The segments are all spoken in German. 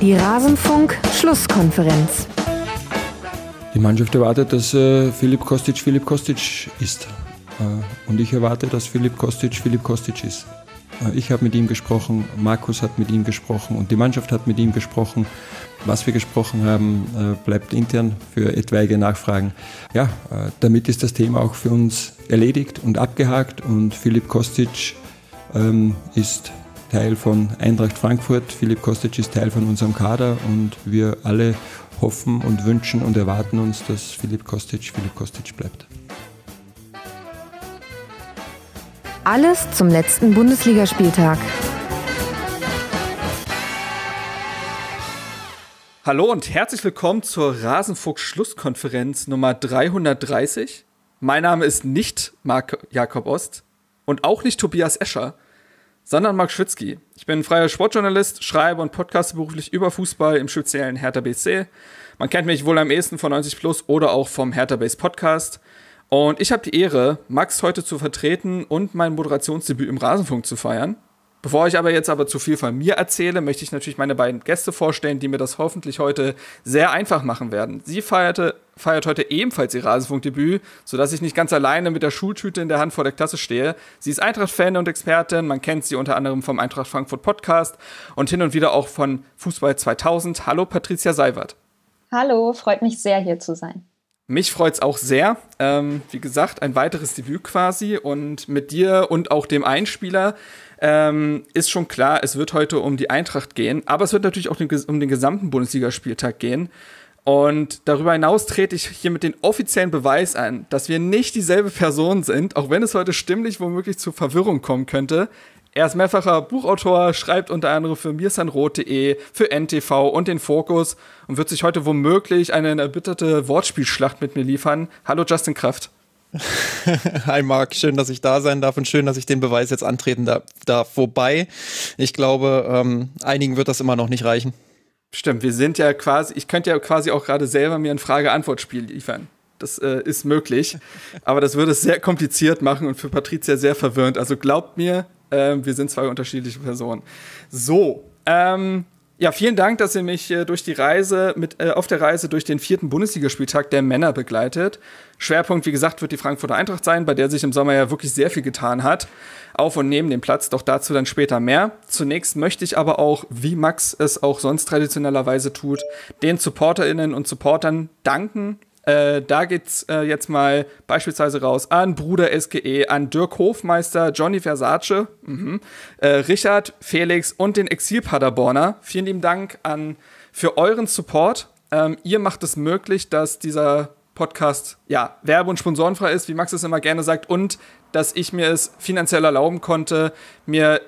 Die Rasenfunk-Schlusskonferenz. Die Mannschaft erwartet, dass äh, Philipp Kostic Philipp Kostic ist. Äh, und ich erwarte, dass Philipp Kostic Philipp Kostic ist. Äh, ich habe mit ihm gesprochen, Markus hat mit ihm gesprochen und die Mannschaft hat mit ihm gesprochen. Was wir gesprochen haben, äh, bleibt intern für etwaige Nachfragen. Ja, äh, damit ist das Thema auch für uns erledigt und abgehakt und Philipp Kostic ähm, ist Teil von Eintracht Frankfurt. Philipp Kostic ist Teil von unserem Kader und wir alle hoffen und wünschen und erwarten uns, dass Philipp Kostic Philipp Kostic bleibt. Alles zum letzten Bundesligaspieltag. Hallo und herzlich willkommen zur Rasenfuchs Schlusskonferenz Nummer 330. Mein Name ist nicht Marc Jakob Ost und auch nicht Tobias Escher sondern Marc Schwitzky. Ich bin freier Sportjournalist, schreibe und podcaste beruflich über Fußball, im speziellen Hertha BC. Man kennt mich wohl am ehesten von 90 Plus oder auch vom Hertha Base Podcast. Und ich habe die Ehre, Max heute zu vertreten und mein Moderationsdebüt im Rasenfunk zu feiern. Bevor ich aber jetzt aber zu viel von mir erzähle, möchte ich natürlich meine beiden Gäste vorstellen, die mir das hoffentlich heute sehr einfach machen werden. Sie feierte, feiert heute ebenfalls ihr Rasenfunkdebüt, sodass ich nicht ganz alleine mit der Schultüte in der Hand vor der Klasse stehe. Sie ist Eintracht-Fan und Expertin, man kennt sie unter anderem vom Eintracht Frankfurt Podcast und hin und wieder auch von Fußball 2000. Hallo Patricia Seiwert. Hallo, freut mich sehr hier zu sein. Mich freut es auch sehr. Ähm, wie gesagt, ein weiteres Debüt quasi und mit dir und auch dem Einspieler ähm, ist schon klar, es wird heute um die Eintracht gehen, aber es wird natürlich auch den, um den gesamten Bundesligaspieltag gehen. Und darüber hinaus trete ich hiermit den offiziellen Beweis an, dass wir nicht dieselbe Person sind, auch wenn es heute stimmlich womöglich zu Verwirrung kommen könnte. Er ist mehrfacher Buchautor, schreibt unter anderem für mirsanroth.de, für NTV und den Fokus und wird sich heute womöglich eine erbitterte Wortspielschlacht mit mir liefern. Hallo Justin Kraft. Hi Marc, schön, dass ich da sein darf und schön, dass ich den Beweis jetzt antreten darf. Wobei, ich glaube, ähm, einigen wird das immer noch nicht reichen. Stimmt, wir sind ja quasi, ich könnte ja quasi auch gerade selber mir ein Frage-Antwort-Spiel liefern. Das äh, ist möglich, aber das würde es sehr kompliziert machen und für Patricia sehr verwirrend. Also glaubt mir, äh, wir sind zwei unterschiedliche Personen. So, ähm, ja, vielen Dank, dass ihr mich äh, durch die Reise mit äh, auf der Reise durch den vierten Bundesligaspieltag der Männer begleitet. Schwerpunkt, wie gesagt, wird die Frankfurter Eintracht sein, bei der sich im Sommer ja wirklich sehr viel getan hat, auf und neben dem Platz. Doch dazu dann später mehr. Zunächst möchte ich aber auch, wie Max es auch sonst traditionellerweise tut, den SupporterInnen und Supportern danken äh, da geht's äh, jetzt mal beispielsweise raus an Bruder SGE, an Dirk Hofmeister, Johnny Versace, mhm. äh, Richard, Felix und den Exil-Paderborner. Vielen lieben Dank an, für euren Support. Ähm, ihr macht es möglich, dass dieser Podcast ja werbe- und sponsorenfrei ist, wie Max es immer gerne sagt, und dass ich mir es finanziell erlauben konnte, mir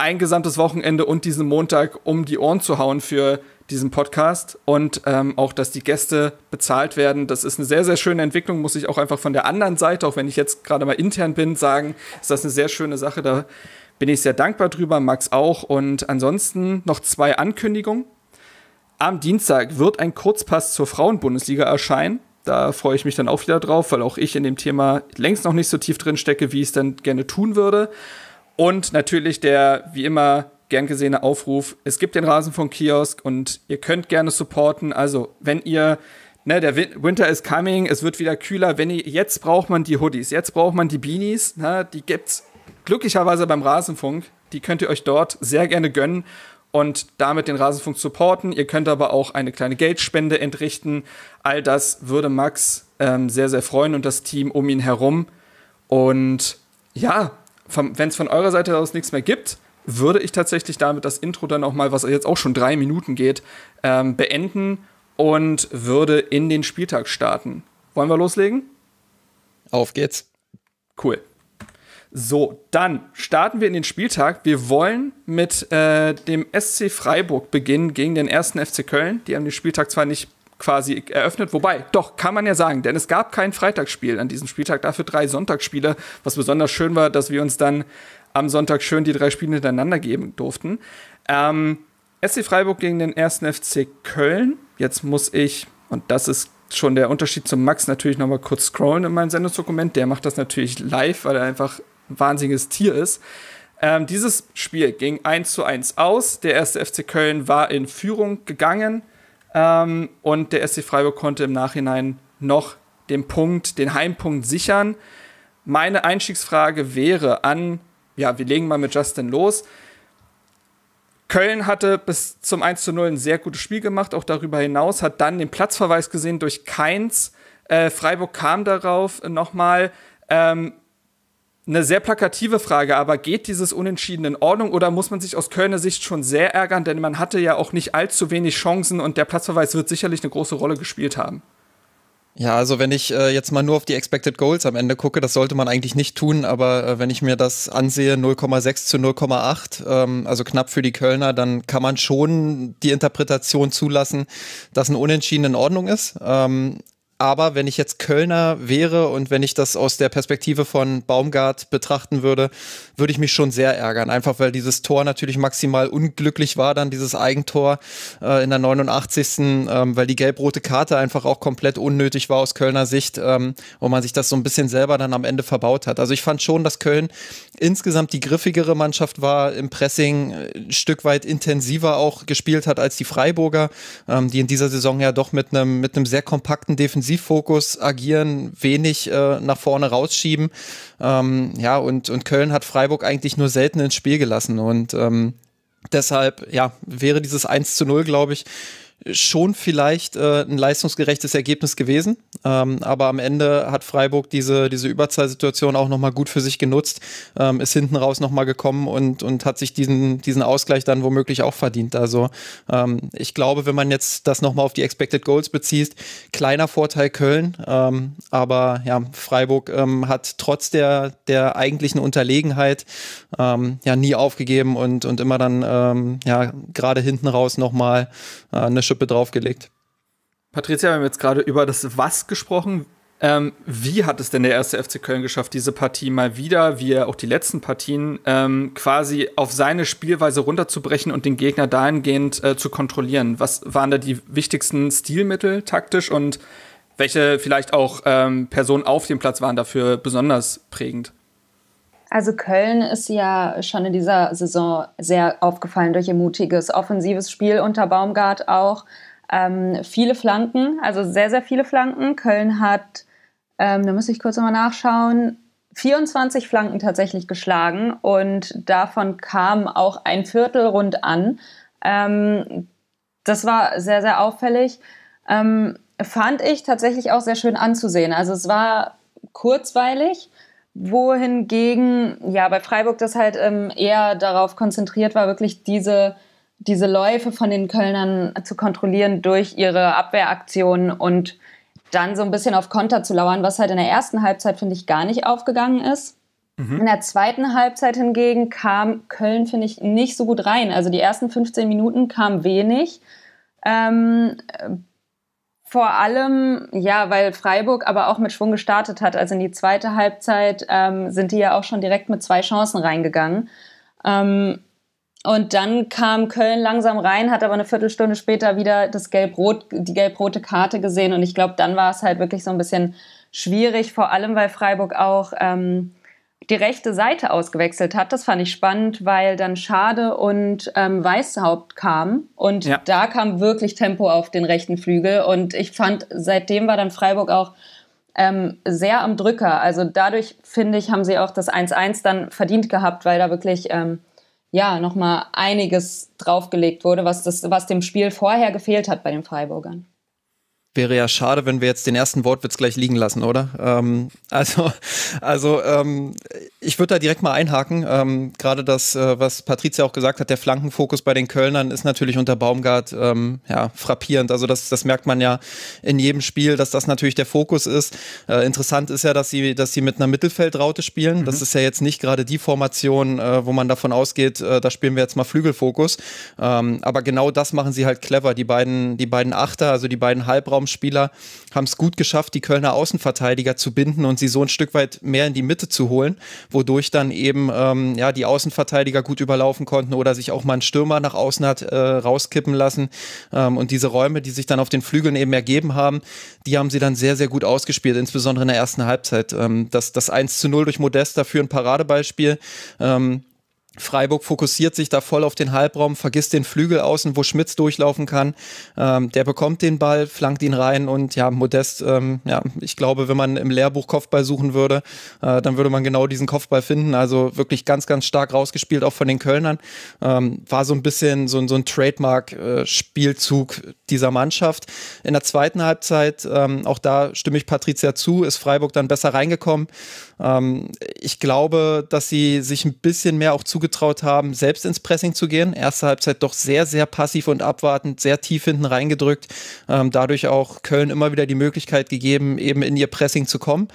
ein gesamtes Wochenende und diesen Montag um die Ohren zu hauen für diesem Podcast und ähm, auch, dass die Gäste bezahlt werden. Das ist eine sehr, sehr schöne Entwicklung, muss ich auch einfach von der anderen Seite, auch wenn ich jetzt gerade mal intern bin, sagen, ist das eine sehr schöne Sache. Da bin ich sehr dankbar drüber, Max auch. Und ansonsten noch zwei Ankündigungen. Am Dienstag wird ein Kurzpass zur Frauenbundesliga erscheinen. Da freue ich mich dann auch wieder drauf, weil auch ich in dem Thema längst noch nicht so tief drin stecke, wie ich es dann gerne tun würde. Und natürlich der, wie immer, gern gesehener Aufruf. Es gibt den Rasenfunk-Kiosk und ihr könnt gerne supporten. Also, wenn ihr, ne, der Winter is coming, es wird wieder kühler. Wenn ihr, jetzt braucht man die Hoodies, jetzt braucht man die Beanies, ne, die gibt's glücklicherweise beim Rasenfunk. Die könnt ihr euch dort sehr gerne gönnen und damit den Rasenfunk supporten. Ihr könnt aber auch eine kleine Geldspende entrichten. All das würde Max ähm, sehr, sehr freuen und das Team um ihn herum. Und ja, wenn es von eurer Seite aus nichts mehr gibt, würde ich tatsächlich damit das Intro dann auch mal, was jetzt auch schon drei Minuten geht, ähm, beenden und würde in den Spieltag starten. Wollen wir loslegen? Auf geht's. Cool. So, dann starten wir in den Spieltag. Wir wollen mit äh, dem SC Freiburg beginnen gegen den ersten FC Köln. Die haben den Spieltag zwar nicht quasi eröffnet, wobei, doch, kann man ja sagen, denn es gab kein Freitagsspiel an diesem Spieltag, dafür drei Sonntagsspiele, was besonders schön war, dass wir uns dann am Sonntag schön die drei Spiele hintereinander geben durften. Ähm, SC Freiburg gegen den 1. FC Köln. Jetzt muss ich, und das ist schon der Unterschied zum Max, natürlich nochmal kurz scrollen in meinem Sendungsdokument. Der macht das natürlich live, weil er einfach ein wahnsinniges Tier ist. Ähm, dieses Spiel ging 1 zu 1 aus. Der 1. FC Köln war in Führung gegangen ähm, und der SC Freiburg konnte im Nachhinein noch den Punkt, den Heimpunkt sichern. Meine Einstiegsfrage wäre an ja, wir legen mal mit Justin los. Köln hatte bis zum 1 zu 0 ein sehr gutes Spiel gemacht, auch darüber hinaus, hat dann den Platzverweis gesehen durch Keins. Äh, Freiburg kam darauf nochmal. Ähm, eine sehr plakative Frage, aber geht dieses Unentschieden in Ordnung oder muss man sich aus Kölner Sicht schon sehr ärgern, denn man hatte ja auch nicht allzu wenig Chancen und der Platzverweis wird sicherlich eine große Rolle gespielt haben? Ja, also wenn ich äh, jetzt mal nur auf die Expected Goals am Ende gucke, das sollte man eigentlich nicht tun, aber äh, wenn ich mir das ansehe, 0,6 zu 0,8, ähm, also knapp für die Kölner, dann kann man schon die Interpretation zulassen, dass ein Unentschieden in Ordnung ist. Ähm, aber wenn ich jetzt Kölner wäre und wenn ich das aus der Perspektive von Baumgart betrachten würde, würde ich mich schon sehr ärgern. Einfach weil dieses Tor natürlich maximal unglücklich war, dann dieses Eigentor äh, in der 89. Ähm, weil die gelb-rote Karte einfach auch komplett unnötig war aus Kölner Sicht ähm, und man sich das so ein bisschen selber dann am Ende verbaut hat. Also ich fand schon, dass Köln insgesamt die griffigere Mannschaft war, im Pressing ein äh, Stück weit intensiver auch gespielt hat als die Freiburger, ähm, die in dieser Saison ja doch mit einem mit einem sehr kompakten Defensiv Defensivfokus agieren, wenig äh, nach vorne rausschieben. Ähm, ja, und, und Köln hat Freiburg eigentlich nur selten ins Spiel gelassen. Und ähm, deshalb, ja, wäre dieses 1 zu 0, glaube ich, schon vielleicht äh, ein leistungsgerechtes Ergebnis gewesen. Ähm, aber am Ende hat Freiburg diese, diese Überzahlsituation auch nochmal gut für sich genutzt, ähm, ist hinten raus nochmal gekommen und, und hat sich diesen, diesen Ausgleich dann womöglich auch verdient. Also ähm, ich glaube, wenn man jetzt das nochmal auf die Expected Goals bezieht, kleiner Vorteil Köln, ähm, aber ja, Freiburg ähm, hat trotz der, der eigentlichen Unterlegenheit ähm, ja nie aufgegeben und, und immer dann ja gerade hinten raus nochmal äh, eine Schippe draufgelegt. Patricia, wir haben jetzt gerade über das Was gesprochen. Ähm, wie hat es denn der erste FC Köln geschafft, diese Partie mal wieder, wie auch die letzten Partien, ähm, quasi auf seine Spielweise runterzubrechen und den Gegner dahingehend äh, zu kontrollieren? Was waren da die wichtigsten Stilmittel taktisch und welche vielleicht auch ähm, Personen auf dem Platz waren dafür besonders prägend? Also Köln ist ja schon in dieser Saison sehr aufgefallen durch ihr mutiges offensives Spiel unter Baumgart auch ähm, viele Flanken, also sehr, sehr viele Flanken. Köln hat, ähm, da muss ich kurz nochmal nachschauen, 24 Flanken tatsächlich geschlagen und davon kam auch ein Viertel rund an. Ähm, das war sehr, sehr auffällig. Ähm, fand ich tatsächlich auch sehr schön anzusehen. Also es war kurzweilig wohingegen ja bei Freiburg das halt ähm, eher darauf konzentriert war, wirklich diese diese Läufe von den Kölnern zu kontrollieren durch ihre Abwehraktionen und dann so ein bisschen auf Konter zu lauern, was halt in der ersten Halbzeit, finde ich, gar nicht aufgegangen ist. Mhm. In der zweiten Halbzeit hingegen kam Köln, finde ich, nicht so gut rein. Also die ersten 15 Minuten kam wenig. Ähm, vor allem, ja, weil Freiburg aber auch mit Schwung gestartet hat. Also in die zweite Halbzeit ähm, sind die ja auch schon direkt mit zwei Chancen reingegangen. Ähm, und dann kam Köln langsam rein, hat aber eine Viertelstunde später wieder das gelb-rot, die gelb-rote Karte gesehen. Und ich glaube, dann war es halt wirklich so ein bisschen schwierig, vor allem weil Freiburg auch ähm, die rechte Seite ausgewechselt hat. Das fand ich spannend, weil dann Schade und ähm, Weißhaupt kamen. Und ja. da kam wirklich Tempo auf den rechten Flügel. Und ich fand, seitdem war dann Freiburg auch ähm, sehr am Drücker. Also dadurch, finde ich, haben sie auch das 1-1 dann verdient gehabt, weil da wirklich. Ähm, ja, nochmal einiges draufgelegt wurde, was, das, was dem Spiel vorher gefehlt hat bei den Freiburgern. Wäre ja schade, wenn wir jetzt den ersten Wortwitz gleich liegen lassen, oder? Ähm, also, also ähm, ich würde da direkt mal einhaken. Ähm, Gerade das, äh, was Patricia auch gesagt hat, der Flankenfokus bei den Kölnern ist natürlich unter Baumgart ähm, ja, frappierend. Also das, das merkt man ja in jedem Spiel, dass das natürlich der Fokus ist. Äh, interessant ist ja, dass sie, dass sie mit einer Mittelfeldraute spielen. Mhm. Das ist ja jetzt nicht gerade die Formation, äh, wo man davon ausgeht, äh, da spielen wir jetzt mal Flügelfokus. Ähm, aber genau das machen sie halt clever. Die beiden, die beiden Achter, also die beiden Halbraumspieler, haben es gut geschafft, die Kölner Außenverteidiger zu binden und sie so ein Stück weit mehr in die Mitte zu holen wodurch dann eben ähm, ja, die Außenverteidiger gut überlaufen konnten oder sich auch mal ein Stürmer nach außen hat äh, rauskippen lassen. Ähm, und diese Räume, die sich dann auf den Flügeln eben ergeben haben, die haben sie dann sehr, sehr gut ausgespielt, insbesondere in der ersten Halbzeit. Ähm, das, das 1 zu 0 durch Modest dafür ein Paradebeispiel. Ähm, Freiburg fokussiert sich da voll auf den Halbraum, vergisst den Flügel außen, wo Schmitz durchlaufen kann. Ähm, der bekommt den Ball, flankt ihn rein und ja, Modest, ähm, ja, ich glaube, wenn man im Lehrbuch Kopfball suchen würde, äh, dann würde man genau diesen Kopfball finden. Also wirklich ganz, ganz stark rausgespielt, auch von den Kölnern. Ähm, war so ein bisschen so, so ein Trademark-Spielzug äh, dieser Mannschaft. In der zweiten Halbzeit, ähm, auch da stimme ich Patricia zu, ist Freiburg dann besser reingekommen. Ähm, ich glaube, dass sie sich ein bisschen mehr auch zugetragen zugetraut haben, selbst ins Pressing zu gehen. Erste Halbzeit doch sehr, sehr passiv und abwartend, sehr tief hinten reingedrückt. Ähm, dadurch auch Köln immer wieder die Möglichkeit gegeben, eben in ihr Pressing zu kommen.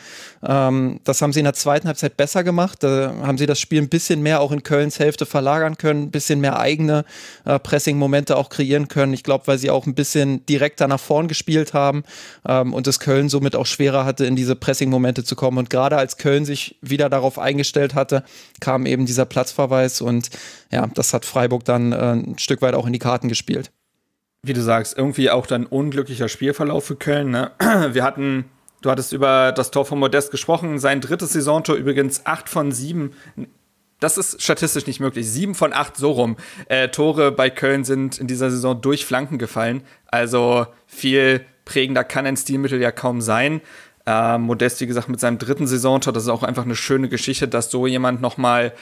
Ähm, das haben sie in der zweiten Halbzeit besser gemacht. Da haben sie das Spiel ein bisschen mehr auch in Kölns Hälfte verlagern können, ein bisschen mehr eigene äh, Pressing-Momente auch kreieren können. Ich glaube, weil sie auch ein bisschen direkter nach vorn gespielt haben ähm, und es Köln somit auch schwerer hatte, in diese Pressing-Momente zu kommen. Und gerade als Köln sich wieder darauf eingestellt hatte, kam eben dieser Platzverweis Ausgleichspreis. Und ja, das hat Freiburg dann äh, ein Stück weit auch in die Karten gespielt. Wie du sagst, irgendwie auch dann unglücklicher Spielverlauf für Köln. Ne? Wir hatten Du hattest über das Tor von Modest gesprochen. Sein drittes Saisontor übrigens 8 von 7. Das ist statistisch nicht möglich. 7 von 8 so rum. Äh, Tore bei Köln sind in dieser Saison durch Flanken gefallen. Also viel prägender kann ein Stilmittel ja kaum sein. Äh, Modest, wie gesagt, mit seinem dritten Saisontor, das ist auch einfach eine schöne Geschichte, dass so jemand nochmal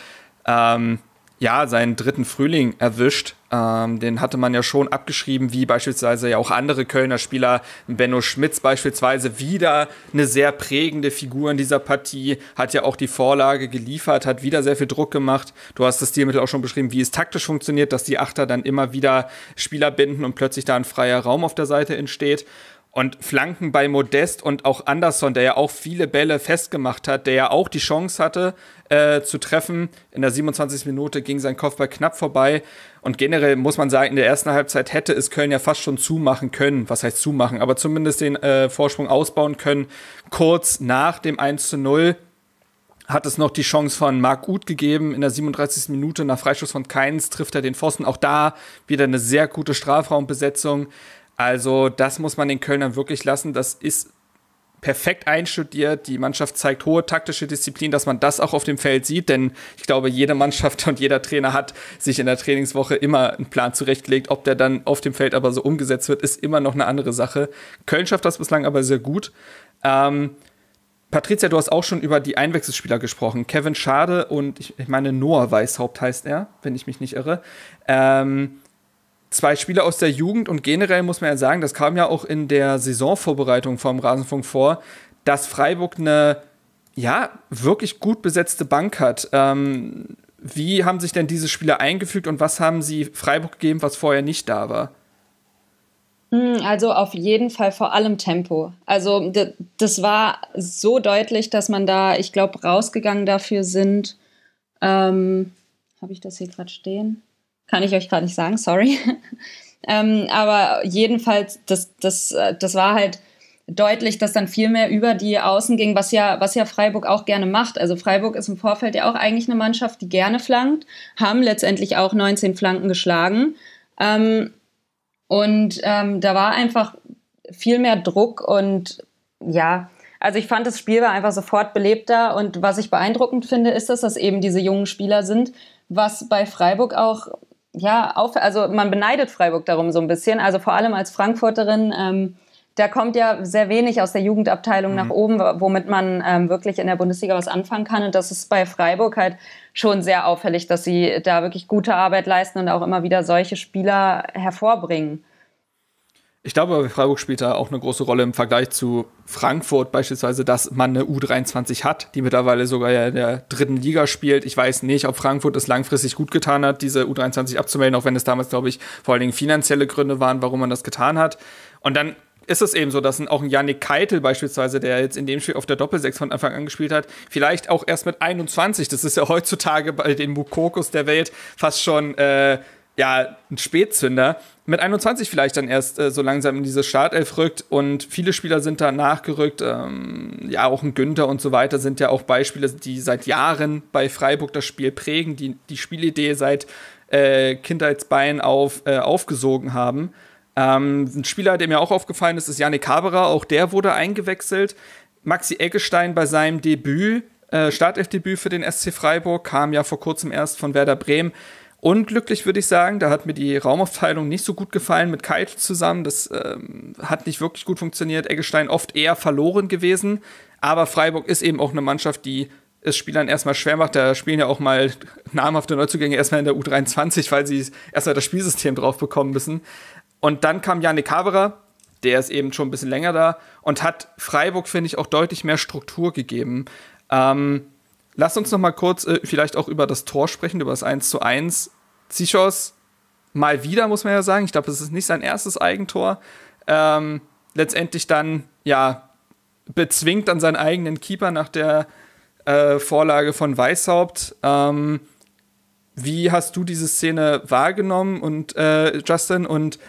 ähm, ja, seinen dritten Frühling erwischt. Ähm, den hatte man ja schon abgeschrieben, wie beispielsweise ja auch andere Kölner Spieler, Benno Schmitz beispielsweise, wieder eine sehr prägende Figur in dieser Partie, hat ja auch die Vorlage geliefert, hat wieder sehr viel Druck gemacht. Du hast das Stilmittel auch schon beschrieben, wie es taktisch funktioniert, dass die Achter dann immer wieder Spieler binden und plötzlich da ein freier Raum auf der Seite entsteht. Und Flanken bei Modest und auch Anderson, der ja auch viele Bälle festgemacht hat, der ja auch die Chance hatte äh, zu treffen. In der 27. Minute ging sein Kopfball knapp vorbei. Und generell muss man sagen, in der ersten Halbzeit hätte es Köln ja fast schon zumachen können. Was heißt zumachen? Aber zumindest den äh, Vorsprung ausbauen können. Kurz nach dem 1 zu 0 hat es noch die Chance von Marc Uth gegeben. In der 37. Minute nach Freischuss von Keins trifft er den Pfosten. Auch da wieder eine sehr gute Strafraumbesetzung. Also das muss man den Kölnern wirklich lassen. Das ist perfekt einstudiert. Die Mannschaft zeigt hohe taktische Disziplin, dass man das auch auf dem Feld sieht, denn ich glaube, jede Mannschaft und jeder Trainer hat sich in der Trainingswoche immer einen Plan zurechtgelegt. Ob der dann auf dem Feld aber so umgesetzt wird, ist immer noch eine andere Sache. Köln schafft das bislang aber sehr gut. Ähm, Patricia, du hast auch schon über die Einwechselspieler gesprochen. Kevin Schade und ich, ich meine Noah Weißhaupt heißt er, wenn ich mich nicht irre. Ähm, zwei Spieler aus der Jugend und generell muss man ja sagen, das kam ja auch in der Saisonvorbereitung vom Rasenfunk vor, dass Freiburg eine ja wirklich gut besetzte Bank hat. Ähm, wie haben sich denn diese Spieler eingefügt und was haben sie Freiburg gegeben, was vorher nicht da war? Hm, also auf jeden Fall vor allem Tempo. Also das war so deutlich, dass man da, ich glaube, rausgegangen dafür sind. Ähm, Habe ich das hier gerade stehen? kann ich euch gerade nicht sagen, sorry. ähm, aber jedenfalls, das, das, äh, das war halt deutlich, dass dann viel mehr über die Außen ging, was ja, was ja Freiburg auch gerne macht. Also Freiburg ist im Vorfeld ja auch eigentlich eine Mannschaft, die gerne flankt, haben letztendlich auch 19 Flanken geschlagen. Ähm, und ähm, da war einfach viel mehr Druck und ja, also ich fand, das Spiel war einfach sofort belebter und was ich beeindruckend finde, ist, dass das eben diese jungen Spieler sind, was bei Freiburg auch ja, auf, also man beneidet Freiburg darum so ein bisschen. Also vor allem als Frankfurterin, ähm, da kommt ja sehr wenig aus der Jugendabteilung mhm. nach oben, womit man ähm, wirklich in der Bundesliga was anfangen kann. Und das ist bei Freiburg halt schon sehr auffällig, dass sie da wirklich gute Arbeit leisten und auch immer wieder solche Spieler hervorbringen. Ich glaube, Freiburg spielt da auch eine große Rolle im Vergleich zu Frankfurt beispielsweise, dass man eine U23 hat, die mittlerweile sogar ja in der dritten Liga spielt. Ich weiß nicht, ob Frankfurt es langfristig gut getan hat, diese U23 abzumelden, auch wenn es damals, glaube ich, vor allen Dingen finanzielle Gründe waren, warum man das getan hat. Und dann ist es eben so, dass auch ein Yannick Keitel beispielsweise, der jetzt in dem Spiel auf der Doppelsechs von Anfang an gespielt hat, vielleicht auch erst mit 21, das ist ja heutzutage bei den Mukokos der Welt fast schon äh, ja, ein Spätzünder, mit 21 vielleicht dann erst äh, so langsam in diese Startelf rückt und viele Spieler sind da nachgerückt. Ähm, ja, auch ein Günther und so weiter sind ja auch Beispiele, die seit Jahren bei Freiburg das Spiel prägen, die die Spielidee seit äh, Kindheitsbein auf äh, aufgesogen haben. Ähm, ein Spieler, der mir auch aufgefallen ist, ist Janik Haberer. Auch der wurde eingewechselt. Maxi Eggestein bei seinem Debüt, äh, Startelfdebüt für den SC Freiburg, kam ja vor kurzem erst von Werder Bremen. Unglücklich würde ich sagen, da hat mir die Raumaufteilung nicht so gut gefallen mit Keitel zusammen. Das ähm, hat nicht wirklich gut funktioniert. Eggestein oft eher verloren gewesen. Aber Freiburg ist eben auch eine Mannschaft, die es Spielern erstmal schwer macht. Da spielen ja auch mal namhafte Neuzugänge erstmal in der U23, weil sie erstmal das Spielsystem drauf bekommen müssen. Und dann kam Janik Haberer, der ist eben schon ein bisschen länger da und hat Freiburg, finde ich, auch deutlich mehr Struktur gegeben. Ähm, Lass uns noch mal kurz äh, vielleicht auch über das Tor sprechen, über das 1 zu 1. Zichos mal wieder, muss man ja sagen. Ich glaube, es ist nicht sein erstes Eigentor. Ähm, letztendlich dann, ja, bezwingt dann seinen eigenen Keeper nach der äh, Vorlage von Weishaupt. Ähm, wie hast du diese Szene wahrgenommen und äh, Justin und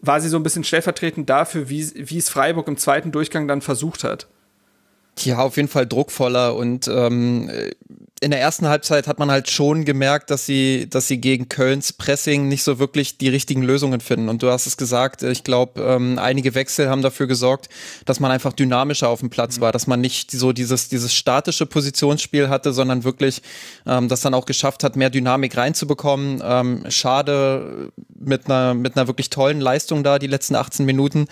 war sie so ein bisschen stellvertretend dafür, wie es Freiburg im zweiten Durchgang dann versucht hat? Ja, auf jeden Fall druckvoller und ähm, in der ersten Halbzeit hat man halt schon gemerkt, dass sie, dass sie gegen Kölns Pressing nicht so wirklich die richtigen Lösungen finden. Und du hast es gesagt, ich glaube, ähm, einige Wechsel haben dafür gesorgt, dass man einfach dynamischer auf dem Platz mhm. war, dass man nicht so dieses, dieses statische Positionsspiel hatte, sondern wirklich ähm, das dann auch geschafft hat, mehr Dynamik reinzubekommen. Ähm, schade mit einer, mit einer wirklich tollen Leistung da, die letzten 18 Minuten.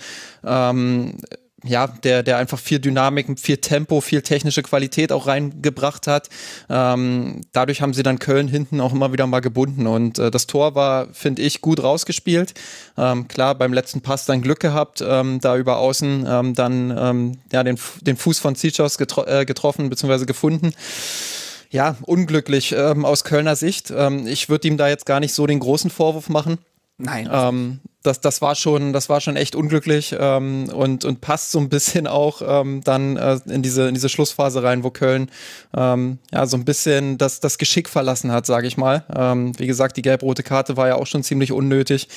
Ähm, ja, der, der einfach viel Dynamik, viel Tempo, viel technische Qualität auch reingebracht hat. Ähm, dadurch haben sie dann Köln hinten auch immer wieder mal gebunden. Und äh, das Tor war, finde ich, gut rausgespielt. Ähm, klar, beim letzten Pass dann Glück gehabt, ähm, da über außen ähm, dann ähm, ja, den, den Fuß von Zichos getro äh, getroffen bzw. gefunden ja, unglücklich ähm, aus Kölner Sicht. Ähm, ich würde ihm da jetzt gar nicht so den großen Vorwurf machen. Nein. Ähm, das, das war schon, das war schon echt unglücklich ähm, und, und passt so ein bisschen auch ähm, dann äh, in, diese, in diese Schlussphase rein, wo Köln ähm, ja so ein bisschen das, das Geschick verlassen hat, sage ich mal. Ähm, wie gesagt, die gelb-rote Karte war ja auch schon ziemlich unnötig.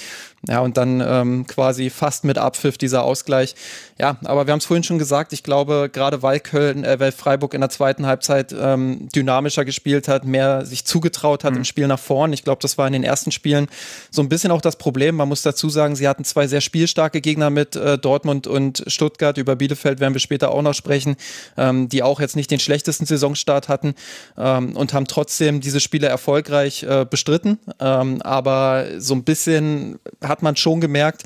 Ja, und dann ähm, quasi fast mit Abpfiff dieser Ausgleich. Ja, aber wir haben es vorhin schon gesagt, ich glaube, gerade weil Köln, äh, weil Freiburg in der zweiten Halbzeit ähm, dynamischer gespielt hat, mehr sich zugetraut hat mhm. im Spiel nach vorn. Ich glaube, das war in den ersten Spielen so ein bisschen auch das Problem. Man muss dazu sagen, sie hatten zwei sehr spielstarke Gegner mit äh, Dortmund und Stuttgart. Über Bielefeld werden wir später auch noch sprechen, ähm, die auch jetzt nicht den schlechtesten Saisonstart hatten ähm, und haben trotzdem diese Spiele erfolgreich äh, bestritten. Ähm, aber so ein bisschen hat man schon gemerkt,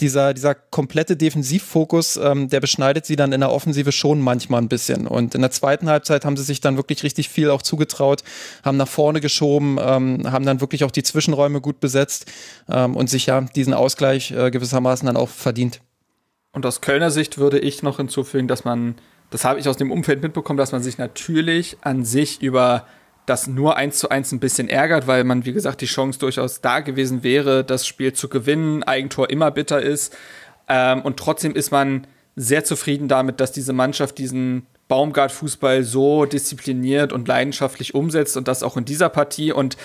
dieser, dieser komplette Defensivfokus, ähm, der beschneidet sie dann in der Offensive schon manchmal ein bisschen. Und in der zweiten Halbzeit haben sie sich dann wirklich richtig viel auch zugetraut, haben nach vorne geschoben, ähm, haben dann wirklich auch die Zwischenräume gut besetzt ähm, und sich ja diesen Ausgleich äh, gewissermaßen dann auch verdient. Und aus Kölner Sicht würde ich noch hinzufügen, dass man, das habe ich aus dem Umfeld mitbekommen, dass man sich natürlich an sich über das nur eins zu eins ein bisschen ärgert, weil man, wie gesagt, die Chance durchaus da gewesen wäre, das Spiel zu gewinnen, Eigentor immer bitter ist. Ähm, und trotzdem ist man sehr zufrieden damit, dass diese Mannschaft diesen Baumgart-Fußball so diszipliniert und leidenschaftlich umsetzt und das auch in dieser Partie. Und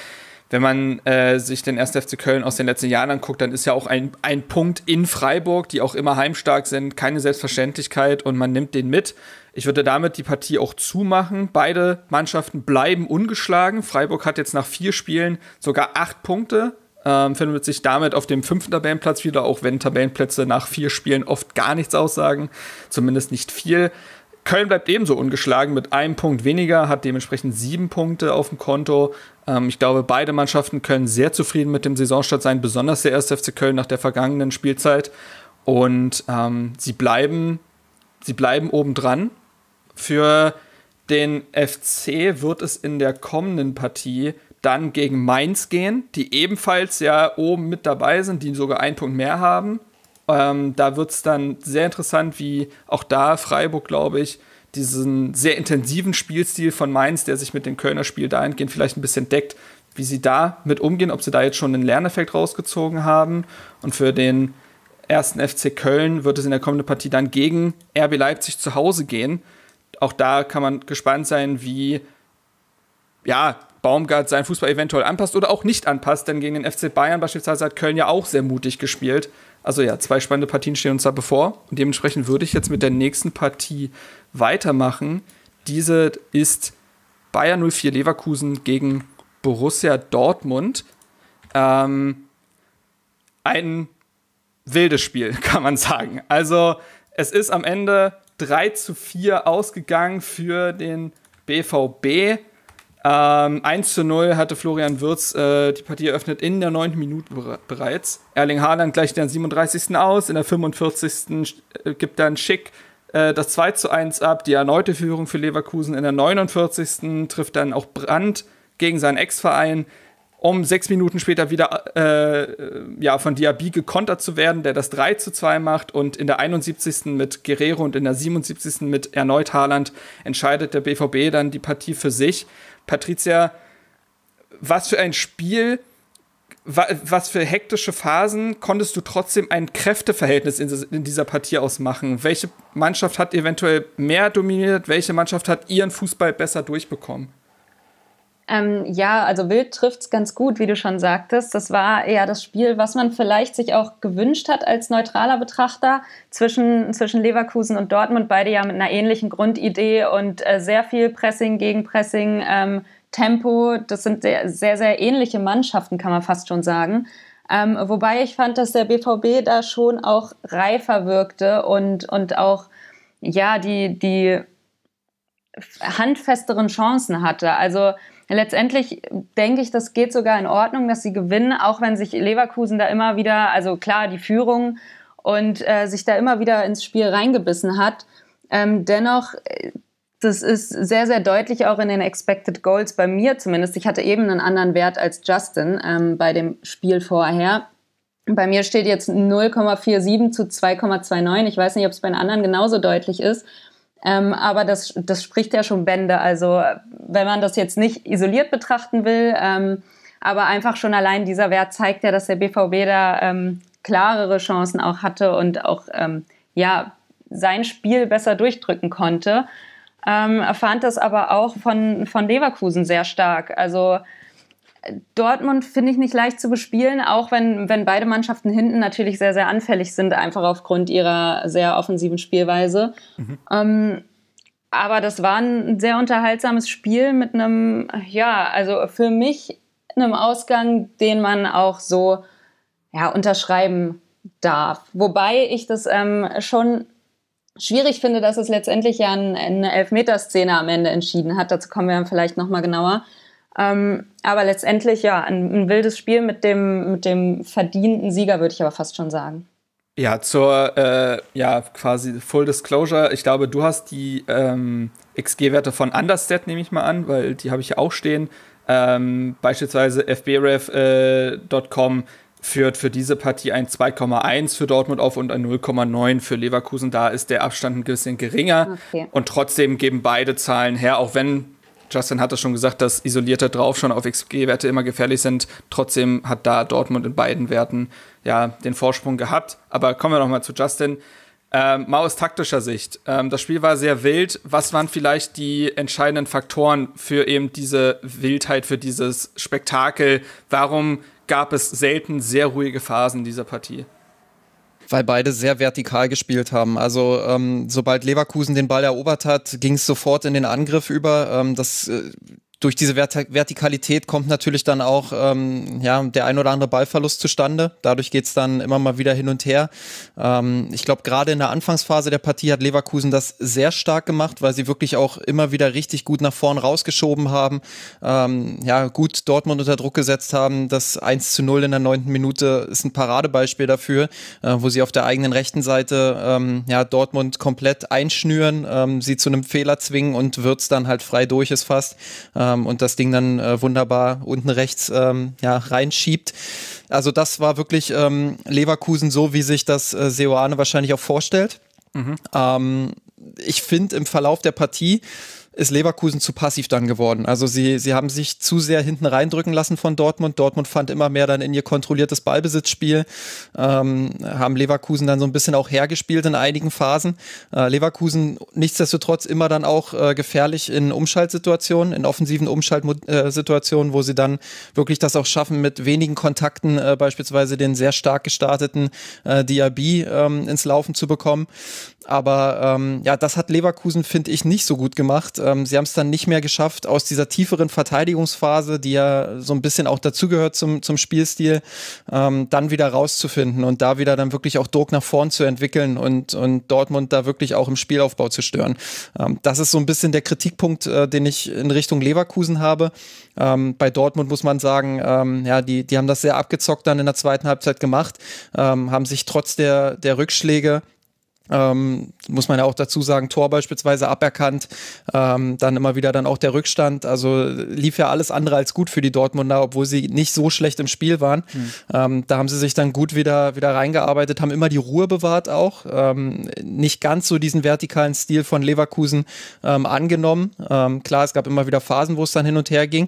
wenn man äh, sich den 1. FC Köln aus den letzten Jahren anguckt, dann ist ja auch ein, ein Punkt in Freiburg, die auch immer heimstark sind, keine Selbstverständlichkeit und man nimmt den mit. Ich würde damit die Partie auch zumachen. Beide Mannschaften bleiben ungeschlagen. Freiburg hat jetzt nach vier Spielen sogar acht Punkte, ähm, findet sich damit auf dem fünften Tabellenplatz wieder, auch wenn Tabellenplätze nach vier Spielen oft gar nichts aussagen, zumindest nicht viel. Köln bleibt ebenso ungeschlagen mit einem Punkt weniger, hat dementsprechend sieben Punkte auf dem Konto. Ähm, ich glaube, beide Mannschaften können sehr zufrieden mit dem Saisonstart sein, besonders der 1. FC Köln nach der vergangenen Spielzeit. Und ähm, sie bleiben, sie bleiben obendran für den FC wird es in der kommenden Partie dann gegen Mainz gehen, die ebenfalls ja oben mit dabei sind, die sogar einen Punkt mehr haben. Ähm, da wird es dann sehr interessant, wie auch da Freiburg, glaube ich, diesen sehr intensiven Spielstil von Mainz, der sich mit dem Kölner Spiel dahingehend vielleicht ein bisschen deckt, wie sie da mit umgehen, ob sie da jetzt schon einen Lerneffekt rausgezogen haben. Und für den ersten FC Köln wird es in der kommenden Partie dann gegen RB Leipzig zu Hause gehen auch da kann man gespannt sein, wie ja, Baumgart seinen Fußball eventuell anpasst oder auch nicht anpasst, denn gegen den FC Bayern beispielsweise hat Köln ja auch sehr mutig gespielt. Also ja, zwei spannende Partien stehen uns da bevor und dementsprechend würde ich jetzt mit der nächsten Partie weitermachen. Diese ist Bayern 04 Leverkusen gegen Borussia Dortmund. Ähm, ein wildes Spiel, kann man sagen. Also es ist am Ende 3 zu 4 ausgegangen für den BVB. Ähm, 1 zu 0 hatte Florian Würz äh, die Partie eröffnet in der 9. Minute bereits. Erling Haaland gleicht dann 37. aus, in der 45. Äh, gibt dann Schick äh, das 2 zu 1 ab, die erneute Führung für Leverkusen in der 49. trifft dann auch Brandt gegen seinen Ex-Verein um sechs Minuten später wieder äh, ja, von Diaby gekontert zu werden, der das 3 zu 2 macht und in der 71. mit Guerrero und in der 77. mit erneut Haaland entscheidet der BVB dann die Partie für sich. Patricia, was für ein Spiel, was für hektische Phasen konntest du trotzdem ein Kräfteverhältnis in dieser Partie ausmachen? Welche Mannschaft hat eventuell mehr dominiert? Welche Mannschaft hat ihren Fußball besser durchbekommen? Ähm, ja, also Wild trifft es ganz gut, wie du schon sagtest. Das war eher das Spiel, was man vielleicht sich auch gewünscht hat als neutraler Betrachter zwischen, zwischen Leverkusen und Dortmund. Beide ja mit einer ähnlichen Grundidee und äh, sehr viel Pressing, Gegenpressing, ähm, Tempo. Das sind sehr, sehr, sehr ähnliche Mannschaften, kann man fast schon sagen. Ähm, wobei ich fand, dass der BVB da schon auch reifer wirkte und, und auch, ja, die, die handfesteren Chancen hatte. Also letztendlich denke ich, das geht sogar in Ordnung, dass sie gewinnen, auch wenn sich Leverkusen da immer wieder, also klar, die Führung und äh, sich da immer wieder ins Spiel reingebissen hat. Ähm, dennoch, äh, das ist sehr, sehr deutlich auch in den Expected Goals bei mir zumindest. Ich hatte eben einen anderen Wert als Justin ähm, bei dem Spiel vorher. Bei mir steht jetzt 0,47 zu 2,29. Ich weiß nicht, ob es bei den anderen genauso deutlich ist. Ähm, aber das, das spricht ja schon Bände. Also wenn man das jetzt nicht isoliert betrachten will, ähm, aber einfach schon allein dieser Wert zeigt ja, dass der BVB da ähm, klarere Chancen auch hatte und auch ähm, ja, sein Spiel besser durchdrücken konnte. Ähm, fand das aber auch von, von Leverkusen sehr stark. Also Dortmund finde ich nicht leicht zu bespielen, auch wenn, wenn beide Mannschaften hinten natürlich sehr, sehr anfällig sind, einfach aufgrund ihrer sehr offensiven Spielweise. Mhm. Ähm, aber das war ein sehr unterhaltsames Spiel mit einem, ja, also für mich einem Ausgang, den man auch so ja, unterschreiben darf. Wobei ich das ähm, schon schwierig finde, dass es letztendlich ja eine Elfmeterszene am Ende entschieden hat. Dazu kommen wir vielleicht nochmal genauer. Ähm, aber letztendlich, ja, ein, ein, wildes Spiel mit dem, mit dem verdienten Sieger, würde ich aber fast schon sagen. Ja, zur äh, ja, quasi Full Disclosure. Ich glaube, du hast die ähm, XG-Werte von Understat, nehme ich mal an, weil die habe ich ja auch stehen. Ähm, beispielsweise fbref.com äh, führt für diese Partie ein 2,1 für Dortmund auf und ein 0,9 für Leverkusen. Da ist der Abstand ein bisschen geringer. Okay. Und trotzdem geben beide Zahlen her, auch wenn Justin hat es schon gesagt, dass isolierte drauf schon auf XG-Werte immer gefährlich sind. Trotzdem hat da Dortmund in beiden Werten ja den Vorsprung gehabt. Aber kommen wir nochmal zu Justin. Ähm, mal aus taktischer Sicht. Ähm, das Spiel war sehr wild. Was waren vielleicht die entscheidenden Faktoren für eben diese Wildheit, für dieses Spektakel? Warum gab es selten sehr ruhige Phasen dieser Partie? weil beide sehr vertikal gespielt haben. Also ähm, sobald Leverkusen den Ball erobert hat, ging es sofort in den Angriff über. Ähm, das äh, durch diese Vert Vertikalität kommt natürlich dann auch ähm, ja, der ein oder andere Ballverlust zustande. Dadurch geht es dann immer mal wieder hin und her. Ähm, ich glaube, gerade in der Anfangsphase der Partie hat Leverkusen das sehr stark gemacht, weil sie wirklich auch immer wieder richtig gut nach vorn rausgeschoben haben. Ähm, ja, gut Dortmund unter Druck gesetzt haben. Das 1 zu 0 in der neunten Minute ist ein Paradebeispiel dafür, äh, wo sie auf der eigenen rechten Seite ähm, ja, Dortmund komplett einschnüren, ähm, sie zu einem Fehler zwingen und Wirtz dann halt frei durch ist fast. Ähm, ähm, und das Ding dann äh, wunderbar unten rechts ähm, ja, reinschiebt. Also das war wirklich ähm, Leverkusen so, wie sich das äh, Seoane wahrscheinlich auch vorstellt. Mhm. Ähm, ich finde im Verlauf der Partie ist Leverkusen zu passiv dann geworden. Also sie, sie haben sich zu sehr hinten reindrücken lassen von Dortmund. Dortmund fand immer mehr dann in ihr kontrolliertes Ballbesitzspiel, ähm, haben Leverkusen dann so ein bisschen auch hergespielt in einigen Phasen. Äh, Leverkusen nichtsdestotrotz immer dann auch äh, gefährlich in Umschaltsituationen, in offensiven Umschaltsituationen, wo sie dann wirklich das auch schaffen, mit wenigen Kontakten äh, beispielsweise den sehr stark gestarteten äh, DRB ähm, ins Laufen zu bekommen. Aber ähm, ja, das hat Leverkusen, finde ich, nicht so gut gemacht ähm, sie haben es dann nicht mehr geschafft, aus dieser tieferen Verteidigungsphase, die ja so ein bisschen auch dazugehört zum, zum Spielstil, ähm, dann wieder rauszufinden und da wieder dann wirklich auch Druck nach vorn zu entwickeln und, und Dortmund da wirklich auch im Spielaufbau zu stören. Ähm, das ist so ein bisschen der Kritikpunkt, äh, den ich in Richtung Leverkusen habe. Ähm, bei Dortmund muss man sagen, ähm, ja, die, die haben das sehr abgezockt dann in der zweiten Halbzeit gemacht, ähm, haben sich trotz der, der Rückschläge ähm, muss man ja auch dazu sagen, Tor beispielsweise aberkannt, ähm, dann immer wieder dann auch der Rückstand. Also lief ja alles andere als gut für die Dortmunder, obwohl sie nicht so schlecht im Spiel waren. Mhm. Ähm, da haben sie sich dann gut wieder, wieder reingearbeitet, haben immer die Ruhe bewahrt auch. Ähm, nicht ganz so diesen vertikalen Stil von Leverkusen ähm, angenommen. Ähm, klar, es gab immer wieder Phasen, wo es dann hin und her ging.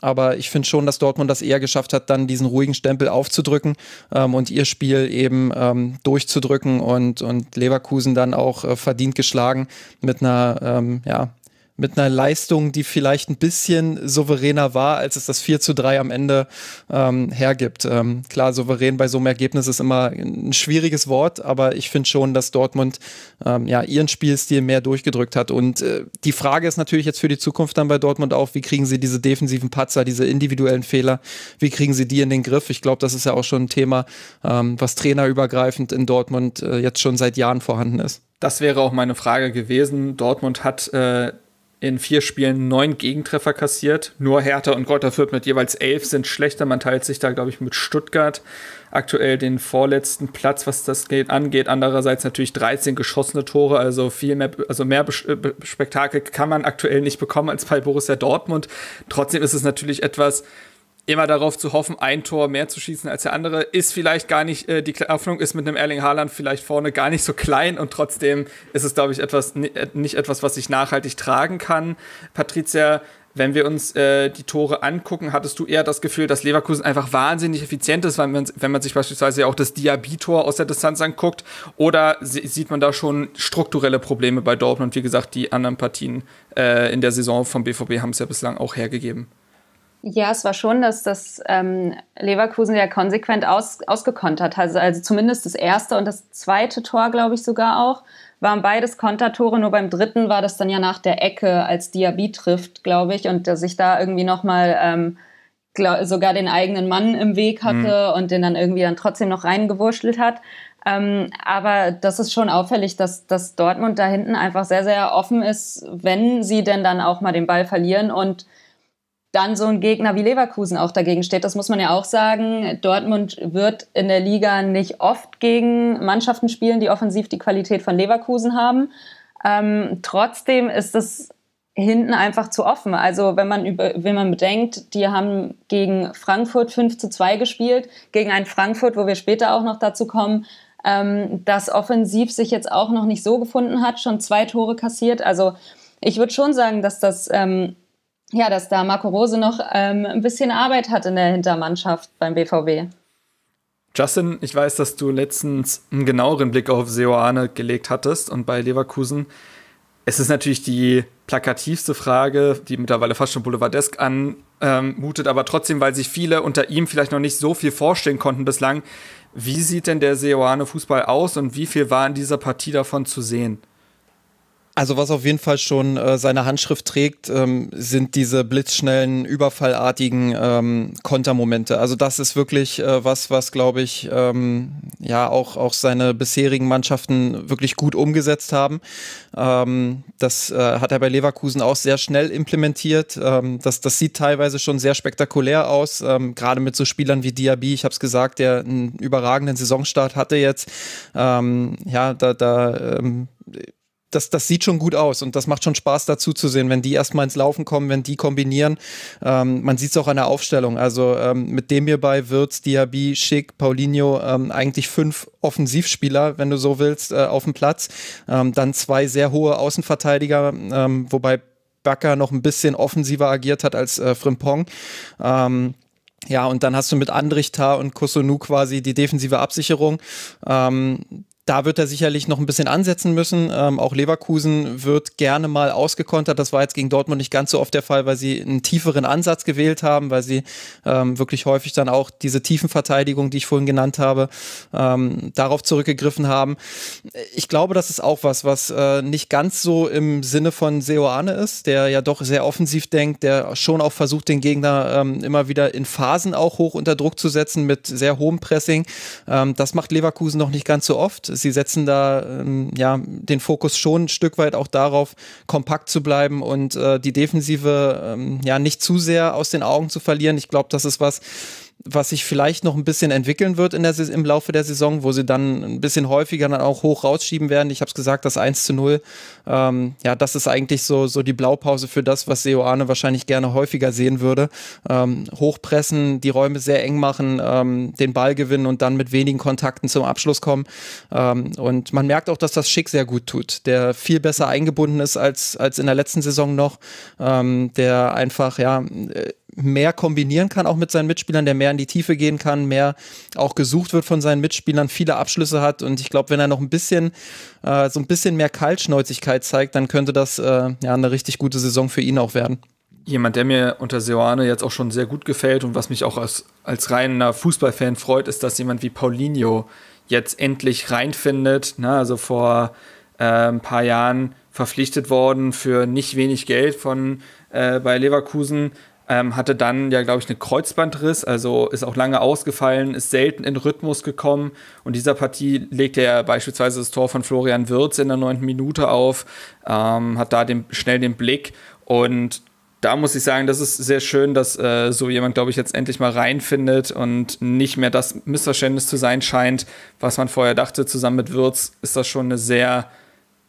Aber ich finde schon, dass Dortmund das eher geschafft hat, dann diesen ruhigen Stempel aufzudrücken und ihr Spiel eben durchzudrücken und, und Leverkusen Leverkusen dann auch äh, verdient geschlagen mit einer, ähm, ja, mit einer Leistung, die vielleicht ein bisschen souveräner war, als es das 4 zu 3 am Ende ähm, hergibt. Ähm, klar, souverän bei so einem Ergebnis ist immer ein schwieriges Wort, aber ich finde schon, dass Dortmund ähm, ja ihren Spielstil mehr durchgedrückt hat. Und äh, die Frage ist natürlich jetzt für die Zukunft dann bei Dortmund auch, wie kriegen sie diese defensiven Patzer, diese individuellen Fehler, wie kriegen sie die in den Griff? Ich glaube, das ist ja auch schon ein Thema, ähm, was trainerübergreifend in Dortmund äh, jetzt schon seit Jahren vorhanden ist. Das wäre auch meine Frage gewesen. Dortmund hat äh, in vier Spielen neun Gegentreffer kassiert. Nur Hertha und Greuther Fürth mit jeweils elf sind schlechter. Man teilt sich da, glaube ich, mit Stuttgart aktuell den vorletzten Platz, was das angeht. Andererseits natürlich 13 geschossene Tore, also viel mehr, also mehr äh, Spektakel kann man aktuell nicht bekommen als bei Borussia Dortmund. Trotzdem ist es natürlich etwas, immer darauf zu hoffen, ein Tor mehr zu schießen als der andere, ist vielleicht gar nicht, äh, die Hoffnung ist mit einem Erling Haaland vielleicht vorne gar nicht so klein und trotzdem ist es, glaube ich, etwas, äh, nicht etwas, was sich nachhaltig tragen kann. Patricia, wenn wir uns äh, die Tore angucken, hattest du eher das Gefühl, dass Leverkusen einfach wahnsinnig effizient ist, wenn man, wenn man sich beispielsweise auch das Diaby-Tor aus der Distanz anguckt? Oder sieht man da schon strukturelle Probleme bei Dortmund? und Wie gesagt, die anderen Partien äh, in der Saison vom BVB haben es ja bislang auch hergegeben. Ja, es war schon, dass das ähm, Leverkusen ja konsequent aus, ausgekontert hat. Also, also zumindest das erste und das zweite Tor, glaube ich, sogar auch, waren beides Kontertore. Nur beim dritten war das dann ja nach der Ecke, als Diaby trifft, glaube ich, und dass ich da irgendwie nochmal ähm, glaub, sogar den eigenen Mann im Weg mhm. hatte mhm. und den dann irgendwie dann trotzdem noch reingewurschtelt hat. Ähm, aber das ist schon auffällig, dass, dass Dortmund da hinten einfach sehr, sehr offen ist, wenn sie denn dann auch mal den Ball verlieren und dann so ein Gegner wie Leverkusen auch dagegen steht. Das muss man ja auch sagen. Dortmund wird in der Liga nicht oft gegen Mannschaften spielen, die offensiv die Qualität von Leverkusen haben. Ähm, trotzdem ist es hinten einfach zu offen. Also wenn man, über, wenn man bedenkt, die haben gegen Frankfurt 5 zu 2 gespielt, gegen ein Frankfurt, wo wir später auch noch dazu kommen, ähm, das offensiv sich jetzt auch noch nicht so gefunden hat, schon zwei Tore kassiert. Also ich würde schon sagen, dass das ähm, ja, dass da Marco Rose noch ähm, ein bisschen Arbeit hat in der Hintermannschaft beim BVB. Justin, ich weiß, dass du letztens einen genaueren Blick auf Seoane gelegt hattest und bei Leverkusen. Es ist natürlich die plakativste Frage, die mittlerweile fast schon boulevardesk anmutet, aber trotzdem, weil sich viele unter ihm vielleicht noch nicht so viel vorstellen konnten bislang. Wie sieht denn der Seoane Fußball aus und wie viel war in dieser Partie davon zu sehen? Also was auf jeden Fall schon äh, seine Handschrift trägt, ähm, sind diese blitzschnellen, überfallartigen ähm, Kontermomente. Also das ist wirklich äh, was, was glaube ich ähm, ja auch auch seine bisherigen Mannschaften wirklich gut umgesetzt haben. Ähm, das äh, hat er bei Leverkusen auch sehr schnell implementiert. Ähm, das das sieht teilweise schon sehr spektakulär aus, ähm, gerade mit so Spielern wie Diaby. Ich habe es gesagt, der einen überragenden Saisonstart hatte jetzt. Ähm, ja, da da ähm, das, das sieht schon gut aus und das macht schon Spaß dazu zu sehen, wenn die erstmal ins Laufen kommen, wenn die kombinieren. Ähm, man sieht es auch an der Aufstellung. Also ähm, mit dem hierbei wird Diaby, Schick, Paulinho ähm, eigentlich fünf Offensivspieler, wenn du so willst, äh, auf dem Platz. Ähm, dann zwei sehr hohe Außenverteidiger, ähm, wobei Backer noch ein bisschen offensiver agiert hat als äh, Frimpong. Ähm, ja, und dann hast du mit Andrichtar und Kosunu quasi die defensive Absicherung. Ähm, da wird er sicherlich noch ein bisschen ansetzen müssen. Ähm, auch Leverkusen wird gerne mal ausgekontert. Das war jetzt gegen Dortmund nicht ganz so oft der Fall, weil sie einen tieferen Ansatz gewählt haben, weil sie ähm, wirklich häufig dann auch diese Tiefenverteidigung, die ich vorhin genannt habe, ähm, darauf zurückgegriffen haben. Ich glaube, das ist auch was, was äh, nicht ganz so im Sinne von Seoane ist, der ja doch sehr offensiv denkt, der schon auch versucht, den Gegner ähm, immer wieder in Phasen auch hoch unter Druck zu setzen mit sehr hohem Pressing. Ähm, das macht Leverkusen noch nicht ganz so oft sie setzen da ähm, ja, den Fokus schon ein Stück weit auch darauf, kompakt zu bleiben und äh, die Defensive ähm, ja nicht zu sehr aus den Augen zu verlieren. Ich glaube, das ist was, was sich vielleicht noch ein bisschen entwickeln wird in der, im Laufe der Saison, wo sie dann ein bisschen häufiger dann auch hoch rausschieben werden. Ich habe es gesagt, das 1 zu 0, ähm, ja, das ist eigentlich so, so die Blaupause für das, was Seoane wahrscheinlich gerne häufiger sehen würde. Ähm, hochpressen, die Räume sehr eng machen, ähm, den Ball gewinnen und dann mit wenigen Kontakten zum Abschluss kommen. Ähm, und man merkt auch, dass das Schick sehr gut tut, der viel besser eingebunden ist als, als in der letzten Saison noch, ähm, der einfach, ja, äh, mehr kombinieren kann, auch mit seinen Mitspielern, der mehr in die Tiefe gehen kann, mehr auch gesucht wird von seinen Mitspielern, viele Abschlüsse hat. Und ich glaube, wenn er noch ein bisschen, äh, so ein bisschen mehr Kaltschnäuzigkeit zeigt, dann könnte das äh, ja eine richtig gute Saison für ihn auch werden. Jemand, der mir unter Seoane jetzt auch schon sehr gut gefällt und was mich auch als, als reiner Fußballfan freut, ist, dass jemand wie Paulinho jetzt endlich reinfindet. Ne? Also vor äh, ein paar Jahren verpflichtet worden für nicht wenig Geld von äh, bei Leverkusen, ähm, hatte dann ja, glaube ich, einen Kreuzbandriss, also ist auch lange ausgefallen, ist selten in Rhythmus gekommen. Und dieser Partie legte er beispielsweise das Tor von Florian Wirz in der neunten Minute auf, ähm, hat da den, schnell den Blick. Und da muss ich sagen, das ist sehr schön, dass äh, so jemand, glaube ich, jetzt endlich mal reinfindet und nicht mehr das Missverständnis zu sein scheint, was man vorher dachte. Zusammen mit Wirz ist das schon eine sehr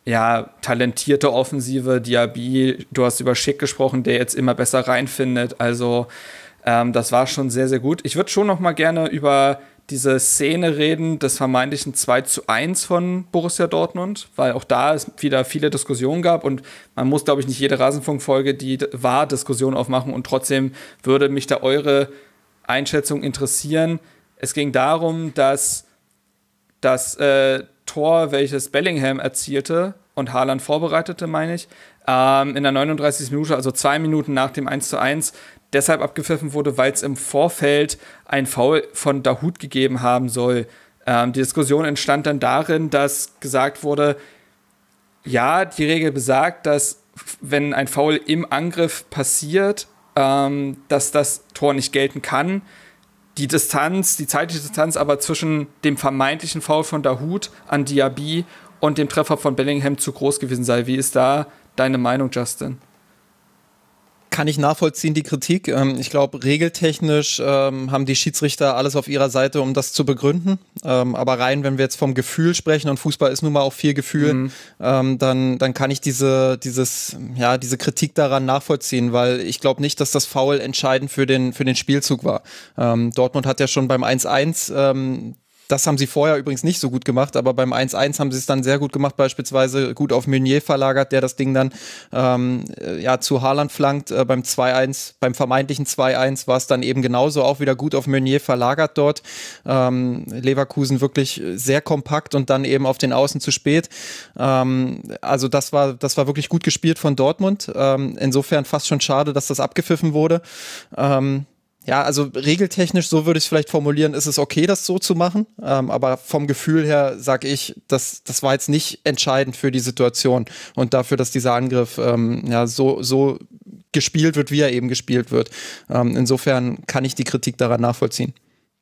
ja, talentierte Offensive. Diaby, du hast über Schick gesprochen, der jetzt immer besser reinfindet. Also ähm, das war schon sehr, sehr gut. Ich würde schon noch mal gerne über diese Szene reden des vermeintlichen 2 zu 1 von Borussia Dortmund, weil auch da es wieder viele Diskussionen gab und man muss, glaube ich, nicht jede Rasenfunkfolge die war diskussion aufmachen und trotzdem würde mich da eure Einschätzung interessieren. Es ging darum, dass, dass äh, Tor, welches Bellingham erzielte und Haaland vorbereitete, meine ich, ähm, in der 39. Minute, also zwei Minuten nach dem 1:1, deshalb abgepfiffen wurde, weil es im Vorfeld ein Foul von Dahut gegeben haben soll. Ähm, die Diskussion entstand dann darin, dass gesagt wurde, ja, die Regel besagt, dass wenn ein Foul im Angriff passiert, ähm, dass das Tor nicht gelten kann die Distanz, die zeitliche Distanz aber zwischen dem vermeintlichen Foul von Dahut an Diaby und dem Treffer von Bellingham zu groß gewesen sei. Wie ist da deine Meinung, Justin? Kann ich nachvollziehen, die Kritik. Ähm, ich glaube, regeltechnisch ähm, haben die Schiedsrichter alles auf ihrer Seite, um das zu begründen. Ähm, aber rein, wenn wir jetzt vom Gefühl sprechen, und Fußball ist nun mal auch viel Gefühl, mhm. dann, dann kann ich diese, dieses, ja, diese Kritik daran nachvollziehen, weil ich glaube nicht, dass das Foul entscheidend für den, für den Spielzug war. Dortmund hat ja schon beim 1-1 das haben sie vorher übrigens nicht so gut gemacht, aber beim 1-1 haben sie es dann sehr gut gemacht, beispielsweise gut auf Meunier verlagert, der das Ding dann ähm, äh, ja, zu Haaland flankt. Äh, beim 2-1, beim vermeintlichen 2-1 war es dann eben genauso auch wieder gut auf Meunier verlagert dort. Ähm, Leverkusen wirklich sehr kompakt und dann eben auf den Außen zu spät. Ähm, also das war, das war wirklich gut gespielt von Dortmund. Ähm, insofern fast schon schade, dass das abgepfiffen wurde. Ähm, ja, also regeltechnisch, so würde ich es vielleicht formulieren, ist es okay, das so zu machen. Ähm, aber vom Gefühl her sage ich, das, das war jetzt nicht entscheidend für die Situation und dafür, dass dieser Angriff ähm, ja, so, so gespielt wird, wie er eben gespielt wird. Ähm, insofern kann ich die Kritik daran nachvollziehen.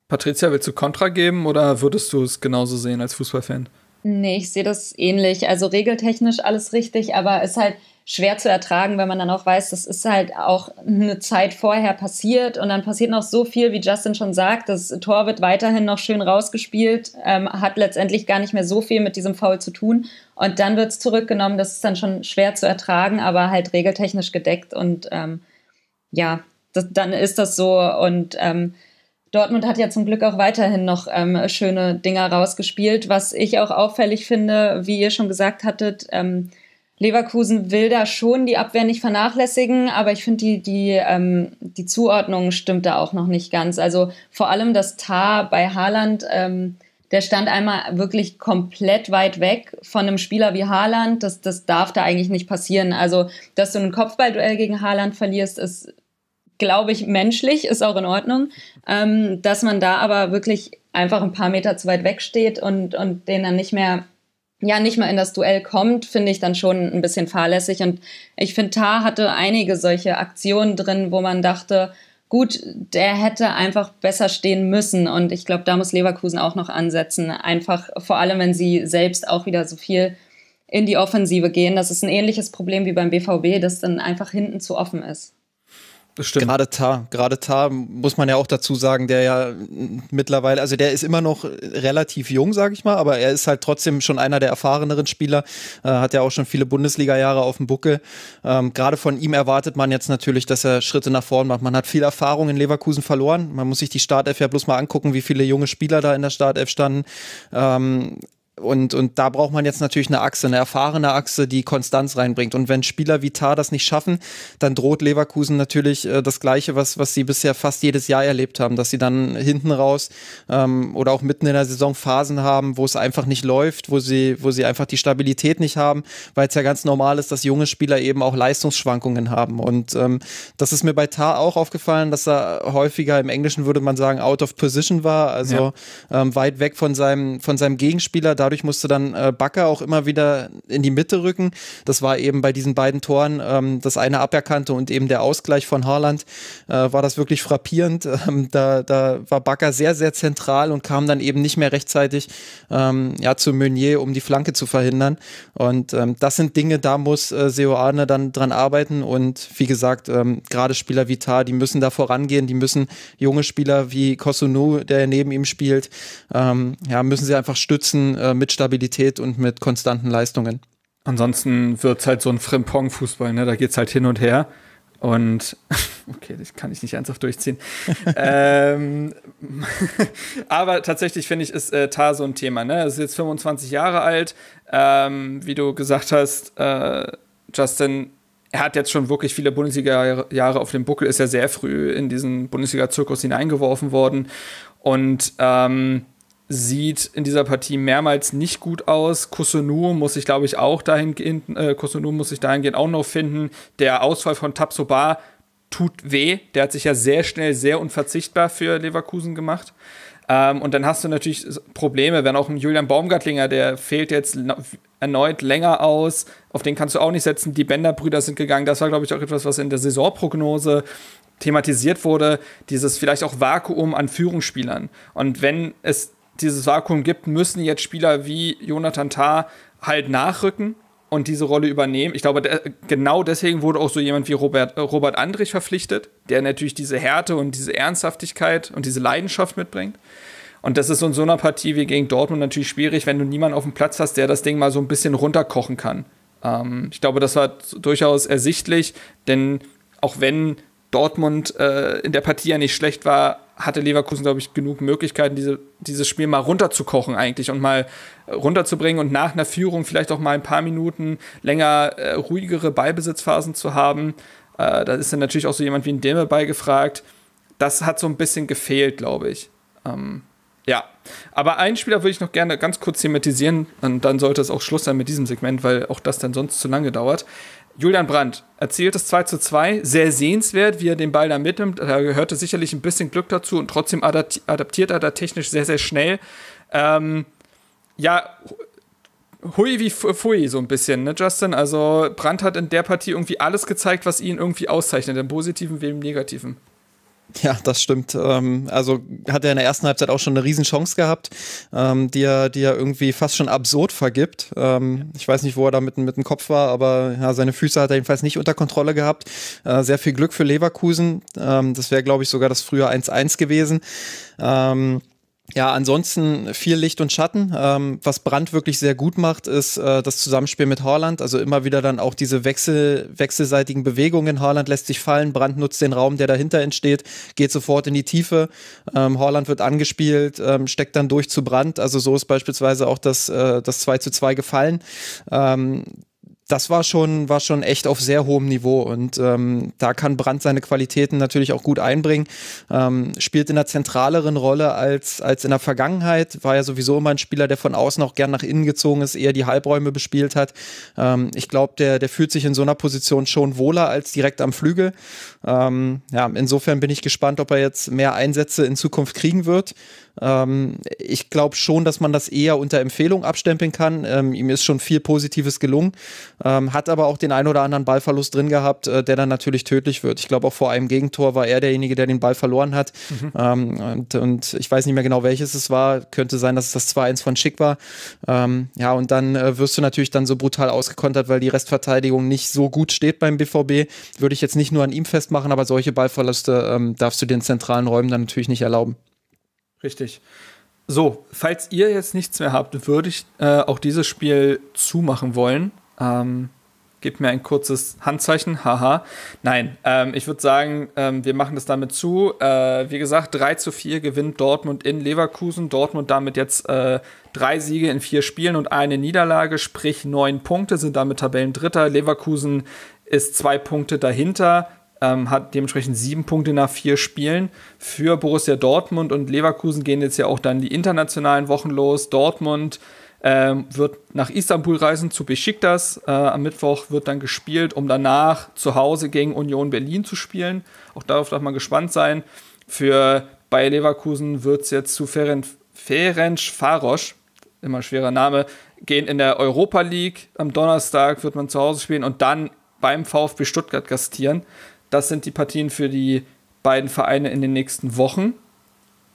Patricia, willst du Kontra geben oder würdest du es genauso sehen als Fußballfan? Nee, ich sehe das ähnlich. Also regeltechnisch alles richtig, aber es ist halt schwer zu ertragen, wenn man dann auch weiß, das ist halt auch eine Zeit vorher passiert und dann passiert noch so viel, wie Justin schon sagt, das Tor wird weiterhin noch schön rausgespielt, ähm, hat letztendlich gar nicht mehr so viel mit diesem Foul zu tun und dann wird es zurückgenommen, das ist dann schon schwer zu ertragen, aber halt regeltechnisch gedeckt und ähm, ja, das, dann ist das so und ähm, Dortmund hat ja zum Glück auch weiterhin noch ähm, schöne Dinger rausgespielt. Was ich auch auffällig finde, wie ihr schon gesagt hattet, ähm, Leverkusen will da schon die Abwehr nicht vernachlässigen, aber ich finde, die, die, ähm, die Zuordnung stimmt da auch noch nicht ganz. Also vor allem das Tar bei Haaland, ähm, der stand einmal wirklich komplett weit weg von einem Spieler wie Haaland. Das, das darf da eigentlich nicht passieren. Also, dass du ein Kopfballduell gegen Haaland verlierst, ist, glaube ich, menschlich, ist auch in Ordnung. Ähm, dass man da aber wirklich einfach ein paar Meter zu weit weg steht und, und den dann nicht mehr ja nicht mal in das Duell kommt, finde ich dann schon ein bisschen fahrlässig. Und ich finde, Tar hatte einige solche Aktionen drin, wo man dachte, gut, der hätte einfach besser stehen müssen. Und ich glaube, da muss Leverkusen auch noch ansetzen. Einfach vor allem, wenn sie selbst auch wieder so viel in die Offensive gehen. Das ist ein ähnliches Problem wie beim BVB, das dann einfach hinten zu offen ist. Das stimmt. Gerade Tar, gerade Tar muss man ja auch dazu sagen, der ja mittlerweile, also der ist immer noch relativ jung, sage ich mal, aber er ist halt trotzdem schon einer der erfahreneren Spieler, äh, hat ja auch schon viele Bundesliga-Jahre auf dem Buckel. Ähm, gerade von ihm erwartet man jetzt natürlich, dass er Schritte nach vorn macht. Man hat viel Erfahrung in Leverkusen verloren. Man muss sich die Startelf ja bloß mal angucken, wie viele junge Spieler da in der Startelf standen. Ähm, und, und da braucht man jetzt natürlich eine Achse, eine erfahrene Achse, die Konstanz reinbringt. Und wenn Spieler wie Tar das nicht schaffen, dann droht Leverkusen natürlich äh, das Gleiche, was, was sie bisher fast jedes Jahr erlebt haben, dass sie dann hinten raus ähm, oder auch mitten in der Saison Phasen haben, wo es einfach nicht läuft, wo sie, wo sie einfach die Stabilität nicht haben, weil es ja ganz normal ist, dass junge Spieler eben auch Leistungsschwankungen haben. Und ähm, das ist mir bei Tar auch aufgefallen, dass er häufiger im Englischen würde man sagen out of position war, also ja. ähm, weit weg von seinem, von seinem Gegenspieler dadurch musste dann äh, Bakker auch immer wieder in die Mitte rücken. Das war eben bei diesen beiden Toren, ähm, das eine aberkannte und eben der Ausgleich von Haaland, äh, war das wirklich frappierend. Ähm, da, da war Bakker sehr, sehr zentral und kam dann eben nicht mehr rechtzeitig ähm, ja, zu Meunier, um die Flanke zu verhindern. Und ähm, das sind Dinge, da muss äh, Seoane dann dran arbeiten. Und wie gesagt, ähm, gerade Spieler wie Tar, die müssen da vorangehen, die müssen junge Spieler wie Kosunu, der neben ihm spielt, ähm, ja, müssen sie einfach stützen. Äh, äh, mit Stabilität und mit konstanten Leistungen. Ansonsten wird es halt so ein Frimpong-Fußball, ne? Da geht es halt hin und her. Und okay, das kann ich nicht ernsthaft durchziehen. ähm, aber tatsächlich finde ich, ist äh, Tar so ein Thema. Ne? Er ist jetzt 25 Jahre alt. Ähm, wie du gesagt hast, äh, Justin, er hat jetzt schon wirklich viele Bundesliga-Jahre auf dem Buckel, ist ja sehr früh in diesen Bundesliga-Zirkus hineingeworfen worden. Und ähm, sieht in dieser Partie mehrmals nicht gut aus. Kusunu muss ich, glaube ich, auch dahingehend, äh, Kusunu muss ich dahingehend auch noch finden. Der Ausfall von Tabsoba tut weh. Der hat sich ja sehr schnell sehr unverzichtbar für Leverkusen gemacht. Ähm, und dann hast du natürlich Probleme, wenn auch ein Julian Baumgartlinger, der fehlt jetzt erneut länger aus, auf den kannst du auch nicht setzen. Die Bender-Brüder sind gegangen. Das war, glaube ich, auch etwas, was in der Saisonprognose thematisiert wurde. Dieses vielleicht auch Vakuum an Führungsspielern. Und wenn es dieses Vakuum gibt, müssen jetzt Spieler wie Jonathan Tah halt nachrücken und diese Rolle übernehmen. Ich glaube, der, genau deswegen wurde auch so jemand wie Robert, äh, Robert Andrich verpflichtet, der natürlich diese Härte und diese Ernsthaftigkeit und diese Leidenschaft mitbringt. Und das ist in so einer Partie wie gegen Dortmund natürlich schwierig, wenn du niemanden auf dem Platz hast, der das Ding mal so ein bisschen runterkochen kann. Ähm, ich glaube, das war durchaus ersichtlich, denn auch wenn Dortmund äh, in der Partie ja nicht schlecht war, hatte Leverkusen, glaube ich, genug Möglichkeiten, diese, dieses Spiel mal runterzukochen eigentlich und mal äh, runterzubringen und nach einer Führung vielleicht auch mal ein paar Minuten länger äh, ruhigere Ballbesitzphasen zu haben. Äh, da ist dann natürlich auch so jemand wie ein Demme beigefragt. Das hat so ein bisschen gefehlt, glaube ich. Ähm, ja, aber einen Spieler würde ich noch gerne ganz kurz thematisieren und dann sollte es auch Schluss sein mit diesem Segment, weil auch das dann sonst zu lange dauert. Julian Brandt erzielt das 2 zu 2, sehr sehenswert, wie er den Ball da mitnimmt. Da gehörte sicherlich ein bisschen Glück dazu und trotzdem adaptiert er da technisch sehr, sehr schnell. Ähm, ja, hui wie fui so ein bisschen, ne, Justin? Also Brandt hat in der Partie irgendwie alles gezeigt, was ihn irgendwie auszeichnet, im positiven wie im negativen. Ja, das stimmt. Ähm, also hat er in der ersten Halbzeit auch schon eine Riesenchance gehabt, ähm, die, er, die er irgendwie fast schon absurd vergibt. Ähm, ich weiß nicht, wo er da mit, mit dem Kopf war, aber ja, seine Füße hat er jedenfalls nicht unter Kontrolle gehabt. Äh, sehr viel Glück für Leverkusen. Das wäre, glaube ich, sogar das frühe 1-1 gewesen. Ähm, ja, ansonsten viel Licht und Schatten. Ähm, was Brandt wirklich sehr gut macht, ist äh, das Zusammenspiel mit Haaland. Also immer wieder dann auch diese Wechsel, wechselseitigen Bewegungen. Haaland lässt sich fallen, Brandt nutzt den Raum, der dahinter entsteht, geht sofort in die Tiefe. Ähm, Haaland wird angespielt, ähm, steckt dann durch zu Brandt. Also so ist beispielsweise auch das, äh, das 2 zu 2 gefallen. Ähm, das war schon, war schon echt auf sehr hohem Niveau und ähm, da kann Brandt seine Qualitäten natürlich auch gut einbringen. Ähm, spielt in einer zentraleren Rolle als, als in der Vergangenheit, war ja sowieso immer ein Spieler, der von außen auch gern nach innen gezogen ist, eher die Halbräume bespielt hat. Ähm, ich glaube, der, der fühlt sich in so einer Position schon wohler als direkt am Flügel. Ähm, ja, insofern bin ich gespannt, ob er jetzt mehr Einsätze in Zukunft kriegen wird. Ähm, ich glaube schon, dass man das eher unter Empfehlung abstempeln kann. Ähm, ihm ist schon viel Positives gelungen, ähm, hat aber auch den ein oder anderen Ballverlust drin gehabt, äh, der dann natürlich tödlich wird. Ich glaube, auch vor einem Gegentor war er derjenige, der den Ball verloren hat. Mhm. Ähm, und, und, ich weiß nicht mehr genau, welches es war. Könnte sein, dass es das 2-1 von Schick war. Ähm, ja, und dann äh, wirst du natürlich dann so brutal ausgekontert, weil die Restverteidigung nicht so gut steht beim BVB. Würde ich jetzt nicht nur an ihm festmachen machen, aber solche Ballverluste ähm, darfst du den zentralen Räumen dann natürlich nicht erlauben. Richtig. So, falls ihr jetzt nichts mehr habt, würde ich äh, auch dieses Spiel zumachen wollen. Ähm, gebt mir ein kurzes Handzeichen, haha. Nein, ähm, ich würde sagen, ähm, wir machen das damit zu. Äh, wie gesagt, 3 zu 4 gewinnt Dortmund in Leverkusen. Dortmund damit jetzt äh, drei Siege in vier Spielen und eine Niederlage, sprich neun Punkte, sind damit Tabellendritter. Leverkusen ist zwei Punkte dahinter, ähm, hat dementsprechend sieben Punkte nach vier Spielen. Für Borussia Dortmund und Leverkusen gehen jetzt ja auch dann die internationalen Wochen los. Dortmund ähm, wird nach Istanbul reisen zu Besiktas. Äh, am Mittwoch wird dann gespielt, um danach zu Hause gegen Union Berlin zu spielen. Auch darauf darf man gespannt sein. Für Bayer Leverkusen wird es jetzt zu Ferenc, Ferenc Farosch, immer schwerer Name, gehen in der Europa League. Am Donnerstag wird man zu Hause spielen und dann beim VfB Stuttgart gastieren. Das sind die Partien für die beiden Vereine in den nächsten Wochen.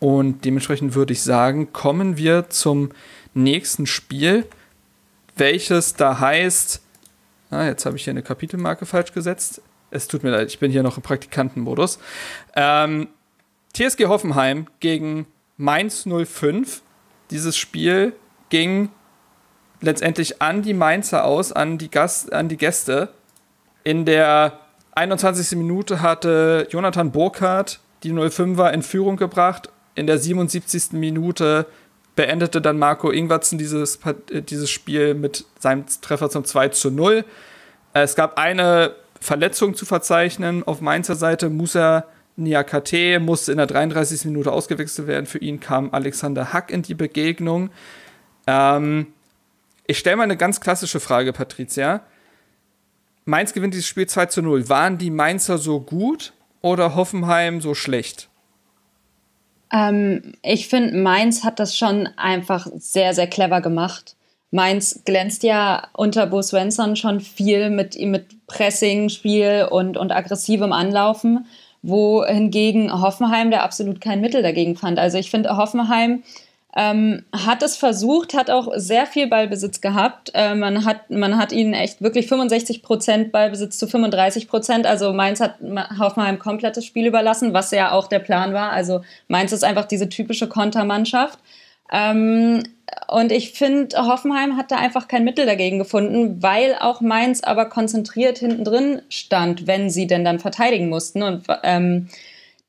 Und dementsprechend würde ich sagen, kommen wir zum nächsten Spiel, welches da heißt. Ah, jetzt habe ich hier eine Kapitelmarke falsch gesetzt. Es tut mir leid, ich bin hier noch im Praktikantenmodus. Ähm, TSG Hoffenheim gegen Mainz 05. Dieses Spiel ging letztendlich an die Mainzer aus, an die, Gast, an die Gäste in der 21. Minute hatte Jonathan Burkhardt die 05er in Führung gebracht. In der 77. Minute beendete dann Marco Ingwatzen dieses, äh, dieses Spiel mit seinem Treffer zum 2 zu 0. Es gab eine Verletzung zu verzeichnen auf Mainzer Seite. Musa Niakate musste in der 33. Minute ausgewechselt werden. Für ihn kam Alexander Hack in die Begegnung. Ähm, ich stelle mal eine ganz klassische Frage, Patricia. Mainz gewinnt dieses Spiel 2 zu 0. Waren die Mainzer so gut oder Hoffenheim so schlecht? Ähm, ich finde, Mainz hat das schon einfach sehr, sehr clever gemacht. Mainz glänzt ja unter Bo Svensson schon viel mit, mit Pressing, Spiel und, und aggressivem Anlaufen, wo hingegen Hoffenheim da absolut kein Mittel dagegen fand. Also ich finde, Hoffenheim ähm, hat es versucht, hat auch sehr viel Ballbesitz gehabt. Äh, man, hat, man hat ihnen echt wirklich 65 Prozent Ballbesitz zu 35 Prozent. Also Mainz hat Hoffenheim komplettes Spiel überlassen, was ja auch der Plan war. Also Mainz ist einfach diese typische Kontermannschaft. Ähm, und ich finde, Hoffenheim hat da einfach kein Mittel dagegen gefunden, weil auch Mainz aber konzentriert hinten drin stand, wenn sie denn dann verteidigen mussten. Und ähm,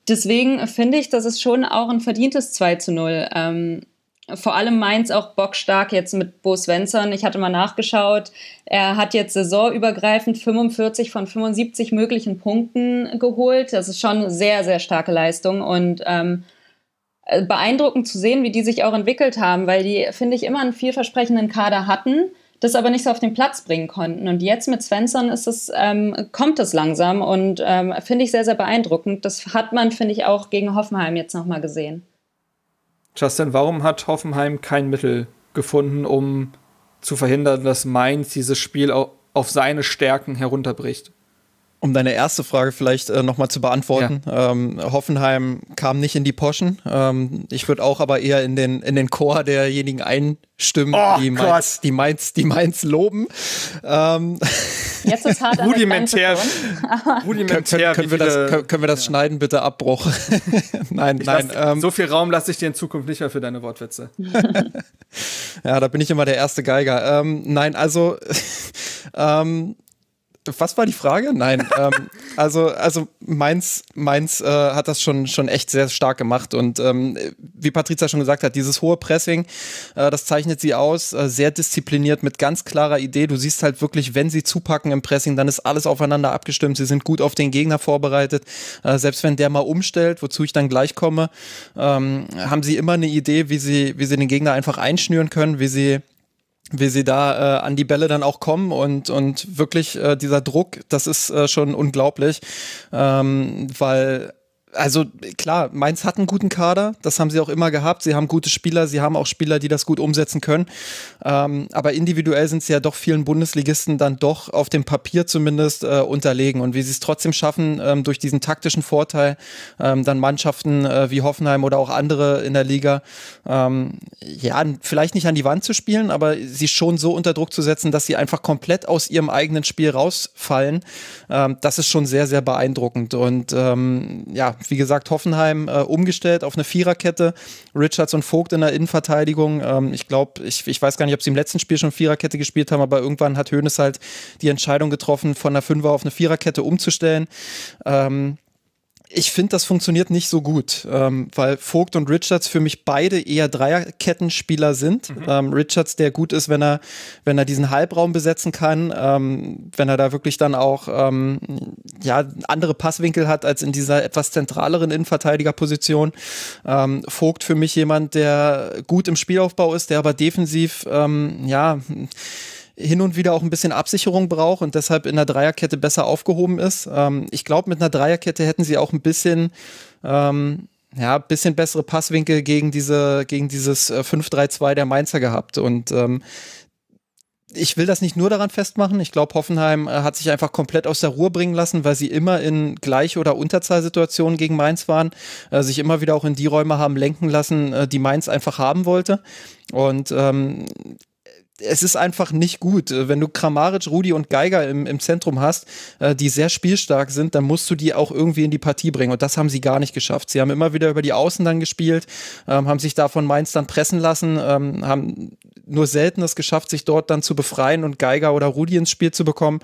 Deswegen finde ich, dass es schon auch ein verdientes 2 zu 0. Ähm, vor allem Mainz auch bockstark jetzt mit Bo Svensson. Ich hatte mal nachgeschaut. Er hat jetzt saisonübergreifend 45 von 75 möglichen Punkten geholt. Das ist schon eine sehr, sehr starke Leistung und ähm, äh, beeindruckend zu sehen, wie die sich auch entwickelt haben, weil die, finde ich, immer einen vielversprechenden Kader hatten das aber nicht so auf den Platz bringen konnten. Und jetzt mit Svensson ist es, ähm, kommt es langsam und ähm, finde ich sehr, sehr beeindruckend. Das hat man, finde ich, auch gegen Hoffenheim jetzt nochmal gesehen. Justin, warum hat Hoffenheim kein Mittel gefunden, um zu verhindern, dass Mainz dieses Spiel auf seine Stärken herunterbricht? Um deine erste Frage vielleicht äh, nochmal zu beantworten. Ja. Ähm, Hoffenheim kam nicht in die Poschen. Ähm, ich würde auch aber eher in den, in den Chor derjenigen einstimmen, oh, die, Mainz, die, Mainz, die Mainz loben. Ähm, Jetzt ist hart rudimentär. rudimentär. Können, können, wir das, können, wir das ja. schneiden, bitte Abbruch? nein, ich nein. Lass, ähm. so viel Raum lasse ich dir in Zukunft nicht mehr für deine Wortwitze. ja, da bin ich immer der erste Geiger. Ähm, nein, also ähm, was war die Frage? Nein, ähm, also, also Mainz, Mainz äh, hat das schon, schon echt sehr stark gemacht und ähm, wie Patricia schon gesagt hat, dieses hohe Pressing, äh, das zeichnet sie aus, äh, sehr diszipliniert, mit ganz klarer Idee. Du siehst halt wirklich, wenn sie zupacken im Pressing, dann ist alles aufeinander abgestimmt, sie sind gut auf den Gegner vorbereitet. Äh, selbst wenn der mal umstellt, wozu ich dann gleich komme, ähm, haben sie immer eine Idee, wie sie, wie sie den Gegner einfach einschnüren können, wie sie wie sie da äh, an die Bälle dann auch kommen und, und wirklich äh, dieser Druck, das ist äh, schon unglaublich, ähm, weil also klar, Mainz hat einen guten Kader, das haben sie auch immer gehabt. Sie haben gute Spieler, sie haben auch Spieler, die das gut umsetzen können. Ähm, aber individuell sind sie ja doch vielen Bundesligisten dann doch auf dem Papier zumindest äh, unterlegen. Und wie sie es trotzdem schaffen, ähm, durch diesen taktischen Vorteil ähm, dann Mannschaften äh, wie Hoffenheim oder auch andere in der Liga, ähm, ja, vielleicht nicht an die Wand zu spielen, aber sie schon so unter Druck zu setzen, dass sie einfach komplett aus ihrem eigenen Spiel rausfallen, ähm, das ist schon sehr, sehr beeindruckend. Und ähm, ja, wie gesagt, Hoffenheim äh, umgestellt auf eine Viererkette. Richards und Vogt in der Innenverteidigung. Ähm, ich glaube, ich, ich weiß gar nicht, ob sie im letzten Spiel schon Viererkette gespielt haben, aber irgendwann hat Hoeneß halt die Entscheidung getroffen, von der Fünfer auf eine Viererkette umzustellen. Ähm, ich finde, das funktioniert nicht so gut, ähm, weil Vogt und Richards für mich beide eher Dreierkettenspieler sind. Mhm. Ähm, Richards, der gut ist, wenn er, wenn er diesen Halbraum besetzen kann, ähm, wenn er da wirklich dann auch ähm, ja, andere Passwinkel hat als in dieser etwas zentraleren Innenverteidigerposition. Ähm, Vogt für mich jemand, der gut im Spielaufbau ist, der aber defensiv ähm, ja hin und wieder auch ein bisschen Absicherung braucht und deshalb in der Dreierkette besser aufgehoben ist. Ähm, ich glaube, mit einer Dreierkette hätten sie auch ein bisschen, ähm, ja, bisschen bessere Passwinkel gegen, diese, gegen dieses 5-3-2 äh, der Mainzer gehabt. Und ähm, ich will das nicht nur daran festmachen. Ich glaube, Hoffenheim äh, hat sich einfach komplett aus der Ruhe bringen lassen, weil sie immer in Gleich- oder Unterzahlsituationen gegen Mainz waren, äh, sich immer wieder auch in die Räume haben lenken lassen, äh, die Mainz einfach haben wollte. Und ähm, es ist einfach nicht gut. Äh, wenn du Kramaric, Rudi und Geiger im, im Zentrum hast, äh, die sehr spielstark sind, dann musst du die auch irgendwie in die Partie bringen. Und das haben sie gar nicht geschafft. Sie haben immer wieder über die Außen dann gespielt, ähm, haben sich da von Mainz dann pressen lassen, ähm, haben nur selten es geschafft, sich dort dann zu befreien und Geiger oder Rudi ins Spiel zu bekommen.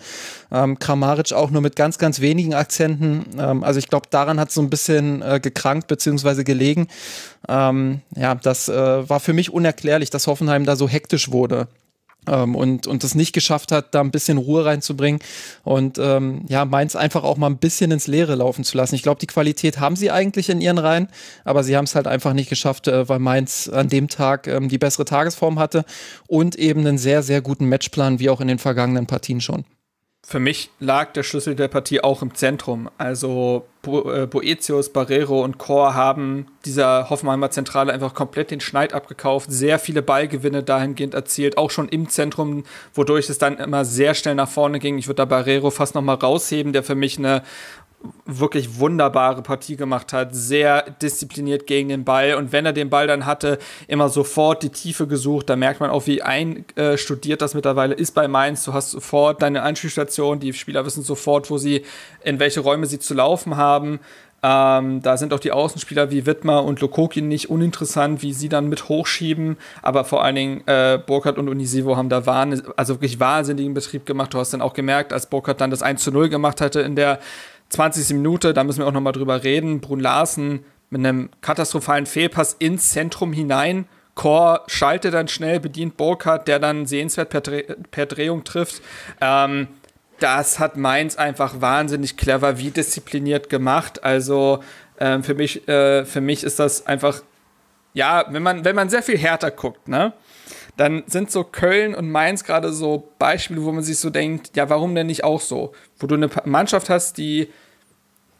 Ähm, Kramaric auch nur mit ganz, ganz wenigen Akzenten. Ähm, also ich glaube, daran hat es so ein bisschen äh, gekrankt bzw. gelegen. Ähm, ja, das äh, war für mich unerklärlich, dass Hoffenheim da so hektisch wurde ähm, und, und das nicht geschafft hat, da ein bisschen Ruhe reinzubringen und ähm, ja, Mainz einfach auch mal ein bisschen ins Leere laufen zu lassen. Ich glaube, die Qualität haben sie eigentlich in ihren Reihen, aber sie haben es halt einfach nicht geschafft, äh, weil Mainz an dem Tag ähm, die bessere Tagesform hatte und eben einen sehr, sehr guten Matchplan, wie auch in den vergangenen Partien schon. Für mich lag der Schlüssel der Partie auch im Zentrum. Also äh, Boetius, Barrero und Kor haben dieser Hoffenheimer Zentrale einfach komplett den Schneid abgekauft, sehr viele Ballgewinne dahingehend erzielt, auch schon im Zentrum, wodurch es dann immer sehr schnell nach vorne ging. Ich würde da Barrero fast nochmal rausheben, der für mich eine wirklich wunderbare Partie gemacht hat, sehr diszipliniert gegen den Ball und wenn er den Ball dann hatte, immer sofort die Tiefe gesucht. Da merkt man auch, wie einstudiert das mittlerweile ist bei Mainz. Du hast sofort deine Anspielstation, die Spieler wissen sofort, wo sie, in welche Räume sie zu laufen haben. Ähm, da sind auch die Außenspieler wie Wittmer und Lokoki nicht uninteressant, wie sie dann mit hochschieben. Aber vor allen Dingen äh, Burkhardt und Unisivo haben da wahn, also wirklich wahnsinnigen Betrieb gemacht. Du hast dann auch gemerkt, als Burkhardt dann das 1 zu 0 gemacht hatte in der 20. Minute, da müssen wir auch nochmal drüber reden. Brun Larsen mit einem katastrophalen Fehlpass ins Zentrum hinein. Core schaltet dann schnell, bedient Burkhardt, der dann sehenswert per, Dreh, per Drehung trifft. Ähm, das hat Mainz einfach wahnsinnig clever, wie diszipliniert gemacht. Also ähm, für, mich, äh, für mich ist das einfach, ja, wenn man, wenn man sehr viel härter guckt, ne? Dann sind so Köln und Mainz gerade so Beispiele, wo man sich so denkt, ja, warum denn nicht auch so? Wo du eine Mannschaft hast, die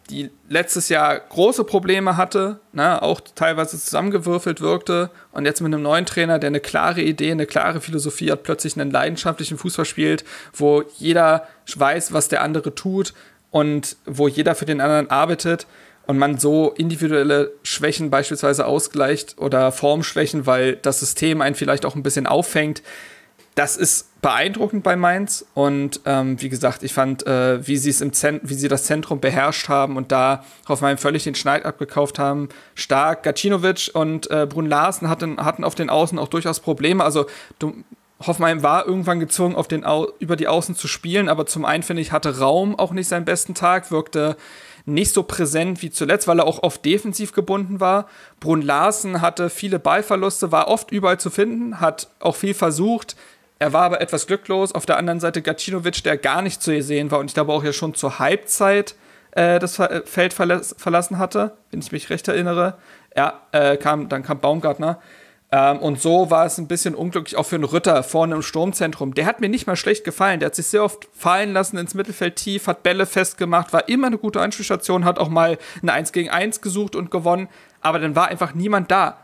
die letztes Jahr große Probleme hatte, ne, auch teilweise zusammengewürfelt wirkte und jetzt mit einem neuen Trainer, der eine klare Idee, eine klare Philosophie hat, plötzlich einen leidenschaftlichen Fußball spielt, wo jeder weiß, was der andere tut und wo jeder für den anderen arbeitet und man so individuelle Schwächen beispielsweise ausgleicht oder Formschwächen, weil das System einen vielleicht auch ein bisschen auffängt. Das ist beeindruckend bei Mainz. Und ähm, wie gesagt, ich fand, äh, wie sie im wie sie das Zentrum beherrscht haben und da auf völlig den Schneid abgekauft haben, stark. Gacinovic und äh, Brun Larsen hatten, hatten auf den Außen auch durchaus Probleme. Also du, Hoffmann war irgendwann gezwungen, auf den Au über die Außen zu spielen, aber zum einen, finde ich, hatte Raum auch nicht seinen besten Tag, wirkte nicht so präsent wie zuletzt, weil er auch oft defensiv gebunden war. Brun Larsen hatte viele Ballverluste, war oft überall zu finden, hat auch viel versucht, er war aber etwas glücklos. Auf der anderen Seite Gacinovic, der gar nicht zu sehen war und ich glaube auch ja schon zur Halbzeit äh, das äh, Feld verlass verlassen hatte, wenn ich mich recht erinnere. Ja, äh, kam, dann kam Baumgartner. Ähm, und so war es ein bisschen unglücklich auch für einen Ritter vorne im Sturmzentrum. Der hat mir nicht mal schlecht gefallen. Der hat sich sehr oft fallen lassen ins Mittelfeld tief, hat Bälle festgemacht, war immer eine gute Anspielstation, hat auch mal ein 1 gegen 1 gesucht und gewonnen. Aber dann war einfach niemand da.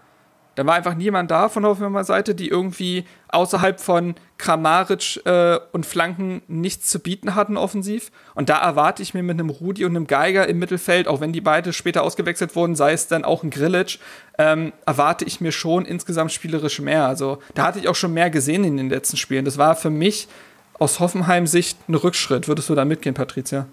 Da war einfach niemand da von Hoffenheimer Seite, die irgendwie außerhalb von Kramaric äh, und Flanken nichts zu bieten hatten offensiv. Und da erwarte ich mir mit einem Rudi und einem Geiger im Mittelfeld, auch wenn die beide später ausgewechselt wurden, sei es dann auch ein Grillage, ähm, erwarte ich mir schon insgesamt spielerisch mehr. Also da hatte ich auch schon mehr gesehen in den letzten Spielen. Das war für mich aus Hoffenheim-Sicht ein Rückschritt. Würdest du da mitgehen, Patricia?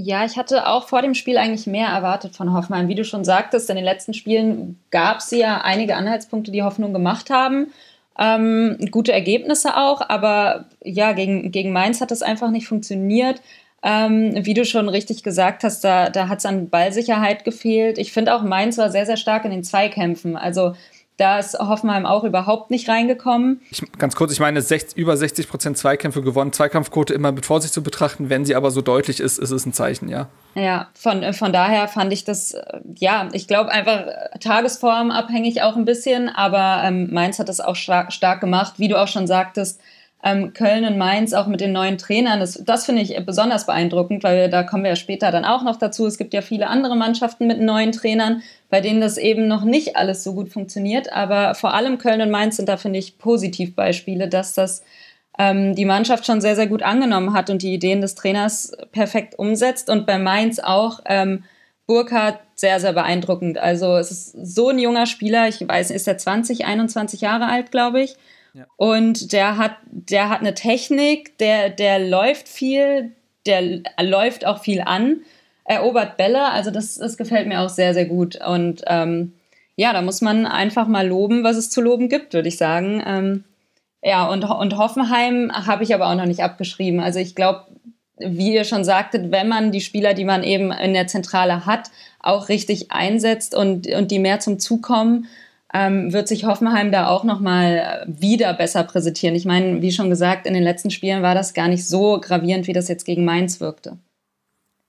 Ja, ich hatte auch vor dem Spiel eigentlich mehr erwartet von Hoffmann. Wie du schon sagtest, in den letzten Spielen gab es ja einige Anhaltspunkte, die Hoffnung gemacht haben. Ähm, gute Ergebnisse auch, aber ja, gegen, gegen Mainz hat es einfach nicht funktioniert. Ähm, wie du schon richtig gesagt hast, da, da hat es an Ballsicherheit gefehlt. Ich finde auch Mainz war sehr, sehr stark in den Zweikämpfen. Also da ist Hoffenheim auch überhaupt nicht reingekommen. Ich, ganz kurz, ich meine, 60, über 60 Prozent Zweikämpfe gewonnen. Zweikampfquote immer mit Vorsicht zu betrachten. Wenn sie aber so deutlich ist, ist es ein Zeichen, ja. Ja, von, äh, von daher fand ich das, äh, ja, ich glaube einfach äh, tagesformabhängig auch ein bisschen. Aber ähm, Mainz hat das auch stark, stark gemacht. Wie du auch schon sagtest, ähm, Köln und Mainz auch mit den neuen Trainern. Das, das finde ich besonders beeindruckend, weil wir, da kommen wir ja später dann auch noch dazu. Es gibt ja viele andere Mannschaften mit neuen Trainern, bei denen das eben noch nicht alles so gut funktioniert. Aber vor allem Köln und Mainz sind da, finde ich, Positivbeispiele, dass das ähm, die Mannschaft schon sehr, sehr gut angenommen hat und die Ideen des Trainers perfekt umsetzt. Und bei Mainz auch. Ähm, Burkhardt sehr, sehr beeindruckend. Also es ist so ein junger Spieler, ich weiß, ist er 20, 21 Jahre alt, glaube ich. Und der hat, der hat eine Technik, der, der läuft viel, der läuft auch viel an, erobert Bälle. Also das, das gefällt mir auch sehr, sehr gut. Und ähm, ja, da muss man einfach mal loben, was es zu loben gibt, würde ich sagen. Ähm, ja, und, und Hoffenheim habe ich aber auch noch nicht abgeschrieben. Also ich glaube, wie ihr schon sagtet, wenn man die Spieler, die man eben in der Zentrale hat, auch richtig einsetzt und, und die mehr zum Zug kommen, ähm, wird sich Hoffenheim da auch nochmal äh, wieder besser präsentieren. Ich meine, wie schon gesagt, in den letzten Spielen war das gar nicht so gravierend, wie das jetzt gegen Mainz wirkte.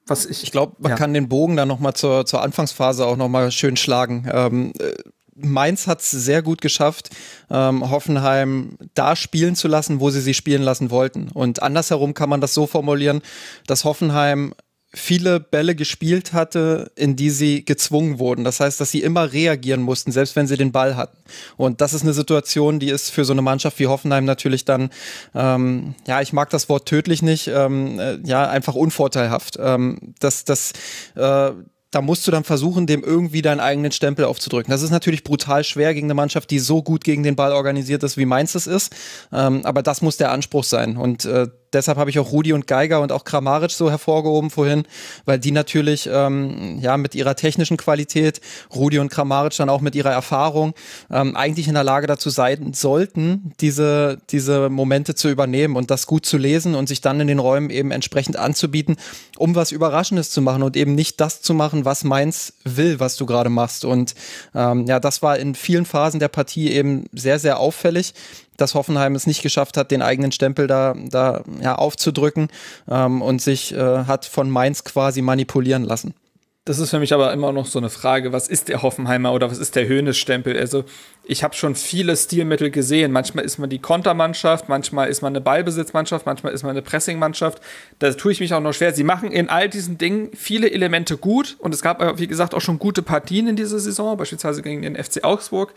Was ich ich glaube, man ja. kann den Bogen dann nochmal zur, zur Anfangsphase auch nochmal schön schlagen. Ähm, äh, Mainz hat es sehr gut geschafft, ähm, Hoffenheim da spielen zu lassen, wo sie sie spielen lassen wollten. Und andersherum kann man das so formulieren, dass Hoffenheim viele Bälle gespielt hatte, in die sie gezwungen wurden. Das heißt, dass sie immer reagieren mussten, selbst wenn sie den Ball hatten. Und das ist eine Situation, die ist für so eine Mannschaft wie Hoffenheim natürlich dann, ähm, ja, ich mag das Wort tödlich nicht, ähm, äh, ja, einfach unvorteilhaft. Ähm, das, das, äh, da musst du dann versuchen, dem irgendwie deinen eigenen Stempel aufzudrücken. Das ist natürlich brutal schwer gegen eine Mannschaft, die so gut gegen den Ball organisiert ist, wie Mainz es ist. Ähm, aber das muss der Anspruch sein. Und äh, deshalb habe ich auch Rudi und Geiger und auch Kramaric so hervorgehoben vorhin, weil die natürlich ähm, ja mit ihrer technischen Qualität, Rudi und Kramaric dann auch mit ihrer Erfahrung ähm, eigentlich in der Lage dazu sein sollten, diese, diese Momente zu übernehmen und das gut zu lesen und sich dann in den Räumen eben entsprechend anzubieten, um was Überraschendes zu machen und eben nicht das zu machen, was Mainz will, was du gerade machst. Und ähm, ja, das war in vielen Phasen der Partie eben sehr, sehr auffällig dass Hoffenheim es nicht geschafft hat, den eigenen Stempel da, da ja, aufzudrücken ähm, und sich äh, hat von Mainz quasi manipulieren lassen. Das ist für mich aber immer noch so eine Frage, was ist der Hoffenheimer oder was ist der Höhnes-Stempel? Also ich habe schon viele Stilmittel gesehen. Manchmal ist man die Kontermannschaft, manchmal ist man eine Ballbesitzmannschaft, manchmal ist man eine Pressingmannschaft. Da tue ich mich auch noch schwer. Sie machen in all diesen Dingen viele Elemente gut und es gab, äh, wie gesagt, auch schon gute Partien in dieser Saison, beispielsweise gegen den FC Augsburg.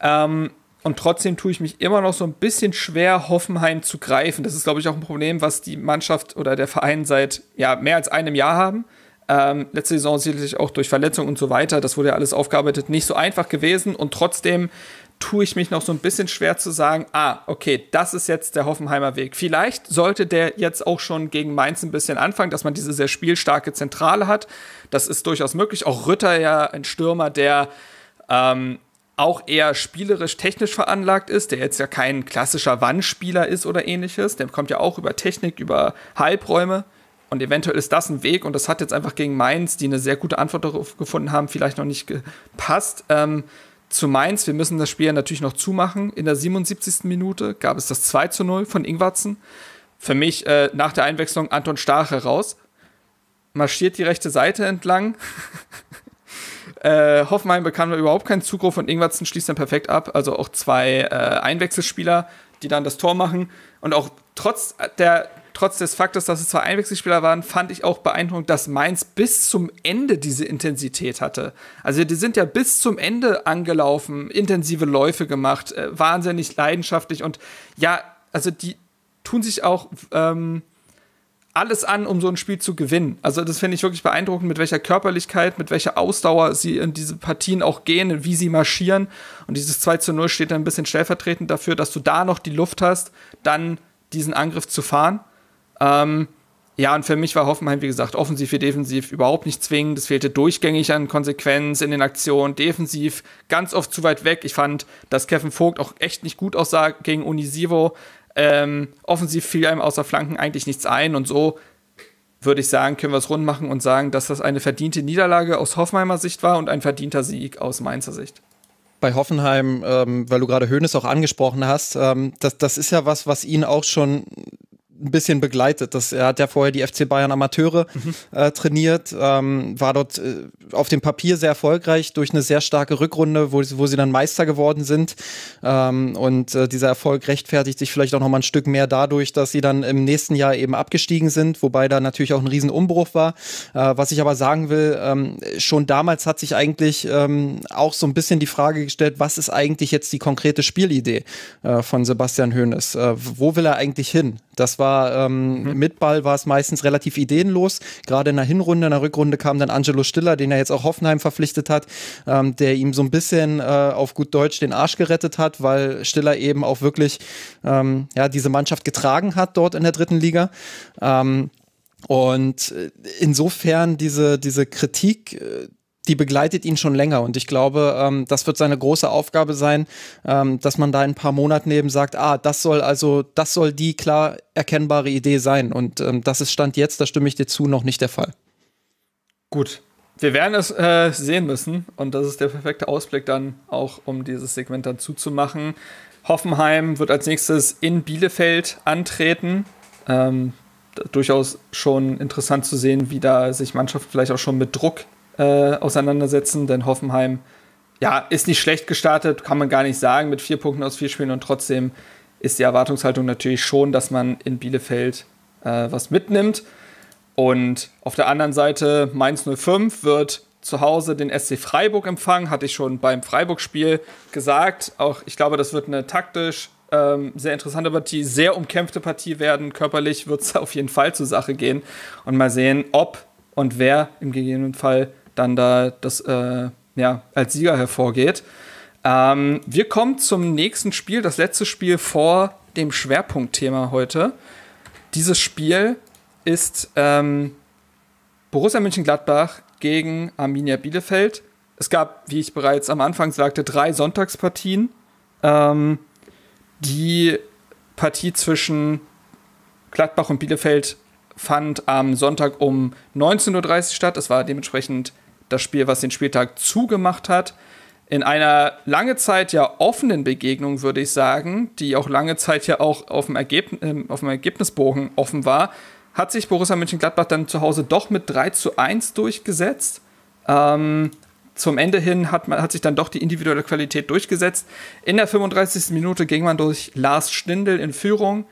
Ähm, und trotzdem tue ich mich immer noch so ein bisschen schwer, Hoffenheim zu greifen. Das ist, glaube ich, auch ein Problem, was die Mannschaft oder der Verein seit ja, mehr als einem Jahr haben. Ähm, letzte Saison sicherlich auch durch Verletzungen und so weiter. Das wurde ja alles aufgearbeitet. Nicht so einfach gewesen. Und trotzdem tue ich mich noch so ein bisschen schwer zu sagen, ah, okay, das ist jetzt der Hoffenheimer Weg. Vielleicht sollte der jetzt auch schon gegen Mainz ein bisschen anfangen, dass man diese sehr spielstarke Zentrale hat. Das ist durchaus möglich. Auch Rütter ja ein Stürmer, der ähm, auch eher spielerisch technisch veranlagt ist, der jetzt ja kein klassischer Wandspieler ist oder ähnliches, der kommt ja auch über Technik, über Halbräume und eventuell ist das ein Weg und das hat jetzt einfach gegen Mainz, die eine sehr gute Antwort darauf gefunden haben, vielleicht noch nicht gepasst. Ähm, zu Mainz, wir müssen das Spiel natürlich noch zumachen. In der 77. Minute gab es das 2 zu 0 von Ingwarzen. Für mich äh, nach der Einwechslung Anton Stache raus. Marschiert die rechte Seite entlang. Äh, Hoffenheim bekam überhaupt keinen Zugriff und Ingwertsen schließt dann perfekt ab. Also auch zwei äh, Einwechselspieler, die dann das Tor machen. Und auch trotz, der, trotz des Faktes, dass es zwei Einwechselspieler waren, fand ich auch beeindruckend, dass Mainz bis zum Ende diese Intensität hatte. Also die sind ja bis zum Ende angelaufen, intensive Läufe gemacht, äh, wahnsinnig leidenschaftlich und ja, also die tun sich auch. Ähm, alles an, um so ein Spiel zu gewinnen. Also das finde ich wirklich beeindruckend, mit welcher Körperlichkeit, mit welcher Ausdauer sie in diese Partien auch gehen, wie sie marschieren. Und dieses 2 zu 0 steht dann ein bisschen stellvertretend dafür, dass du da noch die Luft hast, dann diesen Angriff zu fahren. Ähm, ja, und für mich war Hoffenheim, wie gesagt, offensiv wie defensiv überhaupt nicht zwingend. Es fehlte durchgängig an Konsequenz in den Aktionen, defensiv ganz oft zu weit weg. Ich fand, dass Kevin Vogt auch echt nicht gut aussah gegen Unisivo. Ähm, offensiv fiel einem außer Flanken eigentlich nichts ein und so würde ich sagen, können wir es rund machen und sagen, dass das eine verdiente Niederlage aus Hoffenheimer Sicht war und ein verdienter Sieg aus Mainzer Sicht bei Hoffenheim, ähm, weil du gerade Hoeneß auch angesprochen hast, ähm, das, das ist ja was, was ihn auch schon ein bisschen begleitet. Das, er hat ja vorher die FC Bayern Amateure mhm. äh, trainiert, ähm, war dort äh, auf dem Papier sehr erfolgreich durch eine sehr starke Rückrunde, wo, wo sie dann Meister geworden sind. Ähm, und äh, dieser Erfolg rechtfertigt sich vielleicht auch noch mal ein Stück mehr dadurch, dass sie dann im nächsten Jahr eben abgestiegen sind, wobei da natürlich auch ein Riesenumbruch war. Äh, was ich aber sagen will, ähm, schon damals hat sich eigentlich ähm, auch so ein bisschen die Frage gestellt, was ist eigentlich jetzt die konkrete Spielidee äh, von Sebastian Hoeneß? Äh, wo will er eigentlich hin? Das war ähm, mhm. mit Ball war es meistens relativ ideenlos. Gerade in der Hinrunde, in der Rückrunde kam dann Angelo Stiller, den er jetzt auch Hoffenheim verpflichtet hat, ähm, der ihm so ein bisschen äh, auf gut Deutsch den Arsch gerettet hat, weil Stiller eben auch wirklich ähm, ja, diese Mannschaft getragen hat dort in der dritten Liga. Ähm, und äh, insofern diese, diese Kritik äh, die begleitet ihn schon länger. Und ich glaube, ähm, das wird seine große Aufgabe sein, ähm, dass man da in ein paar Monaten eben sagt, ah, das soll also, das soll die klar erkennbare Idee sein. Und ähm, das ist Stand jetzt, da stimme ich dir zu, noch nicht der Fall. Gut. Wir werden es äh, sehen müssen und das ist der perfekte Ausblick dann auch, um dieses Segment dann zuzumachen. Hoffenheim wird als nächstes in Bielefeld antreten. Ähm, durchaus schon interessant zu sehen, wie da sich Mannschaften vielleicht auch schon mit Druck äh, auseinandersetzen, denn Hoffenheim ja, ist nicht schlecht gestartet, kann man gar nicht sagen, mit vier Punkten aus vier Spielen und trotzdem ist die Erwartungshaltung natürlich schon, dass man in Bielefeld äh, was mitnimmt. Und auf der anderen Seite Mainz 05 wird zu Hause den SC Freiburg empfangen, hatte ich schon beim Freiburg-Spiel gesagt. Auch ich glaube, das wird eine taktisch ähm, sehr interessante Partie, sehr umkämpfte Partie werden. Körperlich wird es auf jeden Fall zur Sache gehen und mal sehen, ob und wer im gegebenen Fall dann da das äh, ja, als Sieger hervorgeht. Ähm, wir kommen zum nächsten Spiel, das letzte Spiel vor dem Schwerpunktthema heute. Dieses Spiel ist ähm, Borussia Mönchengladbach gegen Arminia Bielefeld. Es gab, wie ich bereits am Anfang sagte, drei Sonntagspartien. Ähm, die Partie zwischen Gladbach und Bielefeld fand am Sonntag um 19.30 Uhr statt. Es war dementsprechend das Spiel, was den Spieltag zugemacht hat, in einer lange Zeit ja offenen Begegnung, würde ich sagen, die auch lange Zeit ja auch auf dem, Ergebnis, äh, auf dem Ergebnisbogen offen war, hat sich Borussia Mönchengladbach dann zu Hause doch mit 3 zu 1 durchgesetzt. Ähm, zum Ende hin hat, man, hat sich dann doch die individuelle Qualität durchgesetzt. In der 35. Minute ging man durch Lars Schnindel in Führung.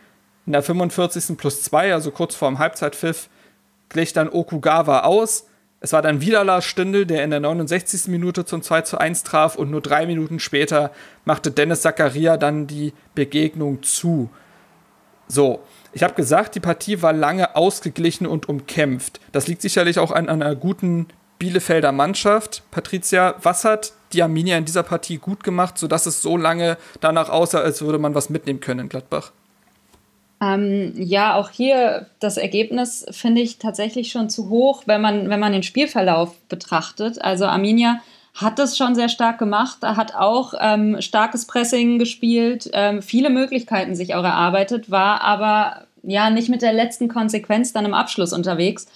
In der 45. plus 2, also kurz vorm Halbzeitpfiff, glich dann Okugawa aus. Es war dann wieder Lars Stindl, der in der 69. Minute zum 2 zu 1 traf und nur drei Minuten später machte Dennis Zakaria dann die Begegnung zu. So, ich habe gesagt, die Partie war lange ausgeglichen und umkämpft. Das liegt sicherlich auch an, an einer guten Bielefelder Mannschaft. Patricia, was hat die Arminia in dieser Partie gut gemacht, sodass es so lange danach aussah, als würde man was mitnehmen können in Gladbach? Ähm, ja, auch hier das Ergebnis finde ich tatsächlich schon zu hoch, wenn man, wenn man den Spielverlauf betrachtet. Also Arminia hat es schon sehr stark gemacht, hat auch ähm, starkes Pressing gespielt, ähm, viele Möglichkeiten sich auch erarbeitet, war aber ja nicht mit der letzten Konsequenz dann im Abschluss unterwegs.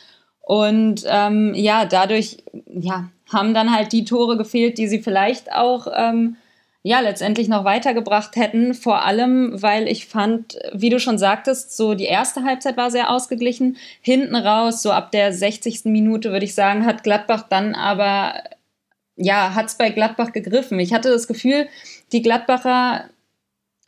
Und ähm, ja, dadurch ja, haben dann halt die Tore gefehlt, die sie vielleicht auch ähm, ja, letztendlich noch weitergebracht hätten. Vor allem, weil ich fand, wie du schon sagtest, so die erste Halbzeit war sehr ausgeglichen. Hinten raus, so ab der 60. Minute, würde ich sagen, hat Gladbach dann aber, ja, hat es bei Gladbach gegriffen. Ich hatte das Gefühl, die Gladbacher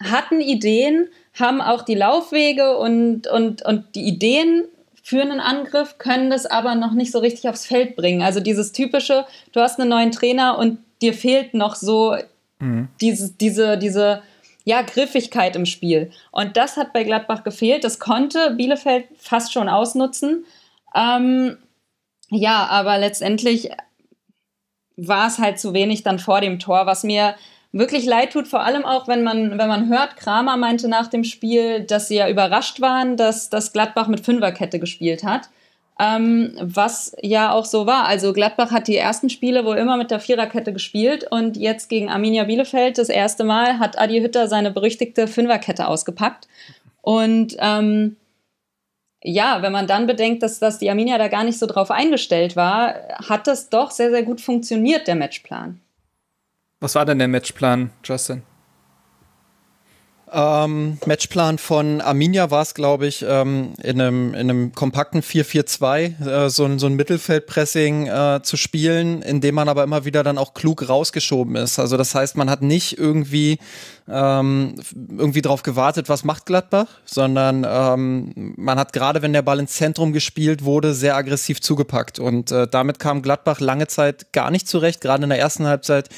hatten Ideen, haben auch die Laufwege und, und, und die Ideen für einen Angriff, können das aber noch nicht so richtig aufs Feld bringen. Also dieses typische, du hast einen neuen Trainer und dir fehlt noch so Mhm. Diese, diese, diese ja, Griffigkeit im Spiel. Und das hat bei Gladbach gefehlt. Das konnte Bielefeld fast schon ausnutzen. Ähm, ja, aber letztendlich war es halt zu wenig dann vor dem Tor, was mir wirklich leid tut, vor allem auch, wenn man, wenn man hört, Kramer meinte nach dem Spiel, dass sie ja überrascht waren, dass, dass Gladbach mit Fünferkette gespielt hat. Ähm, was ja auch so war. Also Gladbach hat die ersten Spiele wohl immer mit der Viererkette gespielt und jetzt gegen Arminia Bielefeld das erste Mal hat Adi Hütter seine berüchtigte Fünferkette ausgepackt. Und ähm, ja, wenn man dann bedenkt, dass, dass die Arminia da gar nicht so drauf eingestellt war, hat das doch sehr, sehr gut funktioniert, der Matchplan. Was war denn der Matchplan, Justin? Ähm, Matchplan von Arminia war es, glaube ich, ähm, in, einem, in einem kompakten 4-4-2 äh, so, ein, so ein Mittelfeldpressing äh, zu spielen, in dem man aber immer wieder dann auch klug rausgeschoben ist. Also das heißt, man hat nicht irgendwie ähm, irgendwie drauf gewartet, was macht Gladbach, sondern ähm, man hat gerade, wenn der Ball ins Zentrum gespielt wurde, sehr aggressiv zugepackt. Und äh, damit kam Gladbach lange Zeit gar nicht zurecht, gerade in der ersten Halbzeit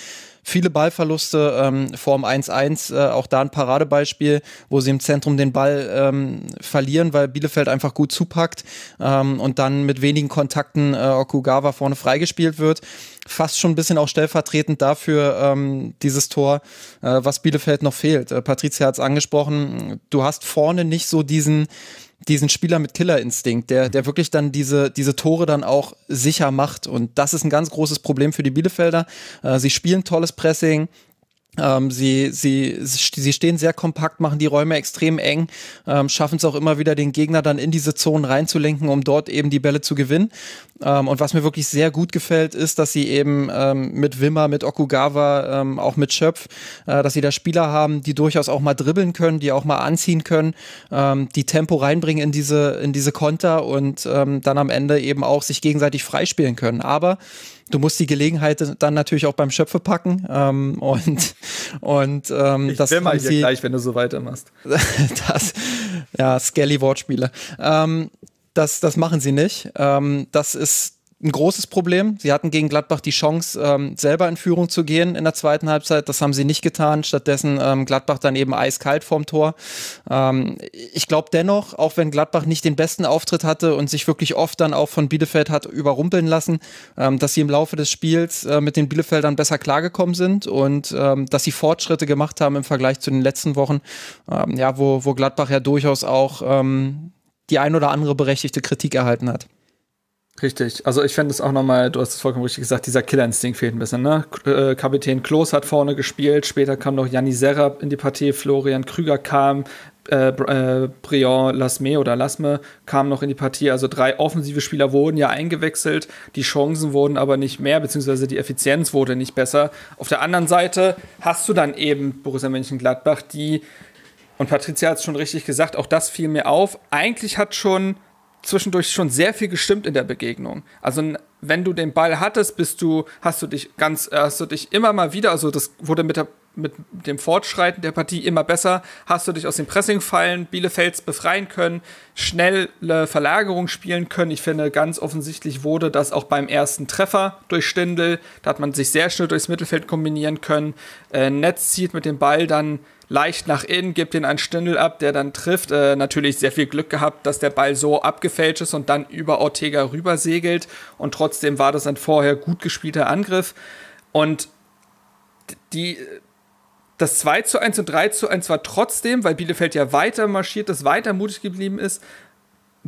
viele Ballverluste, ähm, Form 1-1, äh, auch da ein Paradebeispiel, wo sie im Zentrum den Ball ähm, verlieren, weil Bielefeld einfach gut zupackt ähm, und dann mit wenigen Kontakten äh, Okugawa vorne freigespielt wird. Fast schon ein bisschen auch stellvertretend dafür ähm, dieses Tor, äh, was Bielefeld noch fehlt. Äh, Patricia hat es angesprochen, du hast vorne nicht so diesen diesen Spieler mit Killerinstinkt, der, der wirklich dann diese, diese Tore dann auch sicher macht. Und das ist ein ganz großes Problem für die Bielefelder. Äh, sie spielen tolles Pressing, ähm, sie, sie, sie stehen sehr kompakt, machen die Räume extrem eng, ähm, schaffen es auch immer wieder, den Gegner dann in diese Zonen reinzulenken, um dort eben die Bälle zu gewinnen. Ähm, und was mir wirklich sehr gut gefällt, ist, dass sie eben ähm, mit Wimmer, mit Okugawa, ähm, auch mit Schöpf, äh, dass sie da Spieler haben, die durchaus auch mal dribbeln können, die auch mal anziehen können, ähm, die Tempo reinbringen in diese, in diese Konter und dann am Ende eben auch sich gegenseitig freispielen können. Aber du musst die Gelegenheit dann natürlich auch beim Schöpfe packen. Ähm, und und ähm, ich das will mal hier gleich, wenn du so weitermachst. das, ja, skelly Wortspiele. Ähm, das, das machen sie nicht. Ähm, das ist ein großes Problem. Sie hatten gegen Gladbach die Chance, ähm, selber in Führung zu gehen in der zweiten Halbzeit. Das haben sie nicht getan. Stattdessen ähm, Gladbach dann eben eiskalt vorm Tor. Ähm, ich glaube dennoch, auch wenn Gladbach nicht den besten Auftritt hatte und sich wirklich oft dann auch von Bielefeld hat überrumpeln lassen, ähm, dass sie im Laufe des Spiels äh, mit den Bielefeldern besser klargekommen sind und ähm, dass sie Fortschritte gemacht haben im Vergleich zu den letzten Wochen, ähm, ja, wo, wo Gladbach ja durchaus auch ähm, die ein oder andere berechtigte Kritik erhalten hat. Richtig. Also ich fände es auch nochmal, du hast es vollkommen richtig gesagt, dieser Killerinstinkt fehlt ein bisschen. Ne? Äh, Kapitän Klos hat vorne gespielt, später kam noch Janni Serra in die Partie, Florian Krüger kam, äh, äh, Briand Lasme oder Lasme kam noch in die Partie. Also drei offensive Spieler wurden ja eingewechselt, die Chancen wurden aber nicht mehr, beziehungsweise die Effizienz wurde nicht besser. Auf der anderen Seite hast du dann eben Borussia Mönchengladbach, die, und Patricia hat es schon richtig gesagt, auch das fiel mir auf, eigentlich hat schon zwischendurch schon sehr viel gestimmt in der Begegnung. Also wenn du den Ball hattest, bist du, hast du dich ganz, äh, hast du dich immer mal wieder, also das wurde mit der mit dem Fortschreiten der Partie immer besser, hast du dich aus den Pressingfallen Bielefelds befreien können, schnelle Verlagerung spielen können. Ich finde, ganz offensichtlich wurde das auch beim ersten Treffer durch Stindl. Da hat man sich sehr schnell durchs Mittelfeld kombinieren können. Äh, Netz zieht mit dem Ball dann leicht nach innen, gibt ihn an Stindel ab, der dann trifft. Äh, natürlich sehr viel Glück gehabt, dass der Ball so abgefälscht ist und dann über Ortega rüber segelt. Und trotzdem war das ein vorher gut gespielter Angriff. Und die, das 2 zu 1 und 3 zu 1 war trotzdem, weil Bielefeld ja weiter marschiert ist, weiter mutig geblieben ist,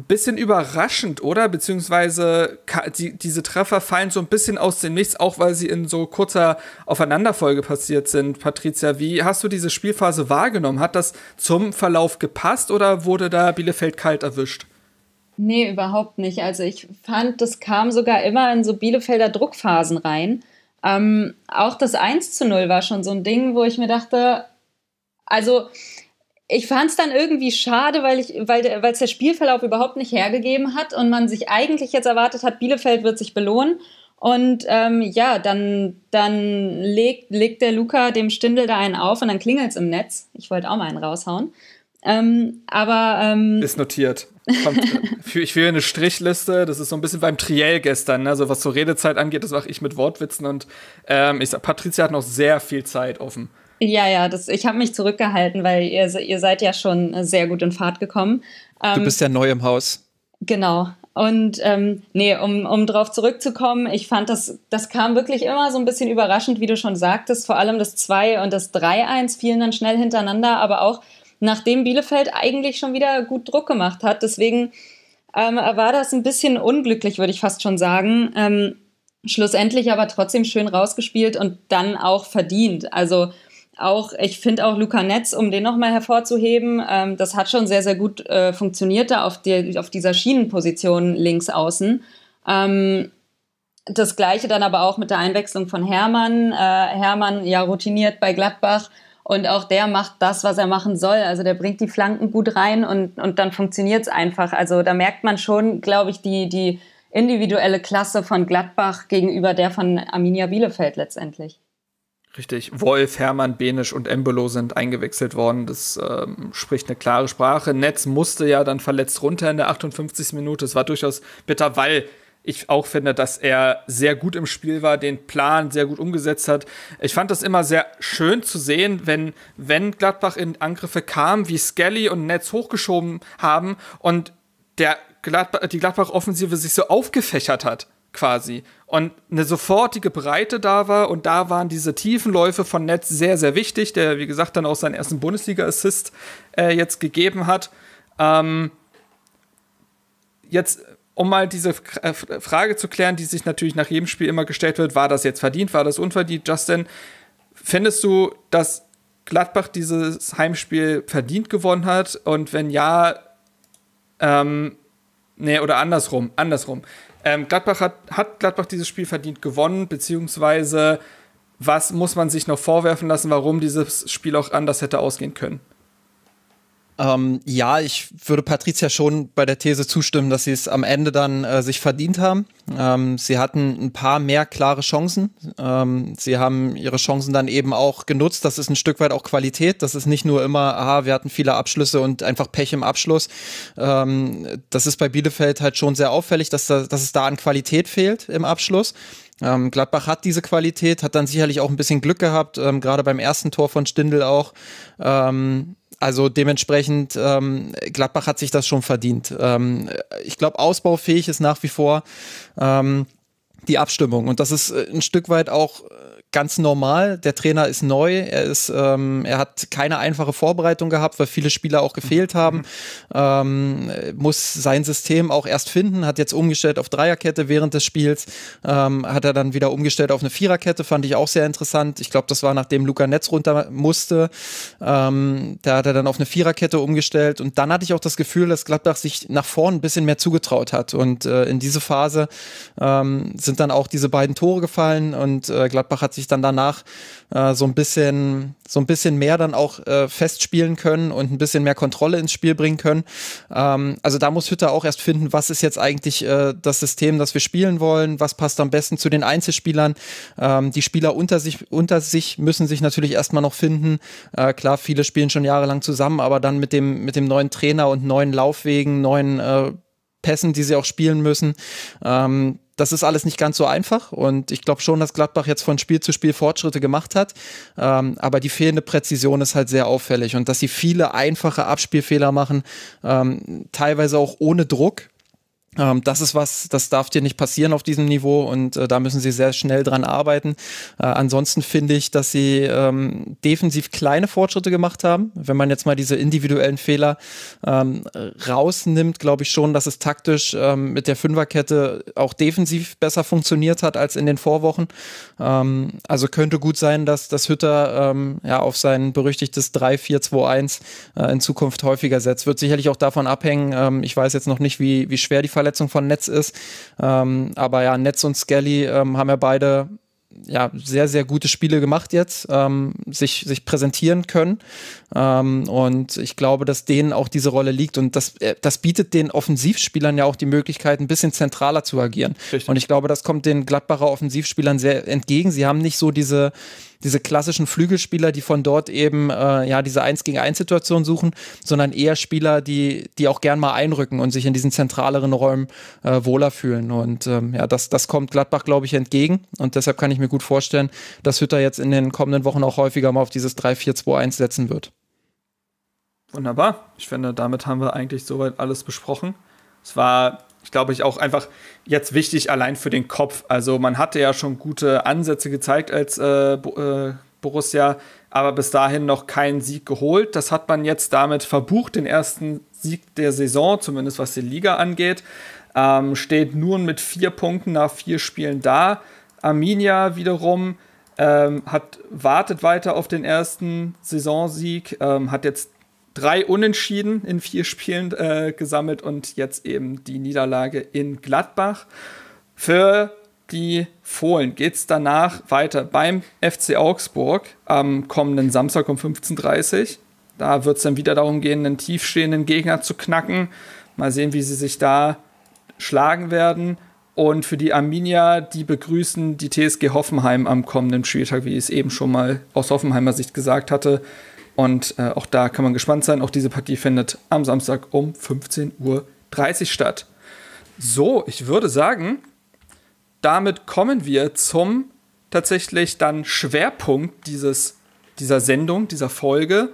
bisschen überraschend, oder? Beziehungsweise die, diese Treffer fallen so ein bisschen aus dem Nichts, auch weil sie in so kurzer Aufeinanderfolge passiert sind. Patricia, wie hast du diese Spielphase wahrgenommen? Hat das zum Verlauf gepasst oder wurde da Bielefeld kalt erwischt? Nee, überhaupt nicht. Also ich fand, das kam sogar immer in so Bielefelder Druckphasen rein. Ähm, auch das 1 zu 0 war schon so ein Ding, wo ich mir dachte, also ich fand es dann irgendwie schade, weil ich, weil es der Spielverlauf überhaupt nicht hergegeben hat und man sich eigentlich jetzt erwartet hat, Bielefeld wird sich belohnen. Und ähm, ja, dann, dann legt, legt der Luca dem Stindel da einen auf und dann klingelt es im Netz. Ich wollte auch mal einen raushauen. Ähm, aber. Ähm, ist notiert. Kommt, äh, ich will eine Strichliste. Das ist so ein bisschen beim Triell gestern. Ne? Also, was zur Redezeit angeht, das mache ich mit Wortwitzen. Und ähm, ich sag, Patricia hat noch sehr viel Zeit offen. Ja, ja, das, ich habe mich zurückgehalten, weil ihr, ihr seid ja schon sehr gut in Fahrt gekommen. Ähm, du bist ja ähm, neu im Haus. Genau. Und ähm, nee, um, um drauf zurückzukommen, ich fand, das, das kam wirklich immer so ein bisschen überraschend, wie du schon sagtest. Vor allem das 2 und das 3-1 fielen dann schnell hintereinander, aber auch nachdem Bielefeld eigentlich schon wieder gut Druck gemacht hat. Deswegen ähm, war das ein bisschen unglücklich, würde ich fast schon sagen. Ähm, schlussendlich aber trotzdem schön rausgespielt und dann auch verdient. Also auch, ich finde auch Luca Netz, um den nochmal hervorzuheben, ähm, das hat schon sehr, sehr gut äh, funktioniert da auf, die, auf dieser Schienenposition links außen. Ähm, das gleiche dann aber auch mit der Einwechslung von Hermann. Äh, Hermann ja routiniert bei Gladbach und auch der macht das, was er machen soll. Also der bringt die Flanken gut rein und, und dann funktioniert es einfach. Also da merkt man schon, glaube ich, die, die individuelle Klasse von Gladbach gegenüber der von Arminia Bielefeld letztendlich. Richtig. Wolf, Hermann, Benisch und Embolo sind eingewechselt worden. Das ähm, spricht eine klare Sprache. Netz musste ja dann verletzt runter in der 58. Minute. Es war durchaus bitter, weil ich auch finde, dass er sehr gut im Spiel war, den Plan sehr gut umgesetzt hat. Ich fand das immer sehr schön zu sehen, wenn, wenn Gladbach in Angriffe kam, wie Skelly und Netz hochgeschoben haben und der Gladbach, die Gladbach-Offensive sich so aufgefächert hat quasi. Und eine sofortige Breite da war und da waren diese tiefen Läufe von Netz sehr, sehr wichtig, der, wie gesagt, dann auch seinen ersten Bundesliga-Assist äh, jetzt gegeben hat. Ähm, jetzt, um mal diese äh, Frage zu klären, die sich natürlich nach jedem Spiel immer gestellt wird, war das jetzt verdient, war das unverdient, Justin? Findest du, dass Gladbach dieses Heimspiel verdient gewonnen hat? Und wenn ja, ähm, nee, oder andersrum, andersrum. Ähm, Gladbach hat, hat Gladbach dieses Spiel verdient gewonnen, beziehungsweise was muss man sich noch vorwerfen lassen, warum dieses Spiel auch anders hätte ausgehen können? Ähm, ja, ich würde Patricia schon bei der These zustimmen, dass sie es am Ende dann äh, sich verdient haben. Ähm, sie hatten ein paar mehr klare Chancen. Ähm, sie haben ihre Chancen dann eben auch genutzt. Das ist ein Stück weit auch Qualität. Das ist nicht nur immer, aha, wir hatten viele Abschlüsse und einfach Pech im Abschluss. Ähm, das ist bei Bielefeld halt schon sehr auffällig, dass, da, dass es da an Qualität fehlt im Abschluss. Ähm, Gladbach hat diese Qualität, hat dann sicherlich auch ein bisschen Glück gehabt, ähm, gerade beim ersten Tor von Stindl auch. Ähm, also dementsprechend, ähm, Gladbach hat sich das schon verdient. Ähm, ich glaube, ausbaufähig ist nach wie vor ähm, die Abstimmung. Und das ist äh, ein Stück weit auch äh, ganz normal. Der Trainer ist neu, er ist, ähm, er hat keine einfache Vorbereitung gehabt, weil viele Spieler auch gefehlt mhm. haben. Ähm, muss sein System auch erst finden, hat jetzt umgestellt auf Dreierkette während des Spiels, ähm, hat er dann wieder umgestellt auf eine Viererkette, fand ich auch sehr interessant. Ich glaube, das war nachdem Luca Netz runter musste. Ähm, da hat er dann auf eine Viererkette umgestellt und dann hatte ich auch das Gefühl, dass Gladbach sich nach vorn ein bisschen mehr zugetraut hat und äh, in diese Phase ähm, sind dann auch diese beiden Tore gefallen und äh, Gladbach hat sich hatte dann danach äh, so ein bisschen, so ein bisschen mehr dann auch äh, festspielen können und ein bisschen mehr Kontrolle ins Spiel bringen können. Ähm, also da muss Hütter auch erst finden, was ist jetzt eigentlich äh, das System, das wir spielen wollen, was passt am besten zu den Einzelspielern. Ähm, die Spieler unter sich, unter sich müssen sich natürlich erstmal noch finden. Äh, klar, viele spielen schon jahrelang zusammen, aber dann mit dem, mit dem neuen Trainer und neuen Laufwegen, neuen äh, Pässen, die sie auch spielen müssen. Ähm, das ist alles nicht ganz so einfach und ich glaube schon, dass Gladbach jetzt von Spiel zu Spiel Fortschritte gemacht hat, ähm, aber die fehlende Präzision ist halt sehr auffällig und dass sie viele einfache Abspielfehler machen, ähm, teilweise auch ohne Druck, ähm, das ist was, das darf dir nicht passieren auf diesem Niveau und äh, da müssen sie sehr schnell dran arbeiten. Äh, ansonsten finde ich, dass sie ähm, defensiv kleine Fortschritte gemacht haben. Wenn man jetzt mal diese individuellen Fehler ähm, rausnimmt, glaube ich schon, dass es taktisch ähm, mit der Fünferkette auch defensiv besser funktioniert hat als in den Vorwochen. Ähm, also könnte gut sein, dass das Hütter ähm, ja auf sein berüchtigtes 3-4-2-1 äh, in Zukunft häufiger setzt. Wird sicherlich auch davon abhängen. ich weiß jetzt noch nicht, wie, wie schwer die Verletzung Verletzung von Netz ist. Ähm, aber ja, Netz und Skelly ähm, haben ja beide ja, sehr, sehr gute Spiele gemacht jetzt, ähm, sich, sich präsentieren können. Ähm, und ich glaube, dass denen auch diese Rolle liegt. Und das, äh, das bietet den Offensivspielern ja auch die Möglichkeit, ein bisschen zentraler zu agieren. Richtig. Und ich glaube, das kommt den Gladbacher Offensivspielern sehr entgegen. Sie haben nicht so diese diese klassischen Flügelspieler, die von dort eben äh, ja diese 1 gegen 1 Situation suchen, sondern eher Spieler, die, die auch gern mal einrücken und sich in diesen zentraleren Räumen äh, wohler fühlen. Und ähm, ja, das, das kommt Gladbach, glaube ich, entgegen. Und deshalb kann ich mir gut vorstellen, dass Hütter jetzt in den kommenden Wochen auch häufiger mal auf dieses 3-4-2-1 setzen wird. Wunderbar. Ich finde, damit haben wir eigentlich soweit alles besprochen. Es war ich glaube ich, auch einfach jetzt wichtig allein für den Kopf. Also man hatte ja schon gute Ansätze gezeigt als äh, äh, Borussia, aber bis dahin noch keinen Sieg geholt. Das hat man jetzt damit verbucht, den ersten Sieg der Saison, zumindest was die Liga angeht. Ähm, steht nun mit vier Punkten nach vier Spielen da. Arminia wiederum ähm, hat, wartet weiter auf den ersten Saisonsieg, ähm, hat jetzt drei Unentschieden in vier Spielen äh, gesammelt und jetzt eben die Niederlage in Gladbach. Für die Fohlen geht es danach weiter beim FC Augsburg am kommenden Samstag um 15.30 Uhr. Da wird es dann wieder darum gehen, einen tiefstehenden Gegner zu knacken. Mal sehen, wie sie sich da schlagen werden. Und für die Arminia, die begrüßen die TSG Hoffenheim am kommenden Spieltag, wie ich es eben schon mal aus Hoffenheimer Sicht gesagt hatte. Und äh, auch da kann man gespannt sein. Auch diese Partie findet am Samstag um 15.30 Uhr statt. So, ich würde sagen, damit kommen wir zum tatsächlich dann Schwerpunkt dieses, dieser Sendung, dieser Folge.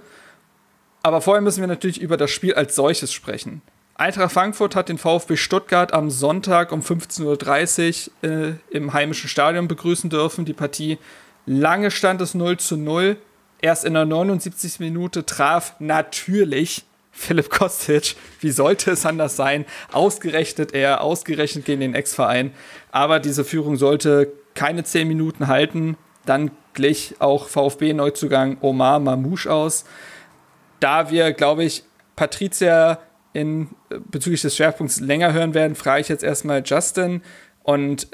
Aber vorher müssen wir natürlich über das Spiel als solches sprechen. Eintracht Frankfurt hat den VfB Stuttgart am Sonntag um 15.30 Uhr äh, im heimischen Stadion begrüßen dürfen. Die Partie lange stand es 0 zu 0. Erst in der 79. Minute traf natürlich Philipp Kostic. Wie sollte es anders sein? Ausgerechnet er, ausgerechnet gegen den Ex-Verein. Aber diese Führung sollte keine 10 Minuten halten. Dann glich auch VfB-Neuzugang Omar Mamouche aus. Da wir, glaube ich, Patricia in, äh, bezüglich des Schwerpunkts länger hören werden, frage ich jetzt erstmal Justin. Und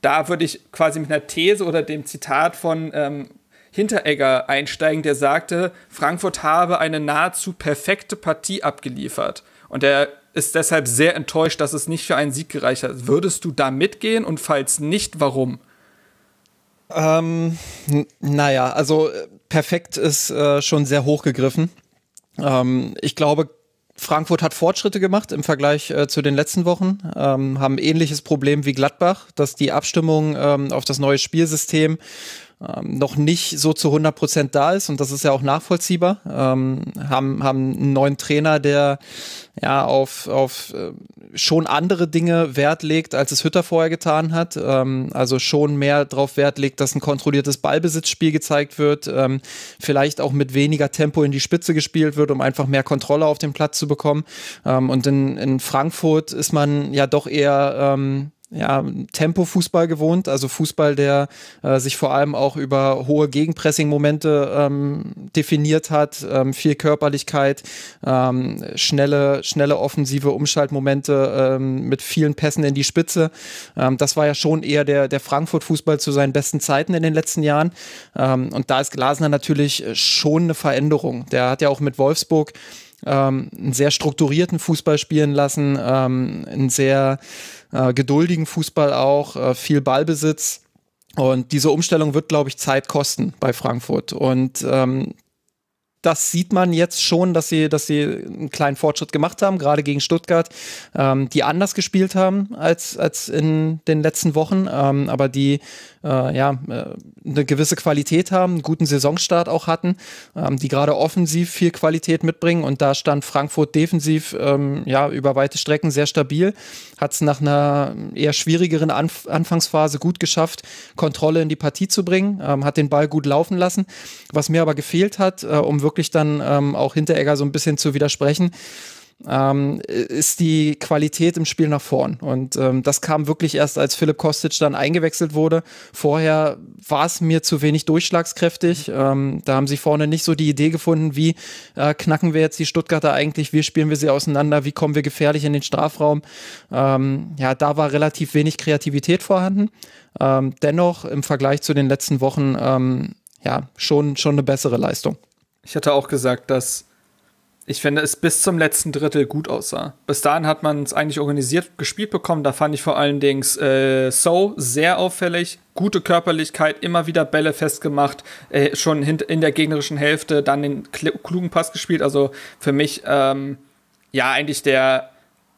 da würde ich quasi mit einer These oder dem Zitat von ähm, Hinteregger einsteigen, der sagte, Frankfurt habe eine nahezu perfekte Partie abgeliefert. Und er ist deshalb sehr enttäuscht, dass es nicht für einen Sieg gereicht hat. Würdest du da mitgehen und falls nicht, warum? Ähm, naja, also äh, perfekt ist äh, schon sehr hochgegriffen. Ähm, ich glaube, Frankfurt hat Fortschritte gemacht im Vergleich äh, zu den letzten Wochen, ähm, haben ähnliches Problem wie Gladbach, dass die Abstimmung ähm, auf das neue Spielsystem ähm, noch nicht so zu 100 Prozent da ist und das ist ja auch nachvollziehbar. Ähm, haben, haben einen neuen Trainer, der ja auf, auf äh, schon andere Dinge Wert legt, als es Hütter vorher getan hat. Ähm, also schon mehr darauf Wert legt, dass ein kontrolliertes Ballbesitzspiel gezeigt wird, ähm, vielleicht auch mit weniger Tempo in die Spitze gespielt wird, um einfach mehr Kontrolle auf den Platz zu bekommen. Ähm, und in, in Frankfurt ist man ja doch eher ähm, ja, Tempo-Fußball gewohnt, also Fußball, der äh, sich vor allem auch über hohe Gegenpressing-Momente ähm, definiert hat, ähm, viel Körperlichkeit, ähm, schnelle, schnelle offensive Umschaltmomente ähm, mit vielen Pässen in die Spitze. Ähm, das war ja schon eher der, der Frankfurt-Fußball zu seinen besten Zeiten in den letzten Jahren. Ähm, und da ist Glasner natürlich äh, schon eine Veränderung. Der hat ja auch mit Wolfsburg ähm, einen sehr strukturierten Fußball spielen lassen, ähm, einen sehr äh, geduldigen Fußball auch, äh, viel Ballbesitz. Und diese Umstellung wird, glaube ich, Zeit kosten bei Frankfurt. Und ähm, das sieht man jetzt schon, dass sie, dass sie einen kleinen Fortschritt gemacht haben, gerade gegen Stuttgart, ähm, die anders gespielt haben als, als in den letzten Wochen, ähm, aber die äh, ja, äh, eine gewisse Qualität haben, einen guten Saisonstart auch hatten, ähm, die gerade offensiv viel Qualität mitbringen und da stand Frankfurt defensiv ähm, ja, über weite Strecken sehr stabil, hat es nach einer eher schwierigeren Anf Anfangsphase gut geschafft, Kontrolle in die Partie zu bringen, ähm, hat den Ball gut laufen lassen. Was mir aber gefehlt hat, äh, um wirklich wirklich dann ähm, auch Hinteregger so ein bisschen zu widersprechen, ähm, ist die Qualität im Spiel nach vorn. Und ähm, das kam wirklich erst, als Philipp Kostic dann eingewechselt wurde. Vorher war es mir zu wenig durchschlagskräftig. Ähm, da haben sie vorne nicht so die Idee gefunden, wie äh, knacken wir jetzt die Stuttgarter eigentlich, wie spielen wir sie auseinander, wie kommen wir gefährlich in den Strafraum. Ähm, ja, da war relativ wenig Kreativität vorhanden. Ähm, dennoch im Vergleich zu den letzten Wochen ähm, ja schon, schon eine bessere Leistung. Ich hatte auch gesagt, dass ich finde, es bis zum letzten Drittel gut aussah. Bis dahin hat man es eigentlich organisiert gespielt bekommen. Da fand ich vor allen Dingen äh, So sehr auffällig. Gute Körperlichkeit, immer wieder Bälle festgemacht, äh, schon in der gegnerischen Hälfte, dann den klugen Pass gespielt. Also für mich, ähm, ja, eigentlich der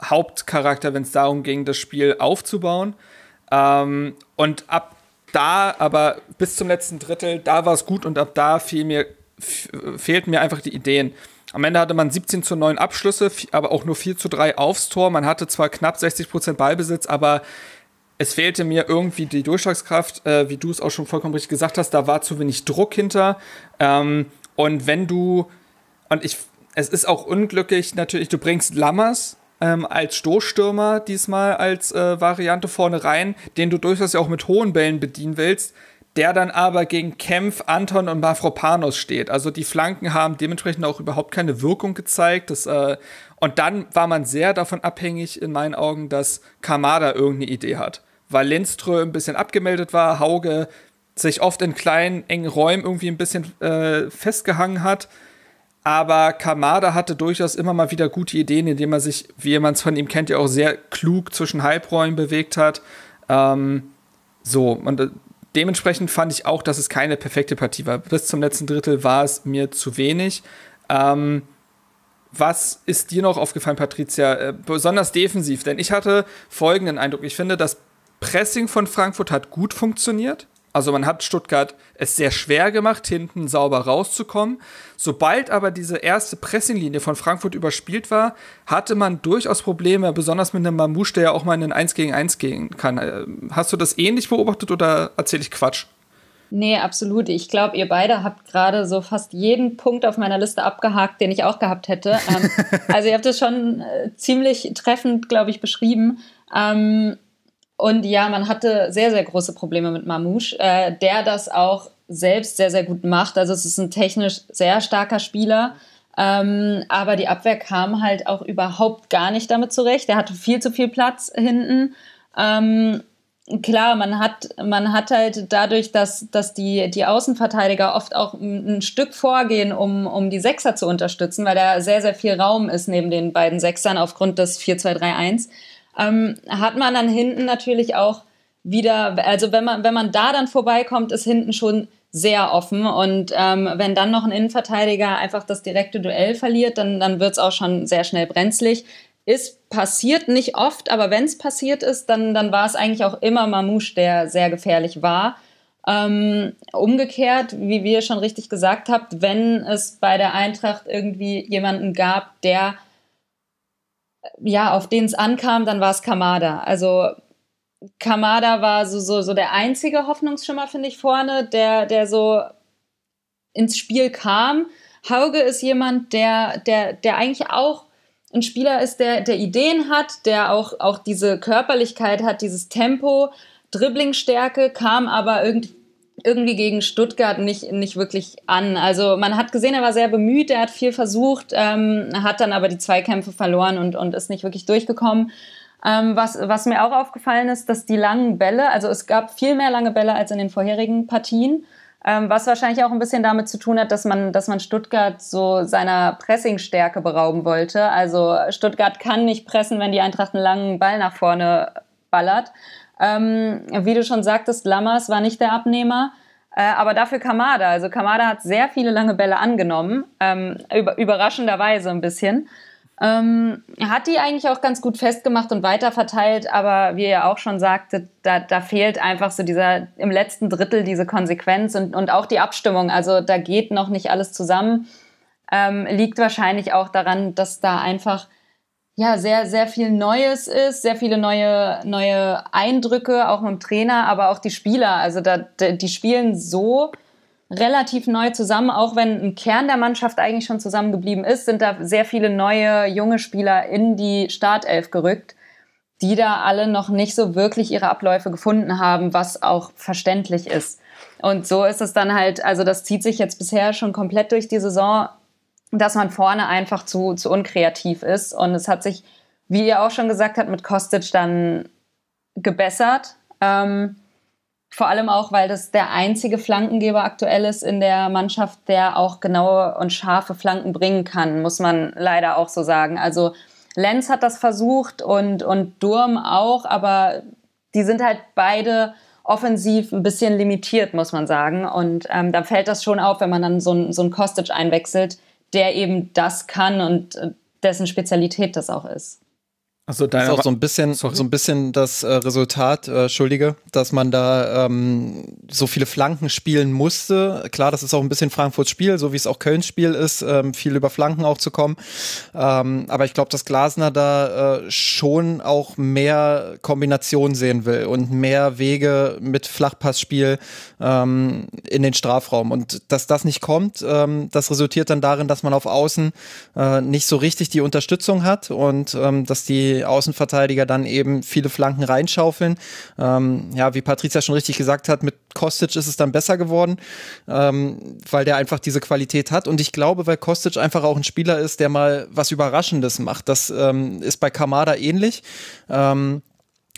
Hauptcharakter, wenn es darum ging, das Spiel aufzubauen. Ähm, und ab da, aber bis zum letzten Drittel, da war es gut und ab da fiel mir fehlten mir einfach die Ideen. Am Ende hatte man 17 zu 9 Abschlüsse, aber auch nur 4 zu 3 aufs Tor. Man hatte zwar knapp 60 Prozent Ballbesitz, aber es fehlte mir irgendwie die Durchschlagskraft, äh, wie du es auch schon vollkommen richtig gesagt hast. Da war zu wenig Druck hinter. Ähm, und wenn du, und ich, es ist auch unglücklich natürlich, du bringst Lammers ähm, als Stoßstürmer diesmal als äh, Variante vorne rein, den du durchaus ja auch mit hohen Bällen bedienen willst der dann aber gegen Kempf, Anton und Mafropanos steht. Also die Flanken haben dementsprechend auch überhaupt keine Wirkung gezeigt. Das, äh, und dann war man sehr davon abhängig, in meinen Augen, dass Kamada irgendeine Idee hat. Weil Lindström ein bisschen abgemeldet war, Hauge sich oft in kleinen, engen Räumen irgendwie ein bisschen äh, festgehangen hat. Aber Kamada hatte durchaus immer mal wieder gute Ideen, indem er sich, wie man es von ihm kennt, ja auch sehr klug zwischen Halbräumen bewegt hat. Ähm, so, und äh, dementsprechend fand ich auch, dass es keine perfekte Partie war. Bis zum letzten Drittel war es mir zu wenig. Ähm, was ist dir noch aufgefallen, Patricia? Äh, besonders defensiv, denn ich hatte folgenden Eindruck. Ich finde, das Pressing von Frankfurt hat gut funktioniert. Also man hat Stuttgart es sehr schwer gemacht, hinten sauber rauszukommen. Sobald aber diese erste Pressinglinie von Frankfurt überspielt war, hatte man durchaus Probleme, besonders mit einem Mamouche, der ja auch mal in den 1 gegen 1 gehen kann. Äh, hast du das ähnlich beobachtet oder erzähle ich Quatsch? Nee, absolut. Ich glaube, ihr beide habt gerade so fast jeden Punkt auf meiner Liste abgehakt, den ich auch gehabt hätte. Ähm, also ihr habt es schon äh, ziemlich treffend, glaube ich, beschrieben. Ähm, und ja, man hatte sehr, sehr große Probleme mit Mamouche, äh, der das auch selbst sehr, sehr gut macht. Also es ist ein technisch sehr starker Spieler. Ähm, aber die Abwehr kam halt auch überhaupt gar nicht damit zurecht. Er hatte viel zu viel Platz hinten. Ähm, klar, man hat, man hat halt dadurch, dass, dass die, die Außenverteidiger oft auch ein Stück vorgehen, um, um die Sechser zu unterstützen, weil da sehr, sehr viel Raum ist neben den beiden Sechsern aufgrund des 4-2-3-1, ähm, hat man dann hinten natürlich auch wieder, also wenn man, wenn man da dann vorbeikommt, ist hinten schon sehr offen. Und ähm, wenn dann noch ein Innenverteidiger einfach das direkte Duell verliert, dann, dann wird's auch schon sehr schnell brenzlig. Ist passiert nicht oft, aber wenn's passiert ist, dann, dann war es eigentlich auch immer Mamouche, der sehr gefährlich war Ähm, umgekehrt, wie wir schon richtig gesagt habt, wenn es bei der Eintracht irgendwie jemanden gab, der äh, ja, auf den es ankam, dann war es Kamada. Also Kamada war so, so, so der einzige Hoffnungsschimmer, finde ich, vorne, der, der so ins Spiel kam. Hauge ist jemand, der, der, der eigentlich auch ein Spieler ist, der, der Ideen hat, der auch, auch diese Körperlichkeit hat, dieses Tempo, Dribblingstärke, kam aber irgendwie gegen Stuttgart nicht, nicht wirklich an. Also man hat gesehen, er war sehr bemüht, er hat viel versucht, ähm, hat dann aber die Zweikämpfe verloren und, und ist nicht wirklich durchgekommen. Ähm, was, was mir auch aufgefallen ist, dass die langen Bälle, also es gab viel mehr lange Bälle als in den vorherigen Partien, ähm, was wahrscheinlich auch ein bisschen damit zu tun hat, dass man, dass man Stuttgart so seiner Pressingstärke berauben wollte. Also Stuttgart kann nicht pressen, wenn die Eintracht einen langen Ball nach vorne ballert. Ähm, wie du schon sagtest, Lammers war nicht der Abnehmer. Äh, aber dafür Kamada. Also Kamada hat sehr viele lange Bälle angenommen, ähm, überraschenderweise ein bisschen. Ähm, hat die eigentlich auch ganz gut festgemacht und weiterverteilt, aber wie ihr auch schon sagte, da, da, fehlt einfach so dieser im letzten Drittel diese Konsequenz und, und auch die Abstimmung. Also da geht noch nicht alles zusammen. Ähm, liegt wahrscheinlich auch daran, dass da einfach ja sehr, sehr viel Neues ist, sehr viele neue, neue Eindrücke, auch mit dem Trainer, aber auch die Spieler. Also da, die spielen so relativ neu zusammen, auch wenn ein Kern der Mannschaft eigentlich schon zusammengeblieben ist, sind da sehr viele neue junge Spieler in die Startelf gerückt, die da alle noch nicht so wirklich ihre Abläufe gefunden haben, was auch verständlich ist. Und so ist es dann halt, also das zieht sich jetzt bisher schon komplett durch die Saison, dass man vorne einfach zu, zu unkreativ ist. Und es hat sich, wie ihr auch schon gesagt habt, mit Kostic dann gebessert. Ähm, vor allem auch, weil das der einzige Flankengeber aktuell ist in der Mannschaft, der auch genaue und scharfe Flanken bringen kann, muss man leider auch so sagen. Also Lenz hat das versucht und, und Durm auch, aber die sind halt beide offensiv ein bisschen limitiert, muss man sagen. Und ähm, da fällt das schon auf, wenn man dann so, ein, so einen Kostic einwechselt, der eben das kann und äh, dessen Spezialität das auch ist. Also da ist auch so ein bisschen, sorry. so ein bisschen das äh, Resultat, äh, Entschuldige, dass man da ähm, so viele Flanken spielen musste. Klar, das ist auch ein bisschen Frankfurts Spiel, so wie es auch Kölns Spiel ist, ähm, viel über Flanken auch zu kommen. Ähm, aber ich glaube, dass Glasner da äh, schon auch mehr Kombination sehen will und mehr Wege mit Flachpassspiel ähm, in den Strafraum. Und dass das nicht kommt, ähm, das resultiert dann darin, dass man auf Außen äh, nicht so richtig die Unterstützung hat und ähm, dass die Außenverteidiger dann eben viele Flanken reinschaufeln. Ähm, ja, wie Patricia schon richtig gesagt hat, mit Kostic ist es dann besser geworden, ähm, weil der einfach diese Qualität hat. Und ich glaube, weil Kostic einfach auch ein Spieler ist, der mal was Überraschendes macht. Das ähm, ist bei Kamada ähnlich. Ähm,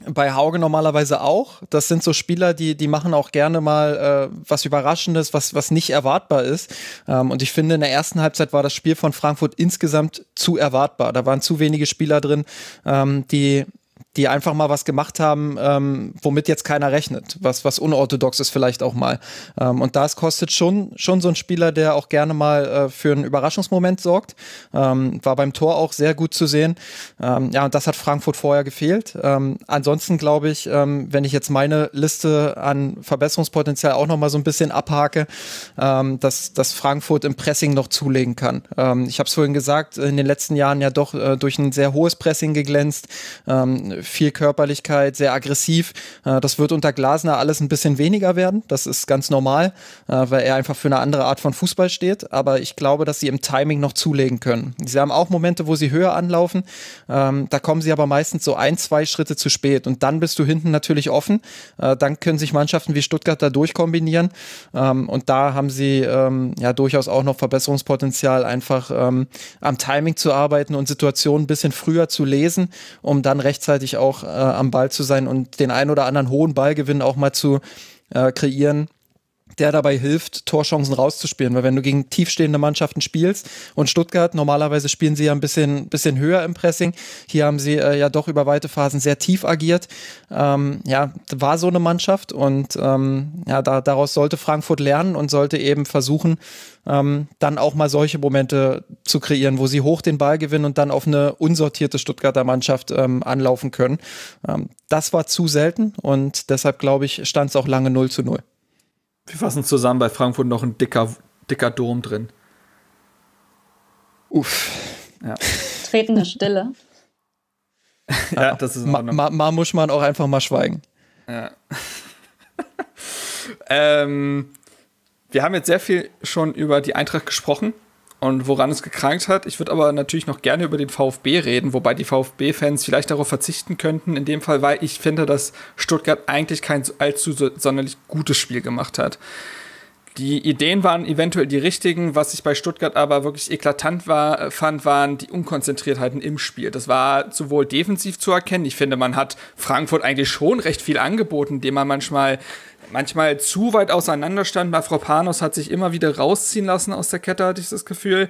bei Hauge normalerweise auch. Das sind so Spieler, die, die machen auch gerne mal äh, was Überraschendes, was, was nicht erwartbar ist. Ähm, und ich finde, in der ersten Halbzeit war das Spiel von Frankfurt insgesamt zu erwartbar. Da waren zu wenige Spieler drin, ähm, die die einfach mal was gemacht haben, ähm, womit jetzt keiner rechnet, was, was unorthodox ist vielleicht auch mal. Ähm, und das kostet schon, schon so ein Spieler, der auch gerne mal äh, für einen Überraschungsmoment sorgt. Ähm, war beim Tor auch sehr gut zu sehen. Ähm, ja, und das hat Frankfurt vorher gefehlt. Ähm, ansonsten glaube ich, ähm, wenn ich jetzt meine Liste an Verbesserungspotenzial auch noch mal so ein bisschen abhake, ähm, dass, dass Frankfurt im Pressing noch zulegen kann. Ähm, ich habe es vorhin gesagt, in den letzten Jahren ja doch äh, durch ein sehr hohes Pressing geglänzt Ähm, viel Körperlichkeit, sehr aggressiv. Äh, das wird unter Glasner alles ein bisschen weniger werden. Das ist ganz normal, äh, weil er einfach für eine andere Art von Fußball steht. Aber ich glaube, dass sie im Timing noch zulegen können. Sie haben auch Momente, wo sie höher anlaufen. Ähm, da kommen sie aber meistens so ein, zwei Schritte zu spät. Und dann bist du hinten natürlich offen. Äh, dann können sich Mannschaften wie Stuttgart da durchkombinieren. Ähm, und da haben sie ähm, ja durchaus auch noch Verbesserungspotenzial, einfach am Timing zu arbeiten und Situationen ein bisschen früher zu lesen, um dann rechtzeitig auch äh, am Ball zu sein und den einen oder anderen hohen Ballgewinn auch mal zu äh, kreieren der dabei hilft, Torchancen rauszuspielen. Weil wenn du gegen tiefstehende Mannschaften spielst und Stuttgart, normalerweise spielen sie ja ein bisschen, bisschen höher im Pressing. Hier haben sie äh, ja doch über weite Phasen sehr tief agiert. Ähm, ja, war so eine Mannschaft und ähm, ja, da, daraus sollte Frankfurt lernen und sollte eben versuchen, ähm, dann auch mal solche Momente zu kreieren, wo sie hoch den Ball gewinnen und dann auf eine unsortierte Stuttgarter Mannschaft ähm, anlaufen können. Ähm, das war zu selten und deshalb glaube ich, stand es auch lange 0 zu 0. Wir fassen zusammen, bei Frankfurt noch ein dicker, dicker Dom drin. Uff. Ja. Tretende Stille. ja, das ist Ma, Ma, Ma, muss man auch einfach mal schweigen. Ja. ähm, wir haben jetzt sehr viel schon über die Eintracht gesprochen und woran es gekrankt hat. Ich würde aber natürlich noch gerne über den VfB reden, wobei die VfB-Fans vielleicht darauf verzichten könnten, in dem Fall, weil ich finde, dass Stuttgart eigentlich kein allzu sonderlich gutes Spiel gemacht hat. Die Ideen waren eventuell die richtigen, was ich bei Stuttgart aber wirklich eklatant war, fand, waren die Unkonzentriertheiten im Spiel. Das war sowohl defensiv zu erkennen, ich finde, man hat Frankfurt eigentlich schon recht viel angeboten, indem man manchmal manchmal zu weit auseinander standen. Bei Frau Panos hat sich immer wieder rausziehen lassen aus der Kette, hatte ich das Gefühl.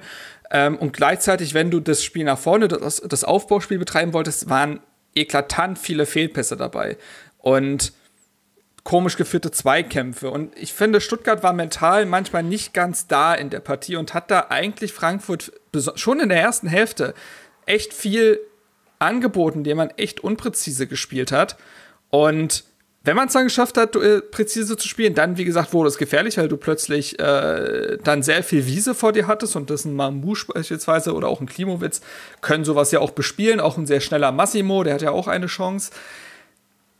Ähm, und gleichzeitig, wenn du das Spiel nach vorne, das, das Aufbauspiel betreiben wolltest, waren eklatant viele Fehlpässe dabei. Und komisch geführte Zweikämpfe. Und ich finde, Stuttgart war mental manchmal nicht ganz da in der Partie und hat da eigentlich Frankfurt schon in der ersten Hälfte echt viel angeboten, indem man echt unpräzise gespielt hat. Und wenn man es dann geschafft hat, äh, präzise zu spielen, dann, wie gesagt, wurde es gefährlich, weil du plötzlich äh, dann sehr viel Wiese vor dir hattest und das ein Mamouche beispielsweise oder auch ein Klimowitz können sowas ja auch bespielen. Auch ein sehr schneller Massimo, der hat ja auch eine Chance.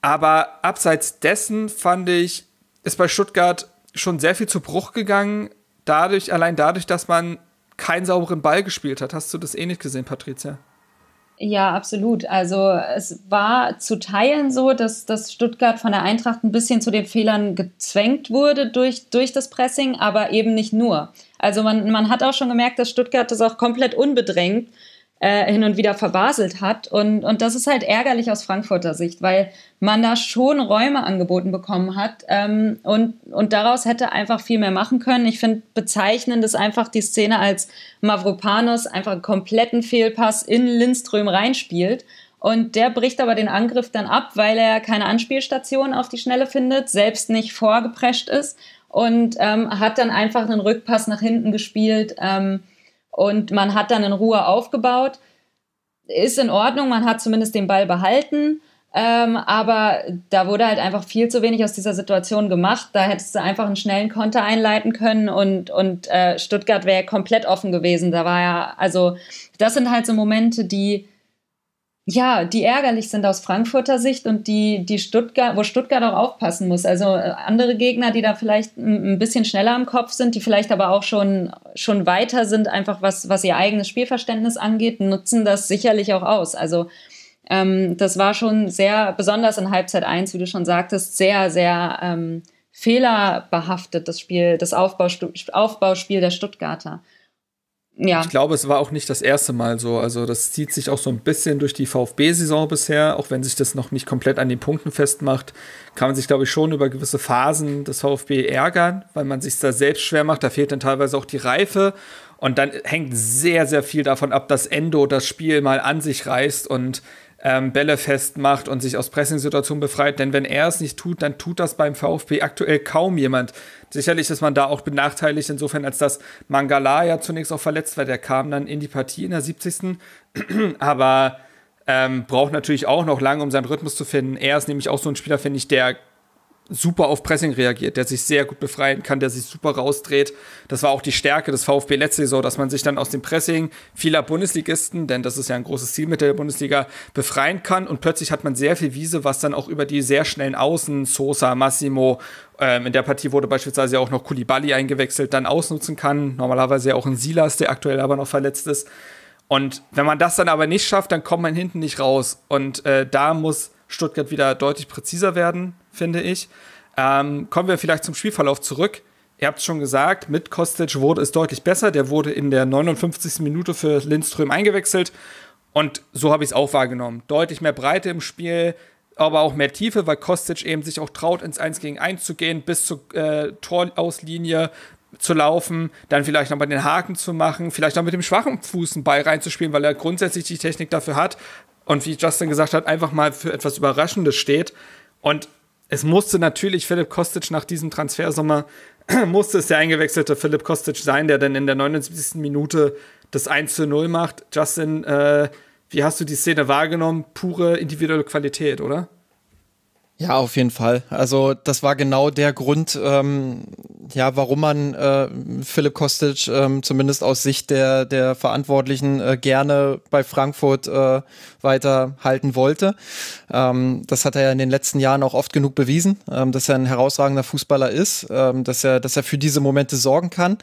Aber abseits dessen fand ich, ist bei Stuttgart schon sehr viel zu Bruch gegangen. Dadurch, allein dadurch, dass man keinen sauberen Ball gespielt hat. Hast du das ähnlich eh gesehen, Patricia? Ja, absolut. Also es war zu Teilen so, dass, dass Stuttgart von der Eintracht ein bisschen zu den Fehlern gezwängt wurde durch, durch das Pressing, aber eben nicht nur. Also man, man hat auch schon gemerkt, dass Stuttgart das auch komplett unbedrängt äh, hin und wieder verbaselt hat. Und, und das ist halt ärgerlich aus Frankfurter Sicht, weil man da schon Räume angeboten bekommen hat ähm, und, und daraus hätte einfach viel mehr machen können. Ich finde bezeichnend ist einfach die Szene, als Mavropanos einfach einen kompletten Fehlpass in Lindström reinspielt. Und der bricht aber den Angriff dann ab, weil er keine Anspielstation auf die Schnelle findet, selbst nicht vorgeprescht ist und ähm, hat dann einfach einen Rückpass nach hinten gespielt. Ähm, und man hat dann in Ruhe aufgebaut. Ist in Ordnung, man hat zumindest den Ball behalten. Ähm, aber da wurde halt einfach viel zu wenig aus dieser Situation gemacht. Da hättest du einfach einen schnellen Konter einleiten können und, und äh, Stuttgart wäre komplett offen gewesen. Da war ja, also das sind halt so Momente, die ja, die ärgerlich sind aus Frankfurter Sicht und die, die Stuttgart, wo Stuttgart auch aufpassen muss. Also äh, andere Gegner, die da vielleicht ein bisschen schneller im Kopf sind, die vielleicht aber auch schon, schon weiter sind, einfach was, was ihr eigenes Spielverständnis angeht, nutzen das sicherlich auch aus. Also ähm, das war schon sehr, besonders in Halbzeit 1, wie du schon sagtest, sehr, sehr ähm, fehlerbehaftet, das Spiel, das Aufbauspiel, Aufbauspiel der Stuttgarter ja. Ich glaube, es war auch nicht das erste Mal so. Also das zieht sich auch so ein bisschen durch die VfB-Saison bisher, auch wenn sich das noch nicht komplett an den Punkten festmacht, kann man sich, glaube ich, schon über gewisse Phasen des VfB ärgern, weil man sich da selbst schwer macht. Da fehlt dann teilweise auch die Reife. Und dann hängt sehr, sehr viel davon ab, dass Endo das Spiel mal an sich reißt und ähm, Bälle festmacht und sich aus Pressingsituationen befreit. Denn wenn er es nicht tut, dann tut das beim VfB aktuell kaum jemand. Sicherlich ist man da auch benachteiligt, insofern als dass Mangala ja zunächst auch verletzt war. Der kam dann in die Partie in der 70. Aber ähm, braucht natürlich auch noch lange, um seinen Rhythmus zu finden. Er ist nämlich auch so ein Spieler, finde ich, der super auf Pressing reagiert, der sich sehr gut befreien kann, der sich super rausdreht. Das war auch die Stärke des VfB letzte Saison, dass man sich dann aus dem Pressing vieler Bundesligisten, denn das ist ja ein großes Ziel mit der Bundesliga, befreien kann und plötzlich hat man sehr viel Wiese, was dann auch über die sehr schnellen Außen, Sosa, Massimo ähm, in der Partie wurde beispielsweise auch noch Kulibali eingewechselt, dann ausnutzen kann. Normalerweise ja auch ein Silas, der aktuell aber noch verletzt ist. Und wenn man das dann aber nicht schafft, dann kommt man hinten nicht raus. Und äh, da muss Stuttgart wieder deutlich präziser werden, finde ich. Ähm, kommen wir vielleicht zum Spielverlauf zurück. Ihr habt es schon gesagt, mit Kostic wurde es deutlich besser. Der wurde in der 59. Minute für Lindström eingewechselt. Und so habe ich es auch wahrgenommen. Deutlich mehr Breite im Spiel, aber auch mehr Tiefe, weil Kostic eben sich auch traut, ins 1 gegen 1 zu gehen, bis zur äh, Torauslinie zu laufen, dann vielleicht nochmal den Haken zu machen, vielleicht noch mit dem schwachen Fuß einen Ball reinzuspielen, weil er grundsätzlich die Technik dafür hat und wie Justin gesagt hat, einfach mal für etwas Überraschendes steht. Und es musste natürlich Philipp Kostic nach diesem Transfersommer, musste es der eingewechselte Philipp Kostic sein, der dann in der 79. Minute das 1 zu 0 macht. Justin äh, wie hast du die Szene wahrgenommen? Pure individuelle Qualität, oder? Ja, auf jeden Fall. Also das war genau der Grund, ähm, ja, warum man äh, Philipp Kostic ähm, zumindest aus Sicht der, der Verantwortlichen äh, gerne bei Frankfurt äh, weiterhalten wollte. Ähm, das hat er ja in den letzten Jahren auch oft genug bewiesen, ähm, dass er ein herausragender Fußballer ist, ähm, dass, er, dass er für diese Momente sorgen kann.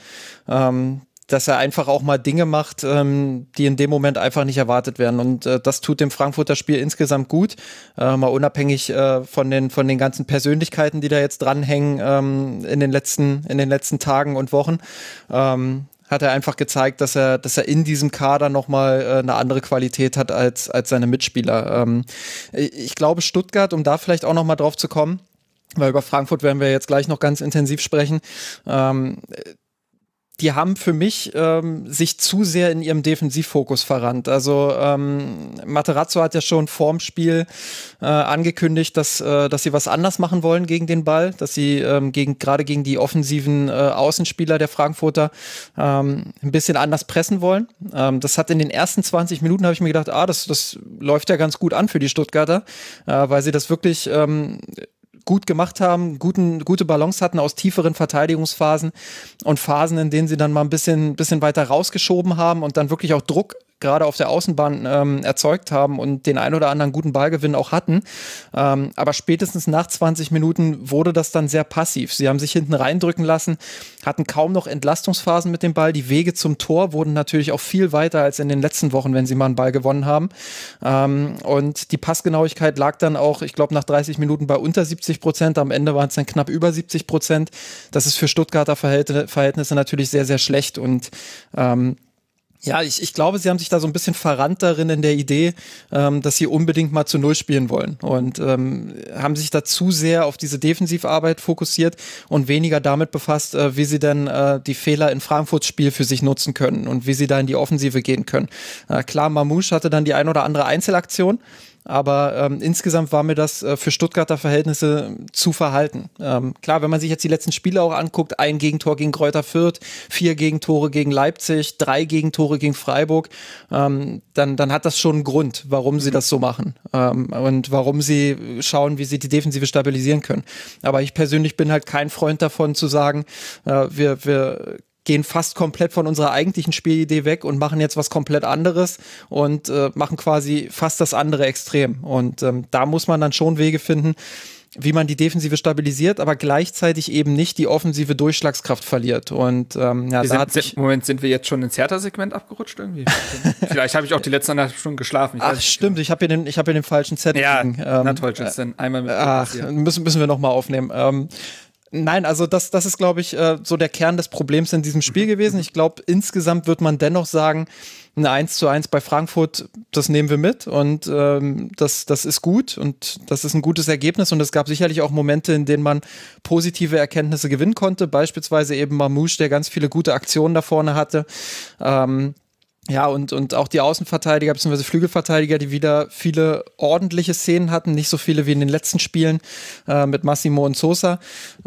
Ähm, dass er einfach auch mal Dinge macht, ähm, die in dem Moment einfach nicht erwartet werden. Und äh, das tut dem Frankfurter Spiel insgesamt gut, äh, mal unabhängig äh, von, den, von den ganzen Persönlichkeiten, die da jetzt dranhängen ähm, in, den letzten, in den letzten Tagen und Wochen. Ähm, hat er einfach gezeigt, dass er, dass er in diesem Kader nochmal äh, eine andere Qualität hat als, als seine Mitspieler. Ähm, ich glaube, Stuttgart, um da vielleicht auch nochmal drauf zu kommen, weil über Frankfurt werden wir jetzt gleich noch ganz intensiv sprechen. Ähm, die haben für mich ähm, sich zu sehr in ihrem Defensivfokus verrannt. Also ähm, Materazzo hat ja schon vorm Spiel äh, angekündigt, dass, äh, dass sie was anders machen wollen gegen den Ball, dass sie ähm, gegen, gerade gegen die offensiven äh, Außenspieler der Frankfurter ähm, ein bisschen anders pressen wollen. Ähm, das hat in den ersten 20 Minuten, habe ich mir gedacht, ah, das, das läuft ja ganz gut an für die Stuttgarter, äh, weil sie das wirklich ähm, gut gemacht haben, guten, gute Balance hatten aus tieferen Verteidigungsphasen und Phasen, in denen sie dann mal ein bisschen, bisschen weiter rausgeschoben haben und dann wirklich auch Druck gerade auf der Außenbahn ähm, erzeugt haben und den ein oder anderen guten Ballgewinn auch hatten. Ähm, aber spätestens nach 20 Minuten wurde das dann sehr passiv. Sie haben sich hinten reindrücken lassen, hatten kaum noch Entlastungsphasen mit dem Ball. Die Wege zum Tor wurden natürlich auch viel weiter als in den letzten Wochen, wenn sie mal einen Ball gewonnen haben. Ähm, und die Passgenauigkeit lag dann auch, ich glaube, nach 30 Minuten bei unter 70 Prozent. Am Ende waren es dann knapp über 70 Prozent. Das ist für Stuttgarter Verhältnisse natürlich sehr, sehr schlecht und ähm, ja, ich, ich glaube, sie haben sich da so ein bisschen verrannt darin in der Idee, ähm, dass sie unbedingt mal zu Null spielen wollen und ähm, haben sich da zu sehr auf diese Defensivarbeit fokussiert und weniger damit befasst, äh, wie sie denn äh, die Fehler in Frankfurts Spiel für sich nutzen können und wie sie da in die Offensive gehen können. Äh, klar, Mamouche hatte dann die ein oder andere Einzelaktion, aber ähm, insgesamt war mir das äh, für Stuttgarter Verhältnisse zu verhalten. Ähm, klar, wenn man sich jetzt die letzten Spiele auch anguckt, ein Gegentor gegen Kräuter Fürth, vier Gegentore gegen Leipzig, drei Gegentore gegen Freiburg, ähm, dann, dann hat das schon einen Grund, warum sie mhm. das so machen ähm, und warum sie schauen, wie sie die Defensive stabilisieren können. Aber ich persönlich bin halt kein Freund davon zu sagen, äh, wir, wir gehen fast komplett von unserer eigentlichen Spielidee weg und machen jetzt was komplett anderes und äh, machen quasi fast das andere Extrem. Und ähm, da muss man dann schon Wege finden, wie man die Defensive stabilisiert, aber gleichzeitig eben nicht die offensive Durchschlagskraft verliert. Und ähm, ja, da sind, sich Moment, sind wir jetzt schon ins Hertha-Segment abgerutscht irgendwie? Vielleicht habe ich auch die letzten anderthalb Stunden geschlafen. Ich ach, stimmt, ich habe hier, den, ich hab hier den falschen Zettel. Ja, Ähm, na toll, Justin, äh, einmal mit. Ach, müssen, müssen wir nochmal aufnehmen. Ähm, Nein, also das, das ist, glaube ich, äh, so der Kern des Problems in diesem Spiel gewesen. Ich glaube, insgesamt wird man dennoch sagen, eine 1 zu 1 bei Frankfurt, das nehmen wir mit und ähm, das, das ist gut und das ist ein gutes Ergebnis und es gab sicherlich auch Momente, in denen man positive Erkenntnisse gewinnen konnte, beispielsweise eben Mamouche, der ganz viele gute Aktionen da vorne hatte. Ähm, ja, und, und auch die Außenverteidiger bzw. Flügelverteidiger, die wieder viele ordentliche Szenen hatten, nicht so viele wie in den letzten Spielen äh, mit Massimo und Sosa.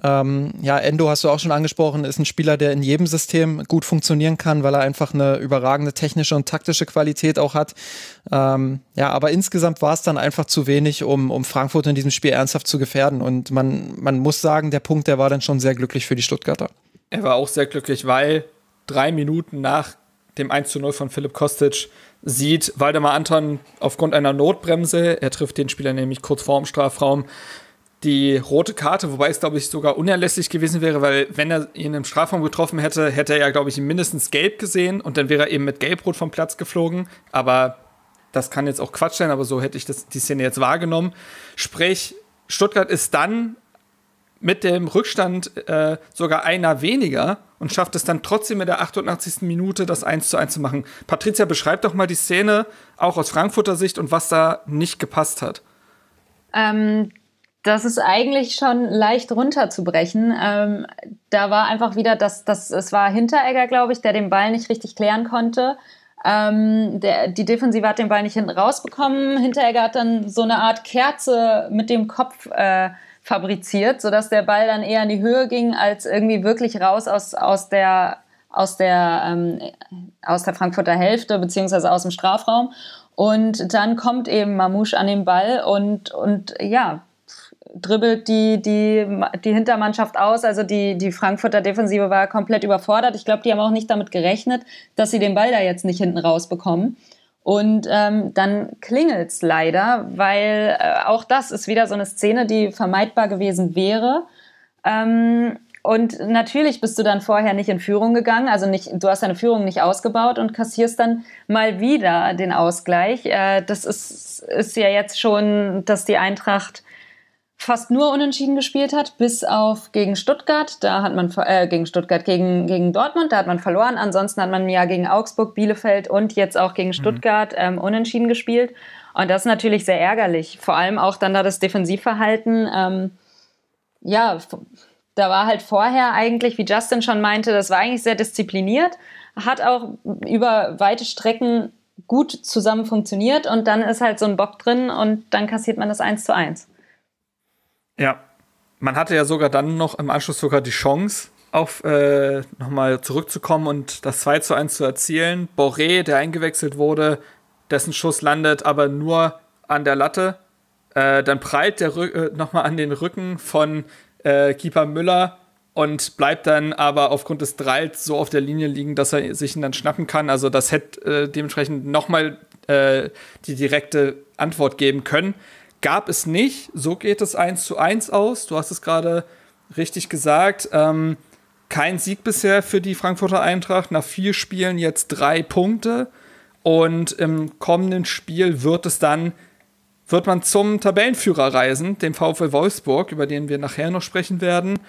Ähm, ja, Endo hast du auch schon angesprochen, ist ein Spieler, der in jedem System gut funktionieren kann, weil er einfach eine überragende technische und taktische Qualität auch hat. Ähm, ja, aber insgesamt war es dann einfach zu wenig, um, um Frankfurt in diesem Spiel ernsthaft zu gefährden. Und man, man muss sagen, der Punkt, der war dann schon sehr glücklich für die Stuttgarter. Er war auch sehr glücklich, weil drei Minuten nach dem 1 zu 0 von Philipp Kostic sieht Waldemar Anton aufgrund einer Notbremse, er trifft den Spieler nämlich kurz vorm Strafraum, die rote Karte, wobei es, glaube ich, sogar unerlässlich gewesen wäre, weil wenn er ihn im Strafraum getroffen hätte, hätte er ja, glaube ich, mindestens gelb gesehen und dann wäre er eben mit Gelbrot vom Platz geflogen. Aber das kann jetzt auch Quatsch sein, aber so hätte ich das, die Szene jetzt wahrgenommen. Sprich, Stuttgart ist dann mit dem Rückstand äh, sogar einer weniger und schafft es dann trotzdem in der 88. Minute das 1 zu 1 zu machen. Patricia, beschreib doch mal die Szene, auch aus Frankfurter Sicht und was da nicht gepasst hat. Ähm, das ist eigentlich schon leicht runterzubrechen. Ähm, da war einfach wieder, dass das, es war Hinteregger, glaube ich, der den Ball nicht richtig klären konnte. Ähm, der, die Defensive hat den Ball nicht hinten rausbekommen. Hinteregger hat dann so eine Art Kerze mit dem Kopf äh, fabriziert, sodass der Ball dann eher in die Höhe ging, als irgendwie wirklich raus aus, aus der aus der, ähm, aus der Frankfurter Hälfte beziehungsweise aus dem Strafraum. Und dann kommt eben Mamouche an den Ball und, und ja, dribbelt die, die, die Hintermannschaft aus. Also die, die Frankfurter Defensive war komplett überfordert. Ich glaube, die haben auch nicht damit gerechnet, dass sie den Ball da jetzt nicht hinten rausbekommen. Und ähm, dann klingelt's leider, weil äh, auch das ist wieder so eine Szene, die vermeidbar gewesen wäre. Ähm, und natürlich bist du dann vorher nicht in Führung gegangen, also nicht, du hast deine Führung nicht ausgebaut und kassierst dann mal wieder den Ausgleich. Äh, das ist, ist ja jetzt schon, dass die Eintracht fast nur unentschieden gespielt hat, bis auf gegen Stuttgart. Da hat man äh, gegen Stuttgart, gegen, gegen Dortmund, da hat man verloren. Ansonsten hat man ja gegen Augsburg, Bielefeld und jetzt auch gegen mhm. Stuttgart mhm. ähm, unentschieden gespielt. Und das ist natürlich sehr ärgerlich. Vor allem auch dann da das Defensivverhalten. Ähm, ja, da war halt vorher eigentlich, wie Justin schon meinte, das war eigentlich sehr diszipliniert, hat auch über weite Strecken gut zusammen funktioniert und dann ist halt so ein Bock drin und dann kassiert man das 1 zu 1. Ja, man hatte ja sogar dann noch im Anschluss sogar die Chance, auf äh, nochmal zurückzukommen und das 2 zu 1 zu erzielen. Boré, der eingewechselt wurde, dessen Schuss landet aber nur an der Latte. Äh, dann prallt der Rück äh, nochmal an den Rücken von äh, Keeper Müller und bleibt dann aber aufgrund des Dralls so auf der Linie liegen, dass er sich ihn dann schnappen kann. Also das hätte äh, dementsprechend nochmal äh, die direkte Antwort geben können gab es nicht. So geht es eins zu eins aus. Du hast es gerade richtig gesagt. Ähm, kein Sieg bisher für die Frankfurter Eintracht. Nach vier Spielen jetzt drei Punkte. Und im kommenden Spiel wird es dann, wird man zum Tabellenführer reisen, dem VfL Wolfsburg, über den wir nachher noch sprechen werden.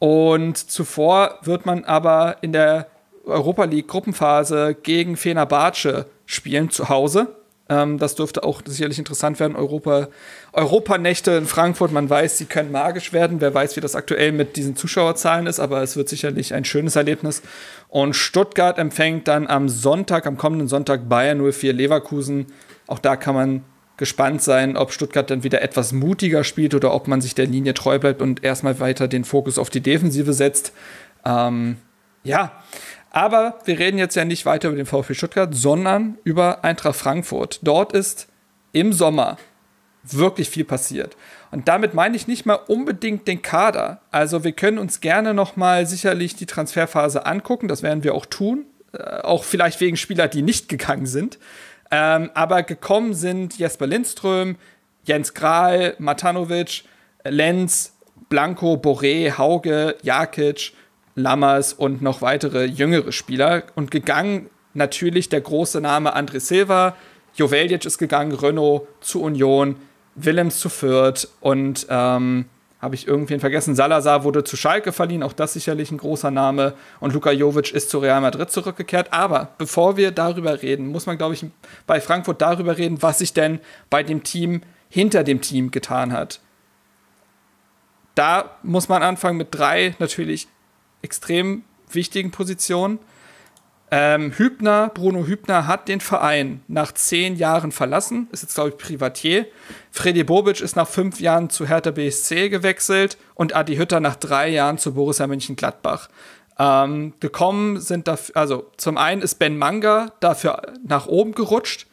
Und zuvor wird man aber in der Europa League Gruppenphase gegen Fenerbahce spielen zu Hause. Ähm, das dürfte auch sicherlich interessant werden. Europa, Europanächte in Frankfurt, man weiß, sie können magisch werden. Wer weiß, wie das aktuell mit diesen Zuschauerzahlen ist, aber es wird sicherlich ein schönes Erlebnis. Und Stuttgart empfängt dann am Sonntag, am kommenden Sonntag Bayern 04 Leverkusen. Auch da kann man gespannt sein, ob Stuttgart dann wieder etwas mutiger spielt oder ob man sich der Linie treu bleibt und erstmal weiter den Fokus auf die Defensive setzt. Ähm, ja, aber wir reden jetzt ja nicht weiter über den VfB Stuttgart, sondern über Eintracht Frankfurt. Dort ist im Sommer wirklich viel passiert. Und damit meine ich nicht mal unbedingt den Kader. Also wir können uns gerne nochmal sicherlich die Transferphase angucken, das werden wir auch tun. Äh, auch vielleicht wegen Spieler, die nicht gegangen sind. Ähm, aber gekommen sind Jesper Lindström, Jens Grahl, Matanovic, Lenz, Blanco, Boré, Hauge, Jakic, Lammers und noch weitere jüngere Spieler. Und gegangen natürlich der große Name André Silva. Joveljic ist gegangen, Renault zu Union, Willems zu Fürth und ähm, habe ich irgendwen vergessen. Salazar wurde zu Schalke verliehen, auch das sicherlich ein großer Name. Und Luka Jovic ist zu Real Madrid zurückgekehrt. Aber bevor wir darüber reden, muss man, glaube ich, bei Frankfurt darüber reden, was sich denn bei dem Team hinter dem Team getan hat. Da muss man anfangen mit drei natürlich extrem wichtigen Position. Ähm, Hübner, Bruno Hübner hat den Verein nach zehn Jahren verlassen, ist jetzt, glaube ich, Privatier. Freddy Bobic ist nach fünf Jahren zu Hertha BSC gewechselt und Adi Hütter nach drei Jahren zu Borussia Mönchengladbach. Ähm, gekommen sind dafür, also zum einen ist Ben Manga dafür nach oben gerutscht,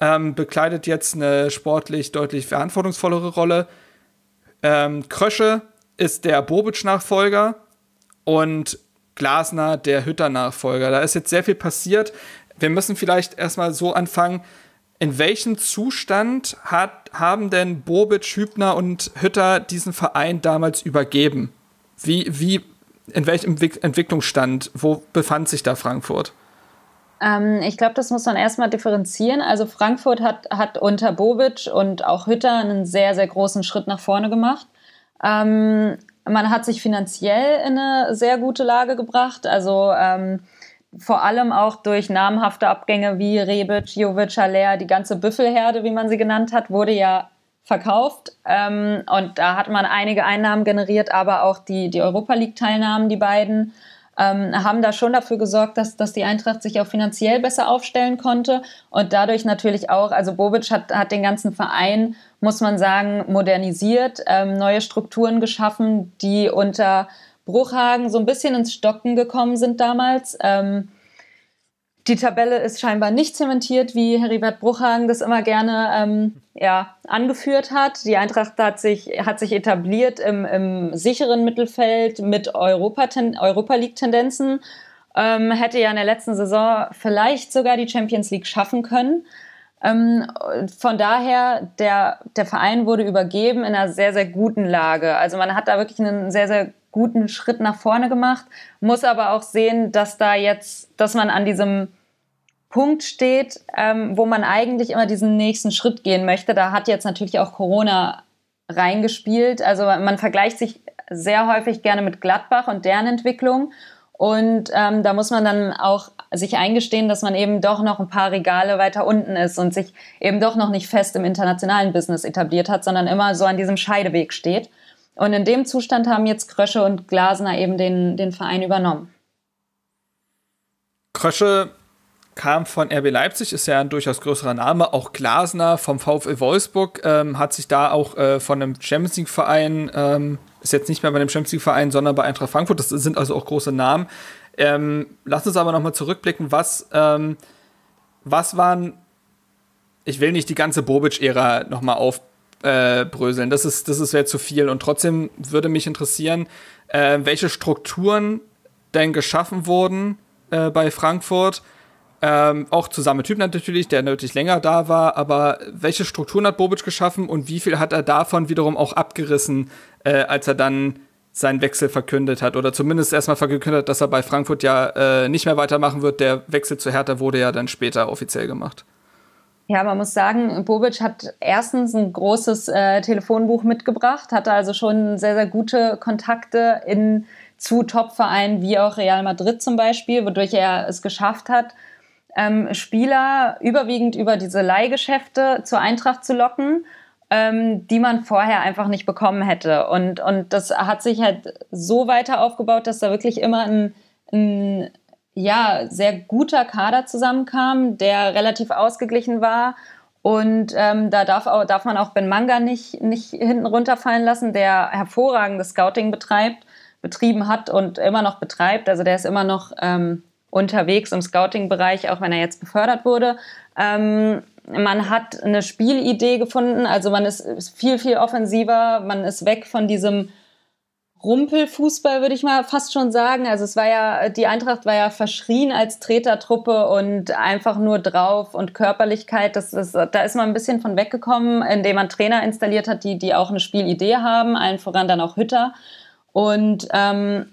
ähm, bekleidet jetzt eine sportlich deutlich verantwortungsvollere Rolle. Ähm, Krösche ist der Bobic-Nachfolger und Glasner, der Hütter-Nachfolger. Da ist jetzt sehr viel passiert. Wir müssen vielleicht erstmal so anfangen. In welchem Zustand hat, haben denn Bobic, Hübner und Hütter diesen Verein damals übergeben? Wie, wie, in welchem Entwicklungsstand, wo befand sich da Frankfurt? Ähm, ich glaube, das muss man erstmal differenzieren. Also Frankfurt hat, hat unter Bobic und auch Hütter einen sehr, sehr großen Schritt nach vorne gemacht. Ähm, man hat sich finanziell in eine sehr gute Lage gebracht. Also ähm, vor allem auch durch namhafte Abgänge wie Rebic, Jovic, Haller, die ganze Büffelherde, wie man sie genannt hat, wurde ja verkauft. Ähm, und da hat man einige Einnahmen generiert, aber auch die, die Europa League-Teilnahmen, die beiden ähm, haben da schon dafür gesorgt, dass, dass die Eintracht sich auch finanziell besser aufstellen konnte und dadurch natürlich auch, also Bobic hat, hat den ganzen Verein, muss man sagen, modernisiert, ähm, neue Strukturen geschaffen, die unter Bruchhagen so ein bisschen ins Stocken gekommen sind damals. Ähm, die Tabelle ist scheinbar nicht zementiert, wie Heribert Bruchhagen das immer gerne ähm, ja, angeführt hat. Die Eintracht hat sich, hat sich etabliert im, im sicheren Mittelfeld mit Europa, League-Tendenzen. Ähm, hätte ja in der letzten Saison vielleicht sogar die Champions League schaffen können. Ähm, von daher, der, der Verein wurde übergeben in einer sehr, sehr guten Lage. Also man hat da wirklich einen sehr, sehr guten Schritt nach vorne gemacht, muss aber auch sehen, dass da jetzt, dass man an diesem Punkt steht, ähm, wo man eigentlich immer diesen nächsten Schritt gehen möchte. Da hat jetzt natürlich auch Corona reingespielt. Also man vergleicht sich sehr häufig gerne mit Gladbach und deren Entwicklung. Und ähm, da muss man dann auch sich eingestehen, dass man eben doch noch ein paar Regale weiter unten ist und sich eben doch noch nicht fest im internationalen Business etabliert hat, sondern immer so an diesem Scheideweg steht. Und in dem Zustand haben jetzt Krösche und Glasner eben den, den Verein übernommen. Krösche kam von RB Leipzig, ist ja ein durchaus größerer Name. Auch Glasner vom VfL Wolfsburg ähm, hat sich da auch äh, von einem Champions League-Verein, ähm, ist jetzt nicht mehr bei einem Champions League-Verein, sondern bei Eintracht Frankfurt. Das sind also auch große Namen. Ähm, lass uns aber nochmal zurückblicken, was, ähm, was waren, ich will nicht die ganze Bobic-Ära nochmal aufbauen äh, bröseln. Das ist, das ist ja zu viel. Und trotzdem würde mich interessieren, äh, welche Strukturen denn geschaffen wurden äh, bei Frankfurt. Ähm, auch zusammen mit Typ natürlich, der nötig länger da war, aber welche Strukturen hat Bobic geschaffen und wie viel hat er davon wiederum auch abgerissen, äh, als er dann seinen Wechsel verkündet hat oder zumindest erstmal verkündet, hat, dass er bei Frankfurt ja äh, nicht mehr weitermachen wird. Der Wechsel zu Hertha wurde ja dann später offiziell gemacht. Ja, man muss sagen, Bobic hat erstens ein großes äh, Telefonbuch mitgebracht, hatte also schon sehr, sehr gute Kontakte in, zu Top-Vereinen wie auch Real Madrid zum Beispiel, wodurch er es geschafft hat, ähm, Spieler überwiegend über diese Leihgeschäfte zur Eintracht zu locken, ähm, die man vorher einfach nicht bekommen hätte. Und, und das hat sich halt so weiter aufgebaut, dass da wirklich immer ein, ein ja, sehr guter Kader zusammenkam, der relativ ausgeglichen war. Und ähm, da darf, auch, darf man auch Ben Manga nicht, nicht hinten runterfallen lassen, der hervorragendes Scouting betreibt, betrieben hat und immer noch betreibt. Also der ist immer noch ähm, unterwegs im Scouting-Bereich, auch wenn er jetzt befördert wurde. Ähm, man hat eine Spielidee gefunden, also man ist, ist viel, viel offensiver, man ist weg von diesem Rumpelfußball, würde ich mal fast schon sagen. Also es war ja, die Eintracht war ja verschrien als Tretertruppe und einfach nur drauf und Körperlichkeit. Das ist, da ist man ein bisschen von weggekommen, indem man Trainer installiert hat, die, die auch eine Spielidee haben, allen voran dann auch Hütter. Und ähm,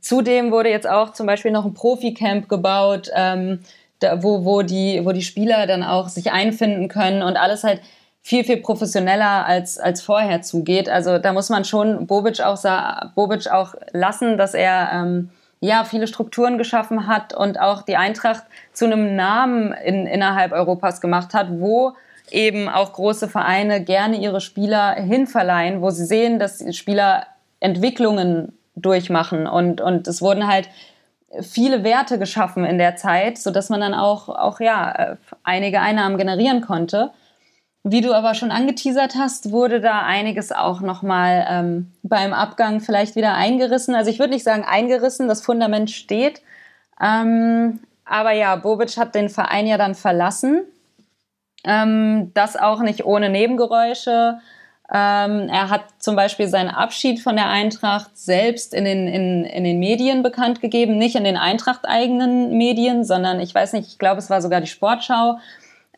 zudem wurde jetzt auch zum Beispiel noch ein Profi-Camp gebaut, ähm, da, wo, wo, die, wo die Spieler dann auch sich einfinden können und alles halt viel, viel professioneller als, als vorher zugeht. Also da muss man schon Bobic auch, Bobic auch lassen, dass er ähm, ja viele Strukturen geschaffen hat und auch die Eintracht zu einem Namen in, innerhalb Europas gemacht hat, wo eben auch große Vereine gerne ihre Spieler hinverleihen, wo sie sehen, dass Spieler Entwicklungen durchmachen und, und es wurden halt viele Werte geschaffen in der Zeit, sodass man dann auch, auch ja, äh, einige Einnahmen generieren konnte. Wie du aber schon angeteasert hast, wurde da einiges auch nochmal ähm, beim Abgang vielleicht wieder eingerissen. Also ich würde nicht sagen eingerissen, das Fundament steht. Ähm, aber ja, Bobic hat den Verein ja dann verlassen. Ähm, das auch nicht ohne Nebengeräusche. Ähm, er hat zum Beispiel seinen Abschied von der Eintracht selbst in den, in, in den Medien bekannt gegeben, nicht in den Eintracht-eigenen Medien, sondern ich weiß nicht, ich glaube, es war sogar die Sportschau.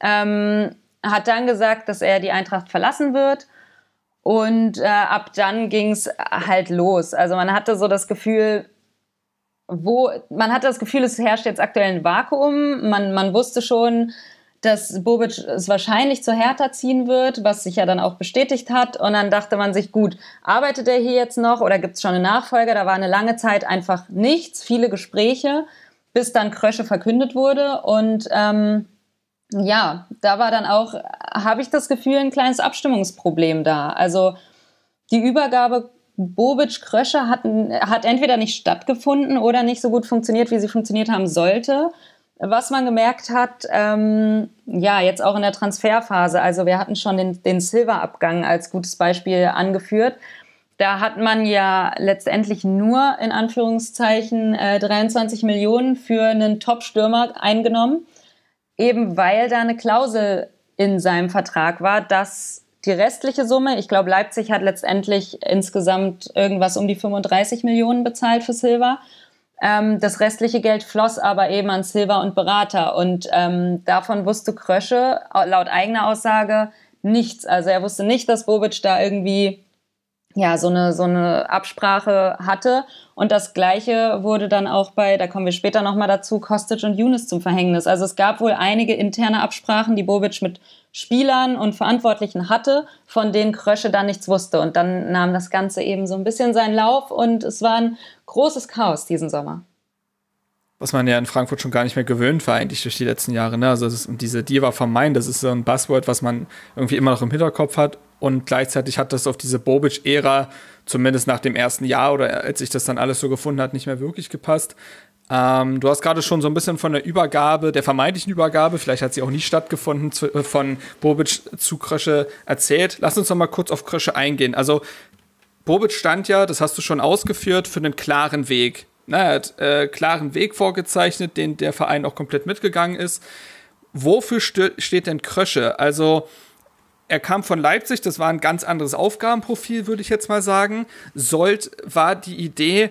Ähm, hat dann gesagt, dass er die Eintracht verlassen wird. Und äh, ab dann ging es halt los. Also man hatte so das Gefühl, wo, man hatte das Gefühl, es herrscht jetzt aktuell ein Vakuum. Man, man wusste schon, dass Bobic es wahrscheinlich zur Hertha ziehen wird, was sich ja dann auch bestätigt hat. Und dann dachte man sich, gut, arbeitet er hier jetzt noch oder gibt es schon einen Nachfolger? Da war eine lange Zeit einfach nichts, viele Gespräche, bis dann Krösche verkündet wurde. Und ähm, ja, da war dann auch, habe ich das Gefühl, ein kleines Abstimmungsproblem da. Also die Übergabe Bobic-Krösche hat, hat entweder nicht stattgefunden oder nicht so gut funktioniert, wie sie funktioniert haben sollte. Was man gemerkt hat, ähm, ja, jetzt auch in der Transferphase, also wir hatten schon den, den Silver-Abgang als gutes Beispiel angeführt. Da hat man ja letztendlich nur in Anführungszeichen äh, 23 Millionen für einen Top-Stürmer eingenommen eben weil da eine Klausel in seinem Vertrag war, dass die restliche Summe, ich glaube, Leipzig hat letztendlich insgesamt irgendwas um die 35 Millionen bezahlt für Silva. Ähm, das restliche Geld floss aber eben an Silva und Berater. Und ähm, davon wusste Krösche laut eigener Aussage nichts. Also er wusste nicht, dass Bobic da irgendwie ja, so eine, so eine Absprache hatte. Und das Gleiche wurde dann auch bei, da kommen wir später nochmal dazu, Kostic und Younes zum Verhängnis. Also es gab wohl einige interne Absprachen, die Bobic mit Spielern und Verantwortlichen hatte, von denen Krösche dann nichts wusste. Und dann nahm das Ganze eben so ein bisschen seinen Lauf und es war ein großes Chaos diesen Sommer was man ja in Frankfurt schon gar nicht mehr gewöhnt war eigentlich durch die letzten Jahre. Ne? Also ist, und diese Diva vermeint, das ist so ein Buzzword, was man irgendwie immer noch im Hinterkopf hat. Und gleichzeitig hat das auf diese Bobic-Ära, zumindest nach dem ersten Jahr oder als sich das dann alles so gefunden hat, nicht mehr wirklich gepasst. Ähm, du hast gerade schon so ein bisschen von der Übergabe, der vermeintlichen Übergabe, vielleicht hat sie auch nie stattgefunden, zu, äh, von Bobic zu Krösche erzählt. Lass uns noch mal kurz auf Krösche eingehen. Also Bobic stand ja, das hast du schon ausgeführt, für einen klaren Weg naja, hat, äh, klaren Weg vorgezeichnet, den der Verein auch komplett mitgegangen ist. Wofür steht denn Krösche? Also, er kam von Leipzig, das war ein ganz anderes Aufgabenprofil, würde ich jetzt mal sagen. Sold war die Idee,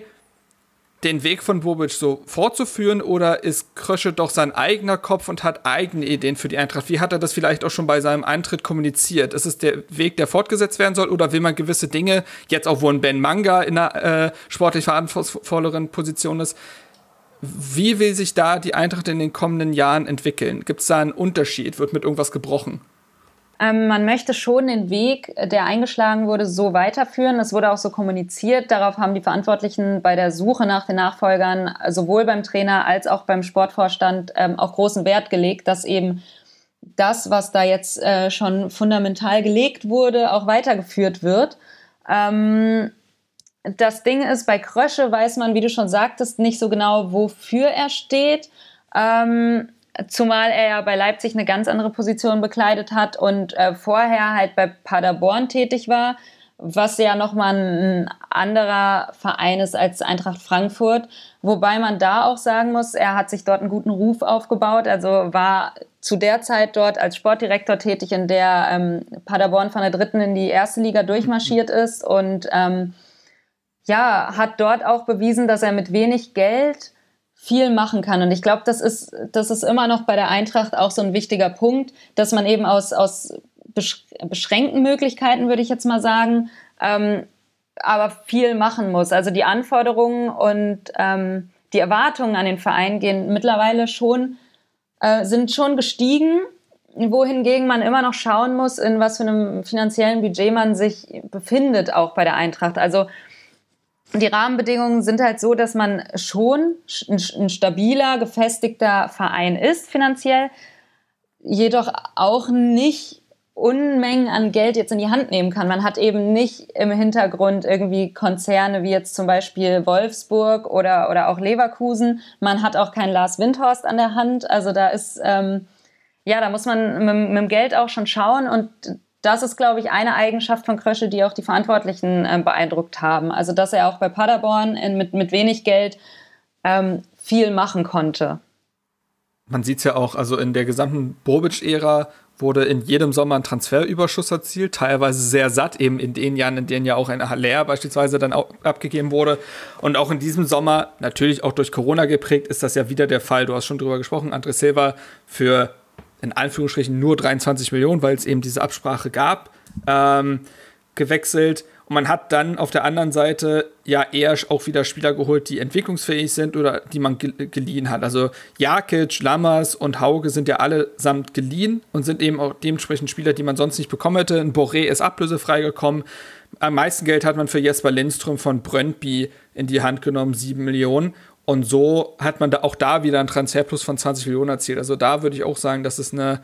den Weg von Bobic so fortzuführen oder ist Krösche doch sein eigener Kopf und hat eigene Ideen für die Eintracht? Wie hat er das vielleicht auch schon bei seinem Eintritt kommuniziert? Ist es der Weg, der fortgesetzt werden soll oder will man gewisse Dinge, jetzt auch wo ein Ben Manga in einer äh, sportlich verantwortungsvolleren Position ist, wie will sich da die Eintracht in den kommenden Jahren entwickeln? Gibt es da einen Unterschied? Wird mit irgendwas gebrochen? Ähm, man möchte schon den Weg, äh, der eingeschlagen wurde, so weiterführen. Das wurde auch so kommuniziert. Darauf haben die Verantwortlichen bei der Suche nach den Nachfolgern äh, sowohl beim Trainer als auch beim Sportvorstand ähm, auch großen Wert gelegt, dass eben das, was da jetzt äh, schon fundamental gelegt wurde, auch weitergeführt wird. Ähm, das Ding ist, bei Krösche weiß man, wie du schon sagtest, nicht so genau, wofür er steht. Ähm, Zumal er ja bei Leipzig eine ganz andere Position bekleidet hat und äh, vorher halt bei Paderborn tätig war, was ja nochmal ein anderer Verein ist als Eintracht Frankfurt. Wobei man da auch sagen muss, er hat sich dort einen guten Ruf aufgebaut, also war zu der Zeit dort als Sportdirektor tätig, in der ähm, Paderborn von der dritten in die erste Liga durchmarschiert mhm. ist und ähm, ja, hat dort auch bewiesen, dass er mit wenig Geld viel machen kann. Und ich glaube, das ist, das ist immer noch bei der Eintracht auch so ein wichtiger Punkt, dass man eben aus, aus beschränkten Möglichkeiten, würde ich jetzt mal sagen, ähm, aber viel machen muss. Also die Anforderungen und ähm, die Erwartungen an den Verein gehen mittlerweile schon, äh, sind schon gestiegen, wohingegen man immer noch schauen muss, in was für einem finanziellen Budget man sich befindet, auch bei der Eintracht. Also die Rahmenbedingungen sind halt so, dass man schon ein stabiler, gefestigter Verein ist finanziell, jedoch auch nicht Unmengen an Geld jetzt in die Hand nehmen kann. Man hat eben nicht im Hintergrund irgendwie Konzerne wie jetzt zum Beispiel Wolfsburg oder, oder auch Leverkusen. Man hat auch keinen Lars Windhorst an der Hand. Also da ist, ähm, ja, da muss man mit, mit dem Geld auch schon schauen und das ist, glaube ich, eine Eigenschaft von Krösche, die auch die Verantwortlichen äh, beeindruckt haben. Also, dass er auch bei Paderborn in, mit, mit wenig Geld ähm, viel machen konnte. Man sieht es ja auch, also in der gesamten Bobic-Ära wurde in jedem Sommer ein Transferüberschuss erzielt, teilweise sehr satt, eben in den Jahren, in denen ja auch ein Haller beispielsweise dann abgegeben wurde. Und auch in diesem Sommer, natürlich auch durch Corona geprägt, ist das ja wieder der Fall. Du hast schon drüber gesprochen, André Silva für in Anführungsstrichen nur 23 Millionen, weil es eben diese Absprache gab, ähm, gewechselt. Und man hat dann auf der anderen Seite ja eher auch wieder Spieler geholt, die entwicklungsfähig sind oder die man geliehen hat. Also Jakic, Lammers und Hauge sind ja allesamt geliehen und sind eben auch dementsprechend Spieler, die man sonst nicht bekommen hätte. Ein Boré ist ablösefrei gekommen. Am meisten Geld hat man für Jesper Lindström von Brøndby in die Hand genommen, 7 Millionen. Und so hat man da auch da wieder einen Transferplus von 20 Millionen erzielt. Also da würde ich auch sagen, dass es eine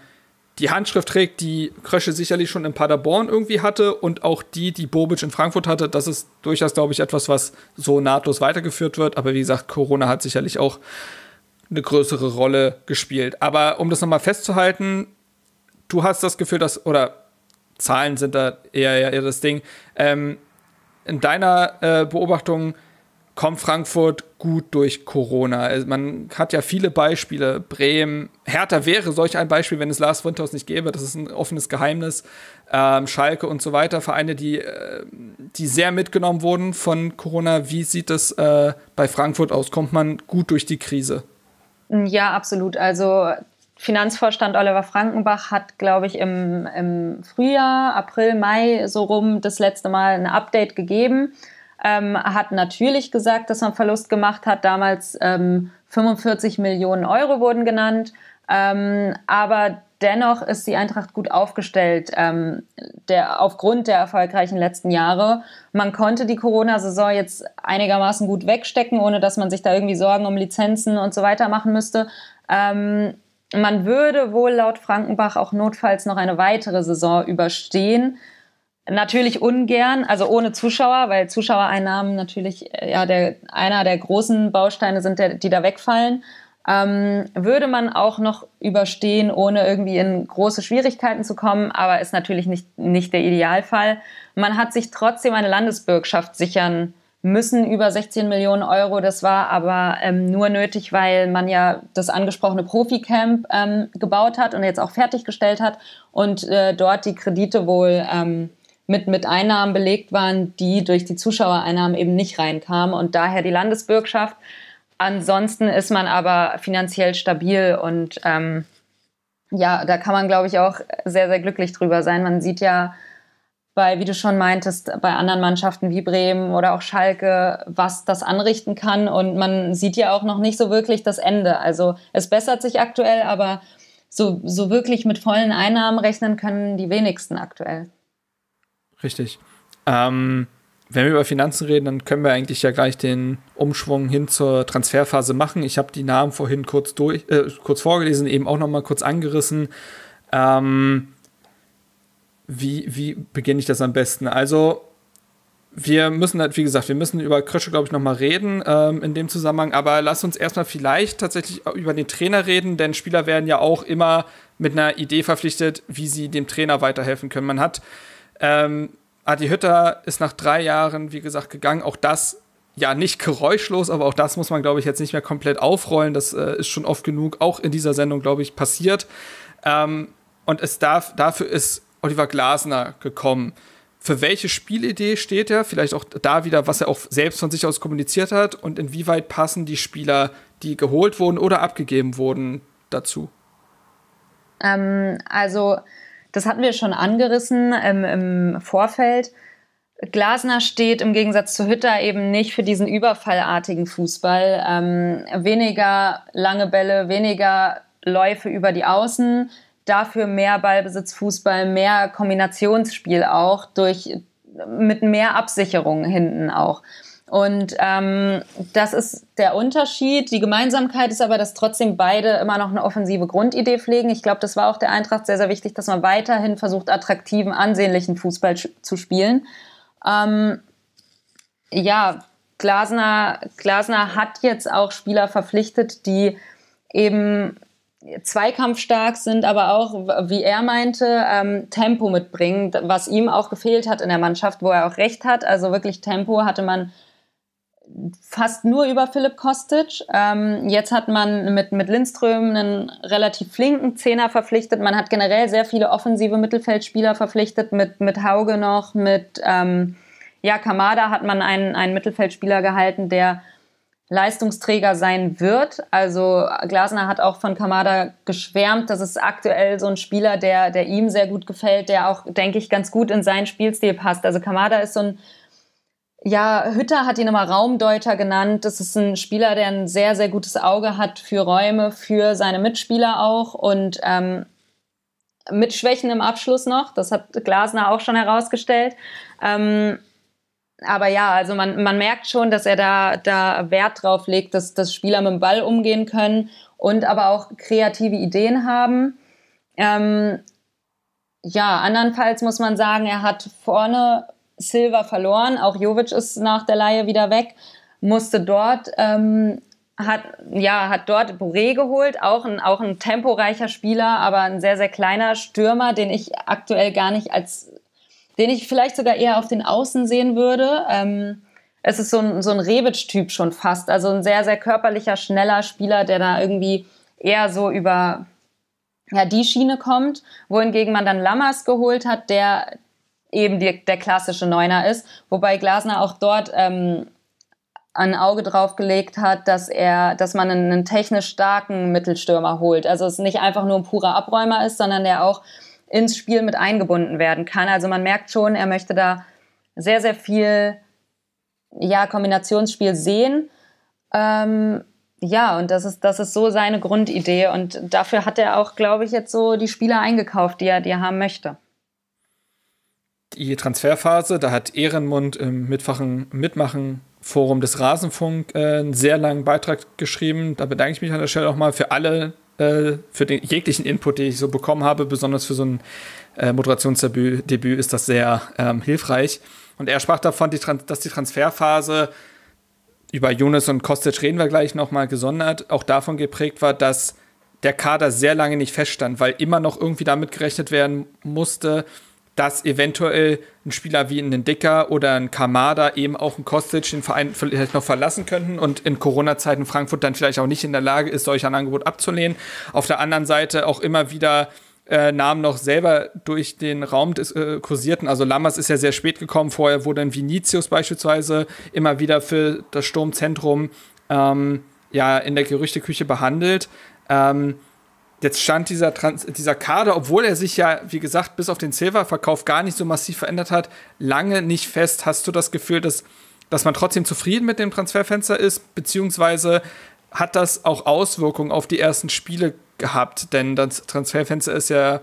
die Handschrift trägt, die Krösche sicherlich schon in Paderborn irgendwie hatte und auch die, die Bobic in Frankfurt hatte. Das ist durchaus, glaube ich, etwas, was so nahtlos weitergeführt wird. Aber wie gesagt, Corona hat sicherlich auch eine größere Rolle gespielt. Aber um das nochmal festzuhalten, du hast das Gefühl, dass, oder Zahlen sind da eher, eher, das Ding. Ähm, in deiner äh, Beobachtung, kommt Frankfurt gut durch Corona. Also man hat ja viele Beispiele. Bremen, Hertha wäre solch ein Beispiel, wenn es Lars Windhaus nicht gäbe. Das ist ein offenes Geheimnis. Ähm, Schalke und so weiter. Vereine, die, äh, die sehr mitgenommen wurden von Corona. Wie sieht es äh, bei Frankfurt aus? Kommt man gut durch die Krise? Mm, ja, absolut. Also Finanzvorstand Oliver Frankenbach hat, glaube ich, im, im Frühjahr, April, Mai so rum das letzte Mal ein Update gegeben ähm, hat natürlich gesagt, dass man Verlust gemacht hat. Damals ähm, 45 Millionen Euro wurden genannt. Ähm, aber dennoch ist die Eintracht gut aufgestellt ähm, der, aufgrund der erfolgreichen letzten Jahre. Man konnte die Corona-Saison jetzt einigermaßen gut wegstecken, ohne dass man sich da irgendwie Sorgen um Lizenzen und so weiter machen müsste. Ähm, man würde wohl laut Frankenbach auch notfalls noch eine weitere Saison überstehen. Natürlich ungern, also ohne Zuschauer, weil Zuschauereinnahmen natürlich äh, ja der, einer der großen Bausteine sind, der, die da wegfallen. Ähm, würde man auch noch überstehen, ohne irgendwie in große Schwierigkeiten zu kommen, aber ist natürlich nicht, nicht der Idealfall. Man hat sich trotzdem eine Landesbürgschaft sichern müssen, über 16 Millionen Euro. Das war aber ähm, nur nötig, weil man ja das angesprochene Profi-Camp ähm, gebaut hat und jetzt auch fertiggestellt hat und äh, dort die Kredite wohl ähm, mit, mit Einnahmen belegt waren, die durch die Zuschauereinnahmen eben nicht reinkamen und daher die Landesbürgschaft. Ansonsten ist man aber finanziell stabil und ähm, ja, da kann man, glaube ich, auch sehr, sehr glücklich drüber sein. Man sieht ja bei, wie du schon meintest, bei anderen Mannschaften wie Bremen oder auch Schalke, was das anrichten kann. Und man sieht ja auch noch nicht so wirklich das Ende. Also es bessert sich aktuell, aber so, so wirklich mit vollen Einnahmen rechnen können die wenigsten aktuell. Richtig. Ähm, wenn wir über Finanzen reden, dann können wir eigentlich ja gleich den Umschwung hin zur Transferphase machen. Ich habe die Namen vorhin kurz durch, äh, kurz vorgelesen, eben auch noch mal kurz angerissen. Ähm, wie, wie beginne ich das am besten? Also, wir müssen halt, wie gesagt, wir müssen über Krösche, glaube ich, nochmal reden ähm, in dem Zusammenhang. Aber lass uns erstmal vielleicht tatsächlich über den Trainer reden, denn Spieler werden ja auch immer mit einer Idee verpflichtet, wie sie dem Trainer weiterhelfen können. Man hat ähm, Adi Hütter ist nach drei Jahren, wie gesagt, gegangen. Auch das ja nicht geräuschlos, aber auch das muss man, glaube ich, jetzt nicht mehr komplett aufrollen. Das äh, ist schon oft genug, auch in dieser Sendung, glaube ich, passiert. Ähm, und es darf, dafür ist Oliver Glasner gekommen. Für welche Spielidee steht er? Vielleicht auch da wieder, was er auch selbst von sich aus kommuniziert hat und inwieweit passen die Spieler, die geholt wurden oder abgegeben wurden, dazu? Ähm, also das hatten wir schon angerissen ähm, im Vorfeld. Glasner steht im Gegensatz zu Hütter eben nicht für diesen überfallartigen Fußball. Ähm, weniger lange Bälle, weniger Läufe über die Außen, dafür mehr Ballbesitzfußball, mehr Kombinationsspiel auch, durch, mit mehr Absicherung hinten auch. Und ähm, das ist der Unterschied. Die Gemeinsamkeit ist aber, dass trotzdem beide immer noch eine offensive Grundidee pflegen. Ich glaube, das war auch der Eintracht sehr, sehr wichtig, dass man weiterhin versucht, attraktiven, ansehnlichen Fußball zu spielen. Ähm, ja, Glasner, Glasner hat jetzt auch Spieler verpflichtet, die eben zweikampfstark sind, aber auch, wie er meinte, ähm, Tempo mitbringen, was ihm auch gefehlt hat in der Mannschaft, wo er auch recht hat. Also wirklich Tempo hatte man fast nur über Philipp Kostic. Ähm, jetzt hat man mit, mit Lindström einen relativ flinken Zehner verpflichtet. Man hat generell sehr viele offensive Mittelfeldspieler verpflichtet, mit, mit Hauge noch, mit ähm, ja, Kamada hat man einen, einen Mittelfeldspieler gehalten, der Leistungsträger sein wird. Also Glasner hat auch von Kamada geschwärmt. Das ist aktuell so ein Spieler, der, der ihm sehr gut gefällt, der auch, denke ich, ganz gut in seinen Spielstil passt. Also Kamada ist so ein ja, Hütter hat ihn immer Raumdeuter genannt. Das ist ein Spieler, der ein sehr, sehr gutes Auge hat für Räume, für seine Mitspieler auch und ähm, mit Schwächen im Abschluss noch. Das hat Glasner auch schon herausgestellt. Ähm, aber ja, also man, man merkt schon, dass er da, da Wert drauf legt, dass, dass Spieler mit dem Ball umgehen können und aber auch kreative Ideen haben. Ähm, ja, andernfalls muss man sagen, er hat vorne Silva verloren. Auch Jovic ist nach der Laie wieder weg, musste dort, ähm, hat, ja, hat dort Bourré geholt, auch ein, auch ein temporeicher Spieler, aber ein sehr, sehr kleiner Stürmer, den ich aktuell gar nicht als, den ich vielleicht sogar eher auf den Außen sehen würde. Ähm, es ist so ein, so ein Rebic-Typ schon fast, also ein sehr, sehr körperlicher, schneller Spieler, der da irgendwie eher so über ja, die Schiene kommt, wohingegen man dann Lammers geholt hat, der eben die, der klassische Neuner ist. Wobei Glasner auch dort ähm, ein Auge drauf gelegt hat, dass er, dass man einen technisch starken Mittelstürmer holt. Also es nicht einfach nur ein purer Abräumer ist, sondern der auch ins Spiel mit eingebunden werden kann. Also man merkt schon, er möchte da sehr, sehr viel ja, Kombinationsspiel sehen. Ähm, ja, und das ist, das ist so seine Grundidee. Und dafür hat er auch, glaube ich, jetzt so die Spieler eingekauft, die er, die er haben möchte die Transferphase, da hat Ehrenmund im Mitfachen, Mitmachen Forum des Rasenfunk äh, einen sehr langen Beitrag geschrieben. Da bedanke ich mich an der Stelle auch mal für alle, äh, für den jeglichen Input, den ich so bekommen habe. Besonders für so ein äh, Moderationsdebüt ist das sehr ähm, hilfreich. Und er sprach davon, die dass die Transferphase über Jonas und Kostic reden wir gleich nochmal gesondert, auch davon geprägt war, dass der Kader sehr lange nicht feststand, weil immer noch irgendwie damit gerechnet werden musste, dass eventuell ein Spieler wie ein Dicker oder ein Kamada eben auch ein Kostic den Verein vielleicht noch verlassen könnten und in Corona-Zeiten Frankfurt dann vielleicht auch nicht in der Lage ist, solch ein Angebot abzulehnen. Auf der anderen Seite auch immer wieder äh, Namen noch selber durch den Raum des, äh, kursierten. Also Lammers ist ja sehr spät gekommen. Vorher wurde ein Vinicius beispielsweise immer wieder für das Sturmzentrum ähm, ja in der Gerüchteküche behandelt. Ähm, Jetzt stand dieser, Trans dieser Kader, obwohl er sich ja, wie gesagt, bis auf den silver gar nicht so massiv verändert hat, lange nicht fest. Hast du das Gefühl, dass, dass man trotzdem zufrieden mit dem Transferfenster ist? Beziehungsweise hat das auch Auswirkungen auf die ersten Spiele gehabt? Denn das Transferfenster ist ja,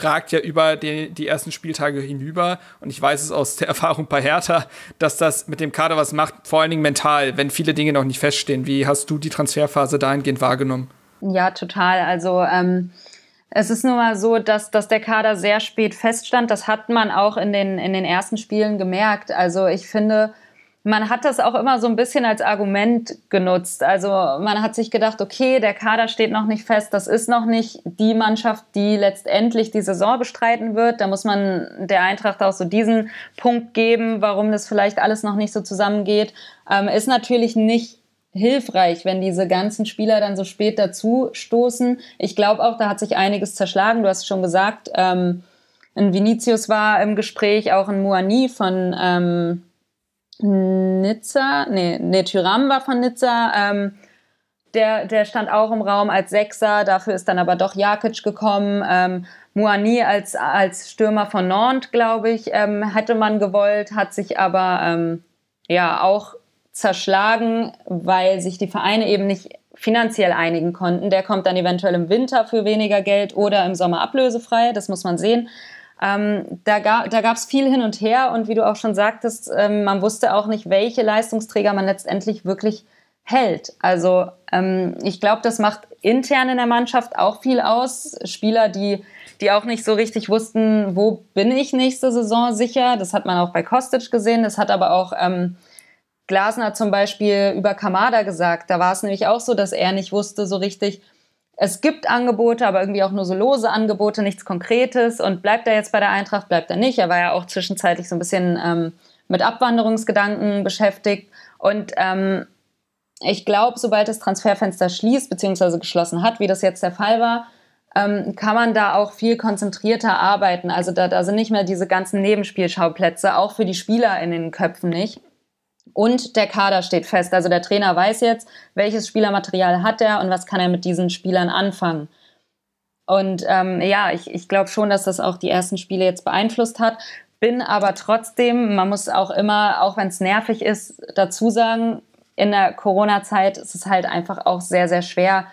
ragt ja über die, die ersten Spieltage hinüber. Und ich weiß es aus der Erfahrung bei Hertha, dass das mit dem Kader was macht, vor allen Dingen mental, wenn viele Dinge noch nicht feststehen. Wie hast du die Transferphase dahingehend wahrgenommen? Ja, total. Also ähm, es ist nun mal so, dass, dass der Kader sehr spät feststand. Das hat man auch in den, in den ersten Spielen gemerkt. Also ich finde, man hat das auch immer so ein bisschen als Argument genutzt. Also man hat sich gedacht, okay, der Kader steht noch nicht fest, das ist noch nicht die Mannschaft, die letztendlich die Saison bestreiten wird. Da muss man der Eintracht auch so diesen Punkt geben, warum das vielleicht alles noch nicht so zusammengeht. Ähm, ist natürlich nicht hilfreich, wenn diese ganzen Spieler dann so spät dazu stoßen. Ich glaube auch, da hat sich einiges zerschlagen. Du hast schon gesagt, ähm, ein Vinicius war im Gespräch, auch ein Muani von ähm, Nizza, nee, nee, Tyram war von Nizza. Ähm, der, der stand auch im Raum als Sechser, dafür ist dann aber doch Jakic gekommen. Ähm, Muani als, als Stürmer von Nantes, glaube ich, ähm, hätte man gewollt, hat sich aber ähm, ja auch zerschlagen, weil sich die Vereine eben nicht finanziell einigen konnten. Der kommt dann eventuell im Winter für weniger Geld oder im Sommer ablösefrei, das muss man sehen. Ähm, da gab es viel hin und her und wie du auch schon sagtest, ähm, man wusste auch nicht, welche Leistungsträger man letztendlich wirklich hält. Also ähm, ich glaube, das macht intern in der Mannschaft auch viel aus. Spieler, die, die auch nicht so richtig wussten, wo bin ich nächste Saison sicher. Das hat man auch bei Kostic gesehen. Das hat aber auch ähm, Glasner zum Beispiel über Kamada gesagt, da war es nämlich auch so, dass er nicht wusste so richtig, es gibt Angebote, aber irgendwie auch nur so lose Angebote, nichts Konkretes. Und bleibt er jetzt bei der Eintracht, bleibt er nicht. Er war ja auch zwischenzeitlich so ein bisschen ähm, mit Abwanderungsgedanken beschäftigt. Und ähm, ich glaube, sobald das Transferfenster schließt bzw. geschlossen hat, wie das jetzt der Fall war, ähm, kann man da auch viel konzentrierter arbeiten. Also da, da sind nicht mehr diese ganzen Nebenspielschauplätze, auch für die Spieler in den Köpfen nicht. Und der Kader steht fest. Also der Trainer weiß jetzt, welches Spielermaterial hat er und was kann er mit diesen Spielern anfangen. Und ähm, ja, ich, ich glaube schon, dass das auch die ersten Spiele jetzt beeinflusst hat. Bin aber trotzdem, man muss auch immer, auch wenn es nervig ist, dazu sagen, in der Corona-Zeit ist es halt einfach auch sehr, sehr schwer,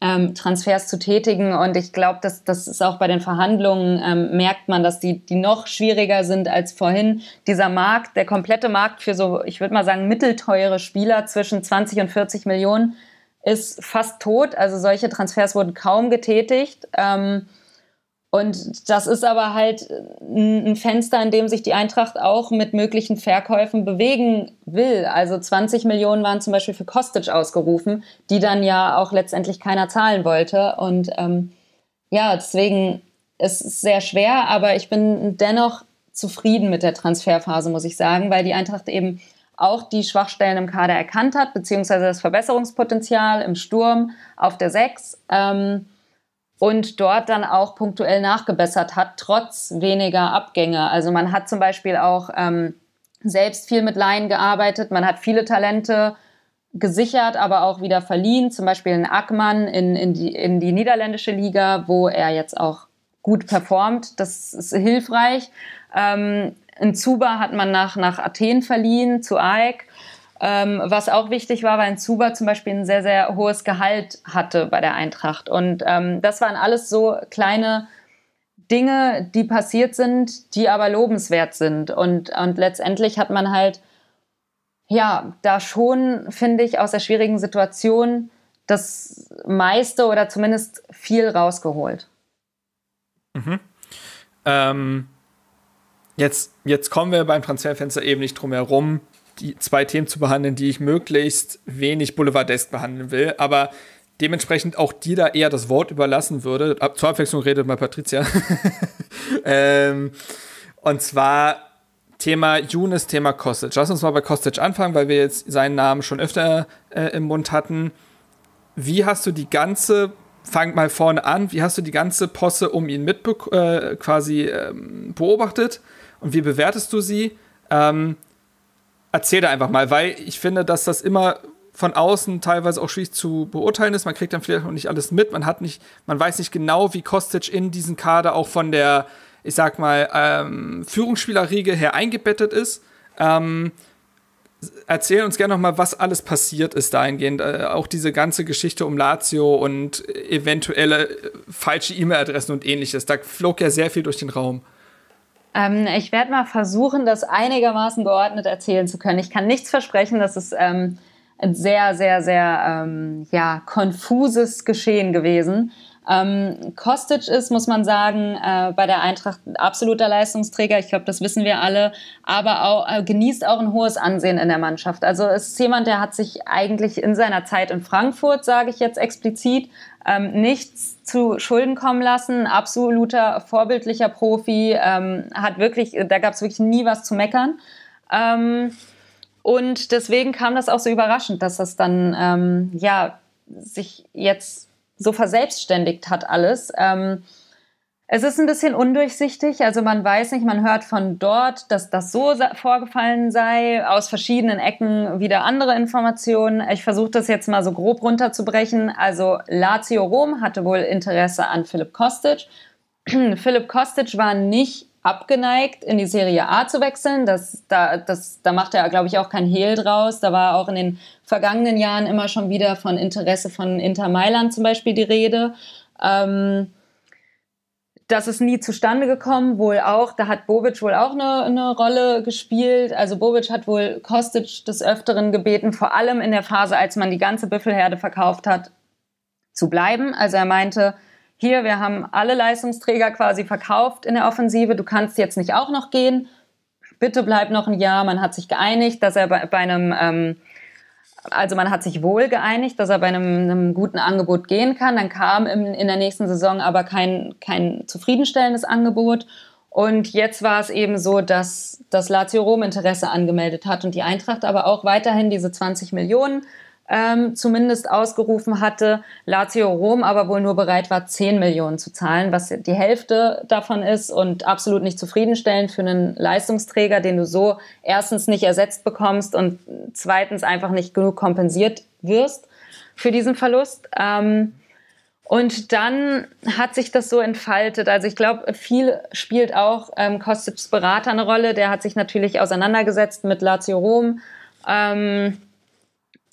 ähm, Transfers zu tätigen. Und ich glaube, das, das ist auch bei den Verhandlungen, ähm, merkt man, dass die, die noch schwieriger sind als vorhin. Dieser Markt, der komplette Markt für so, ich würde mal sagen, mittelteure Spieler zwischen 20 und 40 Millionen ist fast tot. Also solche Transfers wurden kaum getätigt. Ähm, und das ist aber halt äh, ein Fenster, in dem sich die Eintracht auch mit möglichen Verkäufen bewegen will. Also 20 Millionen waren zum Beispiel für Kostic ausgerufen, die dann ja auch letztendlich keiner zahlen wollte. Und ähm, ja, deswegen ist es sehr schwer, aber ich bin dennoch zufrieden mit der Transferphase, muss ich sagen, weil die Eintracht eben auch die Schwachstellen im Kader erkannt hat, beziehungsweise das Verbesserungspotenzial im Sturm auf der 6 und dort dann auch punktuell nachgebessert hat, trotz weniger Abgänge. Also man hat zum Beispiel auch ähm, selbst viel mit Laien gearbeitet, man hat viele Talente gesichert, aber auch wieder verliehen, zum Beispiel in Ackmann in, in, die, in die niederländische Liga, wo er jetzt auch gut performt. Das ist hilfreich. Ähm, in Zuba hat man nach, nach Athen verliehen, zu AEK. Ähm, was auch wichtig war, weil ein Zuber zum Beispiel ein sehr, sehr hohes Gehalt hatte bei der Eintracht. Und ähm, das waren alles so kleine Dinge, die passiert sind, die aber lobenswert sind. Und, und letztendlich hat man halt, ja, da schon, finde ich, aus der schwierigen Situation das meiste oder zumindest viel rausgeholt. Mhm. Ähm, jetzt, jetzt kommen wir beim Transferfenster eben nicht drum herum, die zwei Themen zu behandeln, die ich möglichst wenig boulevardesk behandeln will, aber dementsprechend auch dir da eher das Wort überlassen würde. Ab, zur Abwechslung redet mal Patricia. ähm, und zwar Thema Younes, Thema Kostic. Lass uns mal bei Kostic anfangen, weil wir jetzt seinen Namen schon öfter äh, im Mund hatten. Wie hast du die ganze, fang mal vorne an, wie hast du die ganze Posse um ihn mit äh, quasi ähm, beobachtet und wie bewertest du sie? Ähm, erzähl da einfach mal, weil ich finde, dass das immer von außen teilweise auch schwierig zu beurteilen ist. Man kriegt dann vielleicht auch nicht alles mit. Man hat nicht, man weiß nicht genau, wie Kostic in diesen Kader auch von der, ich sag mal, ähm, Führungsspielerriege her eingebettet ist. Ähm, erzähl uns gerne nochmal, was alles passiert ist dahingehend. Äh, auch diese ganze Geschichte um Lazio und eventuelle äh, falsche E-Mail-Adressen und ähnliches. Da flog ja sehr viel durch den Raum. Ähm, ich werde mal versuchen, das einigermaßen geordnet erzählen zu können. Ich kann nichts versprechen, dass es ähm, ein sehr, sehr, sehr ähm, ja, konfuses Geschehen gewesen. Ähm, Kostic ist, muss man sagen, äh, bei der Eintracht absoluter Leistungsträger. Ich glaube, das wissen wir alle. Aber auch, äh, genießt auch ein hohes Ansehen in der Mannschaft. Also es ist jemand, der hat sich eigentlich in seiner Zeit in Frankfurt, sage ich jetzt explizit, ähm, nichts zu Schulden kommen lassen. Absoluter vorbildlicher Profi. Ähm, hat wirklich, da gab es wirklich nie was zu meckern. Ähm, und deswegen kam das auch so überraschend, dass das dann ähm, ja sich jetzt so verselbstständigt hat alles. Ähm, es ist ein bisschen undurchsichtig, also man weiß nicht, man hört von dort, dass das so vorgefallen sei, aus verschiedenen Ecken wieder andere Informationen. Ich versuche das jetzt mal so grob runterzubrechen. Also Lazio Rom hatte wohl Interesse an Philipp Kostic. Philipp Kostic war nicht abgeneigt, in die Serie A zu wechseln. Das, da, das, da macht er, glaube ich, auch kein Hehl draus. Da war auch in den vergangenen Jahren immer schon wieder von Interesse von Inter Mailand zum Beispiel die Rede. Ähm, das ist nie zustande gekommen, wohl auch. Da hat Bobic wohl auch eine, eine Rolle gespielt. Also Bobic hat wohl Kostic des Öfteren gebeten, vor allem in der Phase, als man die ganze Büffelherde verkauft hat, zu bleiben. Also er meinte, hier, wir haben alle Leistungsträger quasi verkauft in der Offensive, du kannst jetzt nicht auch noch gehen, bitte bleib noch ein Jahr. Man hat sich geeinigt, dass er bei, bei einem, ähm, also man hat sich wohl geeinigt, dass er bei einem, einem guten Angebot gehen kann. Dann kam im, in der nächsten Saison aber kein, kein zufriedenstellendes Angebot. Und jetzt war es eben so, dass das Lazio Rom Interesse angemeldet hat und die Eintracht aber auch weiterhin diese 20 Millionen ähm, zumindest ausgerufen hatte, Lazio Rom aber wohl nur bereit war, 10 Millionen zu zahlen, was die Hälfte davon ist und absolut nicht zufriedenstellend für einen Leistungsträger, den du so erstens nicht ersetzt bekommst und zweitens einfach nicht genug kompensiert wirst für diesen Verlust. Ähm, und dann hat sich das so entfaltet. Also ich glaube, viel spielt auch ähm, Kostits Berater eine Rolle. Der hat sich natürlich auseinandergesetzt mit Lazio Rom. Ähm,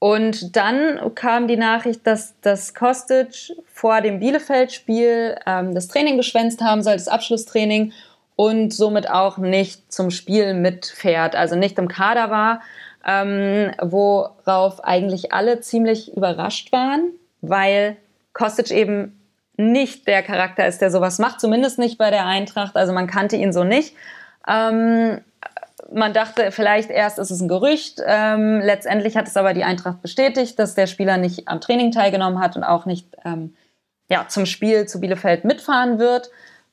und dann kam die Nachricht, dass, dass Kostic vor dem Bielefeld-Spiel ähm, das Training geschwänzt haben soll, das Abschlusstraining, und somit auch nicht zum Spiel mitfährt, also nicht im Kader war, ähm, worauf eigentlich alle ziemlich überrascht waren, weil Kostic eben nicht der Charakter ist, der sowas macht, zumindest nicht bei der Eintracht. Also man kannte ihn so nicht. Ähm, man dachte vielleicht erst, ist es ein Gerücht. Ähm, letztendlich hat es aber die Eintracht bestätigt, dass der Spieler nicht am Training teilgenommen hat und auch nicht ähm, ja, zum Spiel zu Bielefeld mitfahren wird.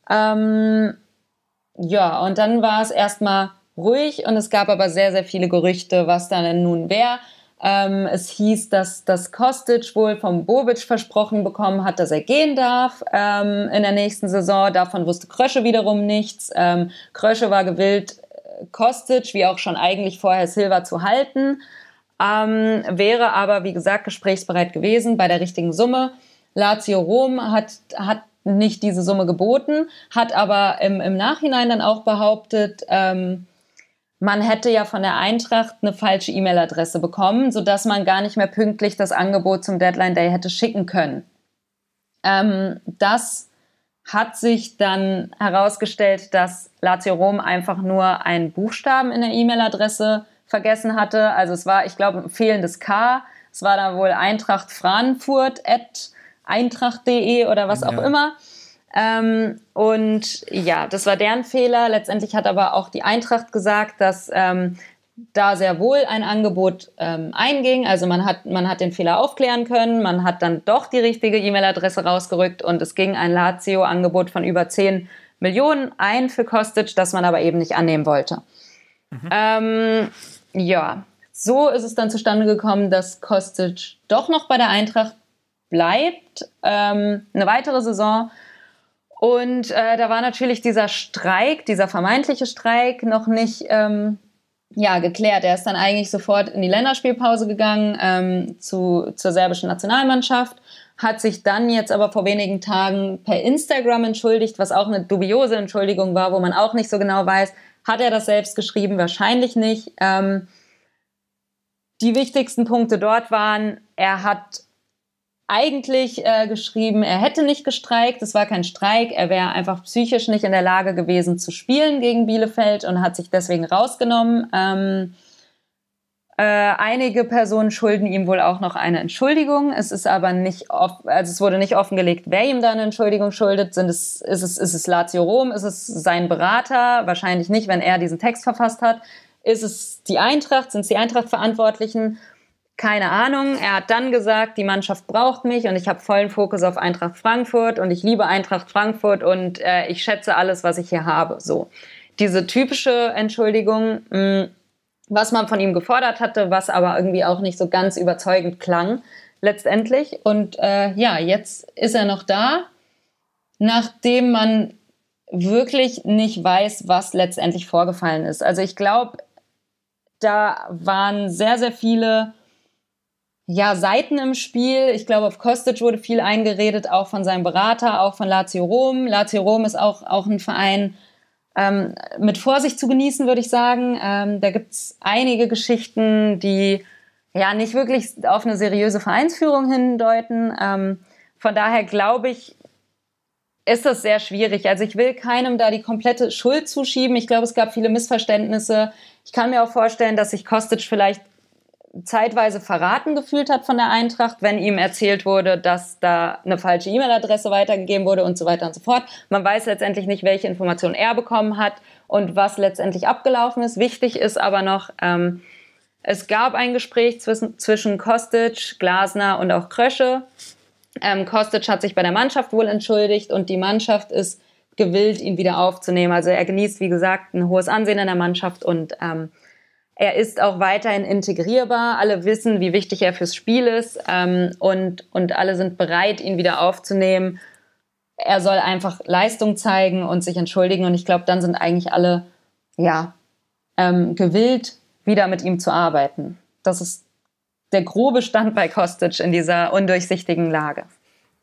Ähm, ja, und dann war es erstmal ruhig und es gab aber sehr, sehr viele Gerüchte, was dann nun wäre. Ähm, es hieß, dass das Kostic wohl vom Bobic versprochen bekommen hat, dass er gehen darf ähm, in der nächsten Saison. Davon wusste Krösche wiederum nichts. Ähm, Krösche war gewillt, Kostic wie auch schon eigentlich vorher Silva zu halten. Ähm, wäre aber, wie gesagt, gesprächsbereit gewesen bei der richtigen Summe. Lazio Rom hat, hat nicht diese Summe geboten, hat aber im, im Nachhinein dann auch behauptet, ähm, man hätte ja von der Eintracht eine falsche E-Mail-Adresse bekommen, sodass man gar nicht mehr pünktlich das Angebot zum Deadline Day hätte schicken können. Ähm, das hat sich dann herausgestellt, dass Lazio Rom einfach nur einen Buchstaben in der E-Mail-Adresse vergessen hatte. Also es war, ich glaube, ein fehlendes K. Es war dann wohl Eintracht Frankfurt at eintracht.de oder was ja. auch immer. Ähm, und ja, das war deren Fehler. Letztendlich hat aber auch die Eintracht gesagt, dass ähm, da sehr wohl ein Angebot ähm, einging. Also man hat, man hat den Fehler aufklären können, man hat dann doch die richtige E-Mail-Adresse rausgerückt und es ging ein Lazio-Angebot von über 10 Millionen ein für Kostic, das man aber eben nicht annehmen wollte. Mhm. Ähm, ja, so ist es dann zustande gekommen, dass Kostic doch noch bei der Eintracht bleibt. Ähm, eine weitere Saison. Und äh, da war natürlich dieser Streik, dieser vermeintliche Streik, noch nicht ähm, ja, geklärt. Er ist dann eigentlich sofort in die Länderspielpause gegangen ähm, zu, zur serbischen Nationalmannschaft, hat sich dann jetzt aber vor wenigen Tagen per Instagram entschuldigt, was auch eine dubiose Entschuldigung war, wo man auch nicht so genau weiß, hat er das selbst geschrieben? Wahrscheinlich nicht. Ähm, die wichtigsten Punkte dort waren, er hat eigentlich äh, geschrieben, er hätte nicht gestreikt, es war kein Streik, er wäre einfach psychisch nicht in der Lage gewesen zu spielen gegen Bielefeld und hat sich deswegen rausgenommen. Ähm, äh, einige Personen schulden ihm wohl auch noch eine Entschuldigung. Es ist aber nicht off also es wurde nicht offengelegt, wer ihm da eine Entschuldigung schuldet. Sind es, ist es, ist es Lazio Rom? Ist es sein Berater? Wahrscheinlich nicht, wenn er diesen Text verfasst hat. Ist es die Eintracht? Sind es die Eintracht-Verantwortlichen? keine Ahnung. Er hat dann gesagt, die Mannschaft braucht mich und ich habe vollen Fokus auf Eintracht Frankfurt und ich liebe Eintracht Frankfurt und äh, ich schätze alles, was ich hier habe. So diese typische Entschuldigung, mh, hm, was man von ihm gefordert hatte, was aber irgendwie auch nicht so ganz überzeugend klang letztendlich. Und äh, ja, jetzt ist er noch da, nachdem man wirklich nicht weiß, was letztendlich vorgefallen ist. Also ich glaube, da waren sehr, sehr viele ja, Seiten im Spiel. Ich glaube, auf Kostic wurde viel eingeredet, auch von seinem Berater, auch von Lazio Rom. Lazio Rom ist auch, auch ein Verein ähm, mit Vorsicht zu genießen, würde ich sagen. Ähm, da es einige Geschichten, die ja nicht wirklich auf eine seriöse Vereinsführung hindeuten. Ähm, von daher glaube ich, ist das sehr schwierig. Also ich will keinem da die komplette Schuld zuschieben. Ich glaube, es gab viele Missverständnisse. Ich kann mir auch vorstellen, dass sich Kostic vielleicht zeitweise verraten gefühlt hat von der Eintracht, wenn ihm erzählt wurde, dass da eine falsche E-Mail-Adresse weitergegeben wurde und so weiter und so fort. Man weiß letztendlich nicht, welche Informationen er bekommen hat und was letztendlich abgelaufen ist. Wichtig ist aber noch, ähm, es gab ein Gespräch zwischen, zwischen Kostic, Glasner und auch Krösche. Ähm, Kostic hat sich bei der Mannschaft wohl entschuldigt und die Mannschaft ist gewillt, ihn wieder aufzunehmen. Also er genießt, wie gesagt, ein hohes Ansehen in der Mannschaft und ähm, er ist auch weiterhin integrierbar. Alle wissen, wie wichtig er fürs Spiel ist ähm, und, und alle sind bereit, ihn wieder aufzunehmen. Er soll einfach Leistung zeigen und sich entschuldigen. Und ich glaube, dann sind eigentlich alle ja, ähm, gewillt, wieder mit ihm zu arbeiten. Das ist der grobe Stand bei Kostic in dieser undurchsichtigen Lage.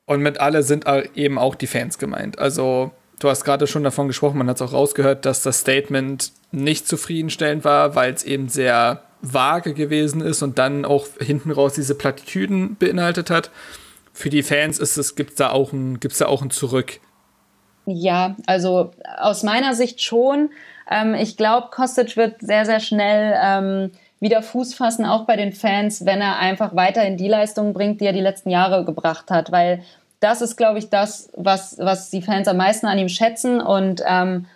Und mit alle sind eben auch die Fans gemeint. Also du hast gerade schon davon gesprochen, man hat es auch rausgehört, dass das Statement nicht zufriedenstellend war, weil es eben sehr vage gewesen ist und dann auch hinten raus diese Plattitüden beinhaltet hat. Für die Fans ist es, gibt es da auch ein, da auch ein Zurück. Ja, also aus meiner Sicht schon. Ähm, ich glaube, Kostic wird sehr, sehr schnell ähm, wieder Fuß fassen, auch bei den Fans, wenn er einfach weiterhin die Leistungen bringt, die er die letzten Jahre gebracht hat. Weil das ist, glaube ich, das, was, was die Fans am meisten an ihm schätzen. Und ähm,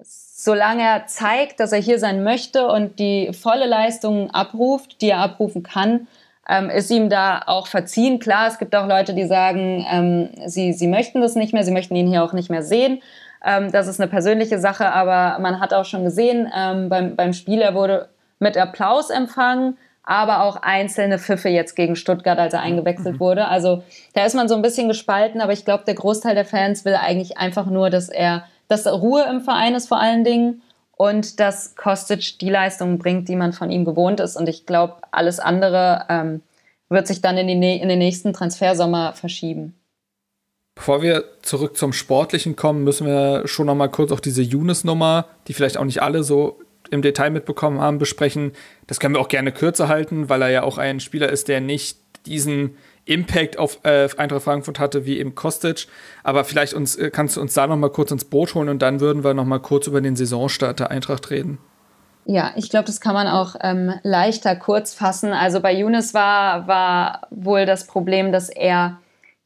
solange er zeigt, dass er hier sein möchte und die volle Leistung abruft, die er abrufen kann, ähm, ist ihm da auch verziehen. Klar, es gibt auch Leute, die sagen, ähm, sie, sie möchten das nicht mehr, sie möchten ihn hier auch nicht mehr sehen. Ähm, das ist eine persönliche Sache, aber man hat auch schon gesehen, ähm, beim, beim Spiel, er wurde mit Applaus empfangen aber auch einzelne Pfiffe jetzt gegen Stuttgart, als er mhm. eingewechselt mhm. wurde. Also da ist man so ein bisschen gespalten, aber ich glaube, der Großteil der Fans will eigentlich einfach nur, dass er, dass Ruhe im Verein ist vor allen Dingen und dass Kostic die Leistungen bringt, die man von ihm gewohnt ist. Und ich glaube, alles andere ähm, wird sich dann in, die, in den nächsten Transfersommer verschieben. Bevor wir zurück zum Sportlichen kommen, müssen wir schon noch mal kurz auf diese Younes-Nummer, die vielleicht auch nicht alle so im Detail mitbekommen haben, besprechen. Das können wir auch gerne kürzer halten, weil er ja auch ein Spieler ist, der nicht diesen Impact auf äh, Eintracht Frankfurt hatte, wie eben Kostic. Aber vielleicht uns, äh, kannst du uns da noch mal kurz ins Boot holen und dann würden wir noch mal kurz über den Saisonstart der Eintracht reden. Ja, ich glaube, das kann man auch ähm, leichter kurz fassen. Also bei Younes war, war wohl das Problem, dass er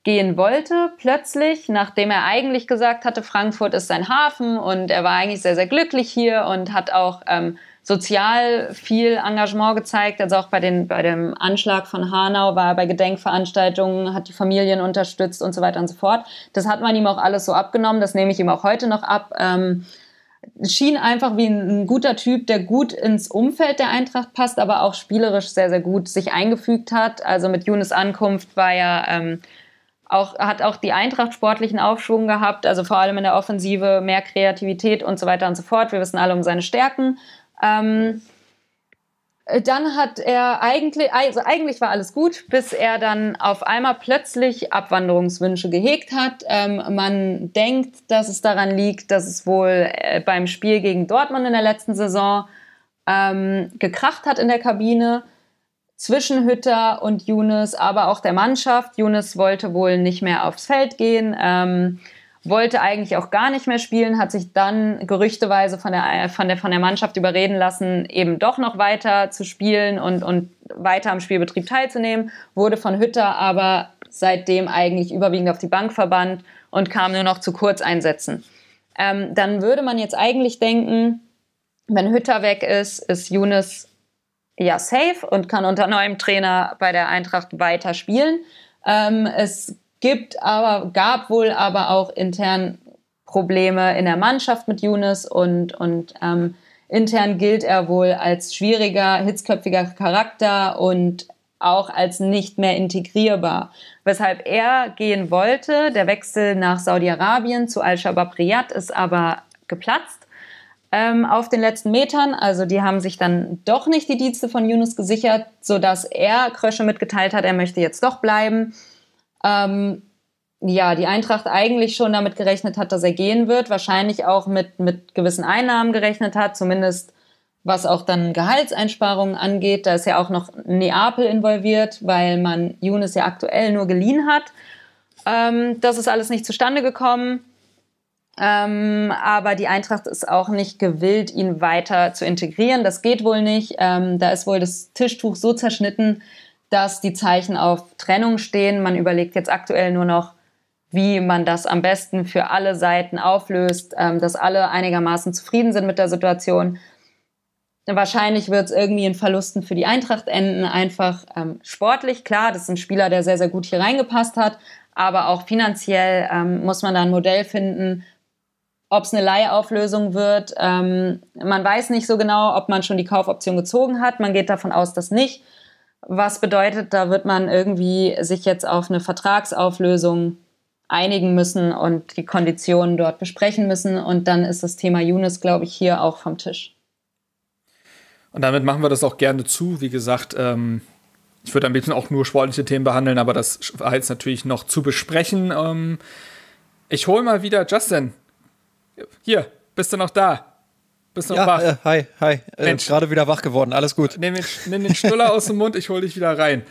gehen wollte, plötzlich, nachdem er eigentlich gesagt hatte, Frankfurt ist sein Hafen und er war eigentlich sehr, sehr glücklich hier und hat auch ähm, sozial viel Engagement gezeigt. Also auch bei, den, bei dem Anschlag von Hanau war er bei Gedenkveranstaltungen, hat die Familien unterstützt und so weiter und so fort. Das hat man ihm auch alles so abgenommen, das nehme ich ihm auch heute noch ab. Ähm, schien einfach wie ein, guter Typ, der gut ins Umfeld der Eintracht passt, aber auch spielerisch sehr, sehr gut sich eingefügt hat. Also mit Younes Ankunft war er ähm, auch, hat auch die Eintracht sportlichen Aufschwung gehabt, also vor allem in der Offensive, mehr Kreativität und so weiter und so fort. Wir wissen alle um seine Stärken. Ähm, dann hat er eigentlich, also eigentlich war alles gut, bis er dann auf einmal plötzlich Abwanderungswünsche gehegt hat. Ähm, man denkt, dass es daran liegt, dass es wohl äh, beim Spiel gegen Dortmund in der letzten Saison ähm, gekracht hat in der Kabine zwischen Hütter und Younes, aber auch der Mannschaft. Younes wollte wohl nicht mehr aufs Feld gehen, ähm, wollte eigentlich auch gar nicht mehr spielen, hat sich dann gerüchteweise von der, von der, von der Mannschaft überreden lassen, eben doch noch weiter zu spielen und, und weiter am Spielbetrieb teilzunehmen, wurde von Hütter aber seitdem eigentlich überwiegend auf die Bank verbannt und kam nur noch zu Kurzeinsätzen. Ähm, dann würde man jetzt eigentlich denken, wenn Hütter weg ist, ist Younes ja safe und kann unter neuem Trainer bei der Eintracht weiter spielen. Ähm, es gibt aber, gab wohl aber auch intern Probleme in der Mannschaft mit Younes und, und ähm, intern gilt er wohl als schwieriger, hitzköpfiger Charakter und auch als nicht mehr integrierbar. Weshalb er gehen wollte, der Wechsel nach Saudi-Arabien zu Al-Shabaab Riyadh ist aber geplatzt ähm, auf den letzten Metern. Also die haben sich dann doch nicht die Dienste von Yunus gesichert, sodass er Krösche mitgeteilt hat, er möchte jetzt doch bleiben. Ähm, ja, die Eintracht eigentlich schon damit gerechnet hat, dass er gehen wird, wahrscheinlich auch mit, mit gewissen Einnahmen gerechnet hat, zumindest was auch dann Gehaltseinsparungen angeht. Da ist ja auch noch Neapel involviert, weil man Younes ja aktuell nur geliehen hat. Ähm, das ist alles nicht zustande gekommen. Ähm, aber die Eintracht ist auch nicht gewillt, ihn weiter zu integrieren. Das geht wohl nicht. Ähm, da ist wohl das Tischtuch so zerschnitten, dass die Zeichen auf Trennung stehen. Man überlegt jetzt aktuell nur noch, wie man das am besten für alle Seiten auflöst, ähm, dass alle einigermaßen zufrieden sind mit der Situation. Wahrscheinlich wird es irgendwie in Verlusten für die Eintracht enden, einfach ähm, sportlich. Klar, das ist ein Spieler, der sehr, sehr gut hier reingepasst hat, aber auch finanziell ähm, muss man da ein Modell finden, ob es eine Leihauflösung wird. Ähm, man weiß nicht so genau, ob man schon die Kaufoption gezogen hat. Man geht davon aus, dass nicht. Was bedeutet, da wird man irgendwie sich jetzt auf eine Vertragsauflösung einigen müssen und die Konditionen dort besprechen müssen. Und dann ist das Thema Younes, glaube ich, hier auch vom Tisch. Und damit machen wir das auch gerne zu. Wie gesagt, ähm, ich würde ein bisschen auch nur sportliche Themen behandeln, aber das war jetzt natürlich noch zu besprechen. Ähm, ich hole mal wieder Justin. Hier, bist du noch da? Bist du noch ja, wach? Äh, hi, hi. Äh, Gerade wieder wach geworden, alles gut. Nimm den, nimm den Schnuller aus dem Mund, ich hole dich wieder rein.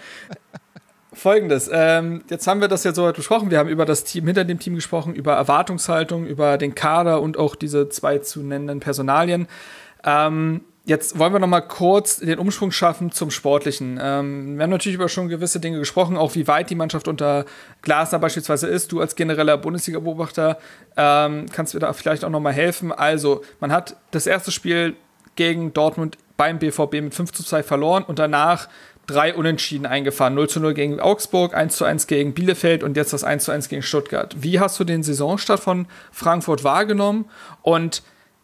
Folgendes, ähm, jetzt haben wir das ja so weit besprochen. Wir haben über das Team, hinter dem Team gesprochen, über Erwartungshaltung, über den Kader und auch diese zwei zu nennenden Personalien. Ähm, Jetzt wollen wir noch mal kurz den Umschwung schaffen zum Sportlichen. Ähm, wir haben natürlich über schon gewisse Dinge gesprochen, auch wie weit die Mannschaft unter Glasner beispielsweise ist. Du als genereller Bundesliga-Beobachter ähm, kannst mir da vielleicht auch noch mal helfen. Also, man hat das erste Spiel gegen Dortmund beim BVB mit 5 zu 2 verloren und danach drei Unentschieden eingefahren. 0 zu 0 gegen Augsburg, 1 zu 1 gegen Bielefeld und jetzt das 1 zu 1 gegen Stuttgart. Wie hast du den Saisonstart von Frankfurt wahrgenommen und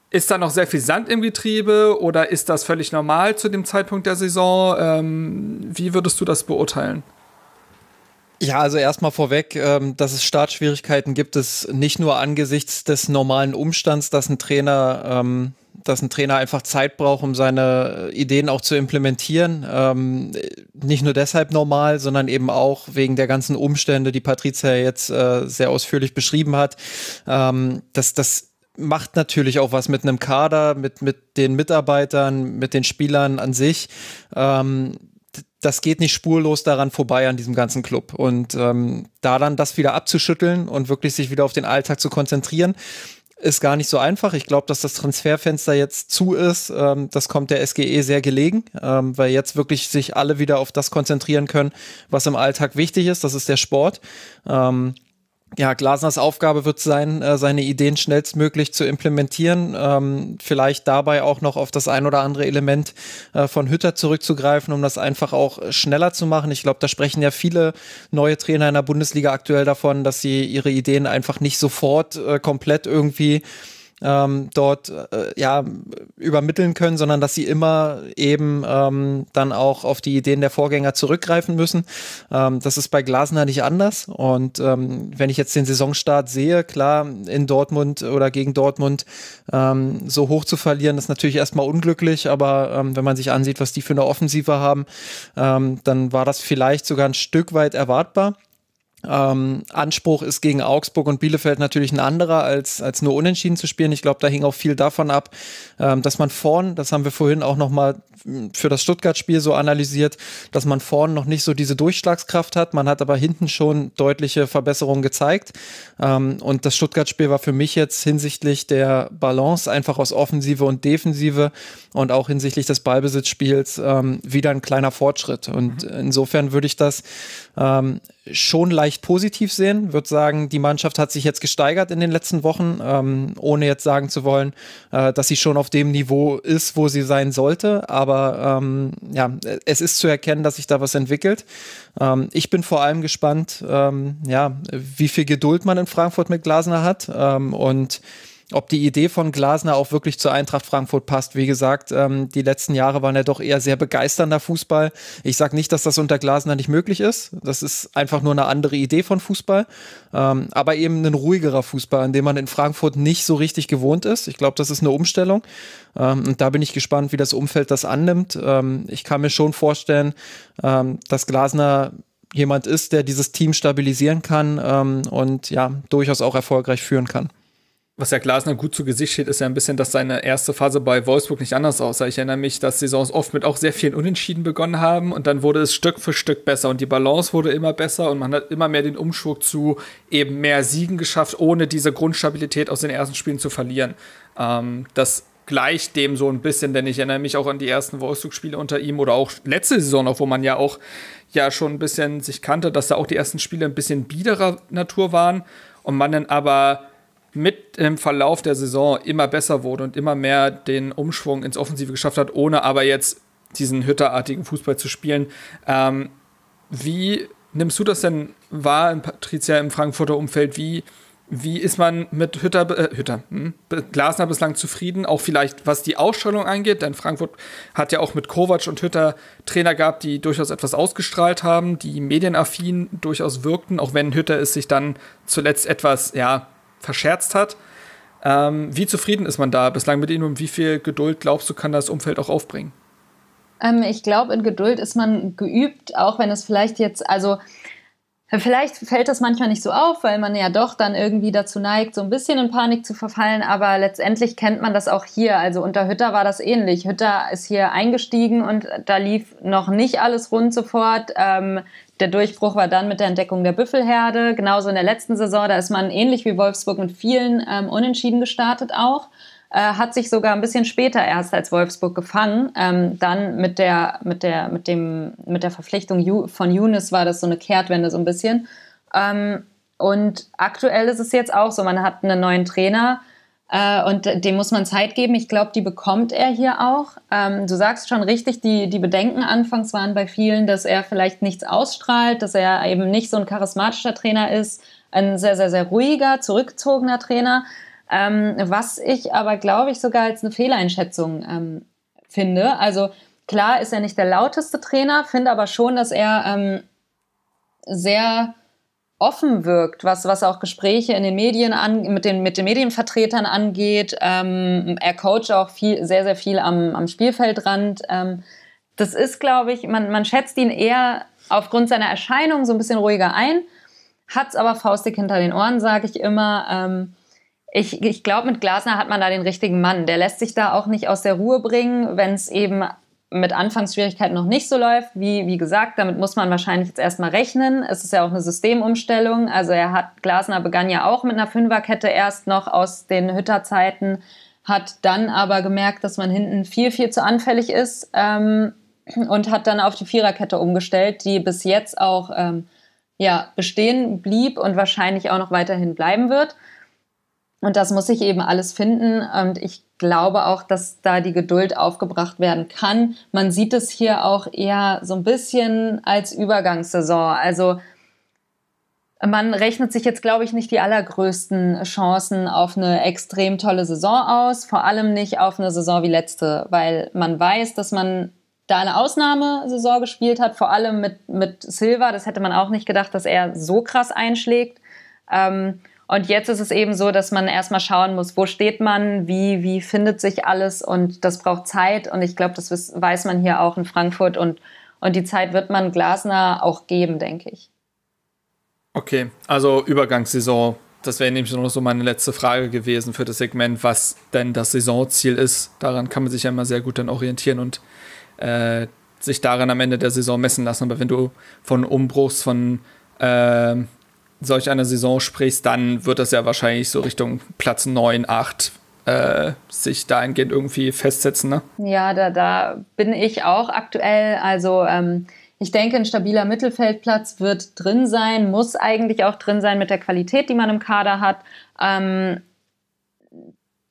ist da noch sehr viel Sand im Getriebe oder ist das völlig normal zu dem Zeitpunkt der Saison? Ähm, wie würdest du das beurteilen? Ja, also erstmal vorweg, ähm, dass es Startschwierigkeiten gibt, ist nicht nur angesichts des normalen Umstands, dass ein Trainer, ähm, dass ein Trainer einfach Zeit braucht, um seine Ideen auch zu implementieren. Ähm, nicht nur deshalb normal, sondern eben auch wegen der ganzen Umstände, die Patricia jetzt äh, sehr ausführlich beschrieben hat. dass das macht natürlich auch was mit einem Kader, mit, mit den Mitarbeitern, mit den Spielern an sich. Ähm, das geht nicht spurlos daran vorbei an diesem ganzen Club. Und ähm, da dann das wieder abzuschütteln und wirklich sich wieder auf den Alltag zu konzentrieren, ist gar nicht so einfach. Ich glaube, dass das Transferfenster jetzt zu ist. Ähm, das kommt der SGE sehr gelegen, ähm, weil jetzt wirklich sich alle wieder auf das konzentrieren können, was im Alltag wichtig ist. Das ist der Sport. Ähm, ja, Glasners Aufgabe wird sein, äh, seine Ideen schnellstmöglich zu implementieren. Ähm, vielleicht dabei auch noch auf das ein oder andere Element äh, von Hütter zurückzugreifen, um das einfach auch schneller zu machen. Ich glaube, da sprechen ja viele neue Trainer in der Bundesliga aktuell davon, dass sie ihre Ideen einfach nicht sofort äh, komplett irgendwie ähm, dort äh, ja übermitteln können, sondern dass sie immer eben ähm, dann auch auf die Ideen der Vorgänger zurückgreifen müssen. Ähm, das ist bei Glasner nicht anders. Und ähm, wenn ich jetzt den Saisonstart sehe, klar, in Dortmund oder gegen Dortmund ähm, so hoch zu verlieren, ist natürlich erstmal unglücklich, aber ähm, wenn man sich ansieht, was die für eine Offensive haben, dann war das vielleicht sogar ein Stück weit erwartbar ähm, Anspruch ist gegen Augsburg und Bielefeld natürlich ein anderer, als, als nur unentschieden zu spielen. Ich glaube, da hing auch viel davon ab, ähm, dass man vorn, das haben wir vorhin auch nochmal hm, für das Stuttgart-Spiel so analysiert, dass man vorn noch nicht so diese Durchschlagskraft hat. Man hat aber hinten schon deutliche Verbesserungen gezeigt. Ähm, und das Stuttgart-Spiel war für mich jetzt hinsichtlich der Balance einfach aus Offensive und Defensive und auch hinsichtlich des Ballbesitzspiels ähm, wieder ein kleiner Fortschritt. Und mhm. insofern würde ich das ähm, schon leicht positiv sehen. Würde sagen, die Mannschaft hat sich jetzt gesteigert in den letzten Wochen, ähm, ohne jetzt sagen zu wollen, äh, dass sie schon auf dem Niveau ist, wo sie sein sollte. Aber ähm, ja, es ist zu erkennen, dass sich da was entwickelt. Ähm, ich bin vor allem gespannt, ähm, ja, wie viel Geduld man in Frankfurt mit Glasner hat ähm, und ob die Idee von Glasner auch wirklich zur Eintracht Frankfurt passt. Wie gesagt, ähm, die letzten Jahre waren ja doch eher sehr begeisternder Fußball. Ich sage nicht, dass das unter Glasner nicht möglich ist. Das ist einfach nur eine andere Idee von Fußball. Ähm, aber eben ein ruhigerer Fußball, an dem man in Frankfurt nicht so richtig gewohnt ist. Ich glaube, das ist eine Umstellung. Ähm, und da bin ich gespannt, wie das Umfeld das annimmt. Ähm, ich kann mir schon vorstellen, ähm, dass Glasner jemand ist, der dieses Team stabilisieren kann ähm, und ja, durchaus auch erfolgreich führen kann was ja Glasner gut zu Gesicht steht, ist ja ein bisschen, dass seine erste Phase bei Wolfsburg nicht anders aussah. Ich erinnere mich, dass Saisons oft mit auch sehr vielen Unentschieden begonnen haben und dann wurde es Stück für Stück besser und die Balance wurde immer besser und man hat immer mehr den Umschwung zu eben mehr Siegen geschafft, ohne diese Grundstabilität aus den ersten Spielen zu verlieren. Ähm, das gleicht dem so ein bisschen, denn ich erinnere mich auch an die ersten Wolfsburg-Spiele unter ihm oder auch letzte Saison noch, wo man ja auch ja schon ein bisschen sich kannte, dass da auch die ersten Spiele ein bisschen biederer Natur waren und man dann aber mit dem Verlauf der Saison immer besser wurde und immer mehr den Umschwung ins Offensive geschafft hat, ohne aber jetzt diesen hütterartigen Fußball zu spielen. Ähm, wie nimmst du das denn wahr, Patricia, im Frankfurter Umfeld? Wie, wie ist man mit Hütter, äh, Hütter hm? Glasner bislang zufrieden? Auch vielleicht, was die Ausstrahlung angeht, denn Frankfurt hat ja auch mit Kovac und Hütter Trainer gehabt, die durchaus etwas ausgestrahlt haben, die medienaffin durchaus wirkten, auch wenn Hütter es sich dann zuletzt etwas, ja, verscherzt hat. Ähm, wie zufrieden ist man da bislang mit ihm und wie viel Geduld glaubst du, kann das Umfeld auch aufbringen? Ähm, ich glaube, in Geduld ist man geübt, auch wenn es vielleicht jetzt, also Vielleicht fällt das manchmal nicht so auf, weil man ja doch dann irgendwie dazu neigt, so ein bisschen in Panik zu verfallen, aber letztendlich kennt man das auch hier. Also unter Hütter war das ähnlich. Hütter ist hier eingestiegen und da lief noch nicht alles rund sofort. Ähm, der Durchbruch war dann mit der Entdeckung der Büffelherde. Genauso in der letzten Saison, da ist man ähnlich wie Wolfsburg mit vielen ähm, Unentschieden gestartet auch. Äh, hat sich sogar ein bisschen später erst als Wolfsburg gefangen. Ähm, dann mit der, mit, der, mit, dem, mit der Verpflichtung von Younes war das so eine Kehrtwende so ein bisschen. Ähm, und aktuell ist es jetzt auch so, man hat einen neuen Trainer, äh, und dem muss man Zeit geben. Ich glaube, die bekommt er hier auch. Ähm, du sagst schon richtig, die, die Bedenken anfangs waren bei vielen, dass er vielleicht nichts ausstrahlt, dass er eben nicht so ein charismatischer Trainer ist, ein sehr, sehr, sehr ruhiger, zurückgezogener Trainer. Ähm, was ich aber, glaube ich, sogar als eine Fehleinschätzung ähm, finde. Also klar ist er nicht der lauteste Trainer, finde aber schon, dass er sehr offen wirkt, was, was auch Gespräche in den Medien an, mit, den, mit den Medienvertretern angeht. Ähm, er coacht auch viel, sehr, sehr viel am, am Spielfeldrand. Ähm, das ist, glaube ich, man, man schätzt ihn eher aufgrund seiner Erscheinung so ein bisschen ruhiger ein, hat es aber faustig hinter den Ohren, sage ich immer. Ähm, ich ich glaube, mit Glasner hat man da den richtigen Mann. Der lässt sich da auch nicht aus der Ruhe bringen, wenn es eben mit Anfangsschwierigkeiten noch nicht so läuft, wie, wie gesagt, damit muss man wahrscheinlich jetzt erstmal rechnen. Es ist ja auch eine Systemumstellung. Also er hat, Glasner begann ja auch mit einer Fünferkette erst noch aus den Hütterzeiten, hat dann aber gemerkt, dass man hinten viel, viel zu anfällig ist ähm, und hat dann auf die Viererkette umgestellt, die bis jetzt auch ähm, ja, bestehen blieb und wahrscheinlich auch noch weiterhin bleiben wird. Und das muss ich eben alles finden. Und ich glaube auch, dass da die Geduld aufgebracht werden kann. Man sieht es hier auch eher so ein bisschen als Übergangssaison. Also man rechnet sich jetzt, glaube ich, nicht die allergrößten Chancen auf eine extrem tolle Saison aus. Vor allem nicht auf eine Saison wie letzte, weil man weiß, dass man da eine Ausnahmesaison gespielt hat, vor allem mit, mit Silva. Das hätte man auch nicht gedacht, dass er so krass einschlägt. Ähm, und jetzt ist es eben so, dass man erstmal schauen muss, wo steht man, wie, wie findet sich alles und das braucht Zeit. Und ich glaube, das weiß man hier auch in Frankfurt und, und die Zeit wird man Glasner auch geben, denke ich. Okay, also Übergangssaison. Das wäre nämlich nur so meine letzte Frage gewesen für das Segment, was denn das Saisonziel ist. Daran kann man sich ja immer sehr gut dann orientieren und äh, sich daran am Ende der Saison messen lassen. Aber wenn du von Umbruchs, von äh, solch einer Saison sprichst, dann wird das ja wahrscheinlich so Richtung Platz 9, 8 äh, sich dahingehend irgendwie festsetzen. Ne? Ja, da, da bin ich auch aktuell. Also ähm, ich denke, ein stabiler Mittelfeldplatz wird drin sein, muss eigentlich auch drin sein mit der Qualität, die man im Kader hat. Ähm,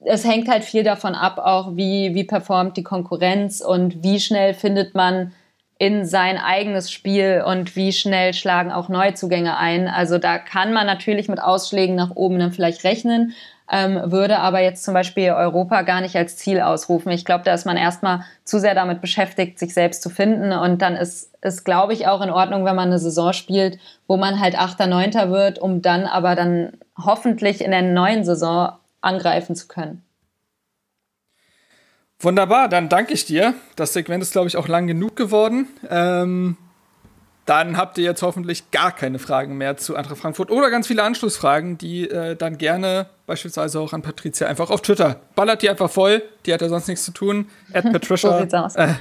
es hängt halt viel davon ab, auch wie, wie performt die Konkurrenz und wie schnell findet man in sein eigenes Spiel und wie schnell schlagen auch Neuzugänge ein. Also da kann man natürlich mit Ausschlägen nach oben dann vielleicht rechnen, ähm, würde aber jetzt zum Beispiel Europa gar nicht als Ziel ausrufen. Ich glaube, da ist man erstmal zu sehr damit beschäftigt, sich selbst zu finden und dann ist es, glaube ich, auch in Ordnung, wenn man eine Saison spielt, wo man halt Achter, Neunter wird, um dann aber dann hoffentlich in der neuen Saison angreifen zu können. Wunderbar, dann danke ich dir. Das Segment ist, glaube ich, auch lang genug geworden. Ähm, dann habt ihr jetzt hoffentlich gar keine Fragen mehr zu Eintracht Frankfurt oder ganz viele Anschlussfragen, die äh, dann gerne beispielsweise auch an Patricia einfach auf Twitter. Ballert die einfach voll, die hat ja sonst nichts zu tun. At Patricia, so äh,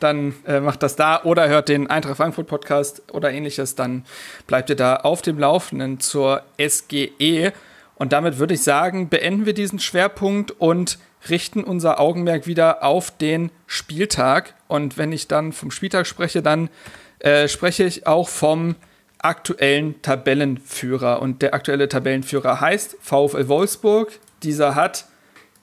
dann äh, macht das da oder hört den Eintracht Frankfurt Podcast oder ähnliches, dann bleibt ihr da auf dem Laufenden zur SGE. Und damit würde ich sagen, beenden wir diesen Schwerpunkt und richten unser Augenmerk wieder auf den Spieltag. Und wenn ich dann vom Spieltag spreche, dann äh, spreche ich auch vom aktuellen Tabellenführer. Und der aktuelle Tabellenführer heißt VfL Wolfsburg. Dieser hat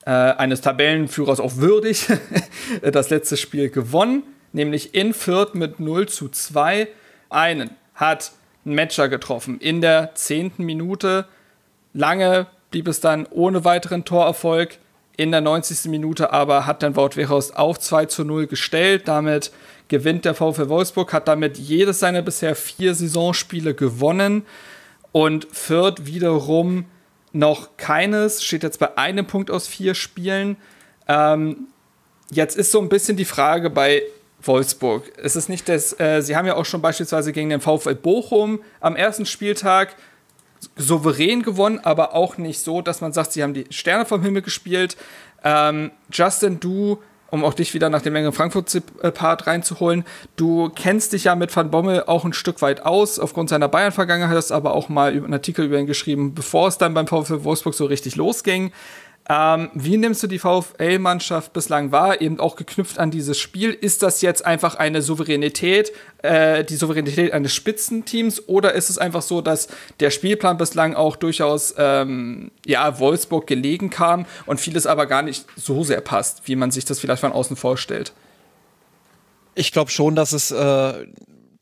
äh, eines Tabellenführers auch würdig das letzte Spiel gewonnen, nämlich in Fürth mit 0 zu 2. Einen hat ein Matcher getroffen in der zehnten Minute. Lange blieb es dann ohne weiteren Torerfolg in der 90. Minute aber hat dann Wout Wehrhaus auf 2 zu 0 gestellt. Damit gewinnt der VfL Wolfsburg, hat damit jedes seiner bisher vier Saisonspiele gewonnen und führt wiederum noch keines, steht jetzt bei einem Punkt aus vier Spielen. Ähm, jetzt ist so ein bisschen die Frage bei Wolfsburg. Es ist nicht das, äh, sie haben ja auch schon beispielsweise gegen den VfL Bochum am ersten Spieltag souverän gewonnen, aber auch nicht so, dass man sagt, sie haben die Sterne vom Himmel gespielt. Ähm, Justin, du, um auch dich wieder nach dem längeren Frankfurt-Part reinzuholen, du kennst dich ja mit Van Bommel auch ein Stück weit aus, aufgrund seiner Bayern-Vergangenheit, hast aber auch mal einen Artikel über ihn geschrieben, bevor es dann beim VfL Wolfsburg so richtig losging. Ähm, wie nimmst du die VfL-Mannschaft bislang wahr? Eben auch geknüpft an dieses Spiel. Ist das jetzt einfach eine Souveränität, äh, die Souveränität eines Spitzenteams? Oder ist es einfach so, dass der Spielplan bislang auch durchaus ähm, ja, Wolfsburg gelegen kam und vieles aber gar nicht so sehr passt, wie man sich das vielleicht von außen vorstellt? Ich glaube schon, dass es äh,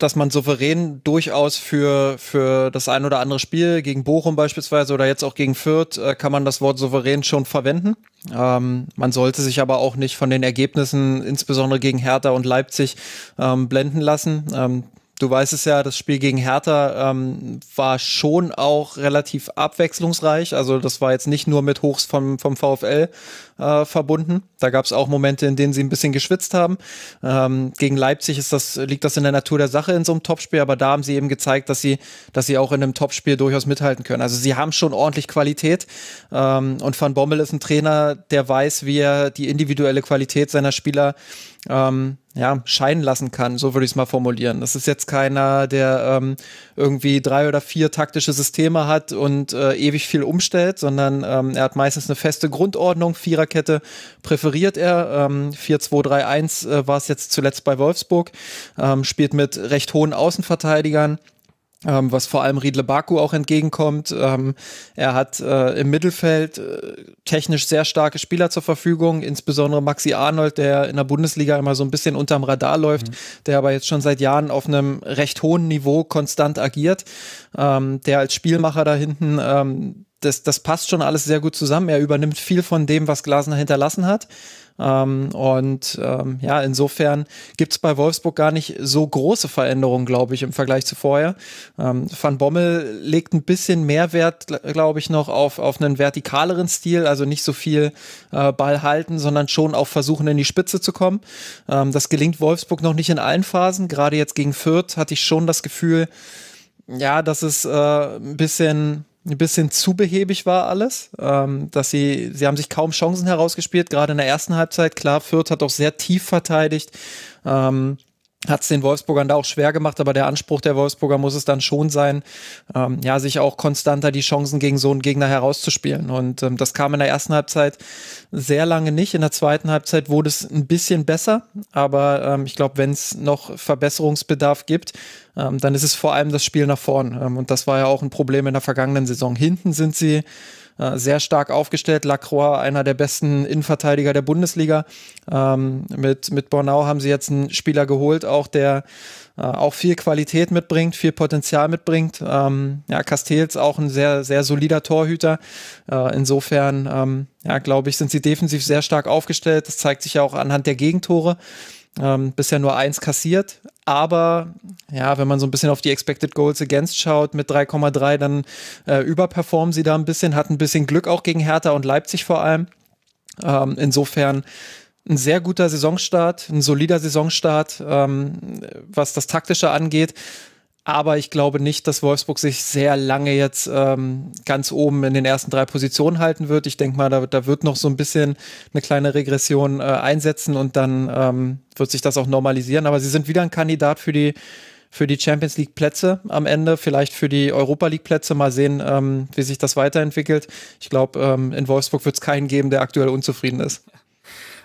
dass man souverän durchaus für, für das ein oder andere Spiel gegen Bochum beispielsweise oder jetzt auch gegen Fürth äh, kann man das Wort souverän schon verwenden. Ähm, man sollte sich aber auch nicht von den Ergebnissen, insbesondere gegen Hertha und Leipzig, ähm, blenden lassen. Ähm, Du weißt es ja, das Spiel gegen Hertha ähm, war schon auch relativ abwechslungsreich. Also das war jetzt nicht nur mit Hochs vom, vom VfL äh, verbunden. Da gab es auch Momente, in denen sie ein bisschen geschwitzt haben. Ähm, gegen Leipzig ist das, liegt das in der Natur der Sache in so einem Topspiel, aber da haben sie eben gezeigt, dass sie, dass sie auch in einem Topspiel durchaus mithalten können. Also sie haben schon ordentlich Qualität. Ähm, und Van Bommel ist ein Trainer, der weiß, wie er die individuelle Qualität seiner Spieler ähm, ja, scheinen lassen kann, so würde ich es mal formulieren. Das ist jetzt keiner, der ähm, irgendwie drei oder vier taktische Systeme hat und äh, ewig viel umstellt, sondern ähm, er hat meistens eine feste Grundordnung. Viererkette präferiert er. Ähm, 4-2-3-1 äh, war es jetzt zuletzt bei Wolfsburg. Ähm, spielt mit recht hohen Außenverteidigern ähm, was vor allem Riedle Baku auch entgegenkommt. Ähm, er hat äh, im Mittelfeld äh, technisch sehr starke Spieler zur Verfügung, insbesondere Maxi Arnold, der in der Bundesliga immer so ein bisschen unterm Radar läuft, mhm. der aber jetzt schon seit Jahren auf einem recht hohen Niveau konstant agiert, ähm, der als Spielmacher da hinten ähm, das, das passt schon alles sehr gut zusammen. Er übernimmt viel von dem, was Glasner hinterlassen hat. Ähm, und ähm, ja, insofern gibt es bei Wolfsburg gar nicht so große Veränderungen, glaube ich, im Vergleich zu vorher. Ähm, Van Bommel legt ein bisschen mehr Wert, glaube ich, noch auf, auf einen vertikaleren Stil, also nicht so viel äh, Ball halten, sondern schon auch versuchen, in die Spitze zu kommen. Ähm, das gelingt Wolfsburg noch nicht in allen Phasen. Gerade jetzt gegen Fürth hatte ich schon das Gefühl, ja, dass es äh, ein bisschen ein bisschen zu behäbig war alles, ähm, dass sie, sie haben sich kaum Chancen herausgespielt, gerade in der ersten Halbzeit. Klar, Fürth hat auch sehr tief verteidigt. Ähm, hat es den Wolfsburgern da auch schwer gemacht, aber der Anspruch der Wolfsburger muss es dann schon sein, ähm, ja, sich auch konstanter die Chancen gegen so einen Gegner herauszuspielen. Und ähm, das kam in der ersten Halbzeit sehr lange nicht. In der zweiten Halbzeit wurde es ein bisschen besser, aber ähm, ich glaube, wenn es noch Verbesserungsbedarf gibt, ähm, dann ist es vor allem das Spiel nach vorn. Ähm, und das war ja auch ein Problem in der vergangenen Saison. Hinten sind sie äh, sehr stark aufgestellt. Lacroix, einer der besten Innenverteidiger der Bundesliga. Ähm, mit, mit Bornau haben sie jetzt einen Spieler geholt, auch der äh, auch viel Qualität mitbringt, viel Potenzial mitbringt. Ähm, ja, Castells auch ein sehr, sehr solider Torhüter. Äh, insofern, ähm, ja, glaube ich, sind sie defensiv sehr stark aufgestellt. Das zeigt sich ja auch anhand der Gegentore. Ähm, bisher nur eins kassiert. Aber ja, wenn man so ein bisschen auf die Expected Goals Against schaut mit 3,3, dann äh, überperformen sie da ein bisschen, hat ein bisschen Glück auch gegen Hertha und Leipzig vor allem. Ähm, insofern ein sehr guter Saisonstart, ein solider Saisonstart, ähm, was das Taktische angeht. Aber ich glaube nicht, dass Wolfsburg sich sehr lange jetzt ähm, ganz oben in den ersten drei Positionen halten wird. Ich denke mal, da, da, wird noch so ein bisschen eine kleine Regression äh, einsetzen und dann ähm, wird sich das auch normalisieren. Aber sie sind wieder ein Kandidat für die, für die Champions League Plätze am Ende, vielleicht für die Europa League Plätze. Mal sehen, ähm, wie sich das weiterentwickelt. Ich glaube, ähm, in Wolfsburg wird es keinen geben, der aktuell unzufrieden ist.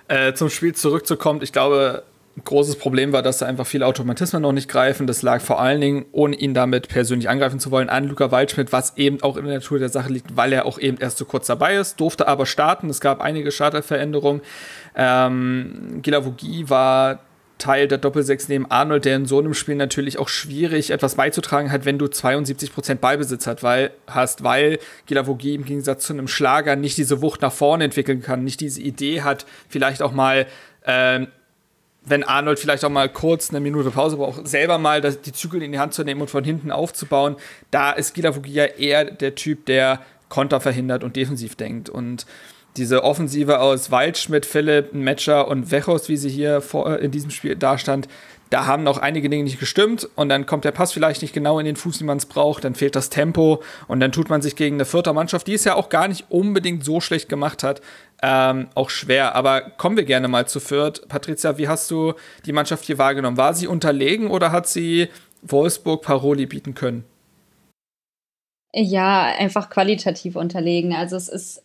Äh, zum Spiel zurückzukommen, ich glaube, ein großes Problem war, dass da einfach viele Automatismen noch nicht greifen. Das lag vor allen Dingen, ohne ihn damit persönlich angreifen zu wollen, an Luca Waldschmidt, was eben auch in der Natur der Sache liegt, weil er auch eben erst so kurz dabei ist, durfte aber starten. Es gab einige Starterveränderungen. Ähm, Gilavogi war Teil der Doppelsechs neben Arnold, der in so einem Spiel natürlich auch schwierig etwas beizutragen hat, wenn du 72% Ballbesitz hat, weil, hast, weil Gilavogi im Gegensatz zu einem Schlager nicht diese Wucht nach vorne entwickeln kann, nicht diese Idee hat, vielleicht auch mal ähm, wenn Arnold vielleicht auch mal kurz eine Minute Pause braucht, selber mal das, die Zügel in die Hand zu nehmen und von hinten aufzubauen, da ist Gila Fugia eher der Typ, der Konter verhindert und defensiv denkt. Und diese Offensive aus Waldschmidt, Philipp, Metscher und Wechos, wie sie hier vor, in diesem Spiel dastand, da haben noch einige Dinge nicht gestimmt und dann kommt der Pass vielleicht nicht genau in den Fuß, den man es braucht, dann fehlt das Tempo und dann tut man sich gegen eine vierte Mannschaft, die es ja auch gar nicht unbedingt so schlecht gemacht hat, ähm, auch schwer. Aber kommen wir gerne mal zu Fürth. Patricia, wie hast du die Mannschaft hier wahrgenommen? War sie unterlegen oder hat sie Wolfsburg Paroli bieten können? Ja, einfach qualitativ unterlegen. Also es ist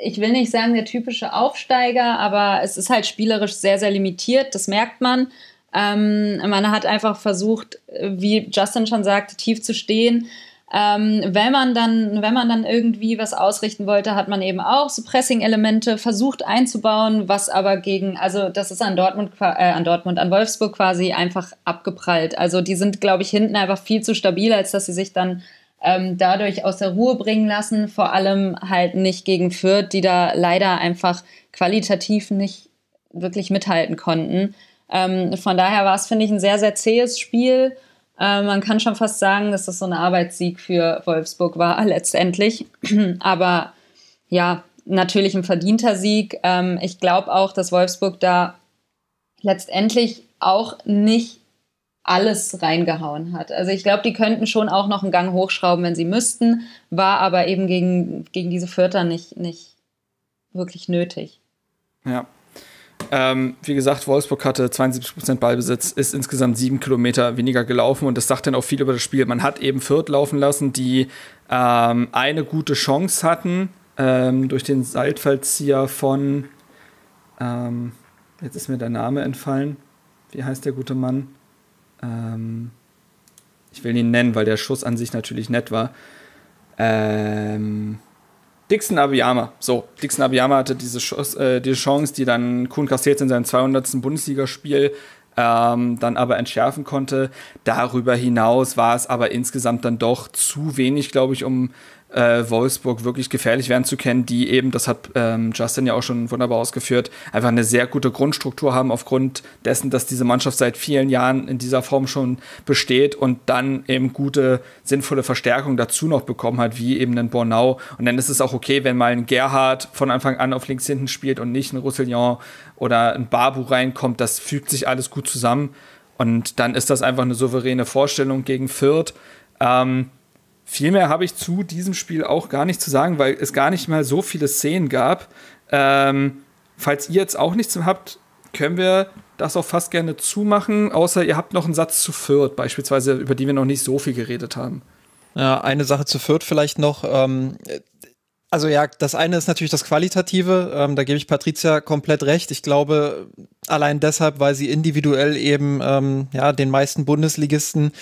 ich will nicht sagen der typische Aufsteiger, aber es ist halt spielerisch sehr, sehr limitiert, das merkt man. Ähm, man hat einfach versucht, wie Justin schon sagte, tief zu stehen. Ähm, wenn, man dann, wenn man dann irgendwie was ausrichten wollte, hat man eben auch so Pressing-Elemente versucht einzubauen, was aber gegen, also das ist an Dortmund, äh, an Dortmund, an Wolfsburg quasi einfach abgeprallt. Also die sind, glaube ich, hinten einfach viel zu stabil, als dass sie sich dann ähm, dadurch aus der Ruhe bringen lassen. Vor allem halt nicht gegen Fürth, die da leider einfach qualitativ nicht wirklich mithalten konnten. Ähm, von daher war es, finde ich, ein sehr, sehr zähes Spiel. Ähm, man kann schon fast sagen, dass das so ein Arbeitssieg für Wolfsburg war, letztendlich. Aber ja, natürlich ein verdienter Sieg. Ähm, ich glaube auch, dass Wolfsburg da letztendlich auch nicht alles reingehauen hat. Also ich glaube, die könnten schon auch noch einen Gang hochschrauben, wenn sie müssten, war aber eben gegen, gegen diese Vierter nicht, nicht wirklich nötig. Ja, ähm, wie gesagt, Wolfsburg hatte 72% Ballbesitz, ist insgesamt sieben Kilometer weniger gelaufen und das sagt dann auch viel über das Spiel. Man hat eben Fürth laufen lassen, die ähm, eine gute Chance hatten ähm, durch den Seitfallzieher von, ähm, jetzt ist mir der Name entfallen, wie heißt der gute Mann? Ähm, ich will ihn nennen, weil der Schuss an sich natürlich nett war. Ähm, Dixon Abiyama. So, Dixon Abiyama hatte diese, Chance, äh, die, Chance die dann Kuhn kassiert in seinem 200. Bundesligaspiel ähm, dann aber entschärfen konnte. Darüber hinaus war es aber insgesamt dann doch zu wenig, glaube ich, um äh, Wolfsburg wirklich gefährlich werden zu können, die eben, das hat ähm, Justin ja auch schon wunderbar ausgeführt, einfach eine sehr gute Grundstruktur haben aufgrund dessen, dass diese Mannschaft seit vielen Jahren in dieser Form schon besteht und dann eben gute, sinnvolle Verstärkung dazu noch bekommen hat, wie eben ein Bornau. Und dann ist es auch okay, wenn mal ein Gerhard von Anfang an auf links hinten spielt und nicht ein Roussillon oder ein Babu reinkommt. Das fügt sich alles gut zusammen. Und dann ist das einfach eine souveräne Vorstellung gegen Fürth. Ähm, viel mehr habe ich zu diesem Spiel auch gar nicht zu sagen, weil es gar nicht mal so viele Szenen gab. Ähm, falls ihr jetzt auch nichts mehr habt, können wir das auch fast gerne zumachen, außer ihr habt noch einen Satz zu Fürth, beispielsweise, über die wir noch nicht so viel geredet haben. Ja, eine Sache zu Fürth vielleicht noch. Ähm also ja, das eine ist natürlich das Qualitative, ähm, da gebe ich Patricia komplett recht. Ich glaube, allein deshalb, weil sie individuell eben ähm, ja, den meisten Bundesligisten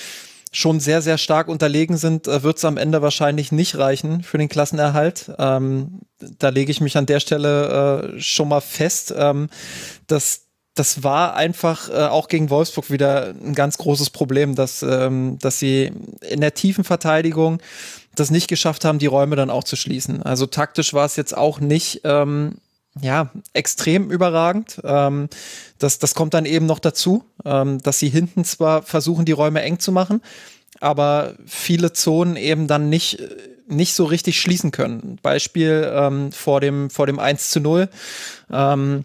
schon sehr, sehr stark unterlegen sind, äh, wird es am Ende wahrscheinlich nicht reichen für den Klassenerhalt. Ähm, da lege ich mich an der Stelle äh, schon mal fest. Ähm, dass das war einfach äh, auch gegen Wolfsburg wieder ein ganz großes Problem, dass, ähm, dass sie in der tiefen Verteidigung das nicht geschafft haben, die Räume dann auch zu schließen. Also taktisch war es jetzt auch nicht ähm, ja, extrem überragend. Ähm, das, das kommt dann eben noch dazu, ähm, dass sie hinten zwar versuchen, die Räume eng zu machen, aber viele Zonen eben dann nicht, äh, nicht so richtig schließen können. Beispiel ähm, vor, dem, vor dem 1 zu 0 ähm,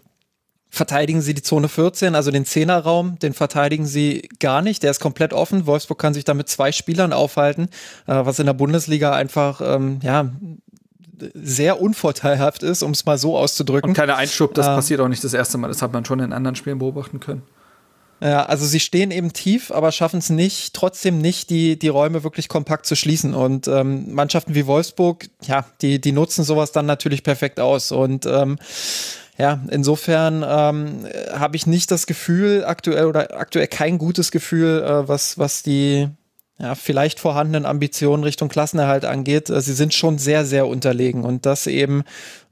verteidigen sie die Zone 14, also den Zehnerraum, den verteidigen sie gar nicht. Der ist komplett offen. Wolfsburg kann sich da mit zwei Spielern aufhalten, äh, was in der Bundesliga einfach, ähm, ja, sehr unvorteilhaft ist, um es mal so auszudrücken. Und kleiner Einschub, das äh, passiert auch nicht das erste Mal. Das hat man schon in anderen Spielen beobachten können. Ja, also sie stehen eben tief, aber schaffen es nicht, trotzdem nicht, die, die Räume wirklich kompakt zu schließen. Und ähm, Mannschaften wie Wolfsburg, ja, die, die nutzen sowas dann natürlich perfekt aus. Und ähm, ja, insofern ähm, habe ich nicht das Gefühl aktuell oder aktuell kein gutes Gefühl, äh, was, was die ja, vielleicht vorhandenen Ambitionen Richtung Klassenerhalt angeht, äh, sie sind schon sehr, sehr unterlegen. Und das eben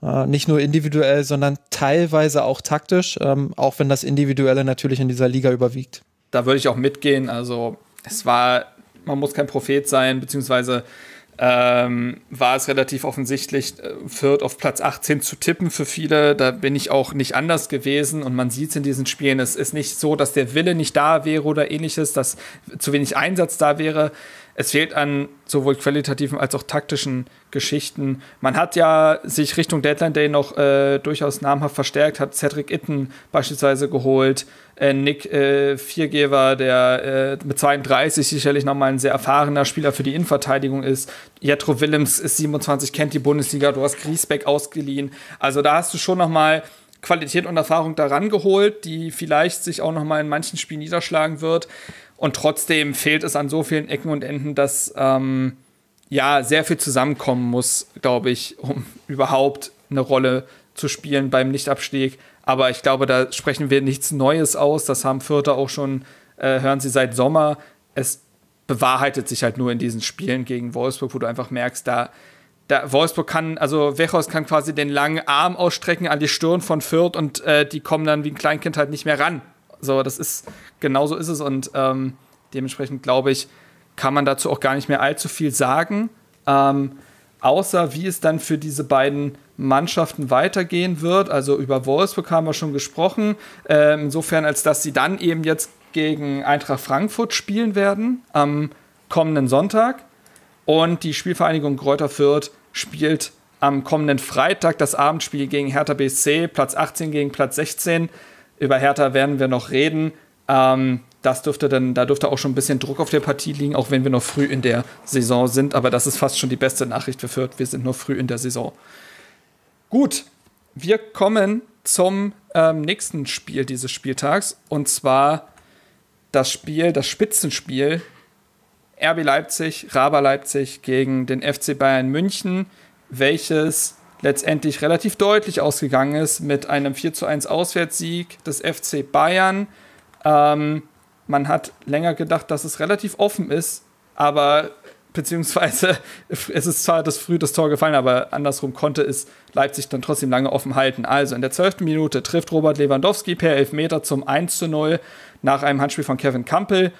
äh, nicht nur individuell, sondern teilweise auch taktisch, ähm, auch wenn das Individuelle natürlich in dieser Liga überwiegt. Da würde ich auch mitgehen. Also es war, man muss kein Prophet sein, beziehungsweise ähm, war es relativ offensichtlich, äh, Fürth auf Platz 18 zu tippen für viele. Da bin ich auch nicht anders gewesen und man sieht es in diesen Spielen. Es ist nicht so, dass der Wille nicht da wäre oder ähnliches, dass zu wenig Einsatz da wäre es fehlt an sowohl qualitativen als auch taktischen Geschichten. Man hat ja sich Richtung Deadline Day noch äh, durchaus namhaft verstärkt, hat Cedric Itten beispielsweise geholt, äh, Nick äh, Viergeber, der äh, mit 32 sicherlich nochmal ein sehr erfahrener Spieler für die Innenverteidigung ist. Jetro Willems ist 27, kennt die Bundesliga, du hast Griesbeck ausgeliehen. Also da hast du schon nochmal Qualität und Erfahrung daran geholt, die vielleicht sich auch nochmal in manchen Spielen niederschlagen wird. Und trotzdem fehlt es an so vielen Ecken und Enden, dass ähm, ja sehr viel zusammenkommen muss, glaube ich, um überhaupt eine Rolle zu spielen beim Nichtabstieg. Aber ich glaube, da sprechen wir nichts Neues aus. Das haben Vierter auch schon, äh, hören sie seit Sommer. Es bewahrheitet sich halt nur in diesen Spielen gegen Wolfsburg, wo du einfach merkst, da, da Wolfsburg kann, also Wechos kann quasi den langen Arm ausstrecken an die Stirn von Fürth und äh, die kommen dann wie ein Kleinkind halt nicht mehr ran. So, das ist, genau so ist es und ähm, dementsprechend glaube ich, kann man dazu auch gar nicht mehr allzu viel sagen. Ähm, außer wie es dann für diese beiden Mannschaften weitergehen wird. Also über Wolfsburg haben wir schon gesprochen. Ähm, insofern, als dass sie dann eben jetzt gegen Eintracht Frankfurt spielen werden am kommenden Sonntag. Und die Spielvereinigung Kräuter Fürth spielt am kommenden Freitag das Abendspiel gegen Hertha BSC, Platz 18 gegen Platz 16 über Hertha werden wir noch reden. Ähm, das dürfte dann, da dürfte auch schon ein bisschen Druck auf der Partie liegen, auch wenn wir noch früh in der Saison sind. Aber das ist fast schon die beste Nachricht für Fürth. Wir sind noch früh in der Saison. Gut, wir kommen zum ähm, nächsten Spiel dieses Spieltags und zwar das Spiel, das Spitzenspiel RB Leipzig, Raba Leipzig gegen den FC Bayern München, welches letztendlich relativ deutlich ausgegangen ist mit einem 4 zu 1 Auswärtssieg des FC Bayern. Ähm, man hat länger gedacht, dass es relativ offen ist, aber beziehungsweise es ist zwar das früh das Tor gefallen, aber andersrum konnte es Leipzig dann trotzdem lange offen halten. Also in der 12. Minute trifft Robert Lewandowski per Elfmeter zum 1 zu 0 nach einem Handspiel von Kevin Kampel.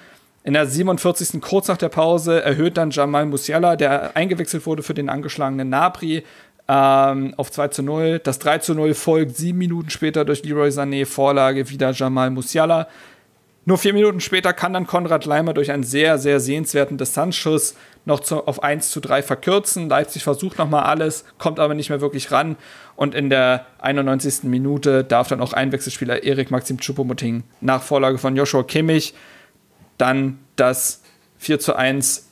In der 47. kurz nach der Pause erhöht dann Jamal Musiala, der eingewechselt wurde für den angeschlagenen Napri, ähm, auf 2 zu 0. Das 3 zu 0 folgt sieben Minuten später durch Leroy Sané, Vorlage wieder Jamal Musiala. Nur vier Minuten später kann dann Konrad Leimer durch einen sehr, sehr sehenswerten Distanzschuss noch zu, auf 1 zu 3 verkürzen. Leipzig versucht nochmal alles, kommt aber nicht mehr wirklich ran. Und in der 91. Minute darf dann auch Einwechselspieler Erik Maxim Choupo-Moting nach Vorlage von Joshua Kimmich dann das 4 zu 1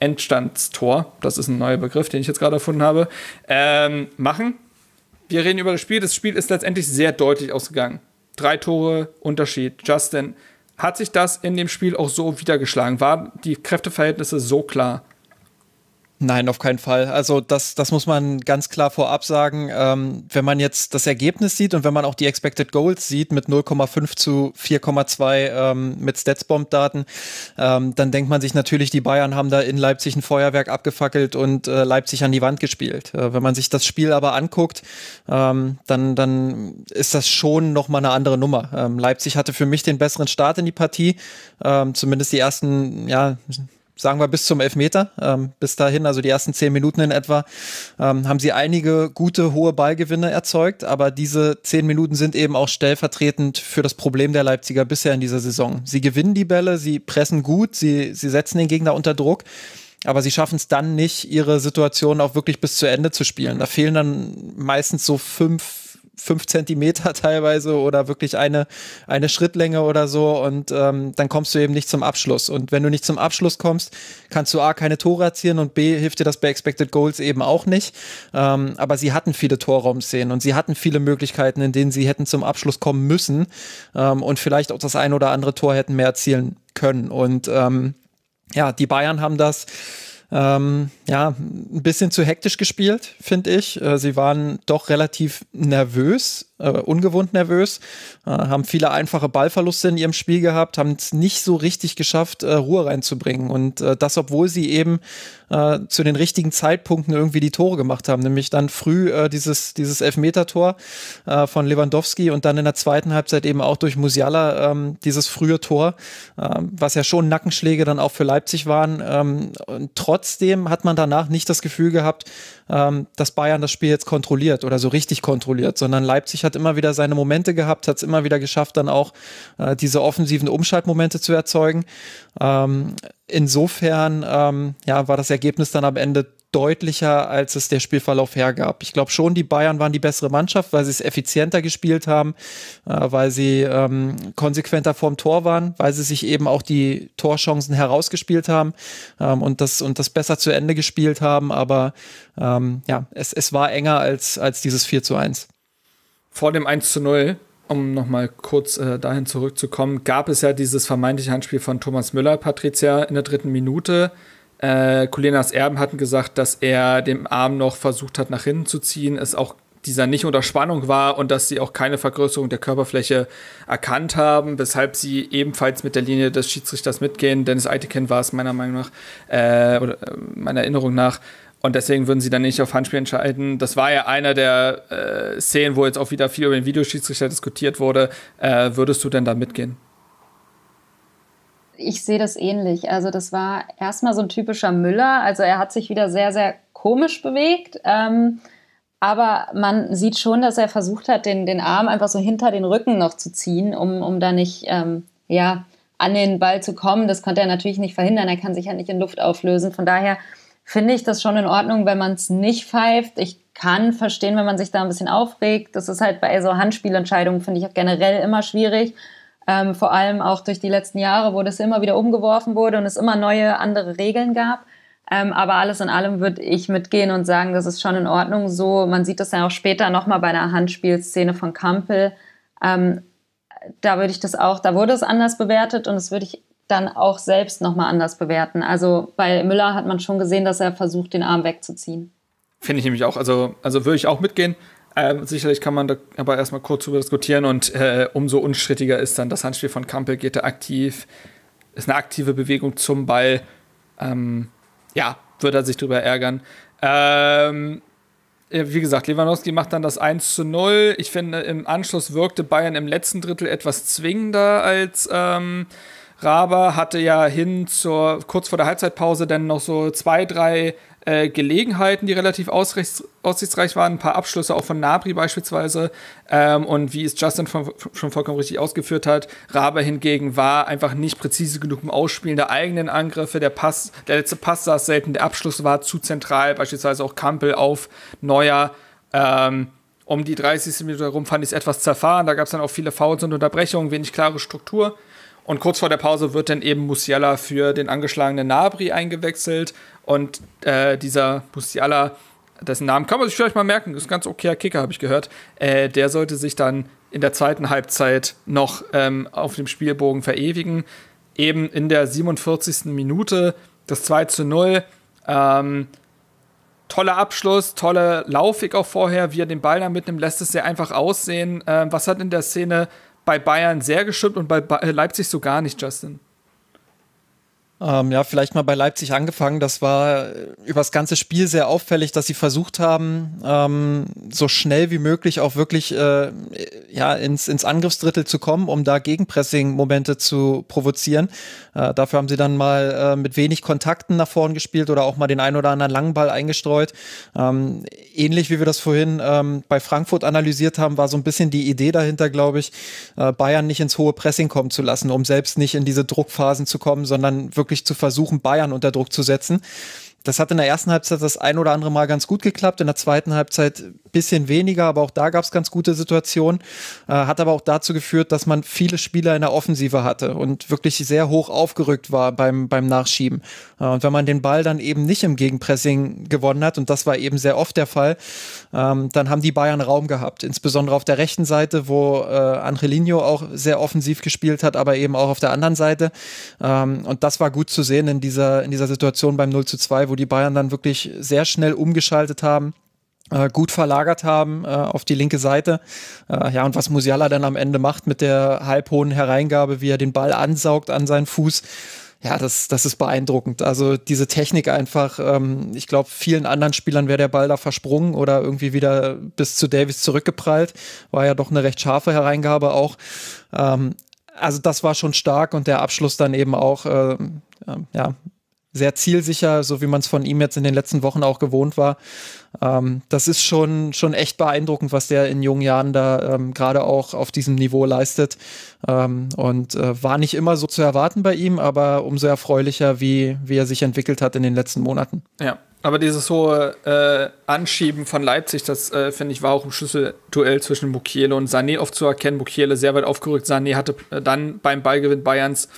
Endstandstor, das ist ein neuer Begriff, den ich jetzt gerade erfunden habe, ähm, machen. Wir reden über das Spiel. Das Spiel ist letztendlich sehr deutlich ausgegangen. Drei Tore Unterschied. Justin, hat sich das in dem Spiel auch so wiedergeschlagen? Waren die Kräfteverhältnisse so klar? Nein, auf keinen Fall. Also das, das muss man ganz klar vorab sagen. Ähm, wenn man jetzt das Ergebnis sieht und wenn man auch die Expected Goals sieht mit 0,5 zu 4,2 ähm, mit Statsbomb-Daten, ähm, dann denkt man sich natürlich, die Bayern haben da in Leipzig ein Feuerwerk abgefackelt und äh, Leipzig an die Wand gespielt. Äh, wenn man sich das Spiel aber anguckt, ähm, dann, dann ist das schon nochmal eine andere Nummer. Ähm, Leipzig hatte für mich den besseren Start in die Partie, ähm, zumindest die ersten, ja, sagen wir bis zum Elfmeter. Ähm, bis dahin, also die ersten zehn Minuten in etwa, ähm, haben sie einige gute, hohe Ballgewinne erzeugt. Aber diese zehn Minuten sind eben auch stellvertretend für das Problem der Leipziger bisher in dieser Saison. Sie gewinnen die Bälle, sie pressen gut, sie, sie setzen den Gegner unter Druck. Aber sie schaffen es dann nicht, ihre Situation auch wirklich bis zu Ende zu spielen. Da fehlen dann meistens so fünf, fünf Zentimeter teilweise oder wirklich eine, eine Schrittlänge oder so und ähm, dann kommst du eben nicht zum Abschluss. Und wenn du nicht zum Abschluss kommst, kannst du A, keine Tore erzielen und B, hilft dir das bei Expected Goals eben auch nicht. Ähm, aber sie hatten viele Torraumszenen und sie hatten viele Möglichkeiten, in denen sie hätten zum Abschluss kommen müssen ähm, und vielleicht auch das ein oder andere Tor hätten mehr erzielen können. Und ähm, ja, die Bayern haben das ähm, ja, ein bisschen zu hektisch gespielt, finde ich. Äh, sie waren doch relativ nervös äh, ungewohnt nervös, äh, haben viele einfache Ballverluste in ihrem Spiel gehabt, haben es nicht so richtig geschafft, äh, Ruhe reinzubringen. Und äh, das, obwohl sie eben äh, zu den richtigen Zeitpunkten irgendwie die Tore gemacht haben, nämlich dann früh äh, dieses, dieses Elfmeter-Tor von Lewandowski und dann in der zweiten Halbzeit eben auch durch Musiala ähm, dieses frühe Tor, was ja schon Nackenschläge dann auch für Leipzig waren. Ähm, trotzdem hat man danach nicht das Gefühl gehabt, ähm, dass Bayern das Spiel jetzt kontrolliert oder so richtig kontrolliert, sondern Leipzig hat immer wieder seine Momente gehabt, hat es immer wieder geschafft, dann auch äh, diese offensiven Umschaltmomente zu erzeugen. Ähm, insofern ähm, ja, war das Ergebnis dann am Ende deutlicher, als es der Spielverlauf hergab. Ich glaube schon, die Bayern waren die bessere Mannschaft, weil sie es effizienter gespielt haben, äh, weil sie ähm, konsequenter vorm Tor waren, weil sie sich eben auch die Torchancen herausgespielt haben ähm, und, das, und das besser zu Ende gespielt haben. Aber ähm, ja, es, es war enger als, als dieses 4 zu 1. Vor dem 1 zu 0 um nochmal kurz äh, dahin zurückzukommen, gab es ja dieses vermeintliche Handspiel von Thomas Müller, Patricia, in der dritten Minute. Äh, Colinas Erben hatten gesagt, dass er dem Arm noch versucht hat, nach hinten zu ziehen, es auch dieser nicht unter Spannung war und dass sie auch keine Vergrößerung der Körperfläche erkannt haben, weshalb sie ebenfalls mit der Linie des Schiedsrichters mitgehen. Dennis Eitekin war es meiner Meinung nach, äh, oder äh, meiner Erinnerung nach. Und deswegen würden sie dann nicht auf Handspiel entscheiden. Das war ja einer der äh, Szenen, wo jetzt auch wieder viel über den Videoschiedsrichter diskutiert wurde. Äh, würdest du denn da mitgehen? ich sehe das ähnlich. Also das war erstmal so ein typischer Müller. Also er hat sich wieder sehr, sehr komisch bewegt. Ähm, aber man sieht schon, dass er versucht hat, den, den Arm einfach so hinter den Rücken noch zu ziehen, um, um da nicht ähm, ja, an den Ball zu kommen. Das konnte er natürlich nicht verhindern. Er kann sich ja nicht in Luft auflösen. Von daher finde ich das schon in Ordnung, wenn man es nicht pfeift. Ich kann verstehen, wenn man sich da ein bisschen aufregt. Das ist halt bei so Handspielentscheidungen, finde ich auch generell immer schwierig ähm, vor allem auch durch die letzten Jahre, wo das immer wieder umgeworfen wurde und es immer neue andere Regeln gab. Ähm, aber alles in allem würde ich mitgehen und sagen, das ist schon in Ordnung so. Man sieht das ja auch später nochmal bei einer Handspielszene von Kampel. Ähm, da würde ich das auch, da wurde es anders bewertet und das würde ich dann auch selbst nochmal anders bewerten. Also bei Müller hat man schon gesehen, dass er versucht, den Arm wegzuziehen. Finde ich nämlich auch, also, also würde ich auch mitgehen. Ähm, sicherlich kann man da aber erstmal kurz drüber diskutieren und äh, umso unstrittiger ist dann das Handspiel von Kampel, geht er aktiv, ist eine aktive Bewegung zum Ball. Ähm, ja, wird er sich drüber ärgern. Ähm, wie gesagt, Lewandowski macht dann das 1 zu 0. Ich finde, im Anschluss wirkte Bayern im letzten Drittel etwas zwingender als ähm, Raber. Hatte ja hin zur, kurz vor der Halbzeitpause dann noch so zwei, drei äh, Gelegenheiten, die relativ aussichtsreich waren, ein paar Abschlüsse auch von Nabri beispielsweise. Ähm, und wie es Justin von, schon vollkommen richtig ausgeführt hat, Rabe hingegen war einfach nicht präzise genug im Ausspielen der eigenen Angriffe. Der Pass, der letzte Pass saß selten, der Abschluss war zu zentral, beispielsweise auch Kampel auf Neuer. Ähm, um die 30. Minute herum fand ich es etwas zerfahren. Da gab es dann auch viele Fouls und Unterbrechungen, wenig klare Struktur. Und kurz vor der Pause wird dann eben Musiala für den angeschlagenen Nabri eingewechselt. Und äh, dieser Musiala, dessen Namen kann man sich vielleicht mal merken, ist ein ganz okayer Kicker, habe ich gehört, äh, der sollte sich dann in der zweiten Halbzeit noch ähm, auf dem Spielbogen verewigen. Eben in der 47. Minute das 2 zu 0. Ähm, toller Abschluss, tolle Laufweg auch vorher, wie er den Ball dann mitnimmt, lässt es sehr einfach aussehen. Ähm, was hat in der Szene bei Bayern sehr gestimmt und bei äh, Leipzig so gar nicht, Justin? Ähm, ja, vielleicht mal bei Leipzig angefangen. Das war äh, über das ganze Spiel sehr auffällig, dass sie versucht haben, ähm, so schnell wie möglich auch wirklich äh, ja, ins, ins Angriffsdrittel zu kommen, um da Gegenpressing-Momente zu provozieren. Äh, dafür haben sie dann mal äh, mit wenig Kontakten nach vorn gespielt oder auch mal den ein oder anderen langen Ball eingestreut. Ähm, ähnlich wie wir das vorhin ähm, bei Frankfurt analysiert haben, war so ein bisschen die Idee dahinter, glaube ich, äh, Bayern nicht ins hohe Pressing kommen zu lassen, um selbst nicht in diese Druckphasen zu kommen, sondern wirklich wirklich zu versuchen, Bayern unter Druck zu setzen das hat in der ersten Halbzeit das ein oder andere Mal ganz gut geklappt, in der zweiten Halbzeit ein bisschen weniger, aber auch da gab es ganz gute Situationen. Äh, hat aber auch dazu geführt, dass man viele Spieler in der Offensive hatte und wirklich sehr hoch aufgerückt war beim, beim Nachschieben. Äh, und wenn man den Ball dann eben nicht im Gegenpressing gewonnen hat, und das war eben sehr oft der Fall, ähm, dann haben die Bayern Raum gehabt. Insbesondere auf der rechten Seite, wo äh, Angelino auch sehr offensiv gespielt hat, aber eben auch auf der anderen Seite. Ähm, und das war gut zu sehen in dieser, in dieser Situation beim 0 zu 2, wo die Bayern dann wirklich sehr schnell umgeschaltet haben äh, gut verlagert haben äh, auf die linke Seite. Äh, ja, und was Musiala dann am Ende macht mit der halb hohen Hereingabe, wie er den Ball ansaugt an seinen Fuß. Ja, das, das ist beeindruckend. Also diese Technik einfach, ähm, ich glaube, vielen anderen Spielern wäre der Ball da versprungen oder irgendwie wieder bis zu Davis zurückgeprallt. War ja doch eine recht scharfe Hereingabe auch. Ähm, also das war schon stark und der Abschluss dann eben auch, äh, ähm, ja, sehr zielsicher, so wie man es von ihm jetzt in den letzten Wochen auch gewohnt war. Ähm, das ist schon, schon echt beeindruckend, was der in jungen Jahren da ähm, gerade auch auf diesem Niveau leistet. Ähm, und äh, war nicht immer so zu erwarten bei ihm, aber umso erfreulicher, wie, wie er sich entwickelt hat in den letzten Monaten. Ja, aber dieses hohe äh, Anschieben von Leipzig, das äh, finde ich, war auch im Schlüsselduell zwischen Mukiele und Sané oft zu erkennen. Mukiele sehr weit aufgerückt, Sané hatte äh, dann beim Ballgewinn Bayerns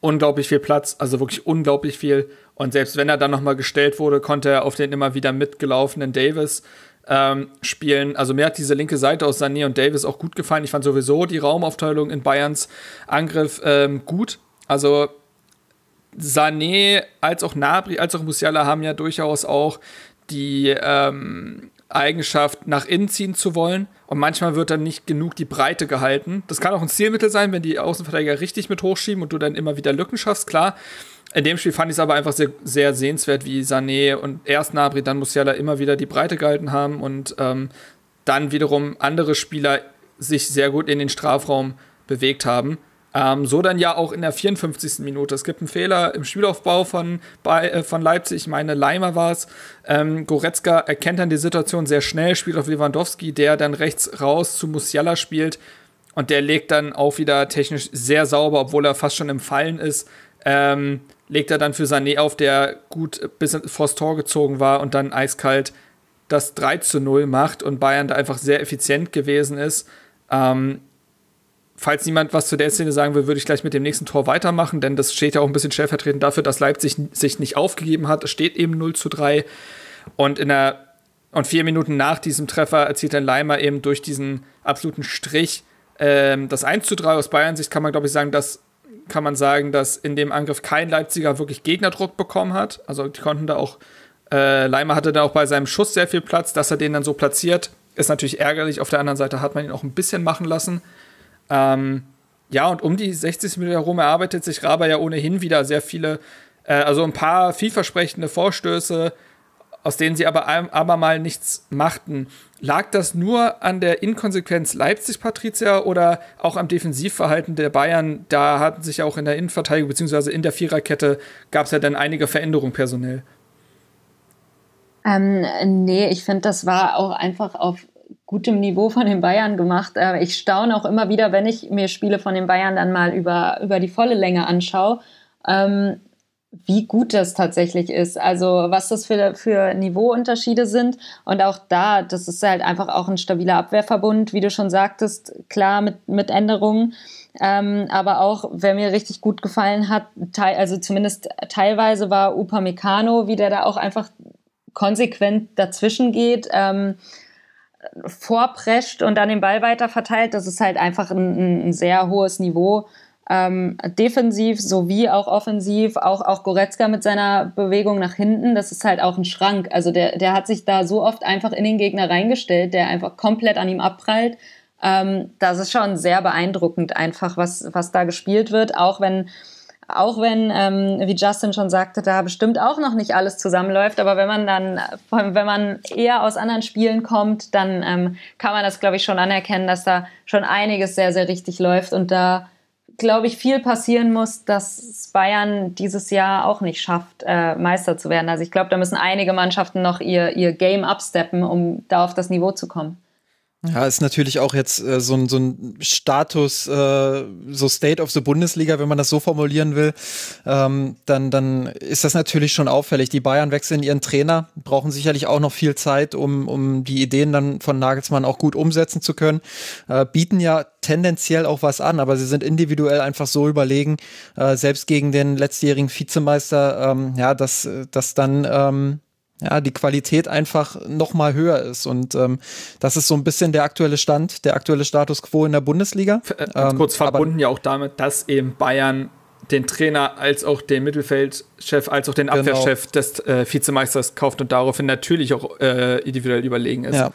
unglaublich viel Platz, also wirklich unglaublich viel. Und selbst wenn er dann nochmal gestellt wurde, konnte er auf den immer wieder mitgelaufenen Davis ähm, spielen. Also mir hat diese linke Seite aus Sané und Davis auch gut gefallen. Ich fand sowieso die Raumaufteilung in Bayerns Angriff ähm, gut. Also Sané als auch Nabri als auch Musiala haben ja durchaus auch die ähm, Eigenschaft, nach innen ziehen zu wollen. Und manchmal wird dann nicht genug die Breite gehalten. Das kann auch ein Zielmittel sein, wenn die Außenverteidiger richtig mit hochschieben und du dann immer wieder Lücken schaffst, klar. In dem Spiel fand ich es aber einfach sehr, sehr sehenswert, wie Sané und erst Nabri, dann Musiala immer wieder die Breite gehalten haben und ähm, dann wiederum andere Spieler sich sehr gut in den Strafraum bewegt haben. Ähm, so dann ja auch in der 54. Minute. Es gibt einen Fehler im Spielaufbau von, bei, äh, von Leipzig, ich meine Leimer war es. Ähm, Goretzka erkennt dann die Situation sehr schnell, spielt auf Lewandowski, der dann rechts raus zu Musiala spielt. Und der legt dann auch wieder technisch sehr sauber, obwohl er fast schon im Fallen ist. Ähm, legt er dann für Sané auf, der gut bis vors Tor gezogen war und dann eiskalt das 3 zu 0 macht und Bayern da einfach sehr effizient gewesen ist. Ähm, falls niemand was zu der Szene sagen will, würde ich gleich mit dem nächsten Tor weitermachen, denn das steht ja auch ein bisschen stellvertretend dafür, dass Leipzig sich nicht aufgegeben hat. Es steht eben 0 zu 3. Und in der und vier Minuten nach diesem Treffer erzielt dann Leimer eben durch diesen absoluten Strich ähm, das 1 zu 3 aus Bayern Sicht kann man, glaube ich, sagen, dass kann man sagen, dass in dem Angriff kein Leipziger wirklich Gegnerdruck bekommen hat. Also die konnten da auch, äh, Leimer hatte da auch bei seinem Schuss sehr viel Platz, dass er den dann so platziert, ist natürlich ärgerlich. Auf der anderen Seite hat man ihn auch ein bisschen machen lassen. Ähm, ja, und um die 60 Minuten herum erarbeitet sich Raba ja ohnehin wieder sehr viele, äh, also ein paar vielversprechende Vorstöße, aus denen sie aber mal nichts machten. Lag das nur an der Inkonsequenz Leipzig, Patricia, oder auch am Defensivverhalten der Bayern? Da hatten sich ja auch in der Innenverteidigung beziehungsweise in der Viererkette gab es ja dann einige Veränderungen personell. Ähm, nee, ich finde, das war auch einfach auf gutem Niveau von den Bayern gemacht. Äh, ich staune auch immer wieder, wenn ich mir Spiele von den Bayern dann mal über, über die volle Länge anschaue, ähm, wie gut das tatsächlich ist. Also was das für, für Niveauunterschiede sind. Und auch da, das ist halt einfach auch ein stabiler Abwehrverbund, wie du schon sagtest, klar mit, mit Änderungen. Ähm, aber auch, wer mir richtig gut gefallen hat, teil, also zumindest teilweise war Upamecano, wie der da auch einfach konsequent dazwischen geht. Ähm, vorprescht und dann den Ball weiter verteilt. Das ist halt einfach ein, ein sehr hohes Niveau. Ähm, defensiv sowie auch offensiv, auch, auch Goretzka mit seiner Bewegung nach hinten, das ist halt auch ein Schrank. Also der, der hat sich da so oft einfach in den Gegner reingestellt, der einfach komplett an ihm abprallt. Ähm, das ist schon sehr beeindruckend einfach, was, was da gespielt wird, auch wenn auch wenn, ähm, wie Justin schon sagte, da bestimmt auch noch nicht alles zusammenläuft, aber wenn man dann, wenn man eher aus anderen Spielen kommt, dann ähm, kann man das, glaube ich, schon anerkennen, dass da schon einiges sehr, sehr richtig läuft und da, glaube ich, viel passieren muss, dass Bayern dieses Jahr auch nicht schafft, äh, Meister zu werden. Also ich glaube, da müssen einige Mannschaften noch ihr, ihr Game upsteppen, um da auf das Niveau zu kommen. Ja, ist natürlich auch jetzt äh, so, ein, so ein Status, äh, so State of the Bundesliga, wenn man das so formulieren will, ähm, dann, dann ist das natürlich schon auffällig. Die Bayern wechseln ihren Trainer, brauchen sicherlich auch noch viel Zeit, um, um die Ideen dann von Nagelsmann auch gut umsetzen zu können, äh, bieten ja tendenziell auch was an, aber sie sind individuell einfach so überlegen, äh, selbst gegen den letztjährigen Vizemeister, ähm, ja, dass, dass dann... Ähm, ja, die Qualität einfach noch mal höher ist. Und ähm, das ist so ein bisschen der aktuelle Stand, der aktuelle Status quo in der Bundesliga. Äh, ganz ähm, kurz verbunden ja auch damit, dass eben Bayern den Trainer als auch den Mittelfeldchef als auch den genau. Abwehrchef genau. des äh, Vizemeisters kauft und daraufhin natürlich auch äh, individuell überlegen ist. Ja.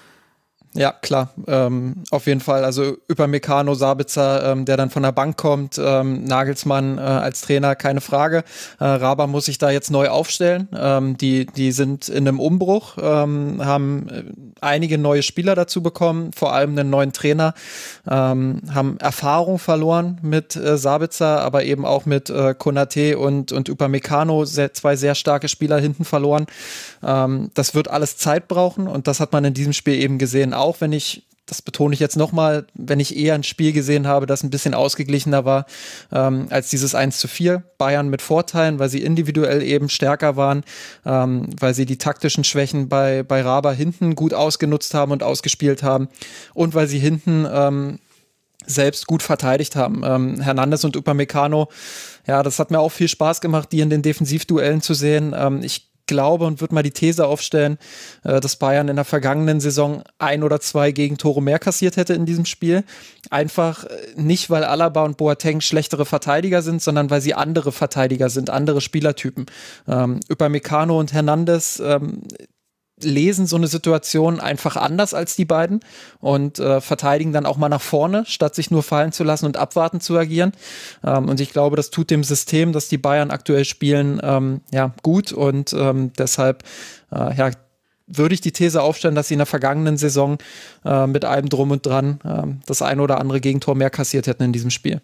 Ja, klar, ähm, auf jeden Fall. Also Übermecano, Sabitzer, ähm, der dann von der Bank kommt, ähm, Nagelsmann äh, als Trainer, keine Frage. Äh, Raba muss sich da jetzt neu aufstellen. Ähm, die, die sind in einem Umbruch, ähm, haben äh, einige neue Spieler dazu bekommen, vor allem einen neuen Trainer, ähm, haben Erfahrung verloren mit äh, Sabitzer, aber eben auch mit äh, Konate und, und Upamecano, sehr, zwei sehr starke Spieler hinten verloren. Ähm, das wird alles Zeit brauchen und das hat man in diesem Spiel eben gesehen auch wenn ich das betone ich jetzt nochmal, wenn ich eher ein Spiel gesehen habe, das ein bisschen ausgeglichener war ähm, als dieses 1 zu 4. Bayern mit Vorteilen, weil sie individuell eben stärker waren, ähm, weil sie die taktischen Schwächen bei, bei Raba hinten gut ausgenutzt haben und ausgespielt haben und weil sie hinten ähm, selbst gut verteidigt haben. Ähm, Hernandez und Upamecano, ja, das hat mir auch viel Spaß gemacht, die in den Defensivduellen zu sehen. Ähm, ich glaube und würde mal die These aufstellen, äh, dass Bayern in der vergangenen Saison ein oder zwei Gegentore mehr kassiert hätte in diesem Spiel. Einfach äh, nicht, weil Alaba und Boateng schlechtere Verteidiger sind, sondern weil sie andere Verteidiger sind, andere Spielertypen. Ähm, Upamecano und Hernandez, ähm, lesen so eine Situation einfach anders als die beiden und äh, verteidigen dann auch mal nach vorne, statt sich nur fallen zu lassen und abwarten zu agieren. Ähm, und ich glaube, das tut dem System, das die Bayern aktuell spielen, ähm, ja, gut. Und ähm, deshalb, äh, ja, würde ich die These aufstellen, dass sie in der vergangenen Saison äh, mit allem drum und dran ähm, das ein oder andere Gegentor mehr kassiert hätten in diesem Spiel.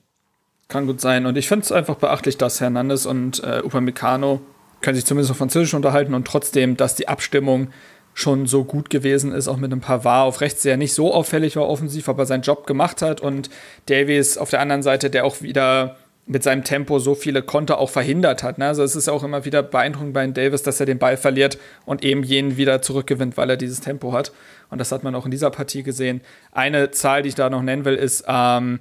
Kann gut sein. Und ich finde es einfach beachtlich, dass Hernandez und äh, Upamecano können sich zumindest auf Französisch unterhalten und trotzdem, dass die Abstimmung schon so gut gewesen ist, auch mit ein paar Pavard auf rechts, der nicht so auffällig war offensiv, aber seinen Job gemacht hat und Davies auf der anderen Seite, der auch wieder mit seinem Tempo so viele Konter auch verhindert hat. Ne? Also es ist auch immer wieder beeindruckend bei Davis, dass er den Ball verliert und eben jenen wieder zurückgewinnt, weil er dieses Tempo hat. Und das hat man auch in dieser Partie gesehen. Eine Zahl, die ich da noch nennen will, ist, ähm,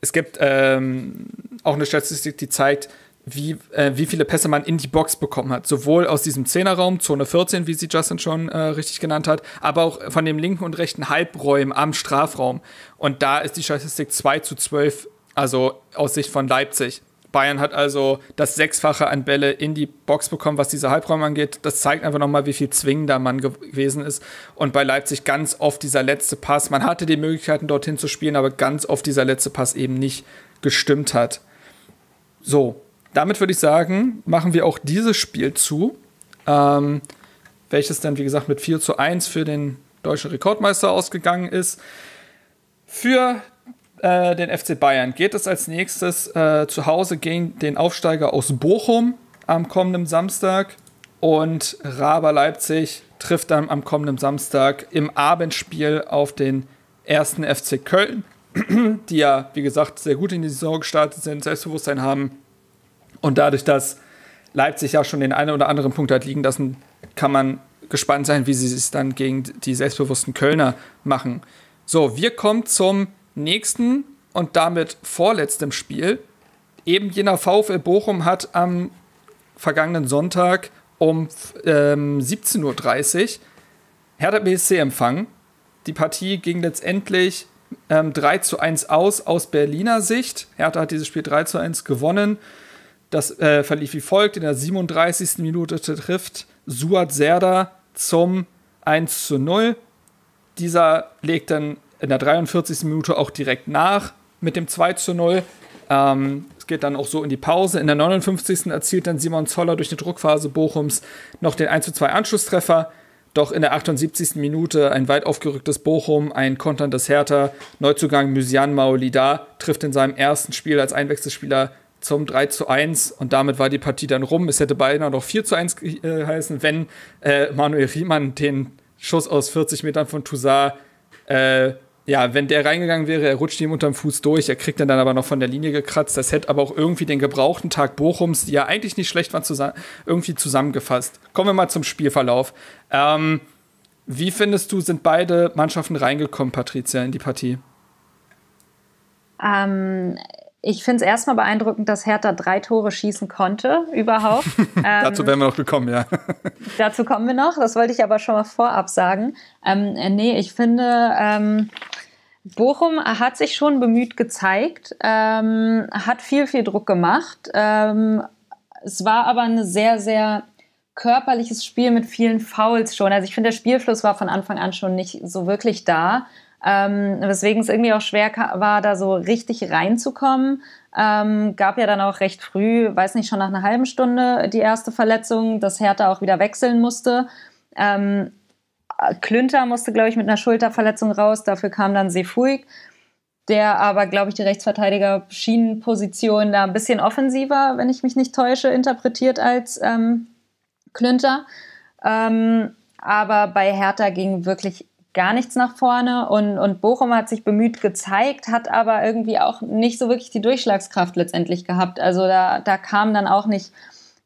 es gibt ähm, auch eine Statistik, die zeigt, wie, äh, wie viele Pässe man in die Box bekommen hat. Sowohl aus diesem Zehnerraum, Zone 14, wie sie Justin schon äh, richtig genannt hat, aber auch von dem linken und rechten Halbräumen am Strafraum. Und da ist die Statistik 2 zu 12, also aus Sicht von Leipzig. Bayern hat also das Sechsfache an Bälle in die Box bekommen, was diese Halbräume angeht. Das zeigt einfach nochmal, wie viel zwingender man gewesen ist. Und bei Leipzig ganz oft dieser letzte Pass. Man hatte die Möglichkeiten, dorthin zu spielen, aber ganz oft dieser letzte Pass eben nicht gestimmt hat. So, damit würde ich sagen, machen wir auch dieses Spiel zu, ähm, welches dann, wie gesagt, mit 4 zu 1 für den deutschen Rekordmeister ausgegangen ist. Für äh, den FC Bayern geht es als nächstes äh, zu Hause gegen den Aufsteiger aus Bochum am kommenden Samstag und Raber Leipzig trifft dann am kommenden Samstag im Abendspiel auf den ersten FC Köln, die ja, wie gesagt, sehr gut in die Saison gestartet sind, Selbstbewusstsein haben und dadurch, dass Leipzig ja schon den einen oder anderen Punkt hat liegen lassen, kann man gespannt sein, wie sie es dann gegen die selbstbewussten Kölner machen. So, wir kommen zum nächsten und damit vorletztem Spiel. Eben jener VfL Bochum hat am vergangenen Sonntag um ähm, 17.30 Uhr Hertha BSC empfangen. Die Partie ging letztendlich ähm, 3 zu 1 aus aus Berliner Sicht. Hertha hat dieses Spiel 3 zu 1 gewonnen. Das äh, verlief wie folgt. In der 37. Minute trifft Suat Serda zum 1 zu 0. Dieser legt dann in der 43. Minute auch direkt nach mit dem 2 zu 0. Ähm, es geht dann auch so in die Pause. In der 59. erzielt dann Simon Zoller durch eine Druckphase Bochums noch den 1 zu 2 Anschlusstreffer. Doch in der 78. Minute ein weit aufgerücktes Bochum, ein konterndes Hertha. Neuzugang Musian Maolida trifft in seinem ersten Spiel als Einwechselspieler zum 3 zu 1 und damit war die Partie dann rum. Es hätte beinahe noch 4 zu 1 geheißen, äh, wenn äh, Manuel Riemann den Schuss aus 40 Metern von Toussaint, äh, ja, wenn der reingegangen wäre, er rutscht ihm unterm Fuß durch, er kriegt dann aber noch von der Linie gekratzt. Das hätte aber auch irgendwie den gebrauchten Tag Bochums, die ja eigentlich nicht schlecht waren, zusammen, irgendwie zusammengefasst. Kommen wir mal zum Spielverlauf. Ähm, wie findest du, sind beide Mannschaften reingekommen, Patricia, in die Partie? Ähm, ich finde es erstmal beeindruckend, dass Hertha drei Tore schießen konnte überhaupt. ähm, dazu wären wir noch gekommen, ja. dazu kommen wir noch, das wollte ich aber schon mal vorab sagen. Ähm, äh, nee, ich finde, ähm, Bochum hat sich schon bemüht gezeigt, ähm, hat viel, viel Druck gemacht. Ähm, es war aber ein sehr, sehr körperliches Spiel mit vielen Fouls schon. Also ich finde, der Spielfluss war von Anfang an schon nicht so wirklich da ähm, weswegen es irgendwie auch schwer war, da so richtig reinzukommen. Ähm, gab ja dann auch recht früh, weiß nicht, schon nach einer halben Stunde die erste Verletzung, dass Hertha auch wieder wechseln musste. Ähm, Klünter musste, glaube ich, mit einer Schulterverletzung raus, dafür kam dann Sefuig, der aber, glaube ich, die Rechtsverteidiger Schienenposition da ein bisschen offensiver, wenn ich mich nicht täusche, interpretiert als ähm, Klünter. Ähm, aber bei Hertha ging wirklich gar nichts nach vorne und, und Bochum hat sich bemüht gezeigt, hat aber irgendwie auch nicht so wirklich die Durchschlagskraft letztendlich gehabt. Also da, da kam dann auch nicht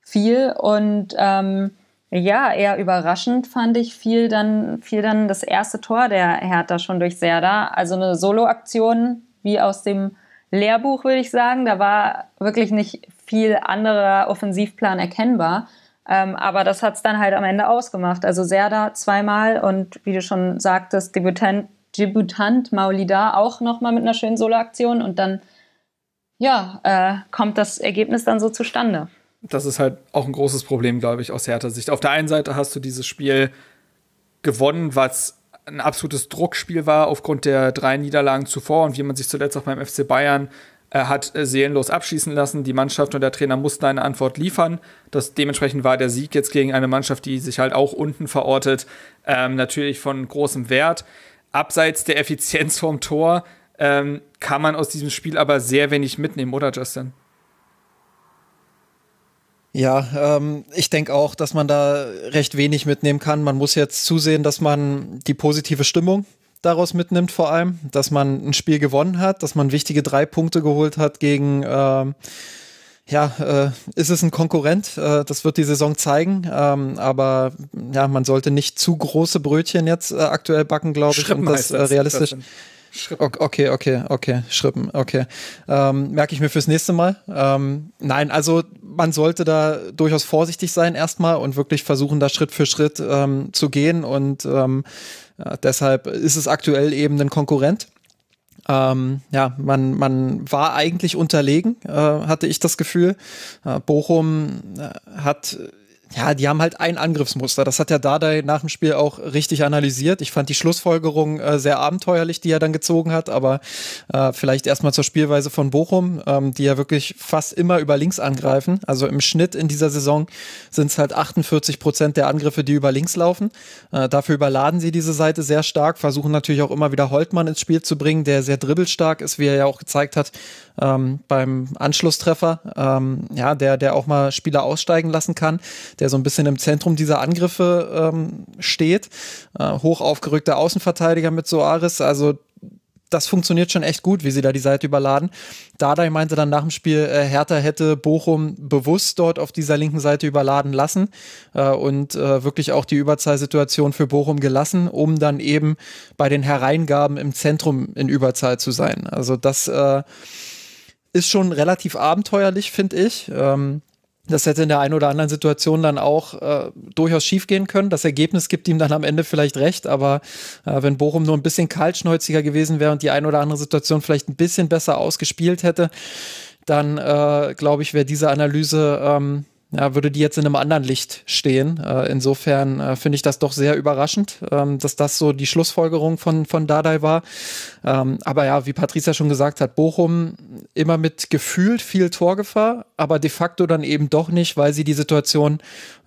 viel und ähm, ja, eher überraschend fand ich fiel dann, fiel dann das erste Tor der Hertha schon durch Serda. Also eine Solo-Aktion wie aus dem Lehrbuch, würde ich sagen. Da war wirklich nicht viel anderer Offensivplan erkennbar. Ähm, aber das hat es dann halt am Ende ausgemacht. Also Serda zweimal und wie du schon sagtest, Debutant, Debütant Maulida auch nochmal mit einer schönen Soloaktion und dann ja, äh, kommt das Ergebnis dann so zustande. Das ist halt auch ein großes Problem, glaube ich, aus härter Sicht. Auf der einen Seite hast du dieses Spiel gewonnen, was ein absolutes Druckspiel war aufgrund der drei Niederlagen zuvor und wie man sich zuletzt auch beim FC Bayern er hat äh, seelenlos abschießen lassen. Die Mannschaft und der Trainer mussten eine Antwort liefern. Das, dementsprechend war der Sieg jetzt gegen eine Mannschaft, die sich halt auch unten verortet, ähm, natürlich von großem Wert. Abseits der Effizienz vom Tor ähm, kann man aus diesem Spiel aber sehr wenig mitnehmen, oder Justin? Ja, ähm, ich denke auch, dass man da recht wenig mitnehmen kann. Man muss jetzt zusehen, dass man die positive Stimmung daraus mitnimmt, vor allem, dass man ein Spiel gewonnen hat, dass man wichtige drei Punkte geholt hat gegen, ähm, ja, äh, ist es ein Konkurrent? Äh, das wird die Saison zeigen. Ähm, aber ja, man sollte nicht zu große Brötchen jetzt äh, aktuell backen, glaube ich, um das äh, realistisch. Das Schrippen. Okay, okay, okay, Schrippen, okay. Ähm, merke ich mir fürs nächste Mal. Ähm, nein, also man sollte da durchaus vorsichtig sein erstmal und wirklich versuchen, da Schritt für Schritt ähm, zu gehen. Und ähm, deshalb ist es aktuell eben ein Konkurrent. Ähm, ja, man, man war eigentlich unterlegen, äh, hatte ich das Gefühl. Äh, Bochum äh, hat ja, die haben halt ein Angriffsmuster. Das hat ja Dardai nach dem Spiel auch richtig analysiert. Ich fand die Schlussfolgerung äh, sehr abenteuerlich, die er dann gezogen hat, aber äh, vielleicht erstmal zur Spielweise von Bochum, ähm, die ja wirklich fast immer über links angreifen. Also im Schnitt in dieser Saison sind es halt 48 Prozent der Angriffe, die über links laufen. Äh, dafür überladen sie diese Seite sehr stark, versuchen natürlich auch immer wieder Holtmann ins Spiel zu bringen, der sehr dribbelstark ist, wie er ja auch gezeigt hat, ähm, beim Anschlusstreffer, ähm, ja, der, der auch mal Spieler aussteigen lassen kann, der so ein bisschen im Zentrum dieser Angriffe ähm, steht. Äh, hoch aufgerückter Außenverteidiger mit Soares, also das funktioniert schon echt gut, wie sie da die Seite überladen. Dadai meinte dann nach dem Spiel, äh, Hertha hätte Bochum bewusst dort auf dieser linken Seite überladen lassen äh, und äh, wirklich auch die Überzahlsituation für Bochum gelassen, um dann eben bei den Hereingaben im Zentrum in Überzahl zu sein. Also das äh, ist schon relativ abenteuerlich, finde ich. Ähm, das hätte in der einen oder anderen Situation dann auch äh, durchaus schiefgehen können. Das Ergebnis gibt ihm dann am Ende vielleicht recht, aber äh, wenn Bochum nur ein bisschen kaltschnäuziger gewesen wäre und die eine oder andere Situation vielleicht ein bisschen besser ausgespielt hätte, dann äh, glaube ich, wäre diese Analyse ähm, ja, würde die jetzt in einem anderen Licht stehen. Äh, insofern äh, finde ich das doch sehr überraschend, ähm, dass das so die Schlussfolgerung von, von Dadai war. Ähm, aber ja, wie Patricia schon gesagt hat, Bochum immer mit gefühlt viel Torgefahr, aber de facto dann eben doch nicht, weil sie die Situation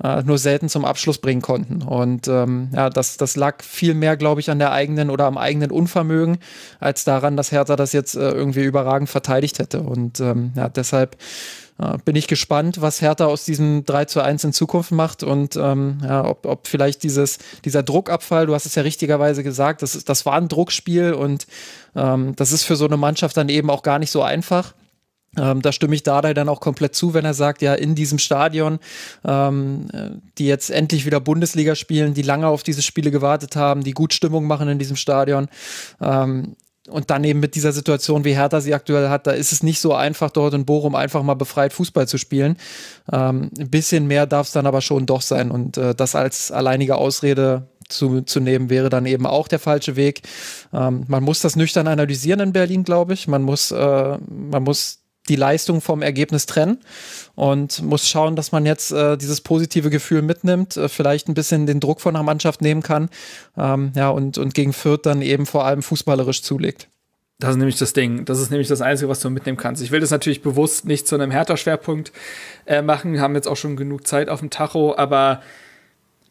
äh, nur selten zum Abschluss bringen konnten. Und ähm, ja, das, das lag viel mehr, glaube ich, an der eigenen oder am eigenen Unvermögen, als daran, dass Hertha das jetzt äh, irgendwie überragend verteidigt hätte. Und ähm, ja, deshalb äh, bin ich gespannt, was Hertha aus diesem 3 zu 1 in Zukunft macht und ähm, ja, ob, ob vielleicht dieses, dieser Druckabfall, du hast es ja richtigerweise gesagt, das, ist, das war ein Druckspiel und ähm, das ist für so eine Mannschaft dann eben auch gar nicht so einfach. Ähm, da stimme ich Dardai dann auch komplett zu, wenn er sagt, ja, in diesem Stadion, ähm, die jetzt endlich wieder Bundesliga spielen, die lange auf diese Spiele gewartet haben, die gut Stimmung machen in diesem Stadion, ähm, und dann eben mit dieser Situation, wie Hertha sie aktuell hat, da ist es nicht so einfach, dort in Bochum einfach mal befreit Fußball zu spielen. Ähm, ein bisschen mehr darf es dann aber schon doch sein. Und äh, das als alleinige Ausrede zu, zu nehmen, wäre dann eben auch der falsche Weg. Ähm, man muss das nüchtern analysieren in Berlin, glaube ich. Man muss, äh, man muss die Leistung vom Ergebnis trennen und muss schauen, dass man jetzt äh, dieses positive Gefühl mitnimmt, äh, vielleicht ein bisschen den Druck von der Mannschaft nehmen kann ähm, ja, und, und gegen Fürth dann eben vor allem fußballerisch zulegt. Das ist nämlich das Ding. Das ist nämlich das Einzige, was du mitnehmen kannst. Ich will das natürlich bewusst nicht zu einem härter Schwerpunkt äh, machen. Wir haben jetzt auch schon genug Zeit auf dem Tacho, aber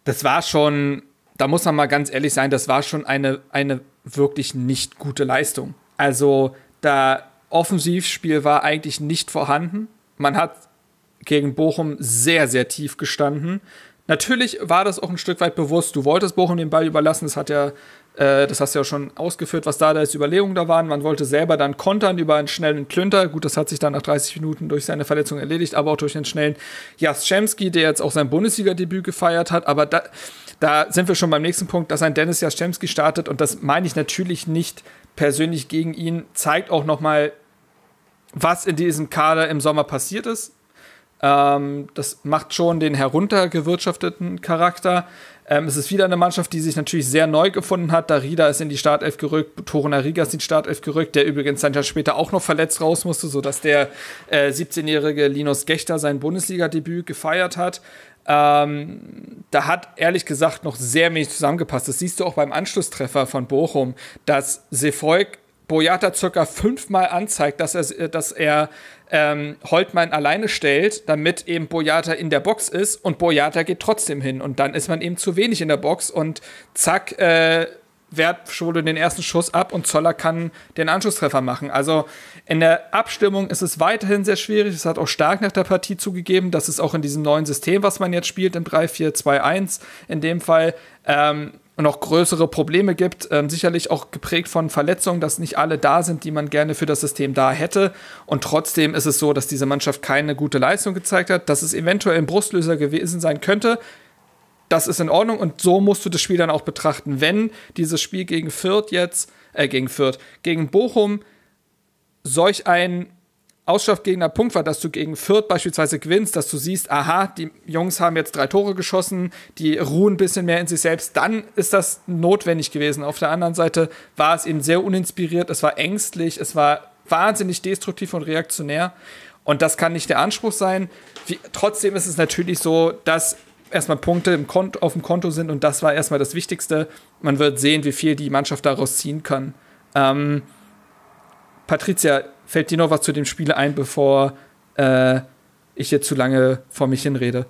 das war schon, da muss man mal ganz ehrlich sein, das war schon eine, eine wirklich nicht gute Leistung. Also da Offensivspiel war eigentlich nicht vorhanden. Man hat gegen Bochum sehr, sehr tief gestanden. Natürlich war das auch ein Stück weit bewusst. Du wolltest Bochum den Ball überlassen. Das hat ja, äh, das hast du ja schon ausgeführt, was da als Überlegungen da waren. Man wollte selber dann kontern über einen schnellen Klünter. Gut, das hat sich dann nach 30 Minuten durch seine Verletzung erledigt, aber auch durch den schnellen Jaschemski, der jetzt auch sein Bundesliga-Debüt gefeiert hat. Aber da, da sind wir schon beim nächsten Punkt, dass ein Dennis Jaschemski startet. Und das meine ich natürlich nicht persönlich gegen ihn, zeigt auch nochmal, was in diesem Kader im Sommer passiert ist. Ähm, das macht schon den heruntergewirtschafteten Charakter. Ähm, es ist wieder eine Mannschaft, die sich natürlich sehr neu gefunden hat. Darida ist in die Startelf gerückt, Toruna Riga ist in die Startelf gerückt, der übrigens ein Jahr später auch noch verletzt raus musste, sodass der äh, 17-jährige Linus Gechter sein Bundesliga-Debüt gefeiert hat. Ähm, da hat ehrlich gesagt noch sehr wenig zusammengepasst. Das siehst du auch beim Anschlusstreffer von Bochum, dass Sefolk Boyata circa fünfmal anzeigt, dass er, äh, dass er ähm, Holtmann alleine stellt, damit eben Boyata in der Box ist und Boyata geht trotzdem hin. Und dann ist man eben zu wenig in der Box und zack, äh, wehrt Schwolo den ersten Schuss ab und Zoller kann den Anschlusstreffer machen. Also in der Abstimmung ist es weiterhin sehr schwierig. Es hat auch stark nach der Partie zugegeben, dass es auch in diesem neuen System, was man jetzt spielt, im 3-4-2-1 in dem Fall, ähm, noch größere Probleme gibt. Ähm, sicherlich auch geprägt von Verletzungen, dass nicht alle da sind, die man gerne für das System da hätte. Und trotzdem ist es so, dass diese Mannschaft keine gute Leistung gezeigt hat, dass es eventuell ein Brustlöser gewesen sein könnte das ist in Ordnung und so musst du das Spiel dann auch betrachten. Wenn dieses Spiel gegen Fürth jetzt, äh, gegen Fürth, gegen Bochum solch ein ausschlaggebender Punkt war, dass du gegen Fürth beispielsweise gewinnst, dass du siehst, aha, die Jungs haben jetzt drei Tore geschossen, die ruhen ein bisschen mehr in sich selbst, dann ist das notwendig gewesen. Auf der anderen Seite war es eben sehr uninspiriert, es war ängstlich, es war wahnsinnig destruktiv und reaktionär und das kann nicht der Anspruch sein. Wie, trotzdem ist es natürlich so, dass erstmal Punkte im Konto, auf dem Konto sind und das war erstmal das Wichtigste. Man wird sehen, wie viel die Mannschaft daraus ziehen kann. Ähm, Patricia, fällt dir noch was zu dem Spiel ein, bevor äh, ich jetzt zu lange vor mich hinrede?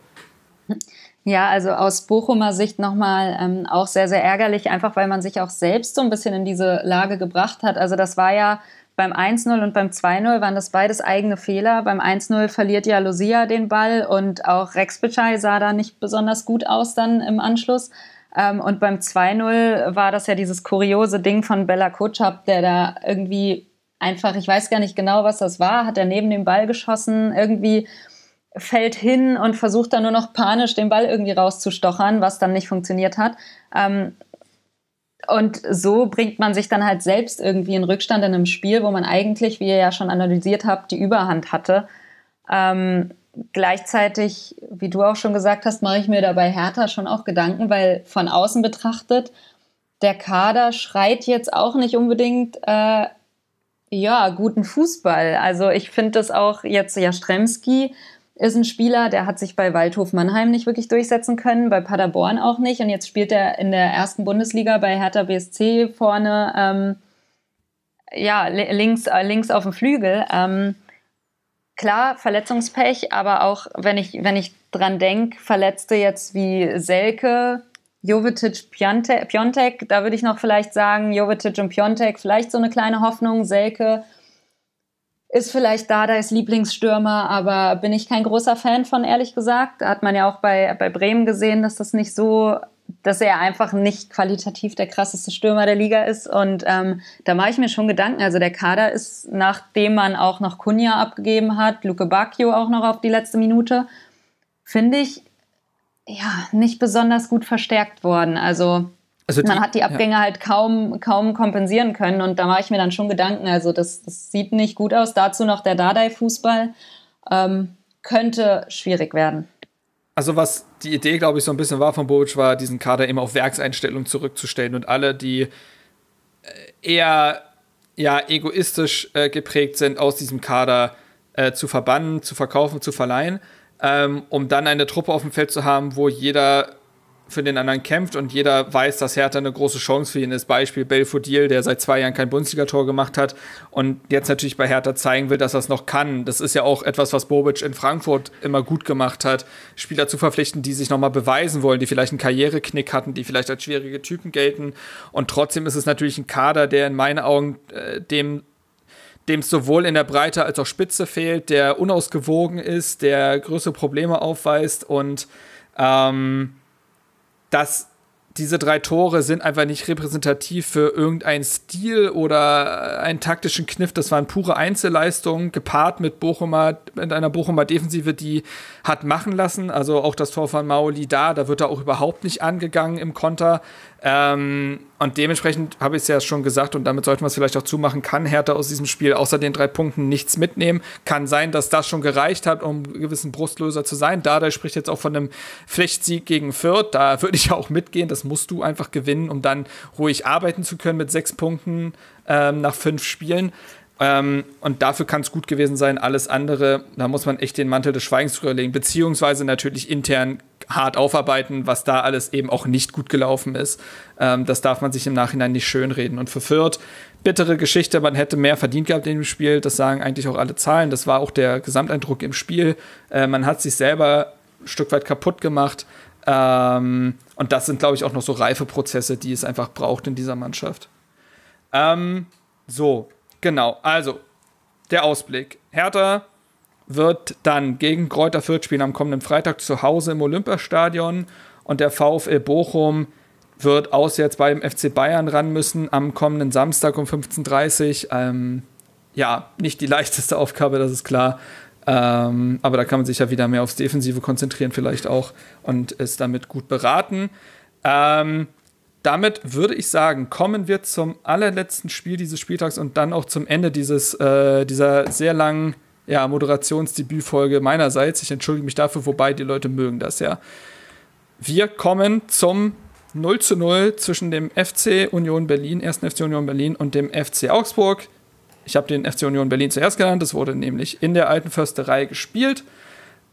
Ja, also aus Bochumer Sicht nochmal ähm, auch sehr, sehr ärgerlich, einfach weil man sich auch selbst so ein bisschen in diese Lage gebracht hat. Also das war ja beim 1-0 und beim 2-0 waren das beides eigene Fehler. Beim 1-0 verliert ja Lucia den Ball und auch Rex Bichai sah da nicht besonders gut aus dann im Anschluss. Ähm, und beim 2-0 war das ja dieses kuriose Ding von Bella Kotschap, der da irgendwie einfach, ich weiß gar nicht genau, was das war, hat er neben dem Ball geschossen, irgendwie fällt hin und versucht dann nur noch panisch den Ball irgendwie rauszustochern, was dann nicht funktioniert hat. Ähm, und so bringt man sich dann halt selbst irgendwie in Rückstand in einem Spiel, wo man eigentlich, wie ihr ja schon analysiert habt, die Überhand hatte. Ähm, gleichzeitig, wie du auch schon gesagt hast, mache ich mir dabei Hertha schon auch Gedanken, weil von außen betrachtet, der Kader schreit jetzt auch nicht unbedingt äh, ja, guten Fußball. Also ich finde das auch jetzt Jastremski ist ein Spieler, der hat sich bei Waldhof Mannheim nicht wirklich durchsetzen können, bei Paderborn auch nicht. Und jetzt spielt er in der ersten Bundesliga bei Hertha BSC vorne, ähm, ja, links, äh, links auf dem Flügel. Ähm, klar, Verletzungspech, aber auch wenn ich, wenn ich dran denke, Verletzte jetzt wie Selke, Jovetic, Piontek, Piontek, da würde ich noch vielleicht sagen, Jovetic und Piontek, vielleicht so eine kleine Hoffnung. Selke ist vielleicht da, da ist Lieblingsstürmer, aber bin ich kein großer Fan von, ehrlich gesagt. hat man ja auch bei, bei Bremen gesehen, dass das nicht so, dass er einfach nicht qualitativ der krasseste Stürmer der Liga ist. Und ähm, da mache ich mir schon Gedanken. Also der Kader ist, nachdem man auch noch Kunja abgegeben hat, Luke Bacchio auch noch auf die letzte Minute, finde ich, ja, nicht besonders gut verstärkt worden. Also, also die, man hat die Abgänge ja. halt kaum, kaum kompensieren können und da mache ich mir dann schon Gedanken. Also das, das sieht nicht gut aus. Dazu noch der Dardai-Fußball ähm, könnte schwierig werden. Also was die Idee, glaube ich, so ein bisschen war von Bobic, war, diesen Kader eben auf Werkseinstellung zurückzustellen und alle, die äh, eher ja, egoistisch äh, geprägt sind, aus diesem Kader äh, zu verbannen, zu verkaufen, zu verleihen ähm, um dann eine Truppe auf dem Feld zu haben, wo jeder für den anderen kämpft und jeder weiß, dass Hertha eine große Chance für ihn ist. Beispiel Belfodil, der seit zwei Jahren kein Bundesliga-Tor gemacht hat und jetzt natürlich bei Hertha zeigen will, dass er es noch kann. Das ist ja auch etwas, was Bobic in Frankfurt immer gut gemacht hat, Spieler zu verpflichten, die sich nochmal beweisen wollen, die vielleicht einen Karriereknick hatten, die vielleicht als schwierige Typen gelten. Und trotzdem ist es natürlich ein Kader, der in meinen Augen äh, dem dem es sowohl in der Breite als auch Spitze fehlt, der unausgewogen ist, der größere Probleme aufweist und ähm, dass diese drei Tore sind einfach nicht repräsentativ für irgendeinen Stil oder einen taktischen Kniff. Das waren pure Einzelleistungen, gepaart mit Bochumer, mit einer Bochumer Defensive, die hat machen lassen. Also auch das Tor von Maoli da, da wird er auch überhaupt nicht angegangen im Konter. Ähm, und dementsprechend habe ich es ja schon gesagt und damit sollten wir es vielleicht auch zumachen, kann Hertha aus diesem Spiel außer den drei Punkten nichts mitnehmen. Kann sein, dass das schon gereicht hat, um gewissen Brustlöser zu sein. Dada spricht jetzt auch von einem Pflichtsieg gegen Fürth. Da würde ich auch mitgehen. Das musst du einfach gewinnen, um dann ruhig arbeiten zu können mit sechs Punkten ähm, nach fünf Spielen. Ähm, und dafür kann es gut gewesen sein. Alles andere, da muss man echt den Mantel des Schweigens drüber legen, beziehungsweise natürlich intern hart aufarbeiten, was da alles eben auch nicht gut gelaufen ist. Ähm, das darf man sich im Nachhinein nicht schönreden. Und für Fürth, bittere Geschichte, man hätte mehr verdient gehabt in dem Spiel. Das sagen eigentlich auch alle Zahlen. Das war auch der Gesamteindruck im Spiel. Äh, man hat sich selber ein Stück weit kaputt gemacht. Ähm, und das sind, glaube ich, auch noch so reife Prozesse, die es einfach braucht in dieser Mannschaft. Ähm, so, Genau, also der Ausblick. Hertha wird dann gegen Kräuter Fürth spielen am kommenden Freitag zu Hause im Olympiastadion und der VfL Bochum wird auswärts beim FC Bayern ran müssen am kommenden Samstag um 15.30 Uhr. Ähm, ja, nicht die leichteste Aufgabe, das ist klar. Ähm, aber da kann man sich ja wieder mehr aufs Defensive konzentrieren, vielleicht auch, und ist damit gut beraten. Ähm, damit würde ich sagen, kommen wir zum allerletzten Spiel dieses Spieltags und dann auch zum Ende dieses, äh, dieser sehr langen ja, Moderationsdebütfolge meinerseits. Ich entschuldige mich dafür, wobei die Leute mögen das ja. Wir kommen zum 0 zu 0 zwischen dem FC Union Berlin, 1. FC Union Berlin und dem FC Augsburg. Ich habe den FC Union Berlin zuerst genannt, das wurde nämlich in der alten Försterei gespielt.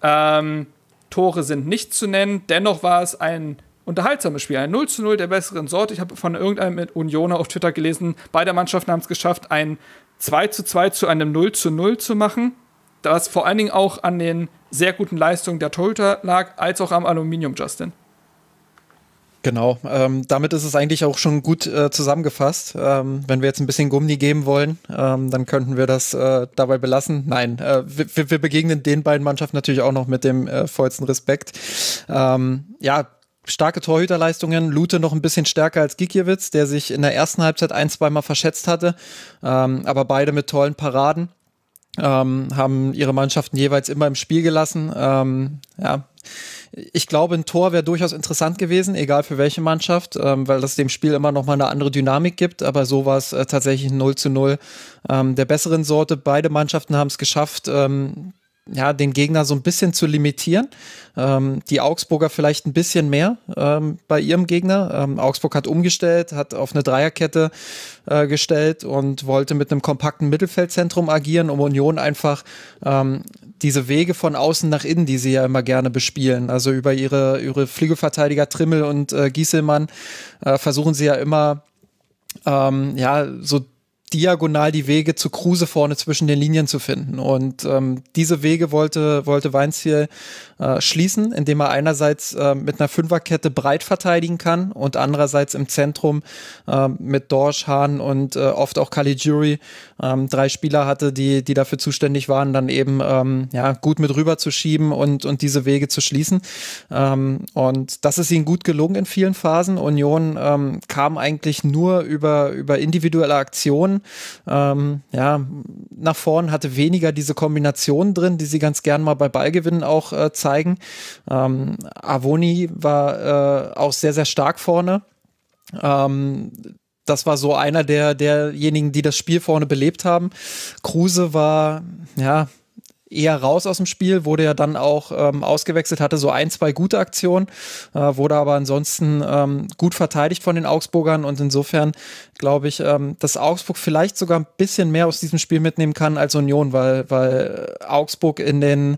Ähm, Tore sind nicht zu nennen, dennoch war es ein unterhaltsames Spiel. Ein 0 zu 0 der besseren Sorte. Ich habe von irgendeinem mit Unioner auf Twitter gelesen, beide Mannschaften haben es geschafft, ein 2 zu 2 zu einem 0 zu 0 zu machen. Das vor allen Dingen auch an den sehr guten Leistungen der Tolter lag, als auch am Aluminium, Justin. Genau, ähm, damit ist es eigentlich auch schon gut äh, zusammengefasst. Ähm, wenn wir jetzt ein bisschen Gummi geben wollen, ähm, dann könnten wir das äh, dabei belassen. Nein, äh, wir, wir, begegnen den beiden Mannschaften natürlich auch noch mit dem äh, vollsten Respekt. Ähm, ja, starke Torhüterleistungen. Lute noch ein bisschen stärker als Gikiewicz, der sich in der ersten Halbzeit ein, zweimal verschätzt hatte. Ähm, aber beide mit tollen Paraden. Ähm, haben ihre Mannschaften jeweils immer im Spiel gelassen. Ähm, ja. Ich glaube, ein Tor wäre durchaus interessant gewesen, egal für welche Mannschaft, ähm, weil das dem Spiel immer nochmal eine andere Dynamik gibt. Aber so war es äh, tatsächlich 0 zu 0 ähm, der besseren Sorte. Beide Mannschaften haben es geschafft, ähm, ja, den Gegner so ein bisschen zu limitieren. Ähm, die Augsburger vielleicht ein bisschen mehr ähm, bei ihrem Gegner. Ähm, Augsburg hat umgestellt, hat auf eine Dreierkette äh, gestellt und wollte mit einem kompakten Mittelfeldzentrum agieren, um Union einfach ähm, diese Wege von außen nach innen, die sie ja immer gerne bespielen, also über ihre, ihre Flügelverteidiger Trimmel und äh, Gieselmann, äh, versuchen sie ja immer, ähm, ja, so diagonal die Wege zu Kruse vorne zwischen den Linien zu finden. Und ähm, diese Wege wollte, wollte Weinziel äh, schließen, indem er einerseits äh, mit einer Fünferkette breit verteidigen kann und andererseits im Zentrum äh, mit Dorsch, Hahn und äh, oft auch Caligiuri ähm, drei Spieler hatte, die, die dafür zuständig waren, dann eben ähm, ja, gut mit rüber zu schieben und, und diese Wege zu schließen. Ähm, und das ist ihnen gut gelungen in vielen Phasen. Union ähm, kam eigentlich nur über, über individuelle Aktionen ähm, ja, nach vorn, hatte weniger diese Kombinationen drin, die sie ganz gern mal bei Ballgewinnen auch äh, zeigen. Ähm, Avoni war äh, auch sehr, sehr stark vorne. Ähm, das war so einer der, derjenigen, die das Spiel vorne belebt haben. Kruse war, ja, eher raus aus dem Spiel, wurde ja dann auch ähm, ausgewechselt, hatte so ein, zwei gute Aktionen, äh, wurde aber ansonsten ähm, gut verteidigt von den Augsburgern und insofern glaube ich, ähm, dass Augsburg vielleicht sogar ein bisschen mehr aus diesem Spiel mitnehmen kann als Union, weil, weil Augsburg in den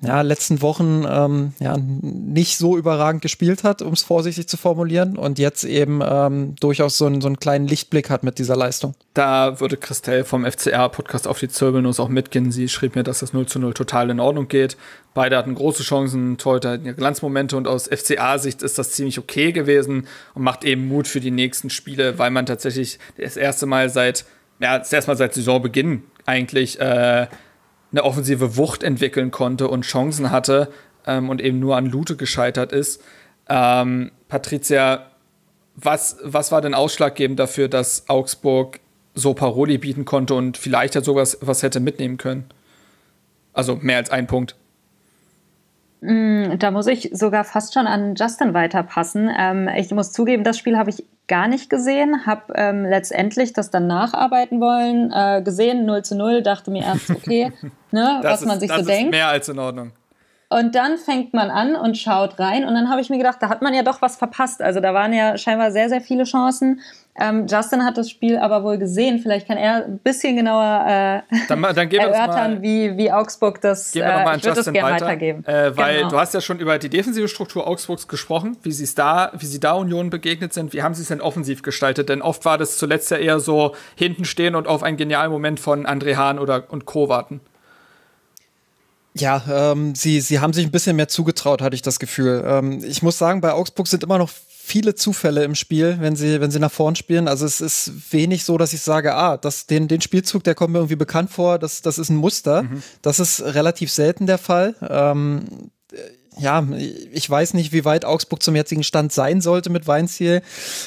ja, letzten Wochen ähm, ja, nicht so überragend gespielt hat, um es vorsichtig zu formulieren, und jetzt eben ähm, durchaus so einen, so einen kleinen Lichtblick hat mit dieser Leistung. Da würde Christelle vom FCR-Podcast auf die Zirbelnuss auch mitgehen. Sie schrieb mir, dass das 0 zu 0 total in Ordnung geht. Beide hatten große Chancen, Torhüter hatten Glanzmomente und aus FCA-Sicht ist das ziemlich okay gewesen und macht eben Mut für die nächsten Spiele, weil man tatsächlich das erste Mal seit, ja, das erste Mal seit Saisonbeginn eigentlich äh, eine offensive Wucht entwickeln konnte und Chancen hatte ähm, und eben nur an Lute gescheitert ist. Ähm, Patricia, was, was war denn ausschlaggebend dafür, dass Augsburg so Paroli bieten konnte und vielleicht hat sowas was hätte mitnehmen können? Also mehr als ein Punkt. Mm, da muss ich sogar fast schon an Justin weiterpassen. Ähm, ich muss zugeben, das Spiel habe ich gar nicht gesehen, habe ähm, letztendlich das dann nacharbeiten wollen, äh, gesehen 0 zu 0, dachte mir erst, okay, ne, was ist, man sich so denkt. Das ist mehr als in Ordnung. Und dann fängt man an und schaut rein und dann habe ich mir gedacht, da hat man ja doch was verpasst. Also da waren ja scheinbar sehr, sehr viele Chancen ähm, Justin hat das Spiel aber wohl gesehen. Vielleicht kann er ein bisschen genauer äh, dann, dann erörtern, mal, wie, wie Augsburg das. Gehen wir nochmal äh, an Justin weiter, weitergeben. Äh, weil genau. du hast ja schon über die defensive Struktur Augsburgs gesprochen, wie sie da, wie sie da Union begegnet sind. Wie haben sie es denn offensiv gestaltet? Denn oft war das zuletzt ja eher so hinten stehen und auf einen genialen Moment von André Hahn oder und Co. warten. Ja, ähm, sie, sie haben sich ein bisschen mehr zugetraut, hatte ich das Gefühl. Ähm, ich muss sagen, bei Augsburg sind immer noch viele Zufälle im Spiel, wenn sie, wenn sie nach vorn spielen. Also es ist wenig so, dass ich sage, ah, das, den, den Spielzug, der kommt mir irgendwie bekannt vor, das, das ist ein Muster. Mhm. Das ist relativ selten der Fall. Ähm, ja, ich weiß nicht, wie weit Augsburg zum jetzigen Stand sein sollte mit Weinziel,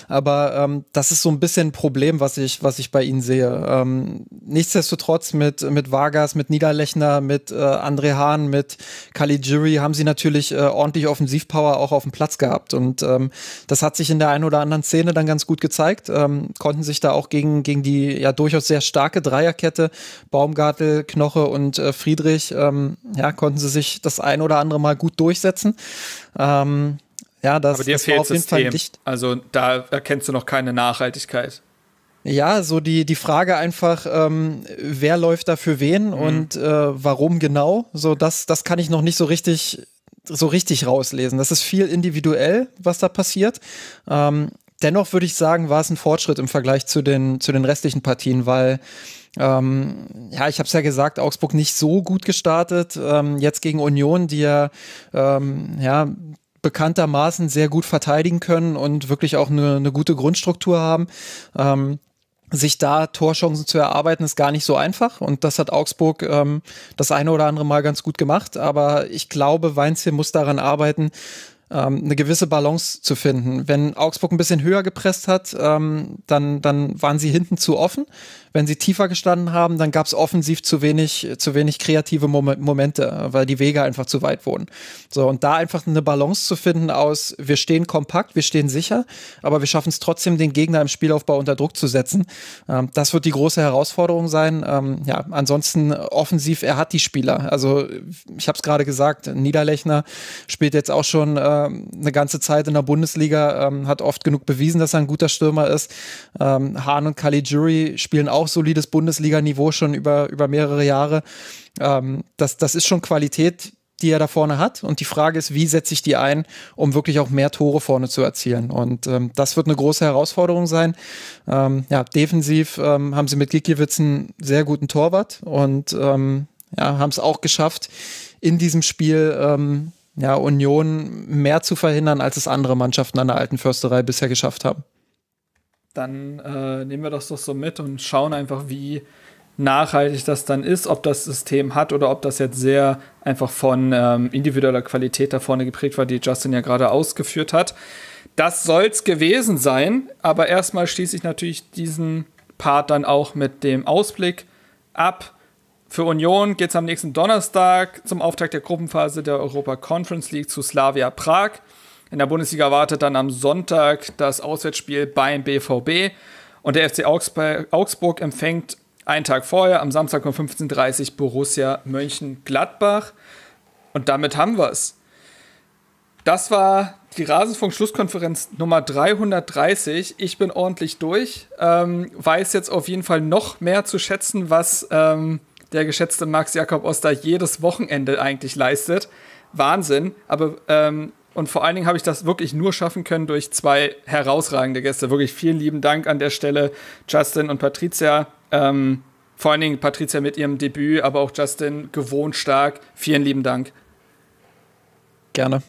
aber ähm, das ist so ein bisschen ein Problem, was ich, was ich bei ihnen sehe. Ähm, nichtsdestotrotz mit, mit Vargas, mit Niederlechner, mit äh, André Hahn, mit Caligiuri haben sie natürlich äh, ordentlich Offensivpower auch auf dem Platz gehabt und ähm, das hat sich in der einen oder anderen Szene dann ganz gut gezeigt, ähm, konnten sich da auch gegen, gegen die ja durchaus sehr starke Dreierkette Baumgartel, Knoche und äh, Friedrich, ähm, ja, konnten sie sich das ein oder andere Mal gut durchsetzen durchsetzen. Ähm, ja, das, Aber dir das fehlt war auf jeden Fall nicht. Also da erkennst du noch keine Nachhaltigkeit. Ja, so die, die Frage einfach, ähm, wer läuft da für wen mhm. und äh, warum genau, so das, das kann ich noch nicht so richtig, so richtig rauslesen. Das ist viel individuell, was da passiert. Ähm, dennoch würde ich sagen, war es ein Fortschritt im Vergleich zu den, zu den restlichen Partien, weil ähm, ja, ich habe es ja gesagt, Augsburg nicht so gut gestartet. Ähm, jetzt gegen Union, die ja, ähm, ja bekanntermaßen sehr gut verteidigen können und wirklich auch eine, eine gute Grundstruktur haben. Ähm, sich da Torchancen zu erarbeiten, ist gar nicht so einfach. Und das hat Augsburg ähm, das eine oder andere Mal ganz gut gemacht. Aber ich glaube, Weinziel muss daran arbeiten, ähm, eine gewisse Balance zu finden. Wenn Augsburg ein bisschen höher gepresst hat, ähm, dann, dann waren sie hinten zu offen wenn sie tiefer gestanden haben, dann gab es offensiv zu wenig, zu wenig kreative Momente, weil die Wege einfach zu weit wurden. So, und da einfach eine Balance zu finden aus, wir stehen kompakt, wir stehen sicher, aber wir schaffen es trotzdem, den Gegner im Spielaufbau unter Druck zu setzen. Ähm, das wird die große Herausforderung sein. Ähm, ja, ansonsten offensiv, er hat die Spieler. Also, ich habe es gerade gesagt, Niederlechner spielt jetzt auch schon ähm, eine ganze Zeit in der Bundesliga, ähm, hat oft genug bewiesen, dass er ein guter Stürmer ist. Ähm, Hahn und Kali Jury spielen auch auch solides Bundesliga-Niveau schon über, über mehrere Jahre. Ähm, das, das ist schon Qualität, die er da vorne hat. Und die Frage ist, wie setze ich die ein, um wirklich auch mehr Tore vorne zu erzielen? Und ähm, das wird eine große Herausforderung sein. Ähm, ja, defensiv ähm, haben sie mit Gikiewicz einen sehr guten Torwart und ähm, ja, haben es auch geschafft, in diesem Spiel ähm, ja, Union mehr zu verhindern, als es andere Mannschaften an der alten Försterei bisher geschafft haben dann äh, nehmen wir das doch so mit und schauen einfach, wie nachhaltig das dann ist, ob das System hat oder ob das jetzt sehr einfach von ähm, individueller Qualität da vorne geprägt war, die Justin ja gerade ausgeführt hat. Das soll es gewesen sein, aber erstmal schließe ich natürlich diesen Part dann auch mit dem Ausblick ab. Für Union geht es am nächsten Donnerstag zum Auftakt der Gruppenphase der Europa Conference League zu Slavia Prag. In der Bundesliga wartet dann am Sonntag das Auswärtsspiel beim BVB und der FC Augsburg empfängt einen Tag vorher, am Samstag um 15.30 Uhr, Borussia Mönchengladbach. Und damit haben wir es. Das war die Rasenfunk-Schlusskonferenz Nummer 330. Ich bin ordentlich durch, ähm, weiß jetzt auf jeden Fall noch mehr zu schätzen, was ähm, der geschätzte Max Jakob Oster jedes Wochenende eigentlich leistet. Wahnsinn. Aber ähm, und vor allen Dingen habe ich das wirklich nur schaffen können durch zwei herausragende Gäste. Wirklich vielen lieben Dank an der Stelle, Justin und Patricia. Ähm, vor allen Dingen Patricia mit ihrem Debüt, aber auch Justin gewohnt stark. Vielen lieben Dank. Gerne.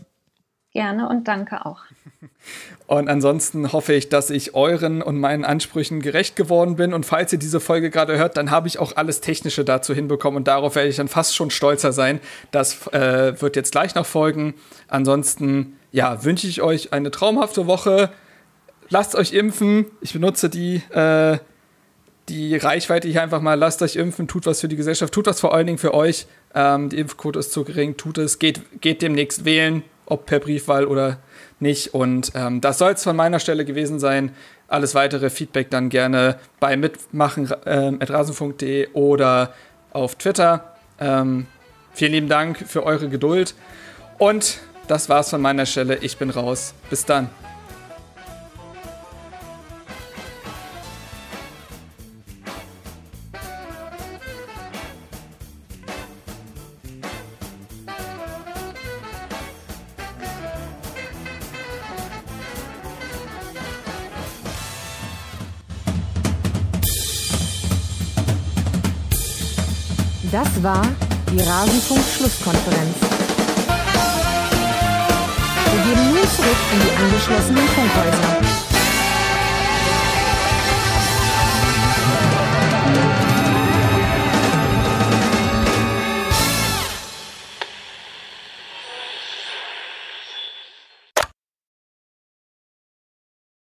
Gerne und danke auch. Und ansonsten hoffe ich, dass ich euren und meinen Ansprüchen gerecht geworden bin. Und falls ihr diese Folge gerade hört, dann habe ich auch alles Technische dazu hinbekommen. Und darauf werde ich dann fast schon stolzer sein. Das äh, wird jetzt gleich noch folgen. Ansonsten, ja, wünsche ich euch eine traumhafte Woche. Lasst euch impfen. Ich benutze die, äh, die Reichweite hier einfach mal. Lasst euch impfen. Tut was für die Gesellschaft. Tut was vor allen Dingen für euch. Ähm, die Impfquote ist zu gering. Tut es. Geht, geht demnächst wählen. Ob per Briefwahl oder nicht. Und ähm, das soll es von meiner Stelle gewesen sein. Alles weitere Feedback dann gerne bei mitmachen.rasenfunk.de ähm, äh, oder auf Twitter. Ähm, vielen lieben Dank für eure Geduld. Und das war's von meiner Stelle. Ich bin raus. Bis dann. Das war die Rasenfunk-Schlusskonferenz. Wir gehen nun zurück in die angeschlossenen Funkhäuser.